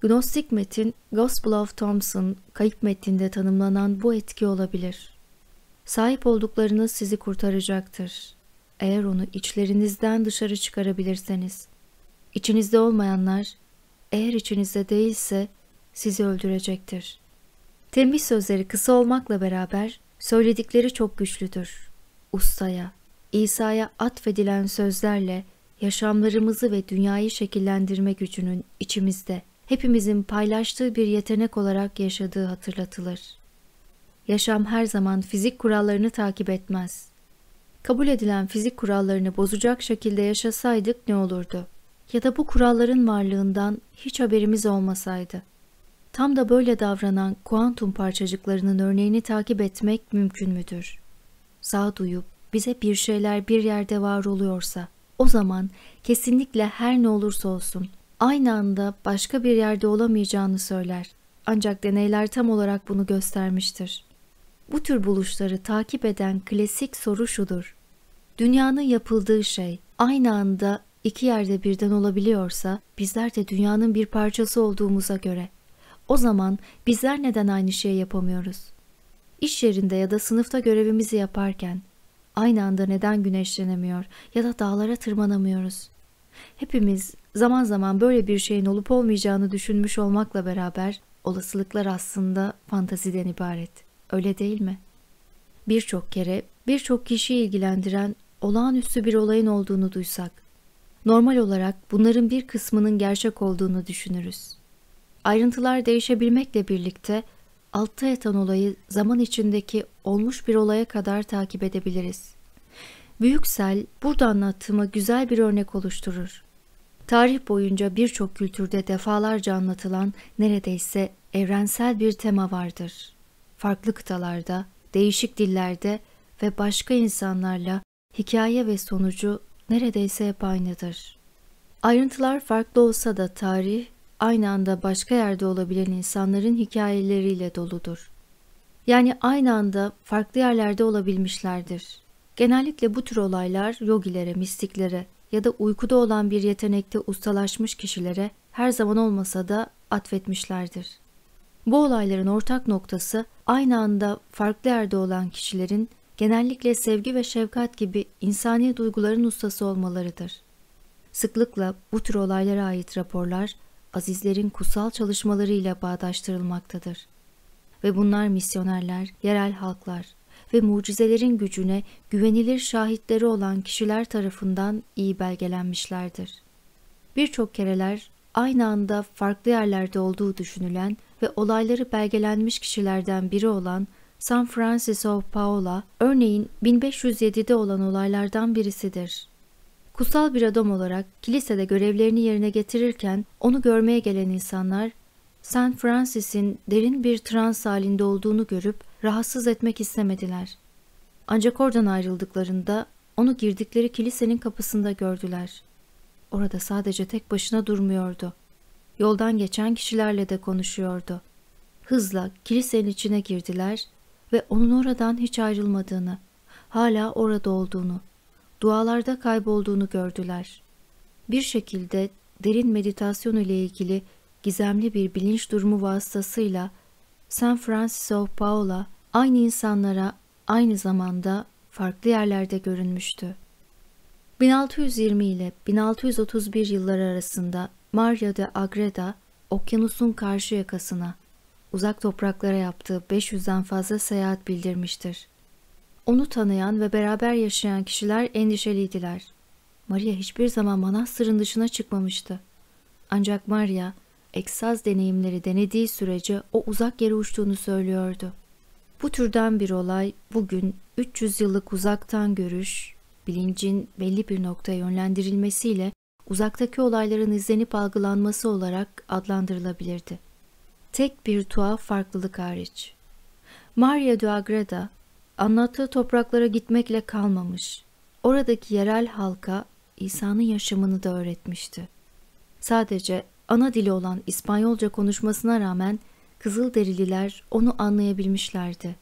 Gnostik metin, Gospel of Thompson, kayıp metninde tanımlanan bu etki olabilir. Sahip olduklarınız sizi kurtaracaktır. Eğer onu içlerinizden dışarı çıkarabilirseniz. İçinizde olmayanlar, eğer içinizde değilse sizi öldürecektir. Tembih sözleri kısa olmakla beraber söyledikleri çok güçlüdür. Ustaya, İsa'ya atfedilen sözlerle yaşamlarımızı ve dünyayı şekillendirme gücünün içimizde hepimizin paylaştığı bir yetenek olarak yaşadığı hatırlatılır. Yaşam her zaman fizik kurallarını takip etmez. Kabul edilen fizik kurallarını bozacak şekilde yaşasaydık ne olurdu? Ya da bu kuralların varlığından hiç haberimiz olmasaydı? Tam da böyle davranan kuantum parçacıklarının örneğini takip etmek mümkün müdür? Sağ duyup bize bir şeyler bir yerde var oluyorsa o zaman kesinlikle her ne olursa olsun aynı anda başka bir yerde olamayacağını söyler. Ancak deneyler tam olarak bunu göstermiştir. Bu tür buluşları takip eden klasik soru şudur. Dünyanın yapıldığı şey aynı anda iki yerde birden olabiliyorsa bizler de dünyanın bir parçası olduğumuza göre o zaman bizler neden aynı şeyi yapamıyoruz? İş yerinde ya da sınıfta görevimizi yaparken aynı anda neden güneşlenemiyor ya da dağlara tırmanamıyoruz? Hepimiz zaman zaman böyle bir şeyin olup olmayacağını düşünmüş olmakla beraber olasılıklar aslında fantaziden ibaret. Öyle değil mi? Birçok kere birçok kişiyi ilgilendiren olağanüstü bir olayın olduğunu duysak, normal olarak bunların bir kısmının gerçek olduğunu düşünürüz. Ayrıntılar değişebilmekle birlikte altta yatan olayı zaman içindeki olmuş bir olaya kadar takip edebiliriz. Büyük sel burada anlattığıma güzel bir örnek oluşturur. Tarih boyunca birçok kültürde defalarca anlatılan neredeyse evrensel bir tema vardır. Farklı kıtalarda, değişik dillerde ve başka insanlarla hikaye ve sonucu neredeyse hep aynıdır. Ayrıntılar farklı olsa da tarih aynı anda başka yerde olabilen insanların hikayeleriyle doludur. Yani aynı anda farklı yerlerde olabilmişlerdir. Genellikle bu tür olaylar yogilere, mistiklere ya da uykuda olan bir yetenekte ustalaşmış kişilere her zaman olmasa da atfetmişlerdir. Bu olayların ortak noktası aynı anda farklı yerde olan kişilerin genellikle sevgi ve şefkat gibi insani duyguların ustası olmalarıdır. Sıklıkla bu tür olaylara ait raporlar azizlerin kutsal çalışmalarıyla bağdaştırılmaktadır. Ve bunlar misyonerler, yerel halklar ve mucizelerin gücüne güvenilir şahitleri olan kişiler tarafından iyi belgelenmişlerdir. Birçok kereler aynı anda farklı yerlerde olduğu düşünülen ve olayları belgelenmiş kişilerden biri olan San Francisco Paola örneğin 1507'de olan olaylardan birisidir. Kutsal bir adam olarak kilisede görevlerini yerine getirirken onu görmeye gelen insanlar San Francis'in derin bir trans halinde olduğunu görüp rahatsız etmek istemediler. Ancak oradan ayrıldıklarında onu girdikleri kilisenin kapısında gördüler. Orada sadece tek başına durmuyordu. Yoldan geçen kişilerle de konuşuyordu. Hızla kilisenin içine girdiler ve onun oradan hiç ayrılmadığını, hala orada olduğunu, dualarda kaybolduğunu gördüler. Bir şekilde derin meditasyon ile ilgili gizemli bir bilinç durumu vasıtasıyla San Francisco Paola aynı insanlara aynı zamanda farklı yerlerde görünmüştü. 1620 ile 1631 yılları arasında Maria de Agreda, okyanusun karşı yakasına, uzak topraklara yaptığı 500'den fazla seyahat bildirmiştir. Onu tanıyan ve beraber yaşayan kişiler endişeliydiler. Maria hiçbir zaman manastırın dışına çıkmamıştı. Ancak Maria, eksaz deneyimleri denediği sürece o uzak yere uçtuğunu söylüyordu. Bu türden bir olay bugün 300 yıllık uzaktan görüş, bilincin belli bir noktaya yönlendirilmesiyle uzaktaki olayların izlenip algılanması olarak adlandırılabilirdi. Tek bir tuhaf farklılık hariç. Maria de Agreda Anlattığı topraklara gitmekle kalmamış, oradaki yerel halka İsa'nın yaşamını da öğretmişti. Sadece ana dili olan İspanyolca konuşmasına rağmen Kızılderililer onu anlayabilmişlerdi.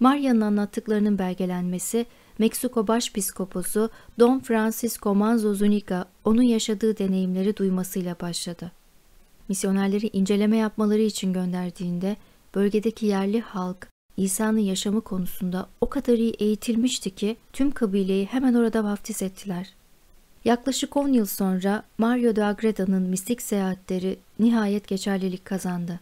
Maria'nın anlattıklarının belgelenmesi, Meksiko Başpiskoposu Don Francisco Manzo Zuniga onun yaşadığı deneyimleri duymasıyla başladı. Misyonerleri inceleme yapmaları için gönderdiğinde bölgedeki yerli halk İsa'nın yaşamı konusunda o kadar iyi eğitilmişti ki tüm kabileyi hemen orada vaftiz ettiler. Yaklaşık 10 yıl sonra Mario de Agreda'nın mistik seyahatleri nihayet geçerlilik kazandı.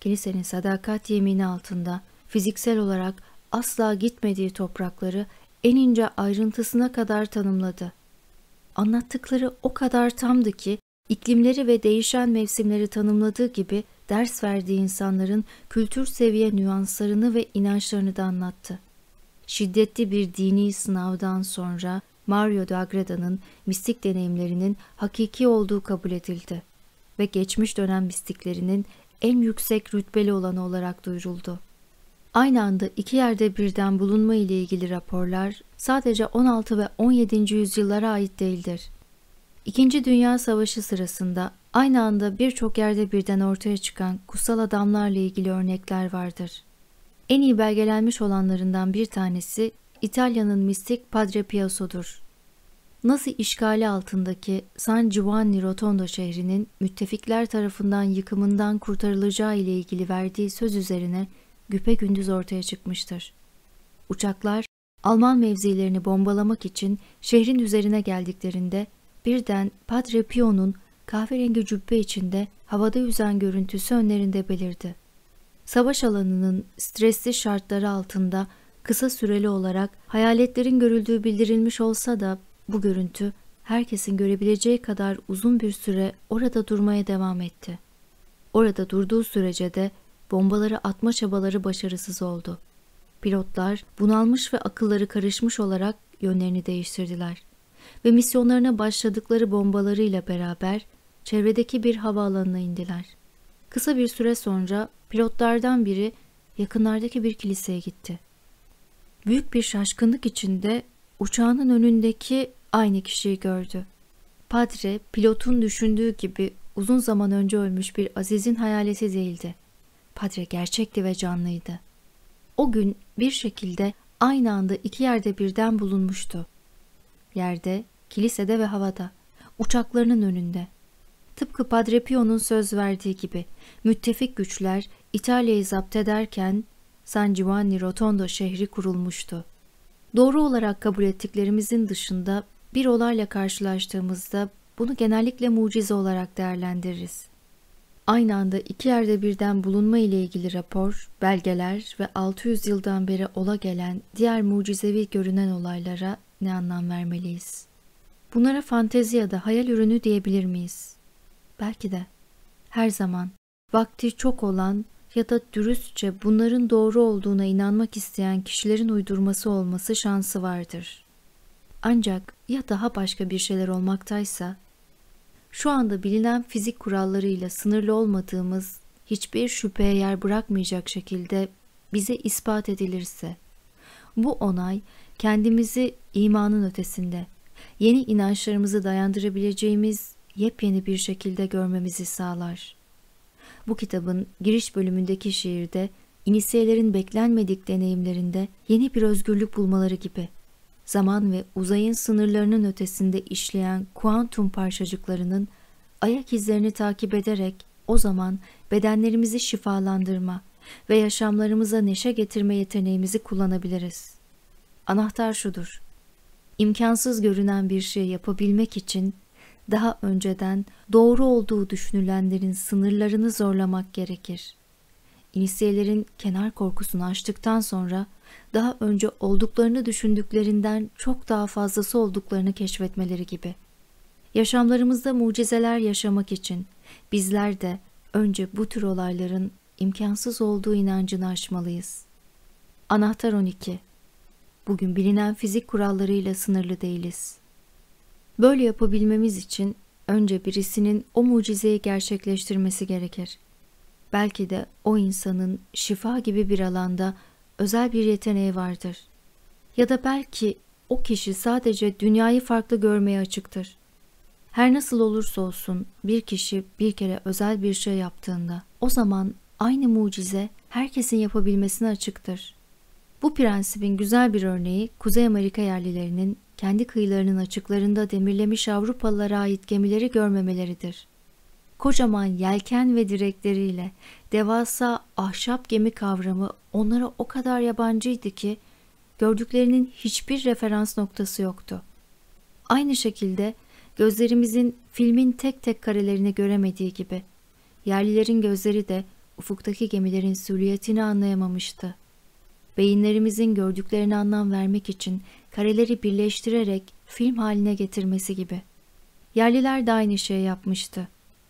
Kilisenin sadakat yemini altında fiziksel olarak asla gitmediği toprakları en ince ayrıntısına kadar tanımladı. Anlattıkları o kadar tamdı ki İklimleri ve değişen mevsimleri tanımladığı gibi ders verdiği insanların kültür seviye nüanslarını ve inançlarını da anlattı. Şiddetli bir dini sınavdan sonra Mario D'Agreda'nın mistik deneyimlerinin hakiki olduğu kabul edildi ve geçmiş dönem mistiklerinin en yüksek rütbeli olanı olarak duyuruldu. Aynı anda iki yerde birden bulunma ile ilgili raporlar sadece 16 ve 17. yüzyıllara ait değildir. İkinci Dünya Savaşı sırasında aynı anda birçok yerde birden ortaya çıkan kutsal adamlarla ilgili örnekler vardır. En iyi belgelenmiş olanlarından bir tanesi İtalya'nın mistik Padre Piazzo'dur. Nasıl işgali altındaki San Giovanni Rotondo şehrinin müttefikler tarafından yıkımından kurtarılacağı ile ilgili verdiği söz üzerine güpegündüz ortaya çıkmıştır. Uçaklar Alman mevzilerini bombalamak için şehrin üzerine geldiklerinde birden Padre Pio'nun kahverengi cübbe içinde havada yüzen görüntüsü önlerinde belirdi. Savaş alanının stresli şartları altında kısa süreli olarak hayaletlerin görüldüğü bildirilmiş olsa da bu görüntü herkesin görebileceği kadar uzun bir süre orada durmaya devam etti. Orada durduğu sürece de bombaları atma çabaları başarısız oldu. Pilotlar bunalmış ve akılları karışmış olarak yönlerini değiştirdiler ve misyonlarına başladıkları bombalarıyla beraber çevredeki bir havaalanına indiler. Kısa bir süre sonra pilotlardan biri yakınlardaki bir kiliseye gitti. Büyük bir şaşkınlık içinde uçağının önündeki aynı kişiyi gördü. Padre, pilotun düşündüğü gibi uzun zaman önce ölmüş bir Aziz'in hayaleti değildi. Padre gerçekti ve canlıydı. O gün bir şekilde aynı anda iki yerde birden bulunmuştu. Yerde kilisede ve havada, uçaklarının önünde. Tıpkı Padre Pio'nun söz verdiği gibi müttefik güçler İtalya'yı zapt ederken San Giovanni Rotondo şehri kurulmuştu. Doğru olarak kabul ettiklerimizin dışında bir olayla karşılaştığımızda bunu genellikle mucize olarak değerlendiririz. Aynı anda iki yerde birden bulunma ile ilgili rapor, belgeler ve 600 yıldan beri ola gelen diğer mucizevi görünen olaylara ne anlam vermeliyiz? Bunlara fantezi ya da hayal ürünü diyebilir miyiz? Belki de. Her zaman vakti çok olan ya da dürüstçe bunların doğru olduğuna inanmak isteyen kişilerin uydurması olması şansı vardır. Ancak ya daha başka bir şeyler olmaktaysa, şu anda bilinen fizik kurallarıyla sınırlı olmadığımız hiçbir şüpheye yer bırakmayacak şekilde bize ispat edilirse, bu onay kendimizi imanın ötesinde, yeni inançlarımızı dayandırabileceğimiz yepyeni bir şekilde görmemizi sağlar. Bu kitabın giriş bölümündeki şiirde inisiyelerin beklenmedik deneyimlerinde yeni bir özgürlük bulmaları gibi zaman ve uzayın sınırlarının ötesinde işleyen kuantum parçacıklarının ayak izlerini takip ederek o zaman bedenlerimizi şifalandırma ve yaşamlarımıza neşe getirme yeteneğimizi kullanabiliriz. Anahtar şudur imkansız görünen bir şey yapabilmek için daha önceden doğru olduğu düşünülenlerin sınırlarını zorlamak gerekir. İnisiyelerin kenar korkusunu aştıktan sonra daha önce olduklarını düşündüklerinden çok daha fazlası olduklarını keşfetmeleri gibi. Yaşamlarımızda mucizeler yaşamak için bizler de önce bu tür olayların imkansız olduğu inancını aşmalıyız. Anahtar 12 bugün bilinen fizik kurallarıyla sınırlı değiliz. Böyle yapabilmemiz için önce birisinin o mucizeyi gerçekleştirmesi gerekir. Belki de o insanın şifa gibi bir alanda özel bir yeteneği vardır. Ya da belki o kişi sadece dünyayı farklı görmeye açıktır. Her nasıl olursa olsun bir kişi bir kere özel bir şey yaptığında o zaman aynı mucize herkesin yapabilmesine açıktır. Bu prensibin güzel bir örneği Kuzey Amerika yerlilerinin kendi kıyılarının açıklarında demirlemiş Avrupalılara ait gemileri görmemeleridir. Kocaman yelken ve direkleriyle devasa ahşap gemi kavramı onlara o kadar yabancıydı ki gördüklerinin hiçbir referans noktası yoktu. Aynı şekilde gözlerimizin filmin tek tek karelerini göremediği gibi yerlilerin gözleri de ufuktaki gemilerin süliyetini anlayamamıştı beyinlerimizin gördüklerine anlam vermek için kareleri birleştirerek film haline getirmesi gibi. Yerliler de aynı şeyi yapmıştı.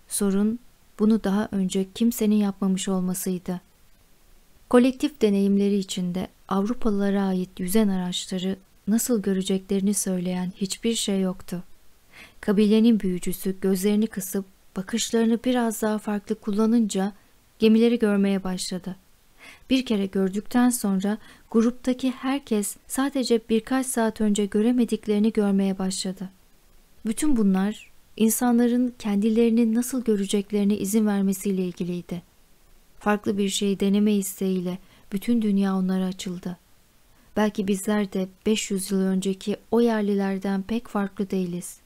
Sorun bunu daha önce kimsenin yapmamış olmasıydı. Kolektif deneyimleri içinde Avrupalılara ait yüzen araçları nasıl göreceklerini söyleyen hiçbir şey yoktu. Kabilenin büyücüsü gözlerini kısıp bakışlarını biraz daha farklı kullanınca gemileri görmeye başladı. Bir kere gördükten sonra gruptaki herkes sadece birkaç saat önce göremediklerini görmeye başladı. Bütün bunlar insanların kendilerini nasıl göreceklerine izin vermesiyle ilgiliydi. Farklı bir şeyi deneme isteğiyle bütün dünya onlara açıldı. Belki bizler de 500 yıl önceki o yerlilerden pek farklı değiliz.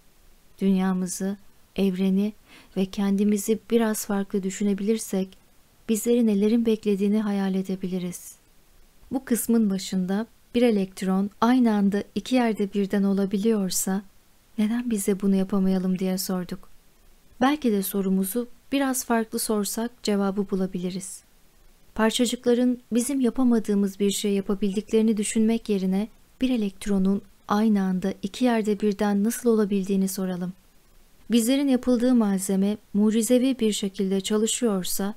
Dünyamızı, evreni ve kendimizi biraz farklı düşünebilirsek bizleri nelerin beklediğini hayal edebiliriz. Bu kısmın başında bir elektron aynı anda iki yerde birden olabiliyorsa neden bize bunu yapamayalım diye sorduk. Belki de sorumuzu biraz farklı sorsak cevabı bulabiliriz. Parçacıkların bizim yapamadığımız bir şey yapabildiklerini düşünmek yerine bir elektronun aynı anda iki yerde birden nasıl olabildiğini soralım. Bizlerin yapıldığı malzeme mucizevi bir şekilde çalışıyorsa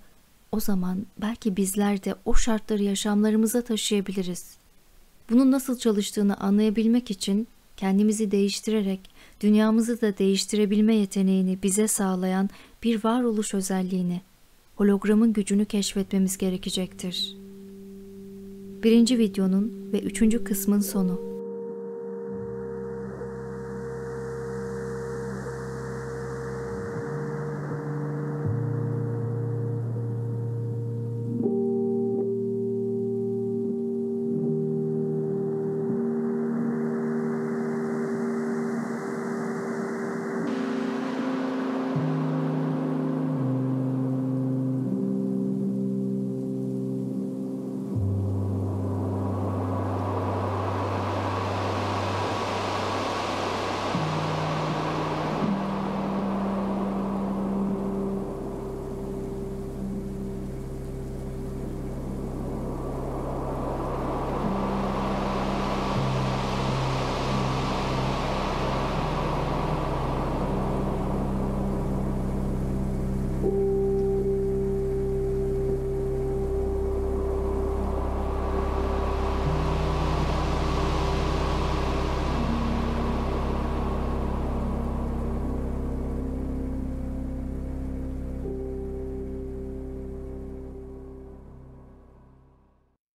o zaman belki bizler de o şartları yaşamlarımıza taşıyabiliriz. Bunun nasıl çalıştığını anlayabilmek için kendimizi değiştirerek dünyamızı da değiştirebilme yeteneğini bize sağlayan bir varoluş özelliğini, hologramın gücünü keşfetmemiz gerekecektir. Birinci videonun ve üçüncü kısmın sonu.